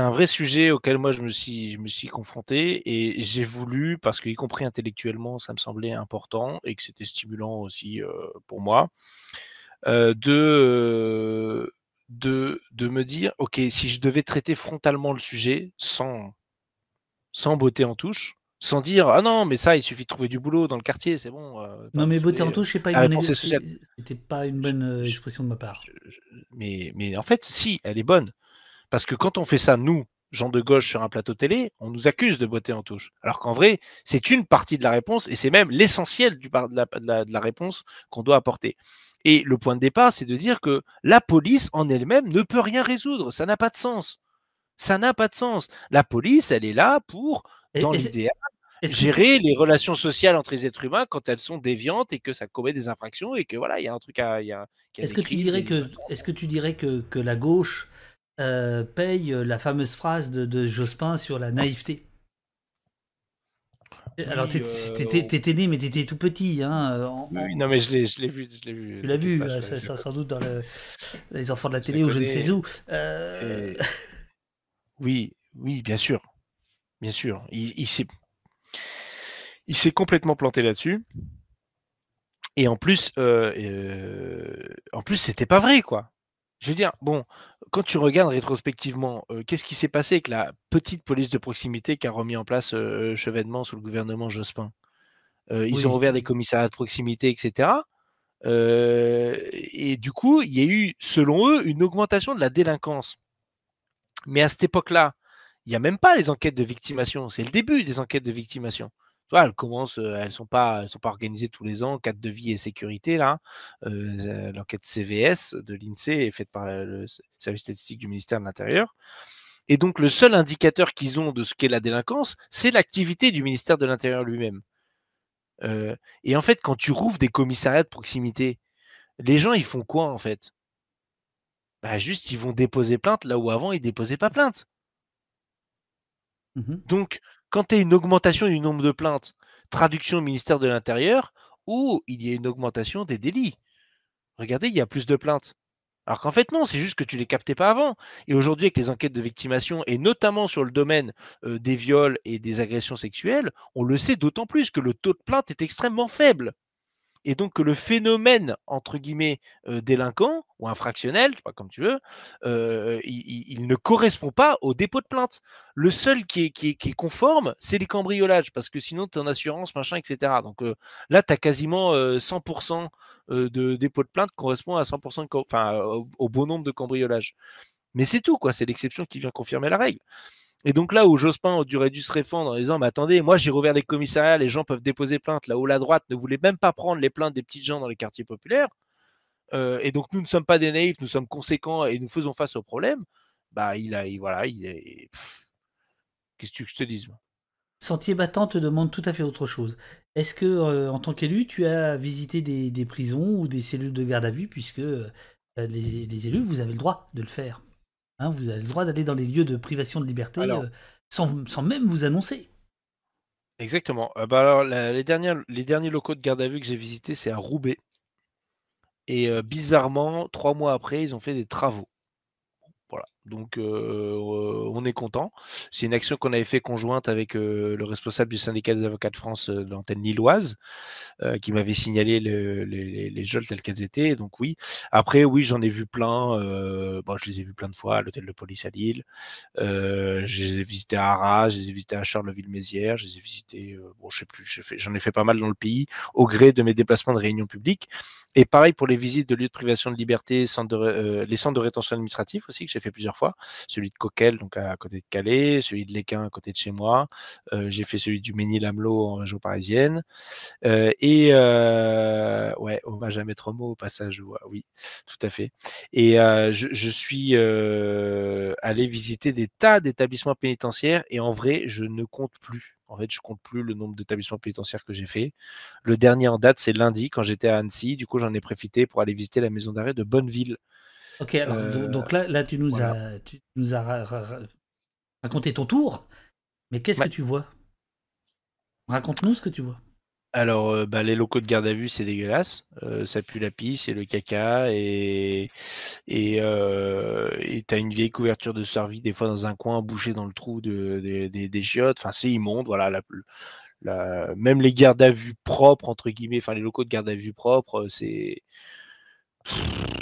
un vrai sujet auquel moi je me suis, je confronté et j'ai voulu, parce que y compris intellectuellement, ça me semblait important et que c'était stimulant aussi pour moi, de me dire, ok, si je devais traiter frontalement le sujet sans sans beauté en touche, sans dire ah non mais ça il suffit de trouver du boulot dans le quartier c'est bon. Euh, non mais beauté en touche c'est pas euh, une bonne pas une bonne euh, expression de ma part. mais mais en fait si elle est bonne parce que quand on fait ça nous gens de gauche sur un plateau télé on nous accuse de beauté en touche alors qu'en vrai c'est une partie de la réponse et c'est même l'essentiel de la réponse qu'on doit apporter. Et le point de départ c'est de dire que la police en elle-même ne peut rien résoudre ça n'a pas de sens. Ça n'a pas de sens. La police, elle est là pour, dans l'idéal, gérer les relations sociales entre les êtres humains quand elles sont déviantes et que ça commet des infractions et que voilà, il y a un truc à. Est-ce que, tu dirais que, est que tu dirais que, que la gauche euh, paye euh, la fameuse phrase de, Jospin sur la naïveté euh, alors, t'étais né, mais t'étais tout petit. Hein, oui, non, mais je l'ai vu, je l'ai vu. Tu l'as vu, ça, sans doute dans les enfants de la télé ou je ne sais où. Oui, oui, bien sûr. Bien sûr. Il, il s'est, complètement planté là-dessus. Et en plus, euh, euh, en plus, c'était pas vrai, quoi. Je veux dire, bon, quand tu regardes rétrospectivement, euh, qu'est-ce qui s'est passé avec la petite police de proximité qui a remis en place Chevènement sous le gouvernement Jospin Ils ont ouvert des commissariats de proximité, etc. et du coup, il y a eu, selon eux, une augmentation de la délinquance. Mais à cette époque-là, il n'y a même pas les enquêtes de victimation. C'est le début des enquêtes de victimation. elles commencent, euh, elles sont pas, sont pas organisées tous les ans. Cadre de vie et sécurité là, euh, euh, l'enquête CVS de l'Insee est faite par le service statistique du ministère de l'Intérieur. Et donc le seul indicateur qu'ils ont de ce qu'est la délinquance, c'est l'activité du ministère de l'Intérieur lui-même. et en fait, quand tu rouvres des commissariats de proximité, les gens ils font quoi en fait bah, juste ils vont déposer plainte là où avant ils déposaient pas plainte. Mmh Donc, quand tu as une augmentation du nombre de plaintes, traduction au ministère de l'Intérieur, où il y a une augmentation des délits. Regardez, il y a plus de plaintes. Alors qu'en fait, non, c'est juste que tu les captais pas avant. Et aujourd'hui, avec les enquêtes de victimation, et notamment sur le domaine euh, des viols et des agressions sexuelles, on le sait d'autant plus que le taux de plainte est extrêmement faible et donc le phénomène, entre guillemets, délinquant ou infractionnel, je sais comme tu veux, il, ne correspond pas au dépôt de plainte. Le seul qui est, qui conforme, c'est les cambriolages, parce que sinon, tu en assurance, machin, etc. Donc là, tu as quasiment 100% de dépôts de plainte correspond à 100% enfin, au, bon nombre de cambriolages. Mais c'est tout, quoi. C'est l'exception qui vient confirmer la règle. Et donc là où Jospin au dû se réfondre en disant, mais attendez, moi j'ai reversé des commissariats, les gens peuvent déposer plainte, là où la droite ne voulait même pas prendre les plaintes des petits gens dans les quartiers populaires, euh, et donc nous ne sommes pas des naïfs, nous sommes conséquents et nous faisons face au problème, bah il a, voilà, il Qu'est-ce que tu, je te dise Sentier battant te demande tout à fait autre chose. Est-ce que, euh, en tant qu'élu, tu as visité des, prisons ou des cellules de garde à vue, puisque euh, les, élus, vous avez le droit de le faire Hein, vous avez le droit d'aller dans les lieux de privation de liberté euh, sans, sans, même vous annoncer. Exactement. Ah bah alors, les, les derniers locaux de garde à vue que j'ai visités, c'est à Roubaix. Et euh, bizarrement, trois mois après, ils ont fait des travaux. Voilà. Donc euh, euh, on est content. C'est une action qu'on avait fait conjointe avec euh, le responsable du syndicat des avocats de France l'antenne lilloise, qui m'avait signalé les, les telles qu'elles étaient. Donc oui. Après, oui, j'en ai vu plein. bon, je les ai vus plein de fois à l'hôtel de police à Lille. je les ai visités à Arras, je les ai visités à Charleville-Mézières, je les ai visités, bon, je sais plus, j'en ai fait pas mal dans le pays, au gré de mes déplacements de réunion publique. Et pareil pour les visites de lieux de privation de liberté, les centres de rétention administrative aussi, que j'ai fait plusieurs fois, celui de Coquel, donc à côté de Calais, celui de Léquin à côté de chez moi, euh, j'ai fait celui du Ménil-Amelot en région parisienne, euh, et euh, ouais, hommage à trop mot au passage, oui, tout à fait. Et je, suis allé visiter des tas d'établissements pénitentiaires, et en vrai, je ne compte plus. En fait, je compte plus le nombre d'établissements pénitentiaires que j'ai fait. Le dernier en date, c'est lundi, quand j'étais à Annecy. Du coup, j'en ai profité pour aller visiter la maison d'arrêt de Bonneville, Ok, alors euh, donc là, là tu nous as, nous raconté ton tour, mais qu'est-ce que bah tu vois Raconte-nous ce que tu vois. Alors, euh, bah, les locaux de garde à vue, c'est dégueulasse. Euh, ça pue la pisse et le caca. Et et as t'as une vieille couverture de survie, des fois dans un coin, bouchée dans le trou de, des chiottes. Enfin, c'est immonde. Voilà, la, même les gardes à vue propres, entre guillemets, enfin, les locaux de garde à vue propres, c'est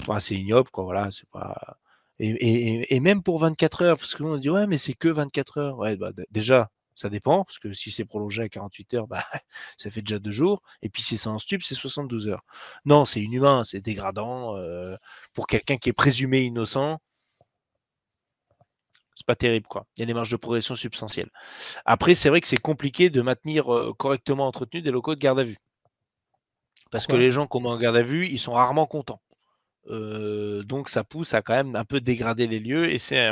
bah, c'est ignoble, quoi, voilà, c'est pas. Et, même pour 24 heures, parce que nous on dit ouais, mais c'est que 24 heures. Bah, déjà, ça dépend, parce que si c'est prolongé à 48 heures, bah, ça fait déjà deux jours. Et puis si c'est en stup, c'est 72 heures. Non, c'est inhumain, c'est dégradant. Euh, pour quelqu'un qui est présumé innocent, c'est pas terrible, quoi. Il y a des marges de progression substantielles. Après, c'est vrai que c'est compliqué de maintenir euh, correctement entretenu des locaux de garde à vue. Parce que les gens qu'on met en garde à vue, ils sont rarement contents donc ça pousse à quand même un peu dégrader les lieux et c'est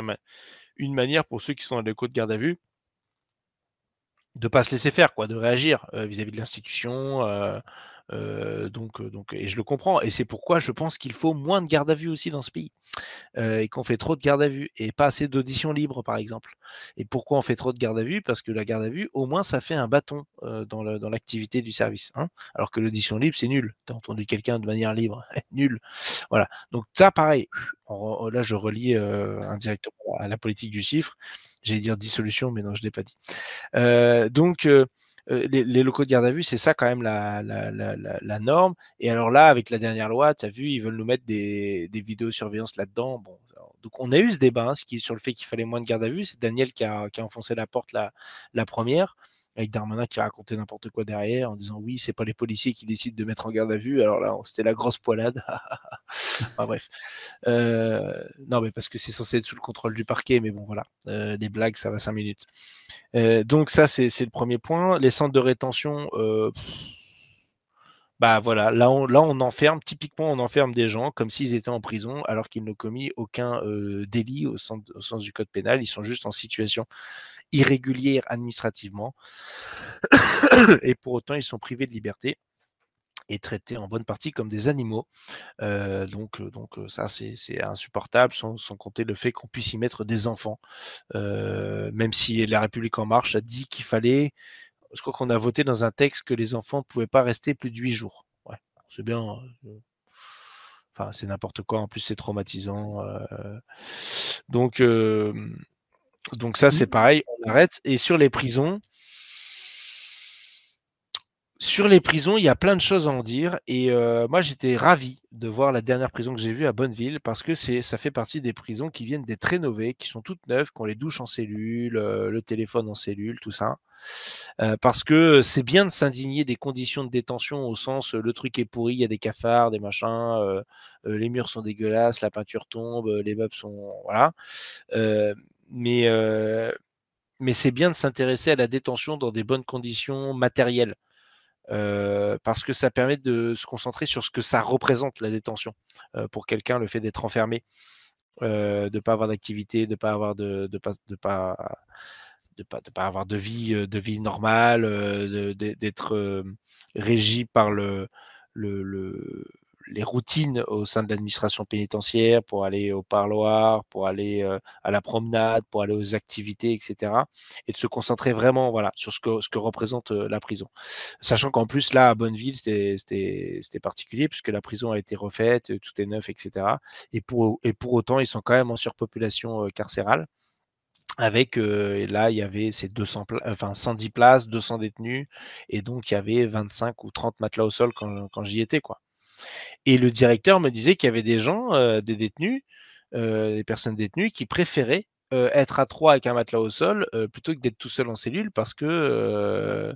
une manière pour ceux qui sont dans les de garde à vue de pas se laisser faire, quoi, de réagir vis-à-vis de l'institution, euh, donc, euh, donc, et je le comprends. Et c'est pourquoi je pense qu'il faut moins de garde à vue aussi dans ce pays. Euh, et qu'on fait trop de garde à vue et pas assez d'audition libre par exemple. Et pourquoi on fait trop de garde à vue Parce que la garde à vue, au moins, ça fait un bâton dans l'activité du service. Hein. Alors que l'audition libre, c'est nul. t'as entendu quelqu'un de manière libre. nul. Voilà. Donc, ça, pareil. Oh, là, je relie indirectement à la politique du chiffre. J'allais dire dissolution, mais non, je ne l'ai pas dit. donc, euh, les, locaux de garde à vue, c'est ça quand même la, norme. Et alors là, avec la dernière loi, tu as vu, ils veulent nous mettre des, des vidéosurveillance là-dedans. Bon, donc on a eu ce débat hein, ce qui, sur le fait qu'il fallait moins de garde à vue. C'est Daniel qui a, qui a enfoncé la porte la, première avec Darmanin qui racontait n'importe quoi derrière en disant oui, c'est pas les policiers qui décident de mettre en garde à vue. Alors là, c'était la grosse poilade. enfin, bref. Euh, non, mais parce que c'est censé être sous le contrôle du parquet, mais bon, voilà. Euh, les blagues, ça va cinq minutes. Euh, donc, ça, c'est le premier point. Les centres de rétention. bah voilà, là on, là on enferme, typiquement on enferme des gens comme s'ils étaient en prison alors qu'ils n'ont commis aucun délit au sens du code pénal, ils sont juste en situation irrégulière administrativement. et pour autant, ils sont privés de liberté et traités en bonne partie comme des animaux. Euh, donc, euh, donc euh, ça, c'est insupportable, sans, compter le fait qu'on puisse y mettre des enfants. même si La République en marche a dit qu'il fallait, je crois qu'on a voté dans un texte que les enfants ne pouvaient pas rester plus de 8 jours. Ouais, c'est bien. enfin, c'est n'importe quoi. En plus, c'est traumatisant. donc, donc ça, c'est mmh. pareil, on arrête. Et sur les prisons, sur les prisons, il y a plein de choses à en dire. Et euh, moi, j'étais ravi de voir la dernière prison que j'ai vue à Bonneville parce que c'est, ça fait partie des prisons qui viennent d'être rénovées, qui sont toutes neuves, qu'on les douches en cellule, euh, le téléphone en cellule, tout ça. Euh, parce que c'est bien de s'indigner des conditions de détention au sens le truc est pourri, il y a des cafards, des machins, les murs sont dégueulasses, la peinture tombe, les meubles sont voilà mais, euh, mais c'est bien de s'intéresser à la détention dans des bonnes conditions matérielles. Euh, parce que ça permet de se concentrer sur ce que ça représente la détention euh, pour quelqu'un, le fait d'être enfermé, de ne pas avoir d'activité, de ne pas avoir de, de, pas, de, pas, de pas, avoir de vie, de vie normale, d'être régi par le, le les routines au sein de l'administration pénitentiaire pour aller au parloir, pour aller euh, à la promenade, pour aller aux activités, etc. Et de se concentrer vraiment voilà, sur ce que, ce que représente euh, la prison. Sachant qu'en plus, là, à Bonneville, c'était particulier puisque la prison a été refaite, euh, tout est neuf, etc. Et pour, et pour autant, ils sont quand même en surpopulation carcérale avec là il y avait ces 200 enfin 110 places 200 détenus et donc il y avait 25 ou 30 matelas au sol quand, quand j'y étais quoi et le directeur me disait qu'il y avait des gens, euh, des détenus, euh, des personnes détenues, qui préféraient euh, être à trois avec un matelas au sol plutôt que d'être tout seul en cellule parce que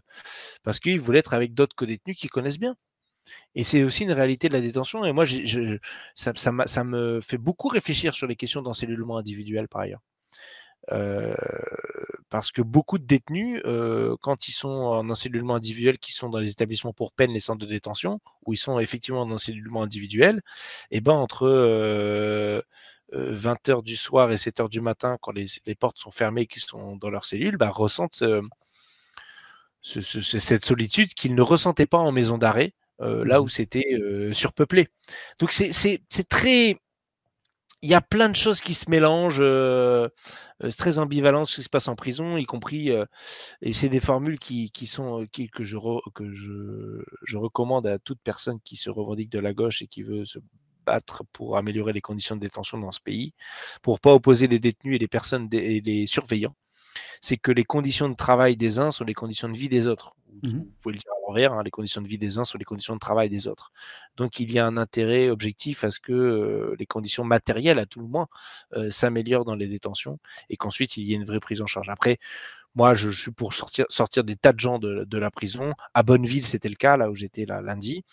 parce qu'ils voulaient être avec d'autres codétenus qu'ils connaissent bien. Et c'est aussi une réalité de la détention. Et moi, ça, ça, me fait beaucoup réfléchir sur les questions d'encellulement individuel par ailleurs parce que beaucoup de détenus, quand ils sont en encellulement individuel, qui sont dans les établissements pour peine, les centres de détention, où ils sont effectivement en encellulement individuel, et eh ben entre 20h du soir et 7h du matin, quand les, portes sont fermées et qu'ils sont dans leur cellule, bah, ressentent cette solitude qu'ils ne ressentaient pas en maison d'arrêt, là où mmh c'était surpeuplé. Donc c'est très il y a plein de choses qui se mélangent. c'est euh, euh, très ambivalent ce qui se passe en prison, y compris. Euh, et c'est des formules qui, sont qui, que, je, que je, je, recommande à toute personne qui se revendique de la gauche et qui veut se battre pour améliorer les conditions de détention dans ce pays, pour pas opposer les détenus et les personnes et les surveillants. C'est que les conditions de travail des uns sont les conditions de vie des autres. Mmh vous pouvez Hein, les conditions de vie des uns sur les conditions de travail des autres. Donc il y a un intérêt objectif à ce que les conditions matérielles, à tout le moins, s'améliorent dans les détentions et qu'ensuite il y ait une vraie prise en charge. Après, moi, je, suis pour sortir, des tas de gens de, la prison. À Bonneville, c'était le cas, là où j'étais là, lundi.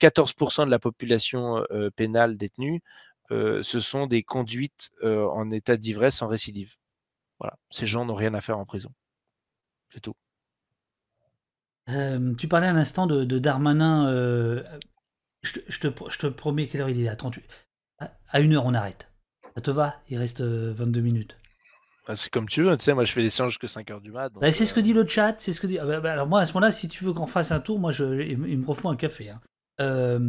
14% de la population pénale détenue, ce sont des conduites en état d'ivresse en récidive. Voilà, ces gens n'ont rien à faire en prison. C'est tout. Euh, tu parlais à l'instant de, Darmanin. Euh, je, te, promets, quelle heure il est à 38 à, une heure, on arrête. Ça te va Il reste 22 euh, minutes. Ah, c'est comme tu veux, tu sais, moi je fais des séances jusqu'à 5h du mat. Bah, c'est ce que dit le chat, c'est ce que dit... Ah, bah, bah, alors moi à ce moment-là, si tu veux qu'on fasse un tour, moi je... il me refont un café. Hein.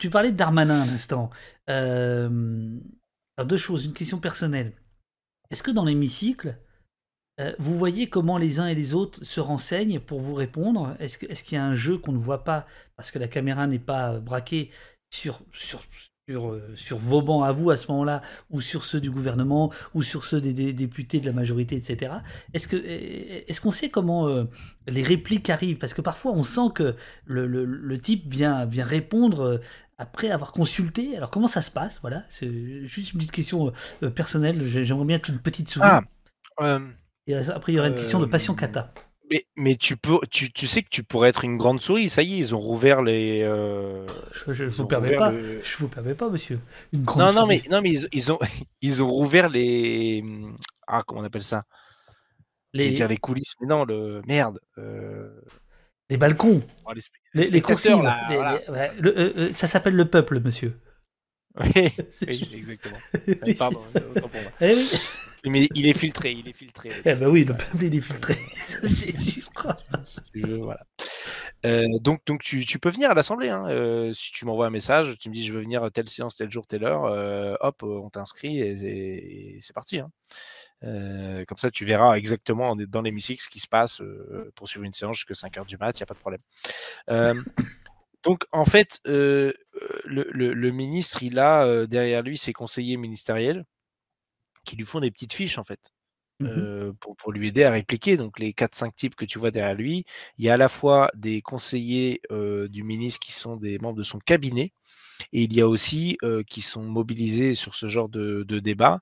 Tu parlais de Darmanin à l'instant. deux choses, une question personnelle. Est-ce que dans l'hémicycle, euh, vous voyez comment les uns et les autres se renseignent pour vous répondre Est-ce qu'il est y a un jeu qu'on ne voit pas parce que la caméra n'est pas braquée sur, sur, sur, euh, vos bancs à vous à ce moment-là, ou sur ceux du gouvernement, ou sur ceux des, députés de la majorité, etc. Est-ce qu'on est qu'on sait comment euh, les répliques arrivent Parce que parfois on sent que le, le, type vient, vient répondre après avoir consulté. Alors comment ça se passe Voilà, c'est juste une petite question personnelle. J'aimerais bien une petite souris. Ah, après, il y aurait une question de euh, passion kata. Mais, tu, peux, tu, sais que tu pourrais être une grande souris, ça y est, ils ont rouvert les. Euh, je ne vous permets pas, je vous pas, monsieur. non, non, mais, non, mais ils, ont, ils ont rouvert les. Ah, comment on appelle ça les... les coulisses, mais non, le. Merde. Euh, les balcons. Oh, les, les, ça s'appelle le peuple, monsieur oui, exactement. Mais il est filtré, il est filtré. Eh ben oui, il est filtré, c'est euh, donc, donc tu, peux venir à l'assemblée. Hein. Euh, si tu m'envoies un message, tu me dis je veux venir à telle séance, tel jour, telle heure, euh, hop, on t'inscrit et, c'est parti. Hein. comme ça, tu verras exactement dans l'hémicycle ce qui se passe pour suivre une séance jusqu'à 5h du mat, il n'y a pas de problème. Donc, en fait, euh, le, le, ministre, il a euh, derrière lui ses conseillers ministériels qui lui font des petites fiches, en fait. Mmh euh, pour, pour, lui aider à répliquer. Donc les 4-5 types que tu vois derrière lui, il y a à la fois des conseillers du ministre qui sont des membres de son cabinet, et il y a aussi qui sont mobilisés sur ce genre de, de débat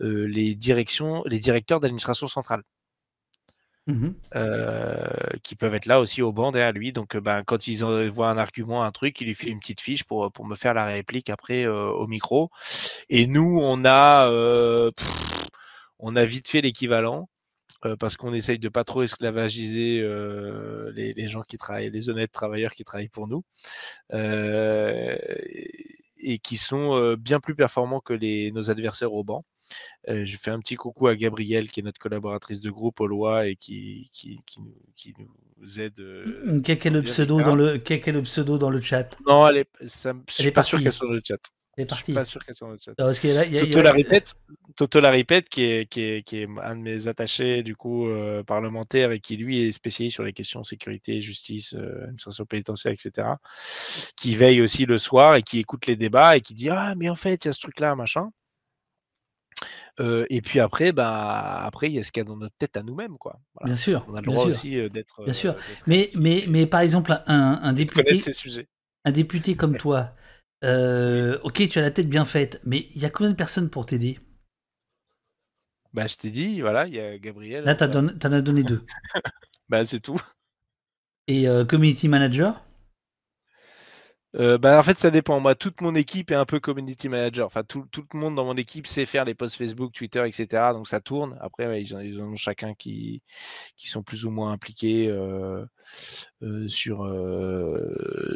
les directions, les directeurs d'administration centrale. Mmh euh, qui peuvent être là aussi au banc derrière lui. Donc, euh, ben, quand ils voient un argument, un truc, il lui fait une petite fiche pour, pour me faire la réplique après euh, au micro. Et nous, on a, on a vite fait l'équivalent. parce qu'on essaye de pas trop esclavagiser les, gens qui travaillent, les honnêtes travailleurs qui travaillent pour nous, et, qui sont bien plus performants que les, nos adversaires au banc je fais un petit coucou à Gabrielle, qui est notre collaboratrice de groupe au Loi et qui, nous, aide. Mmh, quel, est le pseudo dans le, chat Non, elle est, pas sûr qu'elle soit dans le chat. Elle est partie. suis pas sûr qu'elle soit le chat. Toto, Laripet qui est, un de mes attachés du coup parlementaire et qui lui est spécialisé sur les questions sécurité, justice, administration pénitentiaire, etc. Qui veille aussi le soir et qui écoute les débats et qui dit ah mais en fait il y a ce truc là machin et puis après, bah, après, il y a ce qu'il y a dans notre tête à nous-mêmes, quoi. Bien sûr. On a le aussi d'être. Bien sûr. Mais, par exemple, un, député. Un député comme toi. ok, tu as la tête bien faite, mais il y a combien de personnes pour t'aider Bah, je t'ai dit, voilà, il y a Gabriel. Là, tu as, as donné deux. bah, c'est tout. Et community manager euh, bah, en fait, ça dépend. Moi, toute mon équipe est un peu community manager. Enfin, tout, le monde dans mon équipe sait faire les posts Facebook, Twitter, etc. Donc, ça tourne. Après, ils, en, ont chacun qui, qui sont plus ou moins impliqués euh, euh, sur,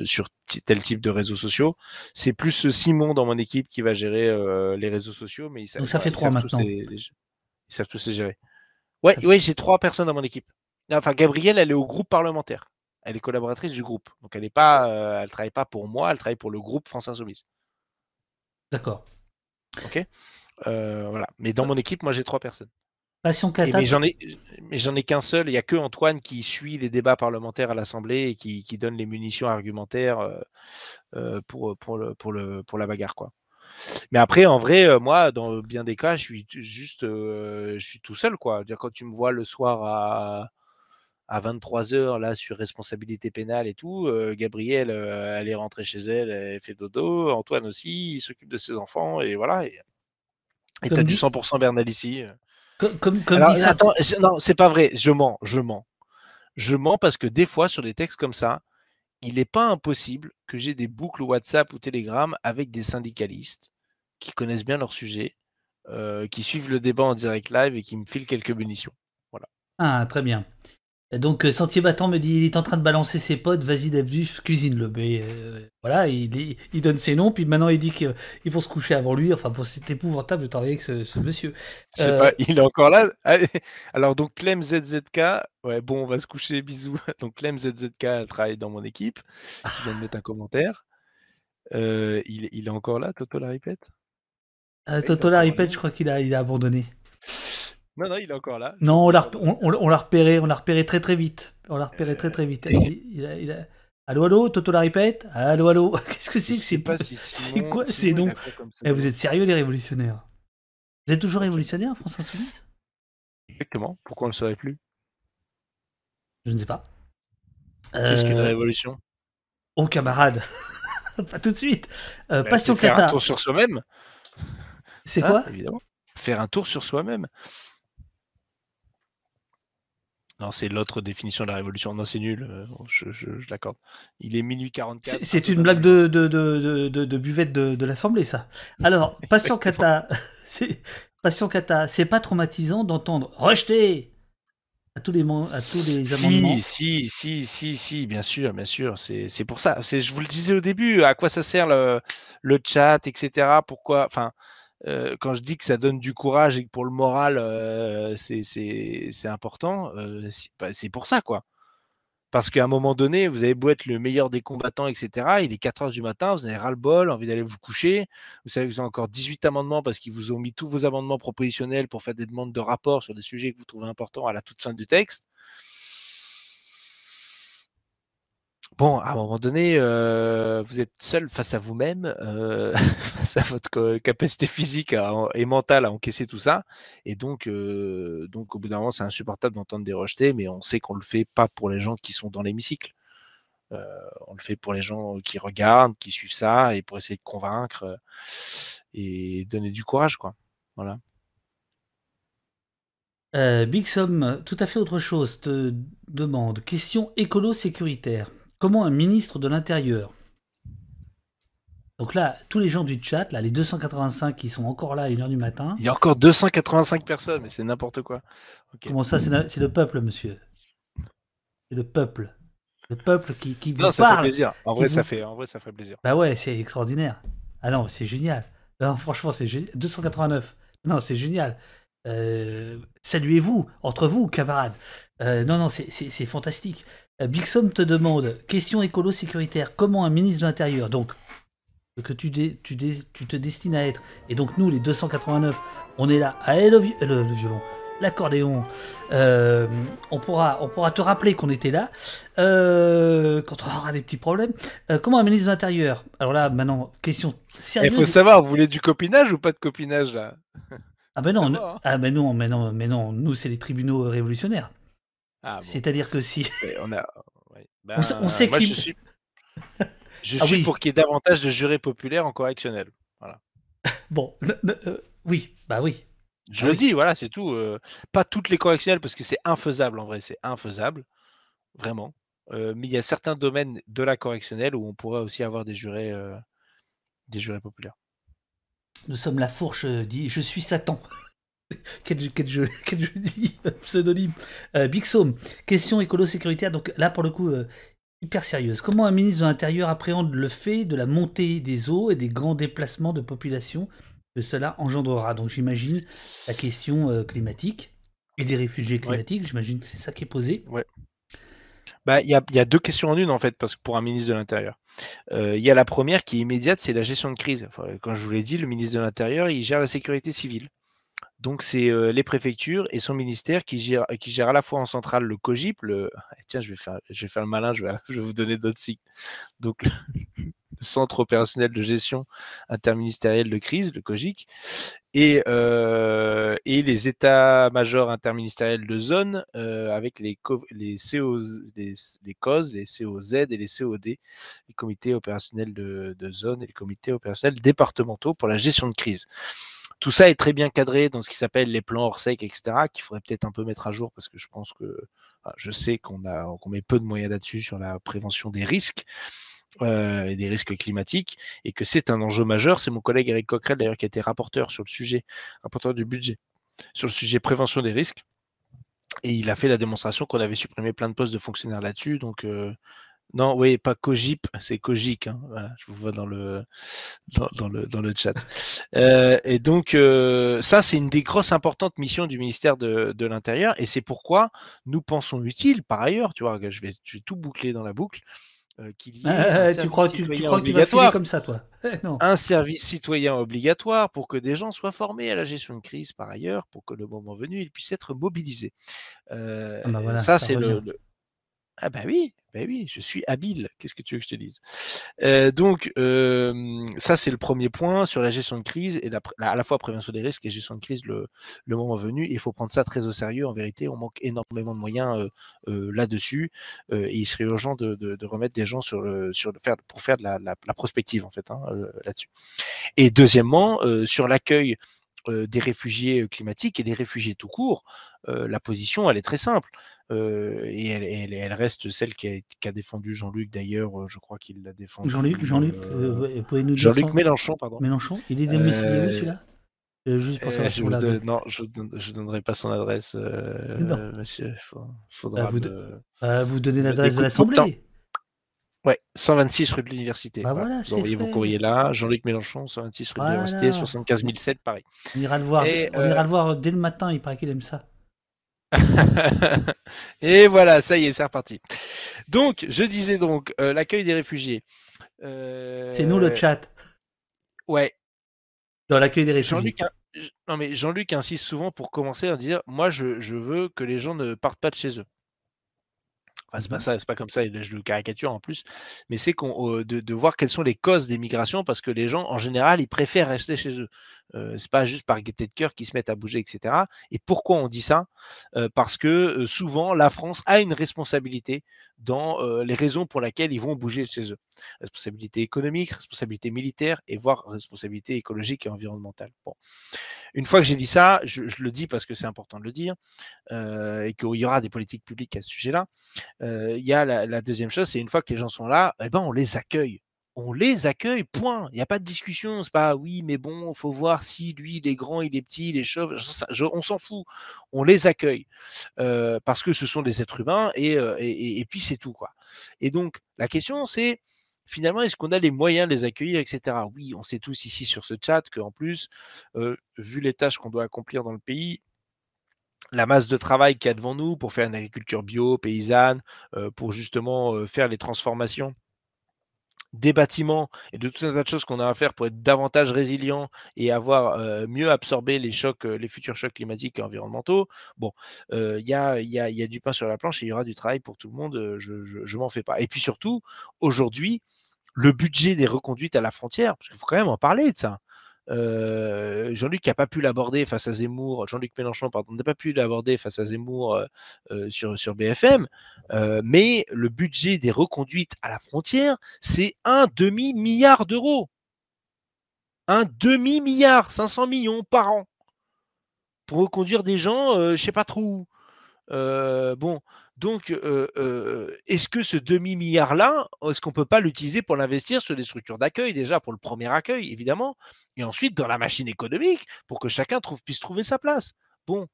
sur tel type de réseaux sociaux. C'est plus Simon dans mon équipe qui va gérer les réseaux sociaux. Mais Donc, ça fait trois maintenant. ils savent tous les gérer. Ouais, ouais j'ai trois personnes dans mon équipe. Enfin, Gabriel, elle est au groupe parlementaire elle est collaboratrice du groupe. Donc elle n'est pas, euh, elle travaille pas pour moi, elle travaille pour le groupe France Insoumise. D'accord. Ok. Euh, voilà. Mais dans euh. mon équipe, moi j'ai trois personnes. Passion Cata. Mais j'en ai, mais j'en ai qu'un seul. Il n'y a que Antoine qui suit les débats parlementaires à l'Assemblée et qui, donne les munitions argumentaires pour, pour, le, pour, le, pour la bagarre, quoi. Mais après, en vrai, moi, dans bien des cas, je suis juste, je suis tout seul, quoi. quand tu me vois le soir à à 23h là sur responsabilité pénale et tout. Euh, Gabrielle, euh, elle est rentrée chez elle, elle fait dodo. Antoine aussi, il s'occupe de ses enfants et voilà. Et t'as du 100% Bernal ici. Euh. Comme, comme, non, c'est pas vrai. Je mens, je mens. Je mens parce que des fois sur des textes comme ça, il n'est pas impossible que j'ai des boucles WhatsApp ou Telegram avec des syndicalistes qui connaissent bien leur sujet, qui suivent le débat en direct live et qui me filent quelques munitions. Voilà. Ah, très bien. Donc euh, Sentier Battant me dit il est en train de balancer ses potes, vas-y Davduf, cuisine-le. Euh, voilà, il, donne ses noms, puis maintenant il dit qu'ils vont se coucher avant lui. Enfin, c'est épouvantable de travailler avec ce, monsieur. Je sais euh, pas, il est encore là. Ah, alors donc Clem ZZK, ouais, bon, on va se coucher, bisous. Donc Clem ZZK travaille dans mon équipe. Il vient de mettre un commentaire. il, il, est encore là, Toto la répète ah, Toto la répète, je crois qu'il a, il a abandonné. Non, non, il est encore là. Non, on l'a, repéré, on l'a repéré très très vite. On l'a repéré très très vite. Il, il Allô, Toto la répète Allo allô Qu'est-ce que c'est Je sais pas si C'est quoi ces noms eh, Vous êtes sérieux, les révolutionnaires Vous êtes toujours révolutionnaire, France Insoumise Exactement. Pourquoi on ne le plus Je ne sais pas. Qu'est-ce qu'une euh, révolution Oh, camarade Pas tout de suite euh, bah, hein, Faire un tour sur soi-même C'est quoi Faire un tour sur soi-même c'est l'autre définition de la révolution. Non, c'est nul, euh, je, l'accorde. Il est minuit 44. C'est hein, une blague de, de, de, buvette de, l'Assemblée, ça. Alors, Passion Kata, Passion cata. c'est pas traumatisant d'entendre rejeter à tous les, à tous les amendements. Si, si, si, si, bien sûr, bien sûr. C'est pour ça. Je vous le disais au début, à quoi ça sert le, chat, etc. Pourquoi Enfin. Euh, quand je dis que ça donne du courage et que pour le moral, euh, c'est important, euh, bah, c'est pour ça, quoi. Parce qu'à un moment donné, vous avez beau être le meilleur des combattants, etc. Il est 4 h du matin, vous avez ras-le-bol, envie d'aller vous coucher. Vous savez que vous avez encore 18 amendements parce qu'ils vous ont mis tous vos amendements propositionnels pour faire des demandes de rapport sur des sujets que vous trouvez importants à la toute fin du texte. Bon, à un moment donné, euh, vous êtes seul face à vous-même, euh, face à votre capacité physique et mentale à encaisser tout ça. Et donc, euh, donc au bout d'un moment, c'est insupportable d'entendre des rejetés, mais on sait qu'on ne le fait pas pour les gens qui sont dans l'hémicycle. on le fait pour les gens qui regardent, qui suivent ça, et pour essayer de convaincre et donner du courage, quoi. Voilà. Big Sum, tout à fait autre chose, te demande. Question écolo-sécuritaire comment un ministre de l'Intérieur, donc là, tous les gens du chat, là, les 285 qui sont encore là à 1h du matin. Il y a encore 285 personnes, mais c'est n'importe quoi. Comment ça, c'est le peuple, monsieur C'est le peuple. Le peuple qui, qui non, vous ça plaisir. En vrai, ça fait, en vrai, ça fait plaisir. Bah ouais, c'est extraordinaire. Ah non, c'est génial. Non, franchement, c'est génial. 289. Non, c'est génial. Euh, saluez-vous, entre vous, camarades. Euh, non, non, c'est fantastique. Euh, Bixom te demande question écolo-sécuritaire comment un ministre de l'Intérieur, donc que tu, tu, tu, te destines à être, et donc nous les 289, on est là à ah, euh, le, le, violon, l'accordéon, euh, on, pourra, on pourra te rappeler qu'on était là quand on aura des petits problèmes. comment un ministre de l'Intérieur Alors là, maintenant, question sérieuse. Il eh, faut savoir, vous voulez du copinage ou pas de copinage là ah ben, non, hein. ah ben non, mais mais non, nous c'est les tribunaux révolutionnaires. Ah C'est-à-dire que si. On, a... on, sait ben, qui. Je suis, ah pour qu'il y ait davantage de jurés populaires en correctionnel. bon, euh, oui, bah oui. Je ah le dis, voilà, c'est tout. Euh, pas toutes les correctionnelles, parce que c'est infaisable en vrai, c'est infaisable, vraiment. Euh, mais il y a certains domaines de la correctionnelle où on pourrait aussi avoir des jurés, des jurés populaires. Nous sommes la fourche dit Je suis Satan. quel, quel, que je dis pseudonyme euh, Bixom, question écolo-sécuritaire, donc là pour le coup euh, hyper sérieuse. Comment un ministre de l'Intérieur appréhende le fait de la montée des eaux et des grands déplacements de population que cela engendrera Donc j'imagine la question euh, climatique et des réfugiés climatiques, j'imagine que c'est ça qui est posé. Ouais. Bah, il y, a deux questions en une en fait, parce que pour un ministre de l'Intérieur, euh, il y a la première qui est immédiate, c'est la gestion de crise. Enfin, quand je vous l'ai dit, le ministre de l'Intérieur, il gère la sécurité civile. Donc, c'est les préfectures et son ministère qui gère, qui gère à la fois en centrale le COGIP, le... Eh, tiens, je vais faire, je vais faire le malin, je vais, je vais vous donner d'autres signes. Donc, le... Centre opérationnel de gestion interministérielle de crise, le COGIC, et, et les états-majors interministériels de zone avec les, les, CO, les, les COS, les COZ et les COD, les comités opérationnels de, de zone et les comités opérationnels départementaux pour la gestion de crise tout ça est très bien cadré dans ce qui s'appelle les plans hors sec, etc., qu'il faudrait peut-être un peu mettre à jour parce que je pense que ah, je sais qu'on a met peu de moyens là-dessus sur la prévention des risques. Euh, et des risques climatiques et que c'est un enjeu majeur. C'est mon collègue Eric Coquerel d'ailleurs qui a été rapporteur sur le sujet, rapporteur du budget, sur le sujet prévention des risques. Et il a fait la démonstration qu'on avait supprimé plein de postes de fonctionnaires là-dessus. Donc, euh, non, oui, pas Cogip, c'est Kojik. Hein, voilà, je vous vois dans le, dans, chat. Euh, et donc, euh, ça, c'est une des grosses importantes missions du ministère de, l'Intérieur. Et c'est pourquoi nous pensons utile, par ailleurs, tu vois, je vais, tout boucler dans la boucle. Euh, qu'il y ait ah, ah, ah, tu crois, tu, tu crois que tu vas filer comme ça, toi eh, non. Un service citoyen obligatoire pour que des gens soient formés à la gestion de crise, par ailleurs, pour que le moment venu, ils puissent être mobilisés. Ah bah ça, c'est le, Ah bah oui, ben oui, je suis habile. Qu'est-ce que tu veux que je te dise Donc, ça, c'est le premier point sur la gestion de crise et à la fois prévention des risques et gestion de crise le, moment venu. Il faut prendre ça très au sérieux. En vérité, on manque énormément de moyens là-dessus et il serait urgent de, remettre des gens sur le, sur faire pour faire de la, prospective en fait hein, là-dessus. Et deuxièmement, sur l'accueil euh, des réfugiés euh, climatiques et des réfugiés tout court, euh, la position, elle est très simple. et elle, reste celle qu'a défendue défendu Jean-Luc d'ailleurs, je crois qu'il l'a défendu. Jean-Luc, Jean-Luc, Jean-Luc Mélenchon, pardon. Mélenchon, il est où celui-là Juste pour savoir je Non, je ne donnerai pas son adresse, monsieur. Faudra ah, vous, donner vous l'adresse de l'Assemblée Ouais, 126 rue de l'université. Bah vous envoyez vos courriers là. Jean-Luc Mélenchon, 126 rue de l'université, 75 007, pareil. On ira le voir. on ira euh, le voir dès le matin, il paraît qu'il aime ça. et voilà, ça y est, c'est reparti. Donc, je disais donc, euh, l'accueil des réfugiés. Euh, c'est nous le chat. Ouais. Dans l'accueil des réfugiés. Jean-Luc, non mais Jean-Luc insiste souvent pour commencer à dire, moi je, je veux que les gens ne partent pas de chez eux ce mmh c'est pas comme ça, je le caricature en plus, mais c'est de, de, voir quelles sont les causes des migrations parce que les gens, en général, ils préfèrent rester chez eux. Ce c'est pas juste par gaieté de cœur qu'ils se mettent à bouger, etc. Et pourquoi on dit ça Parce que souvent, la France a une responsabilité dans les raisons pour lesquelles ils vont bouger chez eux. Responsabilité économique, responsabilité militaire et voire responsabilité écologique et environnementale. Bon. Une fois que j'ai dit ça, je, le dis parce que c'est important de le dire et qu'il y aura des politiques publiques à ce sujet-là. Il y a la, deuxième chose, c'est une fois que les gens sont là, eh ben, on les accueille on les accueille, point. Il n'y a pas de discussion. C'est pas oui, mais bon, faut voir si lui, il est grand, il est petit, il est chauve. on s'en fout. On les accueille euh, parce que ce sont des êtres humains euh, et, puis c'est tout quoi. Et donc la question c'est finalement est-ce qu'on a les moyens de les accueillir, etc. Oui, on sait tous ici sur ce chat qu'en plus, euh, vu les tâches qu'on doit accomplir dans le pays, la masse de travail qu'il y a devant nous pour faire une agriculture bio, paysanne, pour justement faire les transformations des bâtiments et de tout un tas de choses qu'on a à faire pour être davantage résilient et avoir euh, mieux absorbé les chocs, euh, les futurs chocs climatiques et environnementaux. Bon, euh, il y, a, y, a, du pain sur la planche et il y aura du travail pour tout le monde, je, je, m'en fais pas. Et puis surtout, aujourd'hui, le budget des reconduites à la frontière, parce qu'il faut quand même en parler de ça. Jean-Luc n'a pas pu l'aborder face à Zemmour, Jean-Luc Mélenchon, pardon, n'a pas pu l'aborder face à Zemmour sur, sur BFM, mais le budget des reconduites à la frontière, c'est un demi-milliard d'euros. Un demi-milliard, 500 millions par an pour reconduire des gens, je sais pas trop où. bon, donc, est-ce que ce demi-milliard-là, est-ce qu'on ne peut pas l'utiliser pour l'investir sur des structures d'accueil, déjà pour le premier accueil, évidemment, et ensuite dans la machine économique, pour que chacun puisse trouver sa place Bon,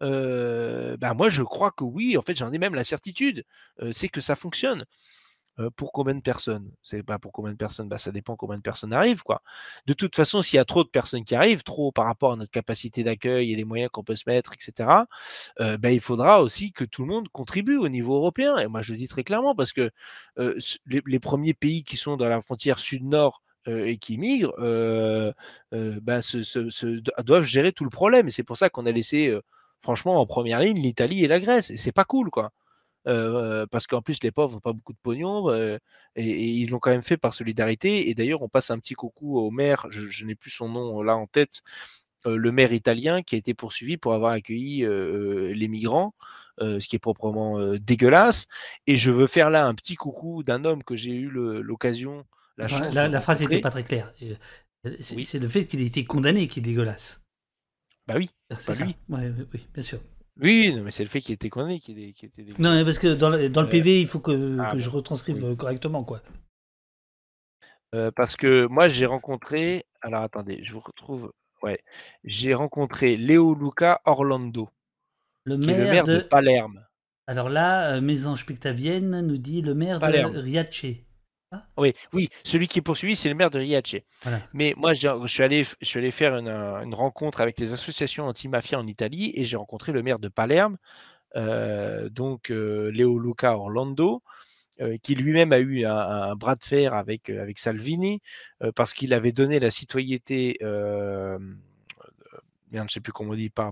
ben moi je crois que oui, en fait j'en ai même la certitude, c'est que ça fonctionne pour combien de personnes C'est pas pour combien de personnes bah, Ça dépend combien de personnes arrivent. quoi. De toute façon, s'il y a trop de personnes qui arrivent, trop par rapport à notre capacité d'accueil et les moyens qu'on peut se mettre, etc., bah, il faudra aussi que tout le monde contribue au niveau européen. Et moi, je le dis très clairement parce que les, premiers pays qui sont dans la frontière sud-nord, et qui migrent bah, doivent gérer tout le problème. Et c'est pour ça qu'on a laissé, franchement, en première ligne l'Italie et la Grèce. Et c'est pas cool, quoi parce qu'en plus les pauvres n'ont pas beaucoup de pognon et, ils l'ont quand même fait par solidarité. Et d'ailleurs, on passe un petit coucou au maire, je, n'ai plus son nom là en tête, le maire italien qui a été poursuivi pour avoir accueilli les migrants. ce qui est proprement dégueulasse. Et je veux faire là un petit coucou d'un homme que j'ai eu l'occasion, la chance. La, phrase n'était pas très claire. Euh, c'est le fait qu'il ait été condamné qui est dégueulasse. Bah oui, ah, bah lui. oui, bien sûr. Oui, mais c'est le fait qu'il était condamné, qui était, Non, mais parce que dans, le, euh, PV, il faut que, ah, je retranscrive euh, correctement, quoi. Euh, parce que moi, j'ai rencontré. Alors, attendez, je vous retrouve. Ouais, j'ai rencontré Léo Luca Orlando, le maire, de... Palerme. Alors là, anges Pictavienne nous dit le maire de Riace. Ah. oui, oui, celui qui est poursuivi, c'est le maire de Riace. Mais moi, je, suis allé, je allé faire une, rencontre avec les associations anti-mafia en Italie et j'ai rencontré le maire de Palerme, euh, donc euh, Léo Luca Orlando, euh, qui lui-même a eu un, bras de fer avec, avec Salvini parce qu'il avait donné la citoyenneté, je ne sais plus comment on dit, pas,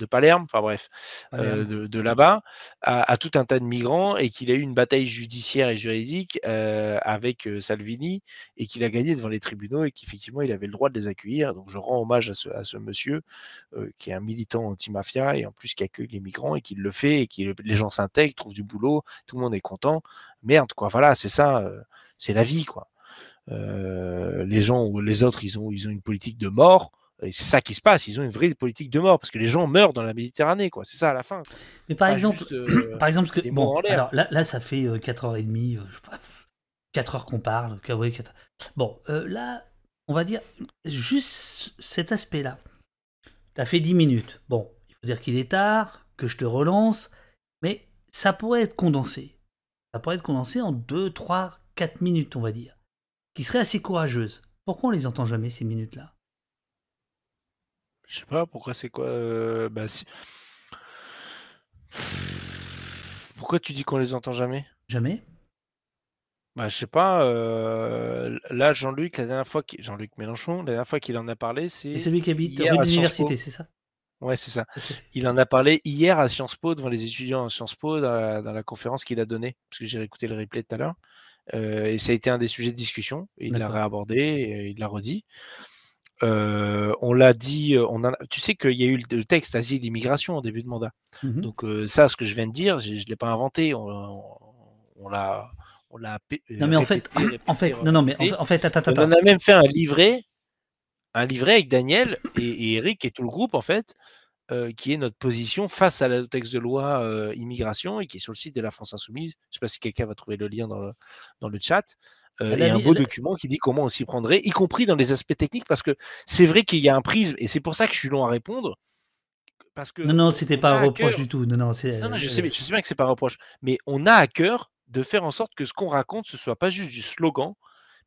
de Palerme, enfin bref, euh, de, là-bas, à, tout un tas de migrants et qu'il a eu une bataille judiciaire et juridique euh, avec euh, Salvini et qu'il a gagné devant les tribunaux et qu'effectivement il avait le droit de les accueillir. Donc je rends hommage à ce, monsieur qui est un militant anti-mafia et en plus qui accueille les migrants et qui le fait et que les gens s'intègrent, trouvent du boulot, tout le monde est content. Merde, quoi, voilà, c'est ça, c'est la vie, quoi. les gens ou les autres, ils ont, ils ont une politique de mort c'est ça qui se passe. Ils ont une vraie politique de mort parce que les gens meurent dans la Méditerranée, quoi. C'est ça à la fin. Mais par exemple, euh, par exemple, bon, alors là, ça fait 4h30, euh, demie, 4 euh, heures qu'on parle. Bon, là, on va dire juste cet aspect-là. T'as fait 10 minutes. Bon, il faut dire qu'il est tard, que je te relance, mais ça pourrait être condensé. Ça pourrait être condensé en 2, 3, 4 minutes, on va dire, qui serait assez courageuse. Pourquoi on les entend jamais ces minutes-là je sais pas pourquoi c'est quoi. Euh, bah, pourquoi tu dis qu'on les entend jamais? Jamais Bah, je sais pas. Euh, là, Jean-Luc, la dernière fois, Jean-Luc Mélenchon, la dernière fois qu'il en a parlé, c'est. C'est celui qui habite rue de l'université, c'est ça Ouais, c'est ça. Il en a parlé hier à Sciences Po devant les étudiants à Sciences Po dans la, conférence qu'il a donnée, parce que j'ai écouté le replay tout à l'heure. Euh, et ça a été un des sujets de discussion. Il l'a réabordé, il l'a redit. Euh, on l'a dit, euh, tu sais qu'il y a eu le texte asile d'immigration au début de mandat. Mhm. Donc euh, ça, ce que je viens de dire, je ne l'ai pas inventé. On, l'a, Non mais en fait, en fait, non mais en fait, On a même fait un livret, un livret avec Daniel et, Eric et tout le groupe en fait, qui est notre position face à la texte de loi immigration et qui est sur le site de la France Insoumise. Je ne sais pas si quelqu'un va trouver le lien dans dans le chat. Il y a un beau document qui dit comment on s'y prendrait, y compris dans les aspects techniques, parce que c'est vrai qu'il y a un prisme, et c'est pour ça que je suis long à répondre. Parce que non, non, c'était pas un reproche du tout. Non, non, euh, je, sais, je bien que c'est pas un reproche, mais on a à cœur de faire en sorte que ce qu'on raconte, ce soit pas juste du slogan,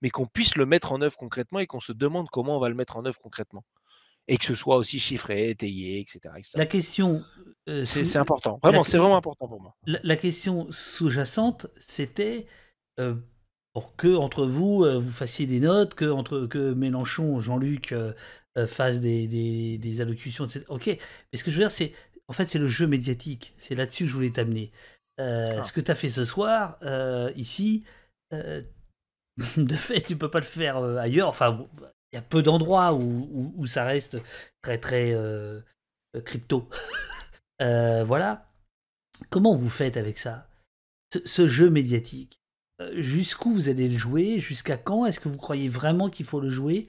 mais qu'on puisse le mettre en œuvre concrètement et qu'on se demande comment on va le mettre en œuvre concrètement. Et que ce soit aussi chiffré, étayé, etc. La question. Euh, c'est important. Vraiment, c'est vraiment important pour moi. La, question sous-jacente, c'était euh, pour que entre vous euh, vous fassiez des notes, que entre que Mélenchon, Jean-Luc euh, euh, fassent des, des, allocutions, etc. Ok, mais ce que je veux dire, c'est en fait c'est le jeu médiatique. C'est là-dessus que je voulais t'amener. Ce que tu as fait ce soir ici, de fait, tu peux pas le faire ailleurs. Enfin, il y a peu d'endroits où, ça reste très très crypto. voilà. Comment vous faites avec ça ce jeu médiatique jusqu'où vous allez le jouer, jusqu'à quand, est-ce que vous croyez vraiment qu'il faut le jouer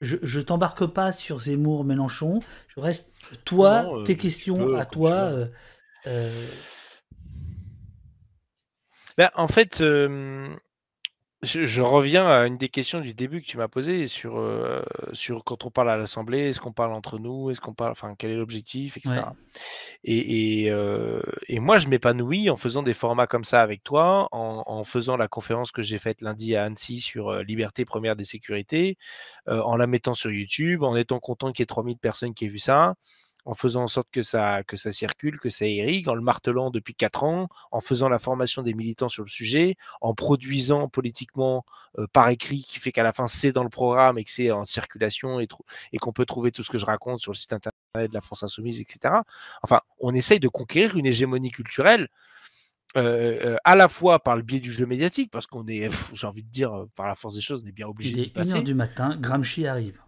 je, je t'embarque pas sur Zemmour, Mélenchon, je reste toi, euh, tes questions à toi. Euh, euh. Bah, en fait, je, reviens à une des questions du début que tu m'as posée euh, sur, quand on parle à l'Assemblée, est-ce qu'on parle entre nous, est-ce qu'on parle, enfin, quel est l'objectif, etc. Euh, et, moi, je m'épanouis en faisant des formats comme ça avec toi, en, faisant la conférence que j'ai faite lundi à Annecy sur euh, liberté première des sécurités, en la mettant sur YouTube, en étant content qu'il y ait 3000 personnes qui aient vu ça en faisant en sorte que ça, que ça circule, que ça irrigue, en le martelant depuis quatre ans, en faisant la formation des militants sur le sujet, en produisant politiquement par écrit, qui fait qu'à la fin c'est dans le programme et que c'est en circulation et, et qu'on peut trouver tout ce que je raconte sur le site internet de la France Insoumise, etc. Enfin, on essaye de conquérir une hégémonie culturelle. à la fois par le biais du jeu médiatique, parce qu'on est, j'ai envie de dire, par la force des choses, on est bien obligé d'y passer. Il est du matin, Gramsci arrive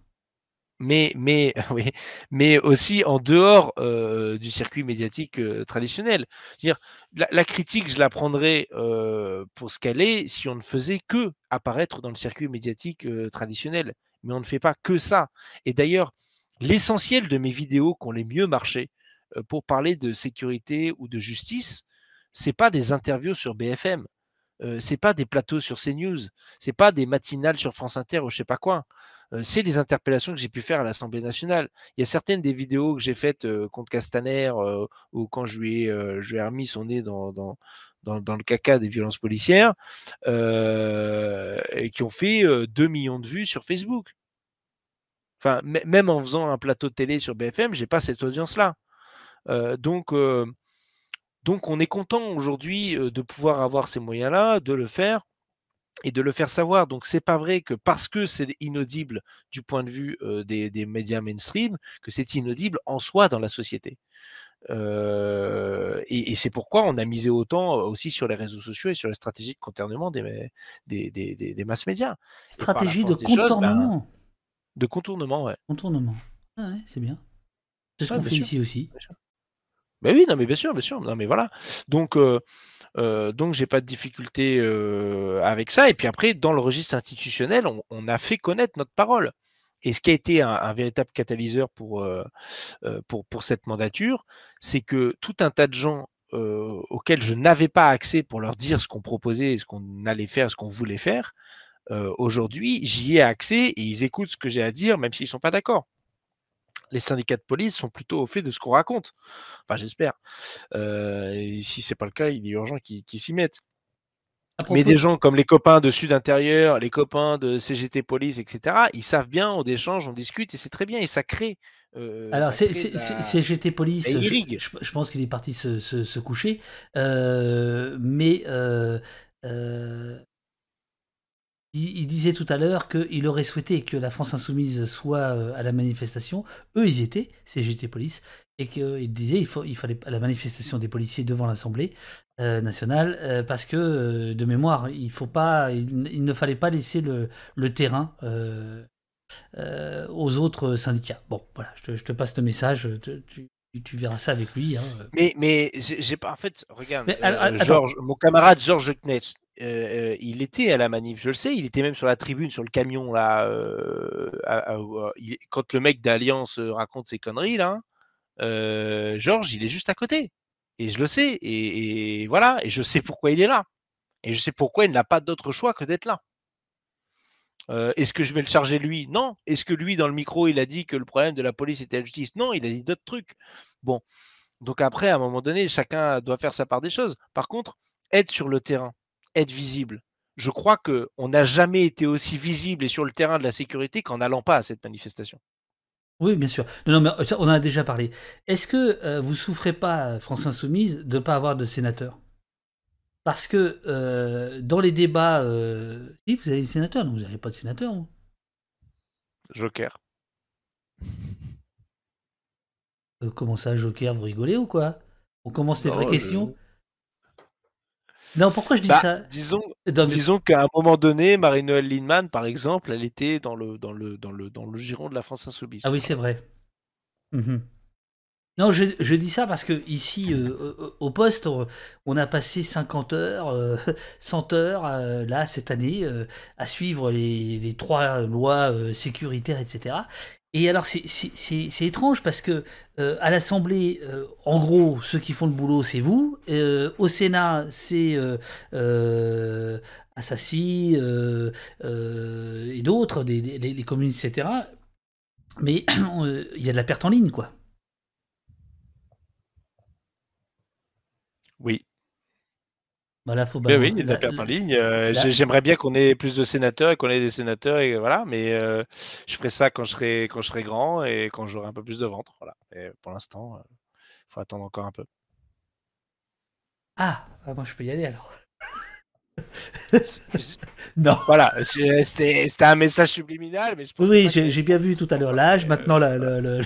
mais, mais, aussi en dehors euh, du circuit médiatique euh, traditionnel. la, critique, je la prendrais euh, pour ce qu'elle est si on ne faisait que apparaître dans le circuit médiatique traditionnel. Mais on ne fait pas que ça. Et d'ailleurs, l'essentiel de mes vidéos qui ont les mieux marché pour parler de sécurité ou de justice, c'est pas des interviews sur BFM. ce c'est pas des plateaux sur CNews, c'est pas des matinales sur France Inter ou je sais pas quoi. Euh, c'est les interpellations que j'ai pu faire à l'Assemblée nationale. Il y a certaines des vidéos que j'ai faites euh, contre Castaner euh, ou quand je lui, ai, je remis son nez dans, le caca des violences policières, et qui ont fait 2 millions de vues sur Facebook. Enfin, même en faisant un plateau de télé sur BFM, j'ai pas cette audience-là. donc, donc, on est content aujourd'hui de pouvoir avoir ces moyens-là, de le faire et de le faire savoir. Donc c'est pas vrai que parce que c'est inaudible du point de vue euh, des, médias mainstream, que c'est inaudible en soi dans la société. Euh, et, c'est pourquoi on a misé autant euh, aussi sur les réseaux sociaux et sur les stratégies de contournement des, des, des masses médias. Stratégie de ben, contournement. de contournement, ouais. Contournement. Ah c'est bien. C'est ce qu'on fait ici aussi oui, non, mais bien sûr, bien sûr. Non, mais voilà. Donc, je euh, n'ai euh, donc j'ai pas de difficulté euh, avec ça. Et puis après, dans le registre institutionnel, on, a fait connaître notre parole. Et ce qui a été un, véritable catalyseur pour, pour, pour cette mandature, c'est que tout un tas de gens auxquels je n'avais pas accès pour leur dire ce qu'on proposait, ce qu'on allait faire, ce qu'on voulait faire, aujourd'hui, j'y ai accès et ils écoutent ce que j'ai à dire, même s'ils ne sont pas d'accord les syndicats de police sont plutôt au fait de ce qu'on raconte. Enfin, j'espère. Si euh, ce si c'est pas le cas, il est urgent qu'ils s'y mettent. Mais des gens comme les copains de Sud Intérieur, les copains de CGT Police, etc., ils savent bien, on échange, on discute, et c'est très bien, et ça crée. Euh, Alors, CGT Police, je, pense qu'il est parti se, coucher, euh, mais il, disait tout à l'heure qu'il aurait souhaité que la France insoumise soit euh, à la manifestation. Eux, ils étaient, CGT Police, et qu'il disait il, faut, il fallait la manifestation des policiers devant l'Assemblée euh, nationale, euh, parce que, de mémoire, il, faut pas, il, ne fallait pas laisser le, terrain. aux autres syndicats. Bon, voilà, je te, passe le message, tu, verras ça avec lui. Hein. Mais, mais j'ai pas. En fait, regarde, mon camarade Georges Knetz, euh, euh, il était à la manif, je le sais, il était même sur la tribune, sur le camion, là, euh, quand le mec d'Alliance raconte ses conneries, là, Georges, il est juste à côté. Et je le sais, et, voilà, et je sais pourquoi il est là. Et je sais pourquoi il n'a pas d'autre choix que d'être là. Est-ce que je vais le charger lui Non. Est-ce que lui, dans le micro, il a dit que le problème de la police était la justice Non, il a dit d'autres trucs. Bon. Donc après, à un moment donné, chacun doit faire sa part des choses. Par contre, être sur le terrain, être visible. Je crois qu'on n'a jamais été aussi visible et sur le terrain de la sécurité qu'en n'allant pas à cette manifestation. Oui, bien sûr. Non, non, mais euh, on en a déjà parlé. Est-ce que euh, vous souffrez pas, euh, France Insoumise, de ne pas avoir de sénateur Parce que dans les débats, si vous avez des sénateurs, non, vous n'avez pas de sénateur. Joker. comment ça, Joker Vous rigolez ou quoi On commence les vraies questions non, pourquoi je dis bah, ça Disons, qu'à un moment donné, Marie-Noël Lindemann, par exemple, elle était dans le, dans le, dans le, dans le giron de la France insoumise. Ah oui, c'est vrai. Mmh non, je, dis ça parce que ici, euh, euh, au poste, on, a passé 50 heures, 100 euh, heures, là, cette année, à suivre les, les trois lois sécuritaires, etc. Et alors, c'est étrange parce que euh, à l'Assemblée, euh, en gros, ceux qui font le boulot, c'est vous. Euh, au Sénat, c'est Assassi et d'autres, des, les, communes, etc. Mais il y a de la perte en ligne, quoi. Oui, bah, eh oui, il y a de perte en ligne. Euh, j'aimerais bien qu'on ait plus de sénateurs et qu'on ait des sénateurs, et voilà, mais euh, je ferai ça quand je, serai, quand je serai grand et quand j'aurai un peu plus de ventre. Voilà. Et pour l'instant, il euh, faut attendre encore un peu. Ah, ah, moi je peux y aller alors. non. Voilà, c'était un message subliminal, mais je Oui, j'ai bien vu tout à l'heure l'âge, maintenant le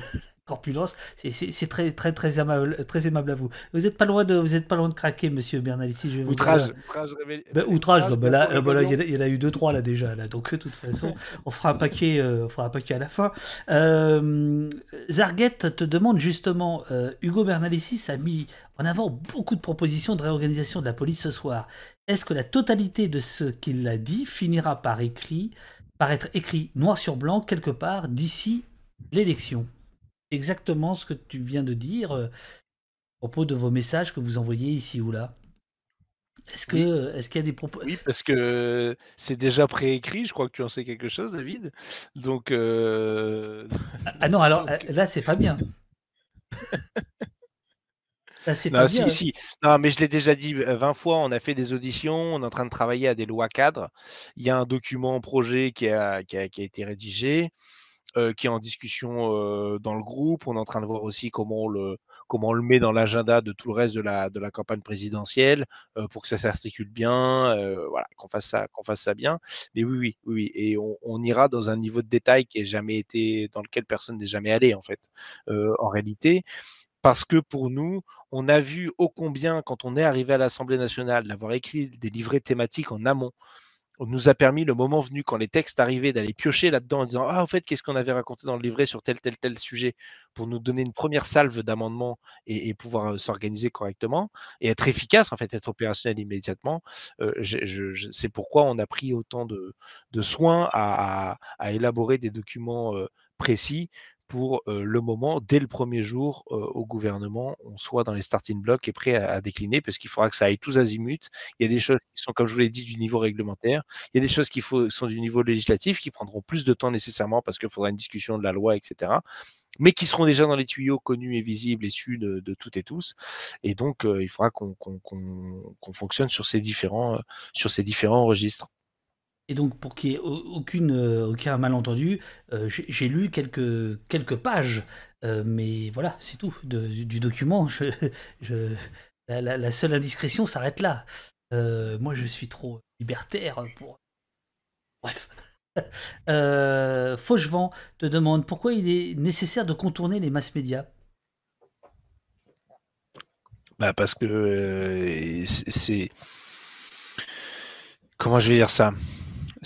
corpulence. C'est très, très, très aimable, très aimable à vous. Vous n'êtes pas loin de, vous êtes pas loin de craquer, monsieur Bernal. je bah, outrage, outrage, bah, bah, là, il y, en a, eu deux, trois là déjà. Là, donc de toute façon, on fera un paquet, euh, on fera un paquet à la fin. Euh, Zarguette te demande justement, euh, Hugo Bernalicis a mis en avant beaucoup de propositions de réorganisation de la police ce soir. Est-ce que la totalité de ce qu'il a dit finira par écrit, par être écrit noir sur blanc quelque part d'ici l'élection? exactement ce que tu viens de dire euh, à propos de vos messages que vous envoyez ici ou là. Est-ce que est-ce qu'il y a des propos Oui, parce que c'est déjà préécrit. Je crois que tu en sais quelque chose, David. Donc euh, ah, ah non, alors euh, là c'est pas bien. Là, c'est pas bien. non, mais je l'ai déjà dit 20 fois, on a fait des auditions, on est en train de travailler à des lois cadres. Il y a un document projet qui qui a, qui a été rédigé. Euh, qui est en discussion euh, dans le groupe. On est en train de voir aussi comment on le, comment on le met dans l'agenda de tout le reste de la, de la campagne présidentielle euh, pour que ça s'articule bien, voilà, qu'on fasse ça, qu'on fasse ça bien. Mais oui, oui, oui, et on, ira dans un niveau de détail qui est jamais été, dans lequel personne n'est jamais allé en fait, en réalité. Parce que pour nous, on a vu ô combien, quand on est arrivé à l'Assemblée nationale, d'avoir écrit des livrets thématiques en amont, on nous a permis, le moment venu, quand les textes arrivaient, d'aller piocher là-dedans en disant Ah, en fait, qu'est-ce qu'on avait raconté dans le livret sur tel, tel, tel sujet pour nous donner une première salve d'amendements et, pouvoir euh, s'organiser correctement et être efficace, en fait, être opérationnel immédiatement. Euh, c'est pourquoi on a pris autant de, soins à, élaborer des documents. Euh, précis pour euh, le moment, dès le premier jour euh, au gouvernement, on soit dans les starting blocks et prêt à, décliner, parce qu'il faudra que ça aille tous azimuts. Il y a des choses qui sont, comme je vous l'ai dit, du niveau réglementaire. Il y a des choses qui sont du niveau législatif, qui prendront plus de temps nécessairement parce qu'il faudra une discussion de la loi, etc. Mais qui seront déjà dans les tuyaux connus et visibles et de, toutes et tous. Et donc, euh, il faudra qu'on fonctionne sur ces différents, sur ces différents registres. Et donc, pour qu'il n'y ait aucune, euh, aucun malentendu, euh, j'ai lu quelques, quelques pages, euh, mais voilà, c'est tout du document. la, seule indiscrétion s'arrête là. moi, je suis trop libertaire pour. Bref. Fauchevent te demande pourquoi il est nécessaire de contourner les masses médias. Bah parce que c'est. Comment je vais dire ça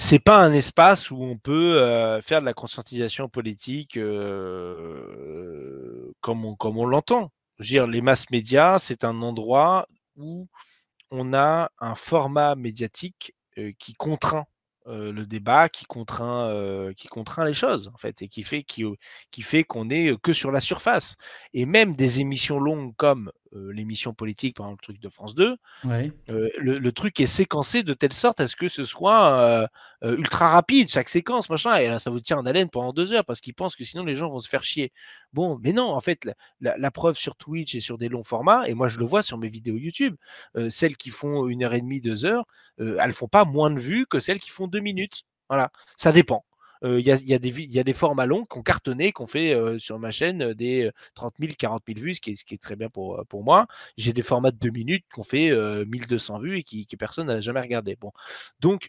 c'est pas un espace où on peut euh, faire de la conscientisation politique euh, comme on, l'entend. Dire les masses médias, c'est un endroit où on a un format médiatique euh, qui contraint le débat, qui contraint, qui contraint les choses en fait, et qui fait fait qu'on est que sur la surface. Et même des émissions longues comme euh, l'émission politique, par le truc de France 2, euh, le, truc est séquencé de telle sorte à ce que ce soit euh, ultra rapide, chaque séquence, machin, et là ça vous tient en haleine pendant deux heures parce qu'ils pensent que sinon les gens vont se faire chier. Bon, mais non, en fait, la, preuve sur Twitch et sur des longs formats, et moi je le vois sur mes vidéos YouTube, celles qui font une heure et demie, deux heures, elles font pas moins de vues que celles qui font deux minutes. Voilà, ça dépend. Euh, il y a, des formats longs qu'on cartonnait, qu'on fait euh, sur ma chaîne euh, des 30 000, 40 000 vues, ce qui est, très bien pour, moi. J'ai des formats de 2 minutes qu'on fait 1200 vues et qui, personne n'a jamais regardé. Bon, donc.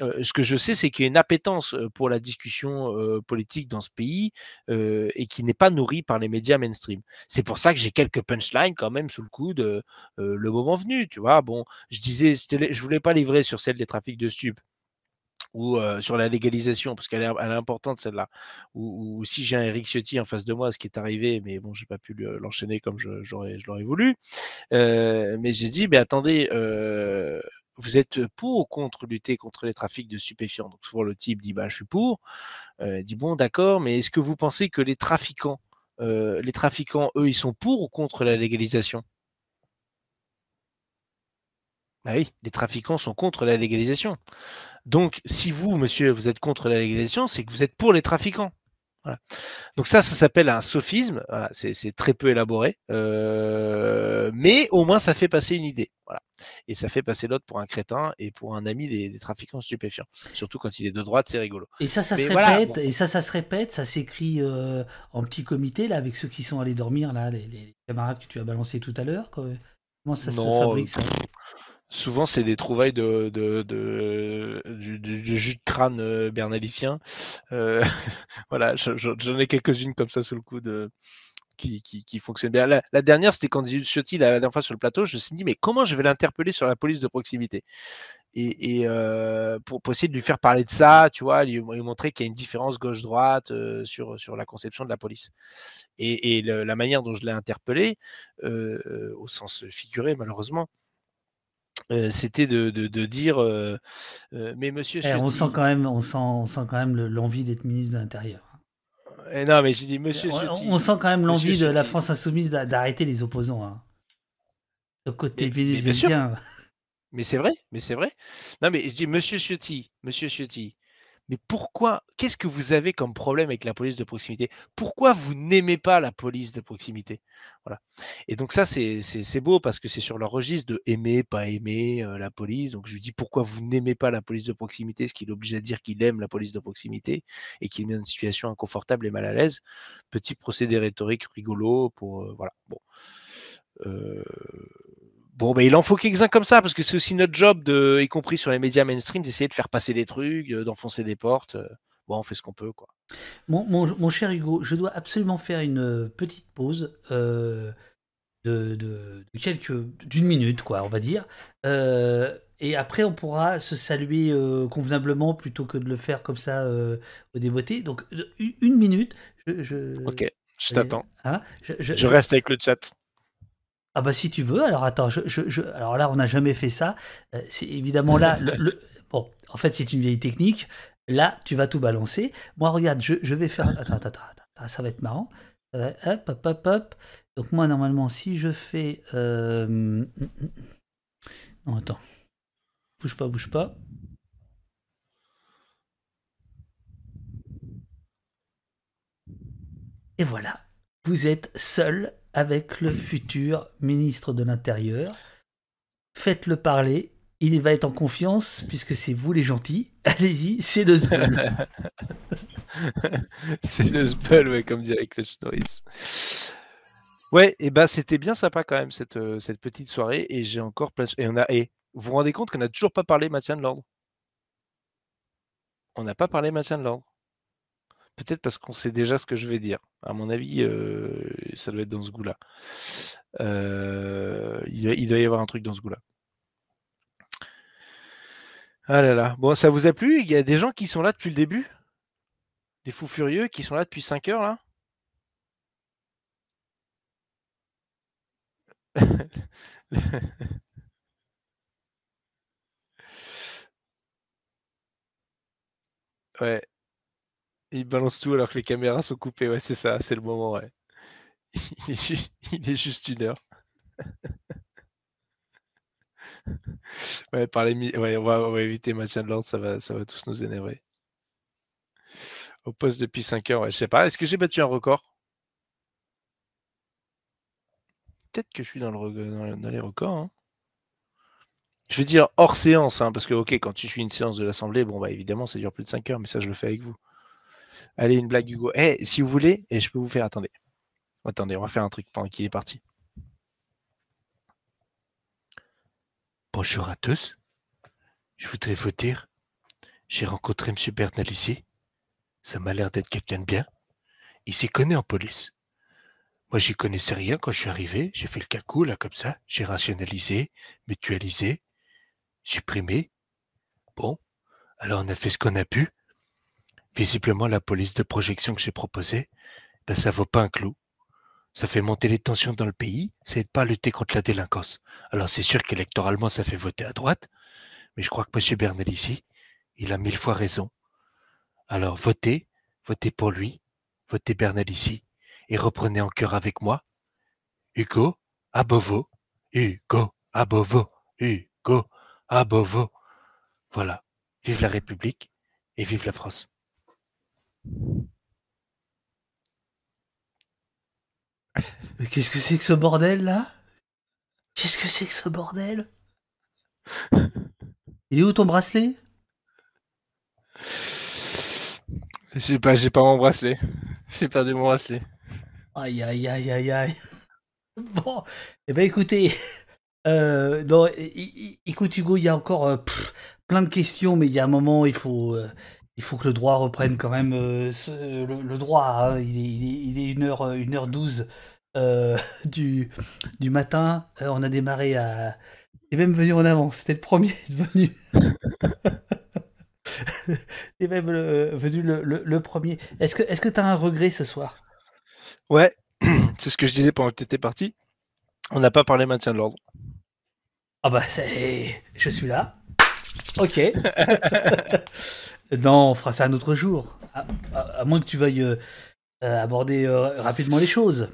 ce que je sais, c'est qu'il y a une appétence pour la discussion politique dans ce pays et qui n'est pas nourrie par les médias mainstream. C'est pour ça que j'ai quelques punchlines quand même sous le coude le moment venu, tu vois. Bon, je disais, je voulais pas livrer sur celle des trafics de stupes ou sur la légalisation, parce qu'elle est, importante celle-là, ou, si j'ai un Eric Ciotti en face de moi, ce qui est arrivé, mais bon, j'ai pas pu l'enchaîner comme je, j'aurais, l'aurais voulu, mais j'ai dit, mais attendez, vous êtes pour ou contre lutter contre les trafics de stupéfiants Donc souvent le type dit, «Bah, je suis pour, il dit bon d'accord, mais est-ce que vous pensez que les trafiquants, les trafiquants, eux, ils sont pour ou contre la légalisation Ben oui, les trafiquants sont contre la légalisation. Donc, si vous, monsieur, vous êtes contre la légalisation, c'est que vous êtes pour les trafiquants. Donc ça, ça s'appelle un sophisme. c'est très peu élaboré, euh, mais au moins ça fait passer une idée. Et ça fait passer l'autre pour un crétin et pour un ami des, trafiquants stupéfiants. Surtout quand il est de droite, c'est rigolo. Et ça, ça se répète. Et ça, ça se répète. Ça s'écrit euh, en petit comité là, avec ceux qui sont allés dormir là, les, camarades que tu as balancés tout à l'heure. Comment ça se fabrique ça Souvent, c'est des trouvailles de, du, jus de crâne euh, bernalicien. Euh, voilà, j'en ai quelques-unes comme ça sous le coup de euh, qui, fonctionnent bien. La, dernière, c'était quand Ciotti, la, dernière fois sur le plateau, je me suis dit, mais comment je vais l'interpeller sur la police de proximité Et, pour, essayer de lui faire parler de ça, tu vois, lui, montrer qu'il y a une différence gauche-droite sur, sur la conception de la police. Et, la manière dont je l'ai interpellé, au sens figuré malheureusement, c'était de, dire mais monsieur eh, on sent quand même on sent, quand même l'envie d'être ministre de l'intérieur hein». eh non mais j'ai dit monsieur on, on, sent quand même l'envie de la France insoumise d'arrêter les opposants hein. le côté vénézuélien mais, mais c'est vrai mais c'est vrai non mais je dis monsieur Ciotti monsieur Ciotti mais pourquoi Qu'est-ce que vous avez comme problème avec la police de proximité Pourquoi vous n'aimez pas la police de proximité Voilà. Et donc ça, c'est beau parce que c'est sur leur registre de aimer, pas aimer euh, la police. Donc je lui dis pourquoi vous n'aimez pas la police de proximité, ce qui l'oblige à dire qu'il aime la police de proximité et qu'il met dans une situation inconfortable et mal à l'aise. Petit procédé rhétorique rigolo pour euh, voilà. Bon. Euh, Bon, il en faut quelques-uns comme ça, parce que c'est aussi notre job, de, y compris sur les médias mainstream, d'essayer de faire passer des trucs, euh, d'enfoncer des portes. Euh. Bon, on fait ce qu'on peut. quoi. Mon, mon, cher Hugo, je dois absolument faire une euh, petite pause de, d'une minute, quoi, on va dire. et après, on pourra se saluer convenablement plutôt que de le faire comme ça au dévoté Donc, une minute. Je, Ok, je t'attends. Hein, je reste avec le chat. Ah bah si tu veux, alors attends, je, je, alors là on n'a jamais fait ça. Euh, c'est évidemment là, le, bon, en fait c'est une vieille technique. Là tu vas tout balancer. Moi regarde, je, vais faire, attends, attends, attends, ça va être marrant. hop, hop, hop, hop. Donc moi normalement si je fais, euh, non attends, bouge pas, bouge pas. Et voilà, vous êtes seul avec le futur ministre de l'Intérieur. Faites-le parler. Il va être en confiance puisque c'est vous les gentils. Allez-y, c'est le zbeul. c'est le zbeul, ouais, comme dirait Clutch Norris. Ouais, et bah c'était bien sympa quand même cette, euh, cette petite soirée et j'ai encore plein et on a et vous vous rendez compte qu'on n'a toujours pas parlé maintien de l'ordre. On n'a pas parlé maintien de l'ordre peut-être parce qu'on sait déjà ce que je vais dire. À mon avis, ça doit être dans ce goût-là. il, il, doit y avoir un truc dans ce goût-là. Ah là là. Bon, ça vous a plu Il y a des gens qui sont là depuis le début Des fous furieux qui sont là depuis 5 heures, là Ouais il balance tout alors que les caméras sont coupées. Ouais, c'est ça, c'est le moment, ouais. Il est, juste, une heure. on, va, éviter va éviter maintien de l'ordre, ça va, ça va tous nous énerver. Au poste depuis 5 heures, Je je sais pas. Est-ce que j'ai battu un record Peut-être que je suis dans, les records. Hein. Je veux dire hors séance, hein, parce que, ok, quand tu suis une séance de l'Assemblée, bon, bah évidemment, ça dure plus de 5 heures, mais ça, je le fais avec vous. Allez, une blague Hugo. Eh, si vous voulez, et eh, je peux vous faire. Attendez. Attendez, on va faire un truc pendant qu'il est parti. Bonjour à tous. Je voudrais vous dire, j'ai rencontré M. ici. Ça m'a l'air d'être quelqu'un de bien. Il s'y connaît en police. Moi, j'y connaissais rien quand je suis arrivé. J'ai fait le cacou, là, comme ça. J'ai rationalisé, mutualisé, supprimé. Bon, alors on a fait ce qu'on a pu. Visiblement, la police de projection que j'ai proposée, ben, ça vaut pas un clou. Ça fait monter les tensions dans le pays, ça pas lutter contre la délinquance. Alors c'est sûr qu'électoralement, ça fait voter à droite, mais je crois que M. Bernal ici, il a mille fois raison. Alors votez, votez pour lui, votez Bernal ici, et reprenez en cœur avec moi. Hugo, à Beauvau, Hugo, à Beauvau, Hugo, à Beauvau. Voilà. Vive la République et vive la France. Mais qu'est-ce que c'est que ce bordel là Qu'est-ce que c'est que ce bordel Il est où ton bracelet J'ai pas, j'ai pas mon bracelet. J'ai perdu mon bracelet. Aïe aïe aïe aïe aïe. Bon, eh ben écoutez, euh, écoute Hugo, il y a encore euh, plein de questions, mais il y a un moment, il faut, euh, il faut que le droit reprenne quand même euh, euh, le, droit. Hein. il, est, 1 h 12 du, du matin. Euh, on a démarré à. Et même venu en avance. C'était le premier venu. T'es même venu le, premier. Est-ce que est-ce t'as un regret ce soir Ouais, c'est ce que je disais pendant que étais parti. On n'a pas parlé maintien de l'ordre. Ah bah c'est, je suis là. Ok. Non, on fera ça un autre jour. À, moins que tu veuilles euh, euh, aborder euh, rapidement les choses.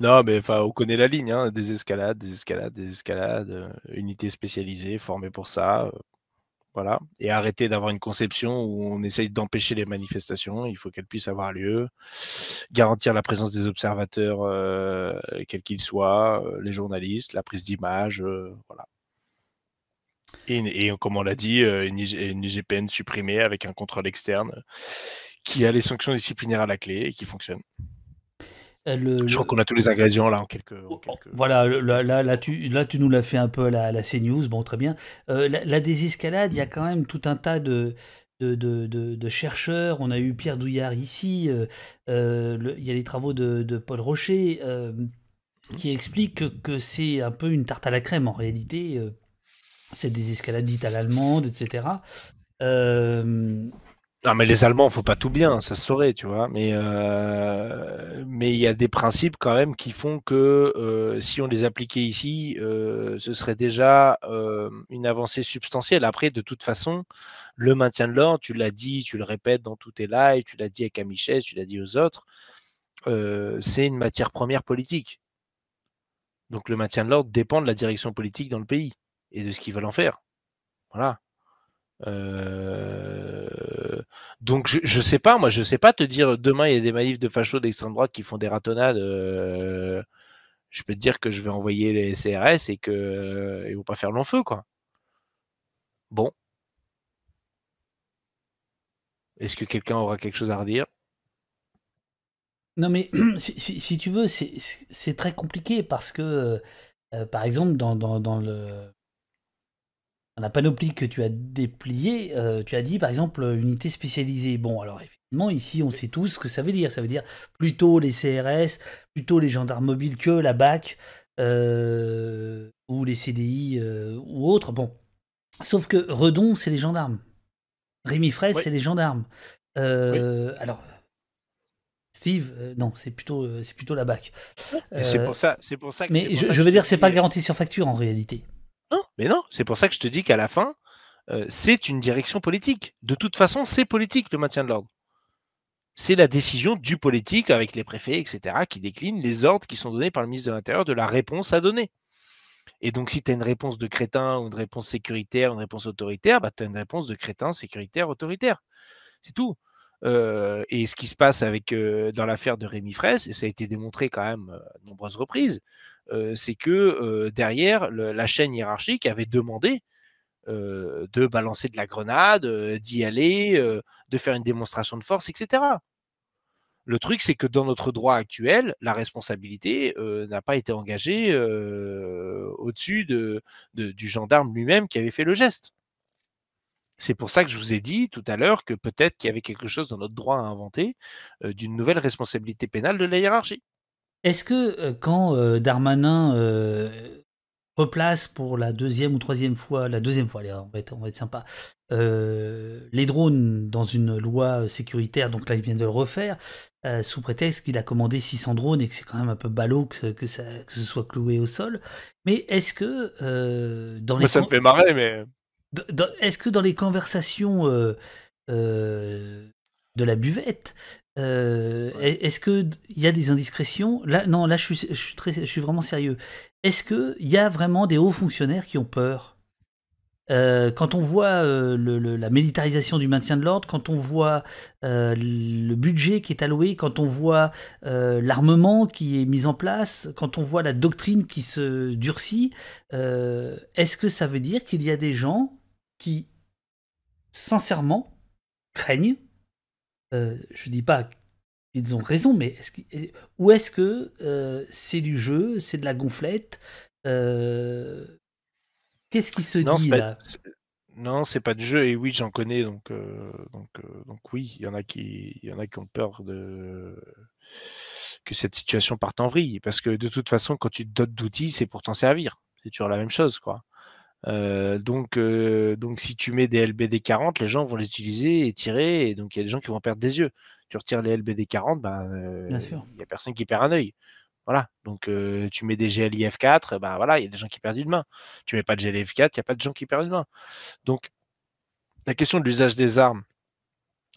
Non, mais enfin, on connaît la ligne, hein, des escalades, des escalades, des escalades, unités spécialisées formées pour ça, voilà. Et arrêter d'avoir une conception où on essaye d'empêcher les manifestations. Il faut qu'elles puissent avoir lieu, garantir la présence des observateurs, quels qu'ils soient, les journalistes, la prise d'image, voilà. Et, comme on l'a dit, euh, une, une IGPN supprimée avec un contrôle externe euh, qui a les sanctions disciplinaires à la clé et qui fonctionne. Euh, je crois qu'on a tous les ingrédients là en quelques. Oh, oh, voilà, là, tu, là tu nous l'as fait un peu à la, la CNews, bon très bien. la, désescalade, il y a quand même tout un tas de, de, de, de chercheurs. On a eu Pierre Douillard ici, il y a les travaux de, Paul Rocher. Mmh. qui explique que c'est un peu une tarte à la crème en réalité, c'est des escalades dites à l'allemande, etc. Euh, non, mais les Allemands, faut pas tout bien, ça se saurait, tu vois. Mais euh, mais il y a des principes quand même qui font que euh, si on les appliquait ici, ce serait déjà une avancée substantielle. Après, de toute façon, le maintien de l'ordre, tu l'as dit, tu le répètes dans tous tes lives, tu l'as dit à Camichet, tu l'as dit aux autres, c'est une matière première politique. Donc le maintien de l'ordre dépend de la direction politique dans le pays et de ce qu'ils veulent en faire. Voilà. Euh, donc je, je sais pas, moi je sais pas te dire demain il y a des manifs de fachos d'extrême droite qui font des ratonnades. Euh, je peux te dire que je vais envoyer les CRS et que ils vont pas faire long feu quoi. Bon. Est-ce que quelqu'un aura quelque chose à redire Non mais si, tu veux c'est très compliqué parce que euh, par exemple dans le la panoplie que tu as dépliée, euh, tu as dit par exemple euh, unité spécialisée. Bon, alors effectivement, ici, on sait tous ce que ça veut dire. Ça veut dire plutôt les CRS, plutôt les gendarmes mobiles que la BAC euh, ou les CDI ou autres. Bon, sauf que Redon, c'est les gendarmes. Rémi Fraisse, c'est les gendarmes. Alors. Steve, non, c'est plutôt, c'est plutôt la BAC. c'est pour ça, pour ça. Que mais je, veux dire, c'est pas garanti sur facture en réalité. Non, mais non, c'est pour ça que je te dis qu'à la fin, euh, c'est une direction politique. De toute façon, c'est politique le maintien de l'ordre. C'est la décision du politique avec les préfets, etc., qui décline les ordres qui sont donnés par le ministre de l'Intérieur de la réponse à donner. Et donc, si tu as une réponse de crétin, ou une réponse sécuritaire, une réponse autoritaire, bah, tu as une réponse de crétin, sécuritaire, autoritaire. C'est tout. Euh, et ce qui se passe avec euh, dans l'affaire de Rémi Fraisse, et ça a été démontré quand même à de nombreuses reprises, c'est que derrière, la chaîne hiérarchique avait demandé de balancer de la grenade, d'y aller, de faire une démonstration de force, etc. Le truc, c'est que dans notre droit actuel, la responsabilité n'a pas été engagée au-dessus du gendarme lui-même qui avait fait le geste. C'est pour ça que je vous ai dit tout à l'heure que peut-être qu'il y avait quelque chose dans notre droit à inventer d'une nouvelle responsabilité pénale de la hiérarchie. Est-ce que euh, quand euh, Darmanin euh, replace pour la deuxième ou troisième fois, la deuxième fois, on va être, sympa, les drones dans une loi sécuritaire, donc là il vient de le refaire, sous prétexte qu'il a commandé 600 drones et que c'est quand même un peu ballot que, ça, ce soit cloué au sol, mais est-ce que dans les... mais... Est-ce que dans les conversations de la buvette, euh, est-ce qu'il y a des indiscrétions là, Non, là, je suis, vraiment sérieux. Est-ce qu'il y a vraiment des hauts fonctionnaires qui ont peur euh, Quand on voit euh, la militarisation du maintien de l'ordre, quand on voit le budget qui est alloué, quand on voit l'armement qui est mis en place, quand on voit la doctrine qui se durcit, est-ce que ça veut dire qu'il y a des gens qui, sincèrement, craignent euh, je dis pas qu'ils ont raison, mais est-ce est-ce que euh, c'est du jeu, c'est de la gonflette euh, Qu'est-ce qui se dit là Non, c'est pas de jeu. Et oui, j'en connais, donc donc donc oui, il y en a qui y en a qui ont peur de que cette situation parte en vrille, parce que de toute façon, quand tu te dotes d'outils, c'est pour t'en servir. C'est toujours la même chose, quoi. Euh, donc, euh, donc, si tu mets des LBD 40, les gens vont les utiliser et tirer. Et donc, il y a des gens qui vont perdre des yeux. Tu retires les LBD 40, ben, euh, il n'y a personne qui perd un œil. Voilà. Donc, tu mets des GLIF 4, ben, voilà, il y a des gens qui perdent une main. Tu mets pas de GLIF 4, il n'y a pas de gens qui perdent une main. Donc, la question de l'usage des armes,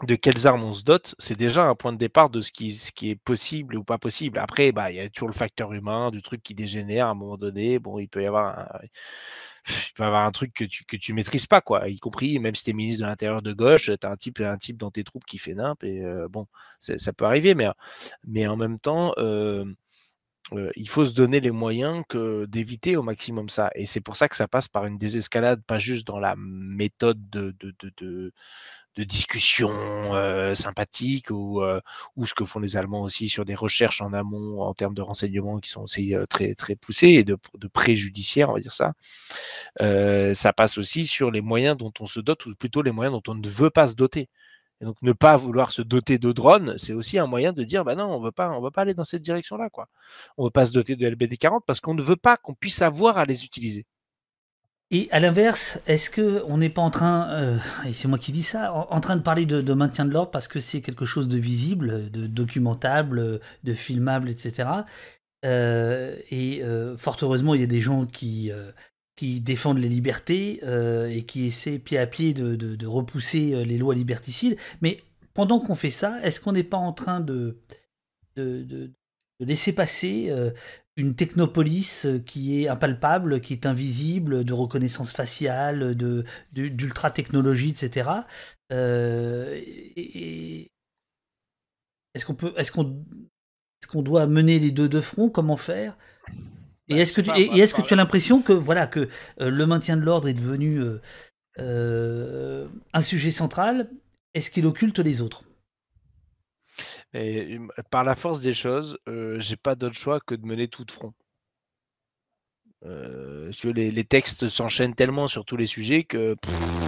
de quelles armes on se dote, c'est déjà un point de départ de ce qui, est possible ou pas possible. Après, ben, il y a toujours le facteur humain, du truc qui dégénère à un moment donné. Bon, il peut y avoir un, tu peux avoir un truc que tu que maîtrises pas quoi, y compris même si tu es ministre de l'intérieur de gauche, tu as un type un type dans tes troupes qui fait nimp et euh, bon, ça peut arriver mais mais en même temps euh, euh, il faut se donner les moyens d'éviter au maximum ça. Et c'est pour ça que ça passe par une désescalade, pas juste dans la méthode de, de de discussions euh, sympathiques ou, euh, ou ce que font les Allemands aussi sur des recherches en amont en termes de renseignements qui sont aussi euh, très, très poussées et de, de préjudiciaires, on va dire ça. ça passe aussi sur les moyens dont on se dote ou plutôt les moyens dont on ne veut pas se doter. Et donc ne pas vouloir se doter de drones, c'est aussi un moyen de dire bah non, on veut pas, on va pas aller dans cette direction-là quoi. On veut pas se doter de LBD 40 parce qu'on ne veut pas qu'on puisse avoir à les utiliser. Et à l'inverse, est-ce qu'on n'est pas en train, euh, et c'est moi qui dis ça, en, train de parler de, maintien de l'ordre parce que c'est quelque chose de visible, de documentable, de filmable, etc. et euh, euh, fort heureusement, il y a des gens qui qui défendent les libertés et qui essaient pied à pied de, de, repousser les lois liberticides. Mais pendant qu'on fait ça, est-ce qu'on n'est pas en train de, de, de laisser passer euh, une technopolis euh, qui est impalpable, qui est invisible, de reconnaissance faciale, de, d'ultra technologie, etc. Euh, est-ce qu'on peut, est-ce qu'on, ce qu'on doit mener les deux de front Comment faire Et bah, est-ce que tu, est-ce que tu as l'impression que voilà que le maintien de l'ordre est devenu un sujet central Est-ce qu'il occulte les autres et par la force des choses, j'ai pas d'autre choix que de mener tout de front. Euh, les, les, textes s'enchaînent tellement sur tous les sujets que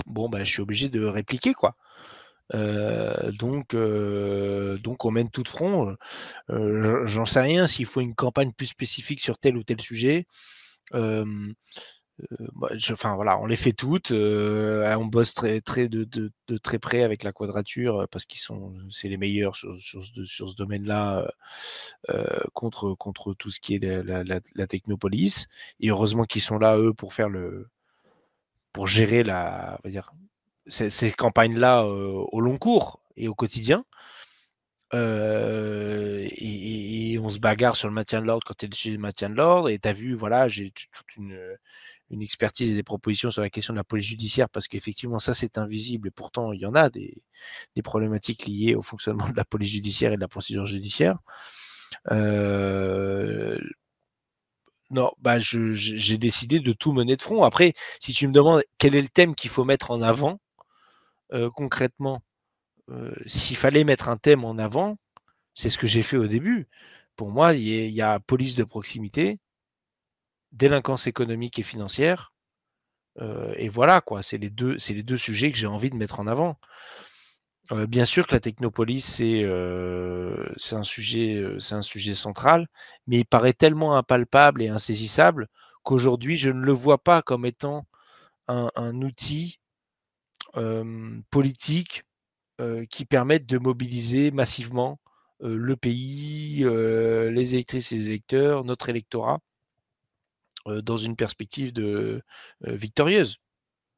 bon bah, je suis obligé de répliquer quoi. donc, donc on mène tout de front. J'en sais rien s'il faut une campagne plus spécifique sur tel ou tel sujet. Euh, bah, enfin voilà, on les fait toutes, euh, on bosse très, très de, de, très près avec la quadrature parce qu'ils sont, c'est les meilleurs sur, ce, domaine-là euh, contre contre tout ce qui est la, la, technopolis. Et heureusement qu'ils sont là eux pour faire le, pour gérer la, on va dire, ces, campagnes-là au long cours et au quotidien. et, on se bagarre sur le maintien de l'ordre quand tu y a le sujet du maintien de l'ordre. Et tu as vu, voilà, j'ai toute une, une expertise et des propositions sur la question de la police judiciaire, parce qu'effectivement, ça, c'est invisible, et pourtant, il y en a des, problématiques liées au fonctionnement de la police judiciaire et de la procédure judiciaire. Euh, non, bah, j'ai décidé de tout mener de front. Après, si tu me demandes quel est le thème qu'il faut mettre en avant, euh, concrètement, euh, s'il fallait mettre un thème en avant, c'est ce que j'ai fait au début. Pour moi, il y, y, a police de proximité, délinquance économique et financière. Euh, et voilà, quoi, c'est les, deux, les deux sujets que j'ai envie de mettre en avant. Euh, bien sûr que la technopolis, c'est euh, un, sujet, un sujet central, mais il paraît tellement impalpable et insaisissable qu'aujourd'hui, je ne le vois pas comme étant un, un outil politique qui permette de mobiliser massivement le pays, les électrices et les électeurs, notre électorat. Euh, dans une perspective de euh, victorieuse.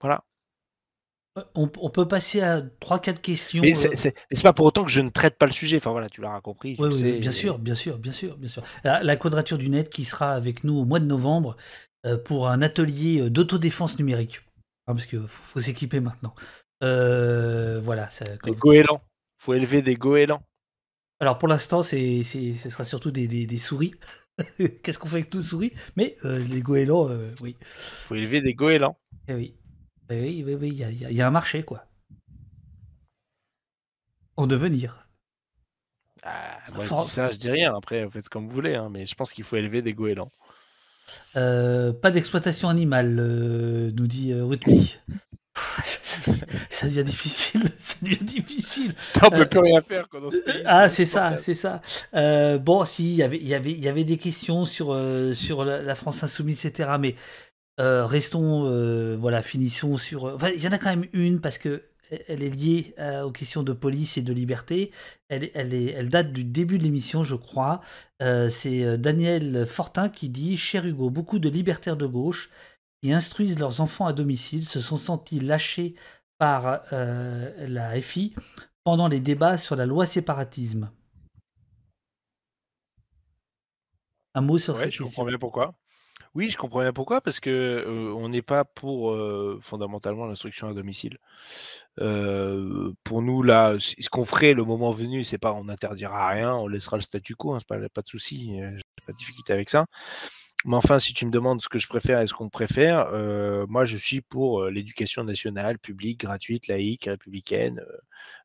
Voilà. Euh, on, peut passer à 3-4 questions. c'est pas pour autant que je ne traite pas le sujet. Enfin voilà, tu l'auras compris. Oui, bien sûr, bien sûr, bien sûr, bien sûr. La, quadrature du net qui sera avec nous au mois de novembre pour un atelier d'autodéfense numérique. Hein, parce qu'il faut, s'équiper maintenant. voilà. Ça, faut élever des goélands. Alors pour l'instant, ce sera surtout des, des souris. Qu'est-ce qu'on fait avec tout souris Mais euh, les goélands, oui. Euh, oui. faut élever des goélands. Eh eh oui. oui, oui, il y, a- un marché, quoi. En devenir. Ah, je dis ça, je dis rien. Après, vous faites comme vous voulez, hein, mais je pense qu'il faut élever des goélands. Euh, pas d'exploitation animale, nous dit euh, ça devient difficile, ça devient difficile. On peut euh, plus rien faire quand Ah, c'est ça, c'est ça. Euh, bon, si, y il y, avait, y avait des questions sur, euh, sur la, France insoumise, etc. Mais restons, voilà, finissons sur. il y en a quand même une parce que elle est liée aux questions de police et de liberté. Elle, elle, elle date du début de l'émission, je crois. c'est Daniel Fortin qui dit Cher Hugo, beaucoup de libertaires de gauche qui instruisent leurs enfants à domicile se sont sentis lâchés par euh, la FI pendant les débats sur la loi séparatisme. Un mot sur ouais, Oui, je Comprends bien pourquoi. Oui, je comprends bien pourquoi, parce que euh, on n'est pas pour euh, fondamentalement l'instruction à domicile. pour nous, là, ce qu'on ferait le moment venu, c'est pas on n'interdira rien, on laissera le statu quo, hein, c'est pas, pas de souci, n'ai pas de difficulté avec ça. Mais enfin, si tu me demandes ce que je préfère et ce qu'on préfère, euh, moi je suis pour euh, l'éducation nationale, publique, gratuite, laïque, républicaine, euh,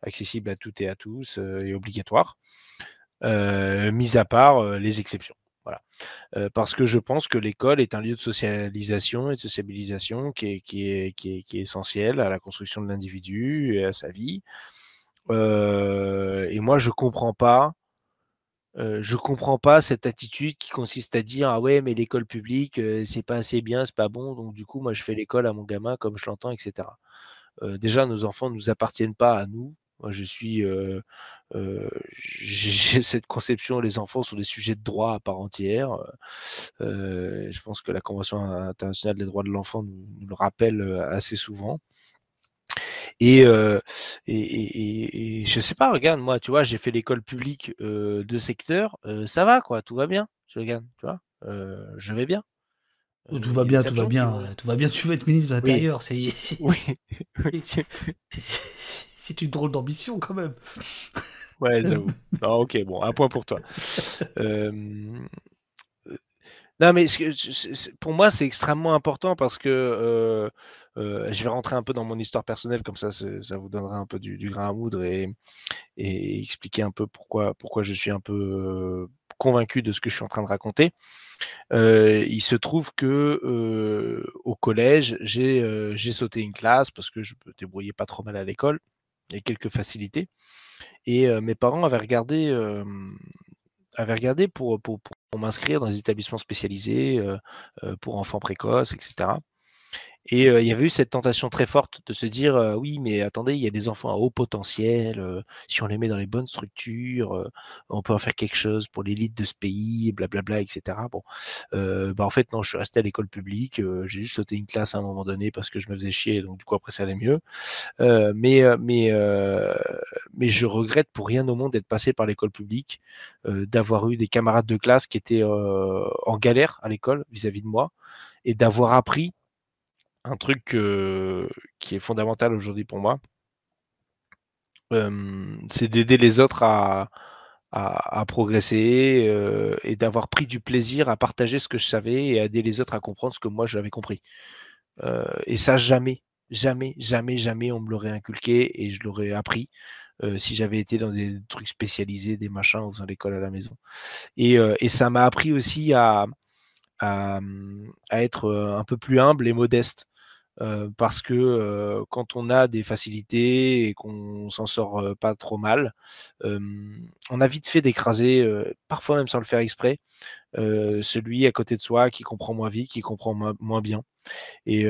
accessible à toutes et à tous et obligatoire, mis à part les exceptions. Voilà. parce que je pense que l'école est un lieu de socialisation et de sociabilisation qui qui est, qui est essentiel à la construction de l'individu et à sa vie. et moi, je ne comprends pas je je comprends pas cette attitude qui consiste à dire ah ouais mais l'école publique c'est pas assez bien c'est pas bon donc du coup moi je fais l'école à mon gamin comme je l'entends etc déjà nos enfants ne nous appartiennent pas à nous moi je suis j'ai cette conception les enfants sont des sujets de droit à part entière je pense que la convention internationale des droits de l'enfant nous, le rappelle assez souvent euh, et, et, je sais pas, regarde, moi, tu vois, j'ai fait l'école publique euh, de secteur, euh, ça va, quoi, tout va bien, je regarde, tu vois, je vais bien. Tout va bien, tout va bien, tout va bien, tu veux être ministre de l'Intérieur, c'est oui. c'est une drôle d'ambition quand même. Ouais, j'avoue. Ah, ok, bon, un point pour toi. Non, mais pour moi, c'est extrêmement important parce que euh, euh, je vais rentrer un peu dans mon histoire personnelle, comme ça, ça vous donnera un peu du, grain à moudre et, expliquer un peu pourquoi, pourquoi je suis un peu euh, convaincu de ce que je suis en train de raconter. il se trouve que au collège, j'ai sauté une classe parce que je me débrouillais pas trop mal à l'école il y a quelques facilités. Et mes parents avaient regardé avait regardé pour, pour, pour m'inscrire dans des établissements spécialisés euh, euh, pour enfants précoces, etc. Et il y avait eu cette tentation très forte de se dire oui, mais attendez, il y a des enfants à haut potentiel. si on les met dans les bonnes structures, on peut en faire quelque chose pour l'élite de ce pays, blablabla, etc. Bon, bah en fait non, je suis resté à l'école publique. j'ai juste sauté une classe à un moment donné parce que je me faisais chier, donc du coup après ça allait mieux. mais mais mais je regrette pour rien au monde d'être passé par l'école publique, d'avoir eu des camarades de classe qui étaient en galère à l'école vis-à-vis de moi et d'avoir appris un truc qui est fondamental aujourd'hui pour moi, c'est d'aider les autres à, progresser et d'avoir pris du plaisir à partager ce que je savais et à aider les autres à comprendre ce que moi j'avais compris. et ça, jamais, jamais, jamais, jamais on me l'aurait inculqué et je l'aurais appris. si j'avais été dans des trucs spécialisés, des machins, en faisant l'école à la maison. Et, ça m'a appris aussi à, mmh, être un peu plus humble et modeste parce que quand on a des facilités et qu'on s'en sort pas trop mal, on a vite fait d'écraser, parfois même sans le faire exprès, celui à côté de soi qui comprend moins vite, qui comprend moins, bien. Et,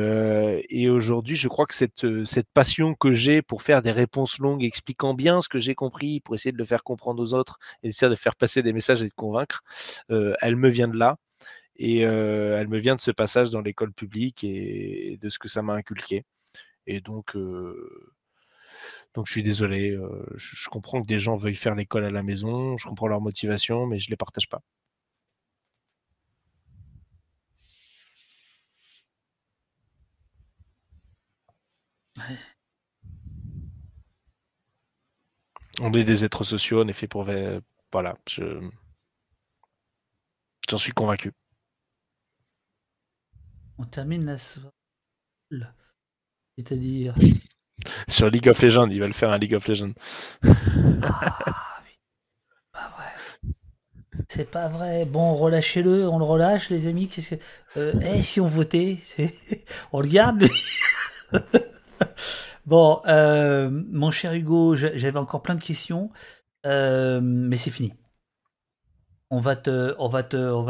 et aujourd'hui, je crois que cette, cette passion que j'ai pour faire des réponses longues, expliquant bien ce que j'ai compris, pour essayer de le faire comprendre aux autres, et essayer de faire passer des messages et de convaincre, elle me vient de là. Et elle me vient de ce passage dans l'école publique et, de ce que ça m'a inculqué. Et donc, donc je suis désolé. je, comprends que des gens veuillent faire l'école à la maison. Je comprends leur motivation, mais je ne les partage pas. On est des êtres sociaux, en effet, pour. Voilà, J'en suis convaincu on termine la soirée. C'est-à-dire. Sur League of Legends, va le faire un League of Legends. ah, pas bah vrai. C'est pas vrai. Bon, relâchez-le, on le relâche, les amis. Qu'est-ce que... Euh, eh, si on votait, c'est... on le garde. bon, euh, mon cher Hugo, j'avais encore plein de questions, euh, mais c'est fini on va te, on va te, on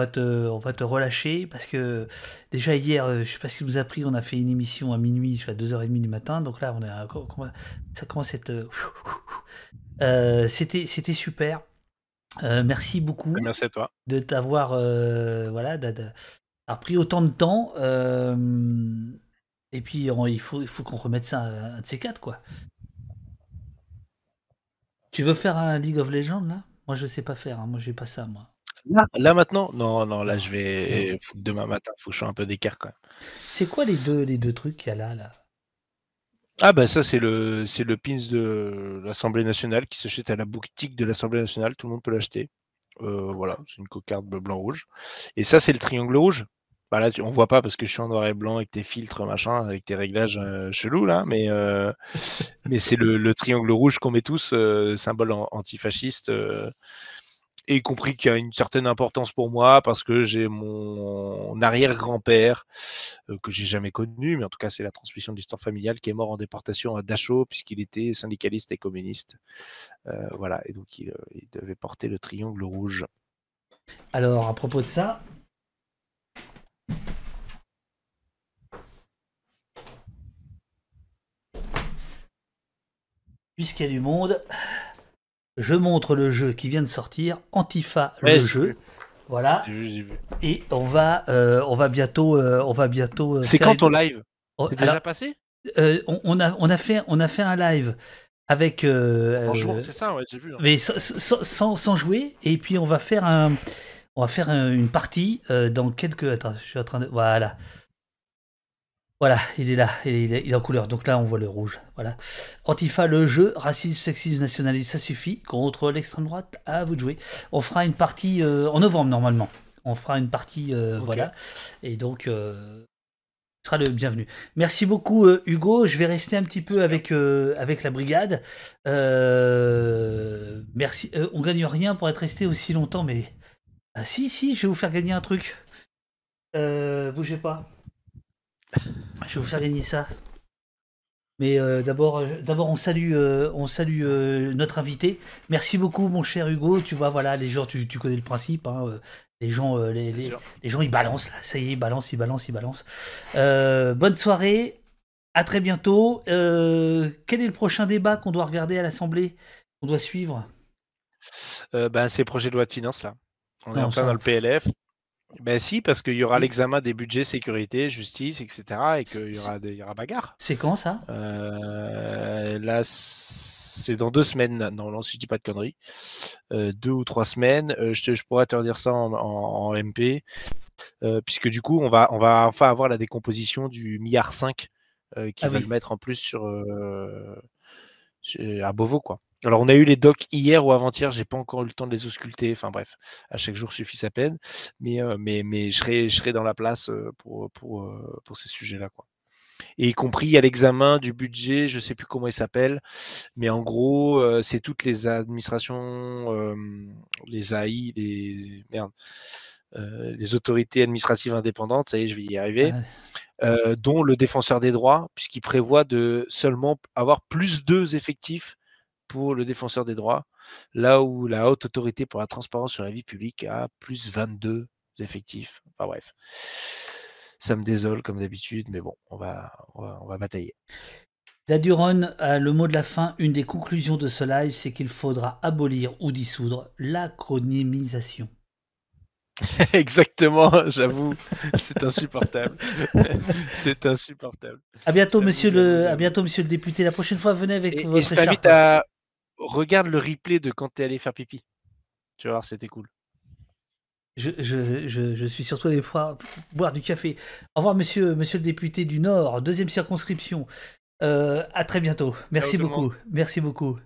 va te relâcher parce que déjà hier, euh, je sais pas ce qui nous a pris, on a fait une émission à minuit, je suis à 2h30 du matin, donc là on est, ça commence à être, euh, euh, c'était, c'était super. merci beaucoup. Merci eh à toi. De t'avoir, voilà, d'avoir pris autant de temps. et puis il faut, il faut qu'on remette ça à un de ces quatre quoi. Tu veux faire un League of Legends là moi, je sais pas faire. Hein. Moi, j'ai pas ça, moi. Là, là, maintenant Non, non, là je vais. demain matin, faut que je sois un peu d'écart quand même. C'est quoi les deux, les deux trucs qu'il y a là, là Ah, bah ça, c'est le, le pins de l'Assemblée nationale qui se s'achète à la boutique de l'Assemblée nationale. Tout le monde peut l'acheter. Euh, voilà, c'est une cocarde blanc-rouge. Et ça, c'est le triangle rouge. Bah là, on voit pas parce que je suis en noir et blanc avec tes filtres, machin, avec tes réglages euh, chelous là, mais, euh, mais c'est le, triangle rouge qu'on met tous, symbole antifasciste et y compris y a une certaine importance pour moi parce que j'ai mon arrière-grand-père que j'ai jamais connu, mais en tout cas c'est la transmission de l'histoire familiale qui est mort en déportation à Dachau puisqu'il était syndicaliste et communiste. voilà, et donc il, devait porter le triangle rouge. Alors à propos de ça. Puisqu'il y a du monde, je montre le jeu qui vient de sortir, Antifa le jeu. Voilà. Et on va, euh, on va bientôt, euh, on va bientôt. Euh, c'est quand ton live oh, C'est déjà passé on, a, on a fait, on a fait un live avec. Bonjour, c'est ça, ouais, j'ai vu. Hein. Mais sans, sans, jouer, et puis on va faire un, on va faire une partie dans quelques. Attends, je suis en train de. Voilà. Voilà, il est là, il est, en couleur. Donc là, on voit le rouge. Voilà. Antifa, le jeu, racisme, sexisme, nationalisme, ça suffit. Contre l'extrême droite, à vous de jouer. On fera une partie euh, en novembre, normalement. On fera une partie, euh, voilà. Et donc, euh, ce sera le bienvenu. Merci beaucoup, Hugo. Je vais rester un petit peu avec, avec la brigade. merci. on gagne rien pour être resté aussi longtemps, mais. Ah, si, si, je vais vous faire gagner un truc. bougez pas. Je vais vous faire gagner ça. Mais euh, d'abord, euh, d'abord, on salue, euh, on salue notre invité. Merci beaucoup, mon cher Hugo. Tu vois, voilà, les gens, tu, connais le principe. Hein, les gens, les, gens, ils balancent. Là, ça y est, ils balancent, ils balancent, ils balancent. bonne soirée. À très bientôt. quel est le prochain débat qu'on doit regarder à l'Assemblée on doit suivre ben, ces projets de loi de finances là. On est en plein dans le PLF. Ben si, parce qu'il y aura l'examen des budgets sécurité, justice, etc. et qu'il y, aura des, y bagarre. C'est quand ça euh, Là, c'est dans deux semaines, Non, si je dis pas de conneries. Euh, deux ou trois semaines. Euh, je, pourrais te redire ça en, MP, puisque du coup, on va, on va enfin avoir la décomposition du milliard 5 qui ah va le mettre en plus sur à Beauvau, quoi. Alors, on a eu les docs hier ou avant-hier, j'ai pas encore eu le temps de les ausculter. Enfin, bref, à chaque jour suffit sa peine. Mais, euh, mais, mais je, serai, dans la place euh, pour, euh, pour, ces sujets-là. Quoi. Et y compris à l'examen du budget, je sais plus comment il s'appelle, mais en gros, c'est toutes les administrations, les AI, les. les autorités administratives indépendantes, ça y est, je vais y arriver, dont le défenseur des droits, puisqu'il prévoit de seulement avoir plus deux effectifs pour le défenseur des droits, là où la haute autorité pour la transparence sur la vie publique a plus 22 effectifs. Enfin bref, ça me désole comme d'habitude, mais bon, on va, on va, batailler. Daduron le mot de la fin. Une des conclusions de ce live, c'est qu'il faudra abolir ou dissoudre l'acronymisation. Exactement, j'avoue, c'est insupportable. c'est insupportable. À bientôt, monsieur le, à bientôt, monsieur le député. La prochaine fois, venez avec votre. Et à, regarde le replay de quand t'es allé faire pipi. Tu vas voir, c'était cool. Je, je, je, suis surtout allé boire, boire du café. Au revoir, monsieur, monsieur le député du Nord, deuxième circonscription. Euh, à très bientôt. Merci beaucoup. Merci beaucoup.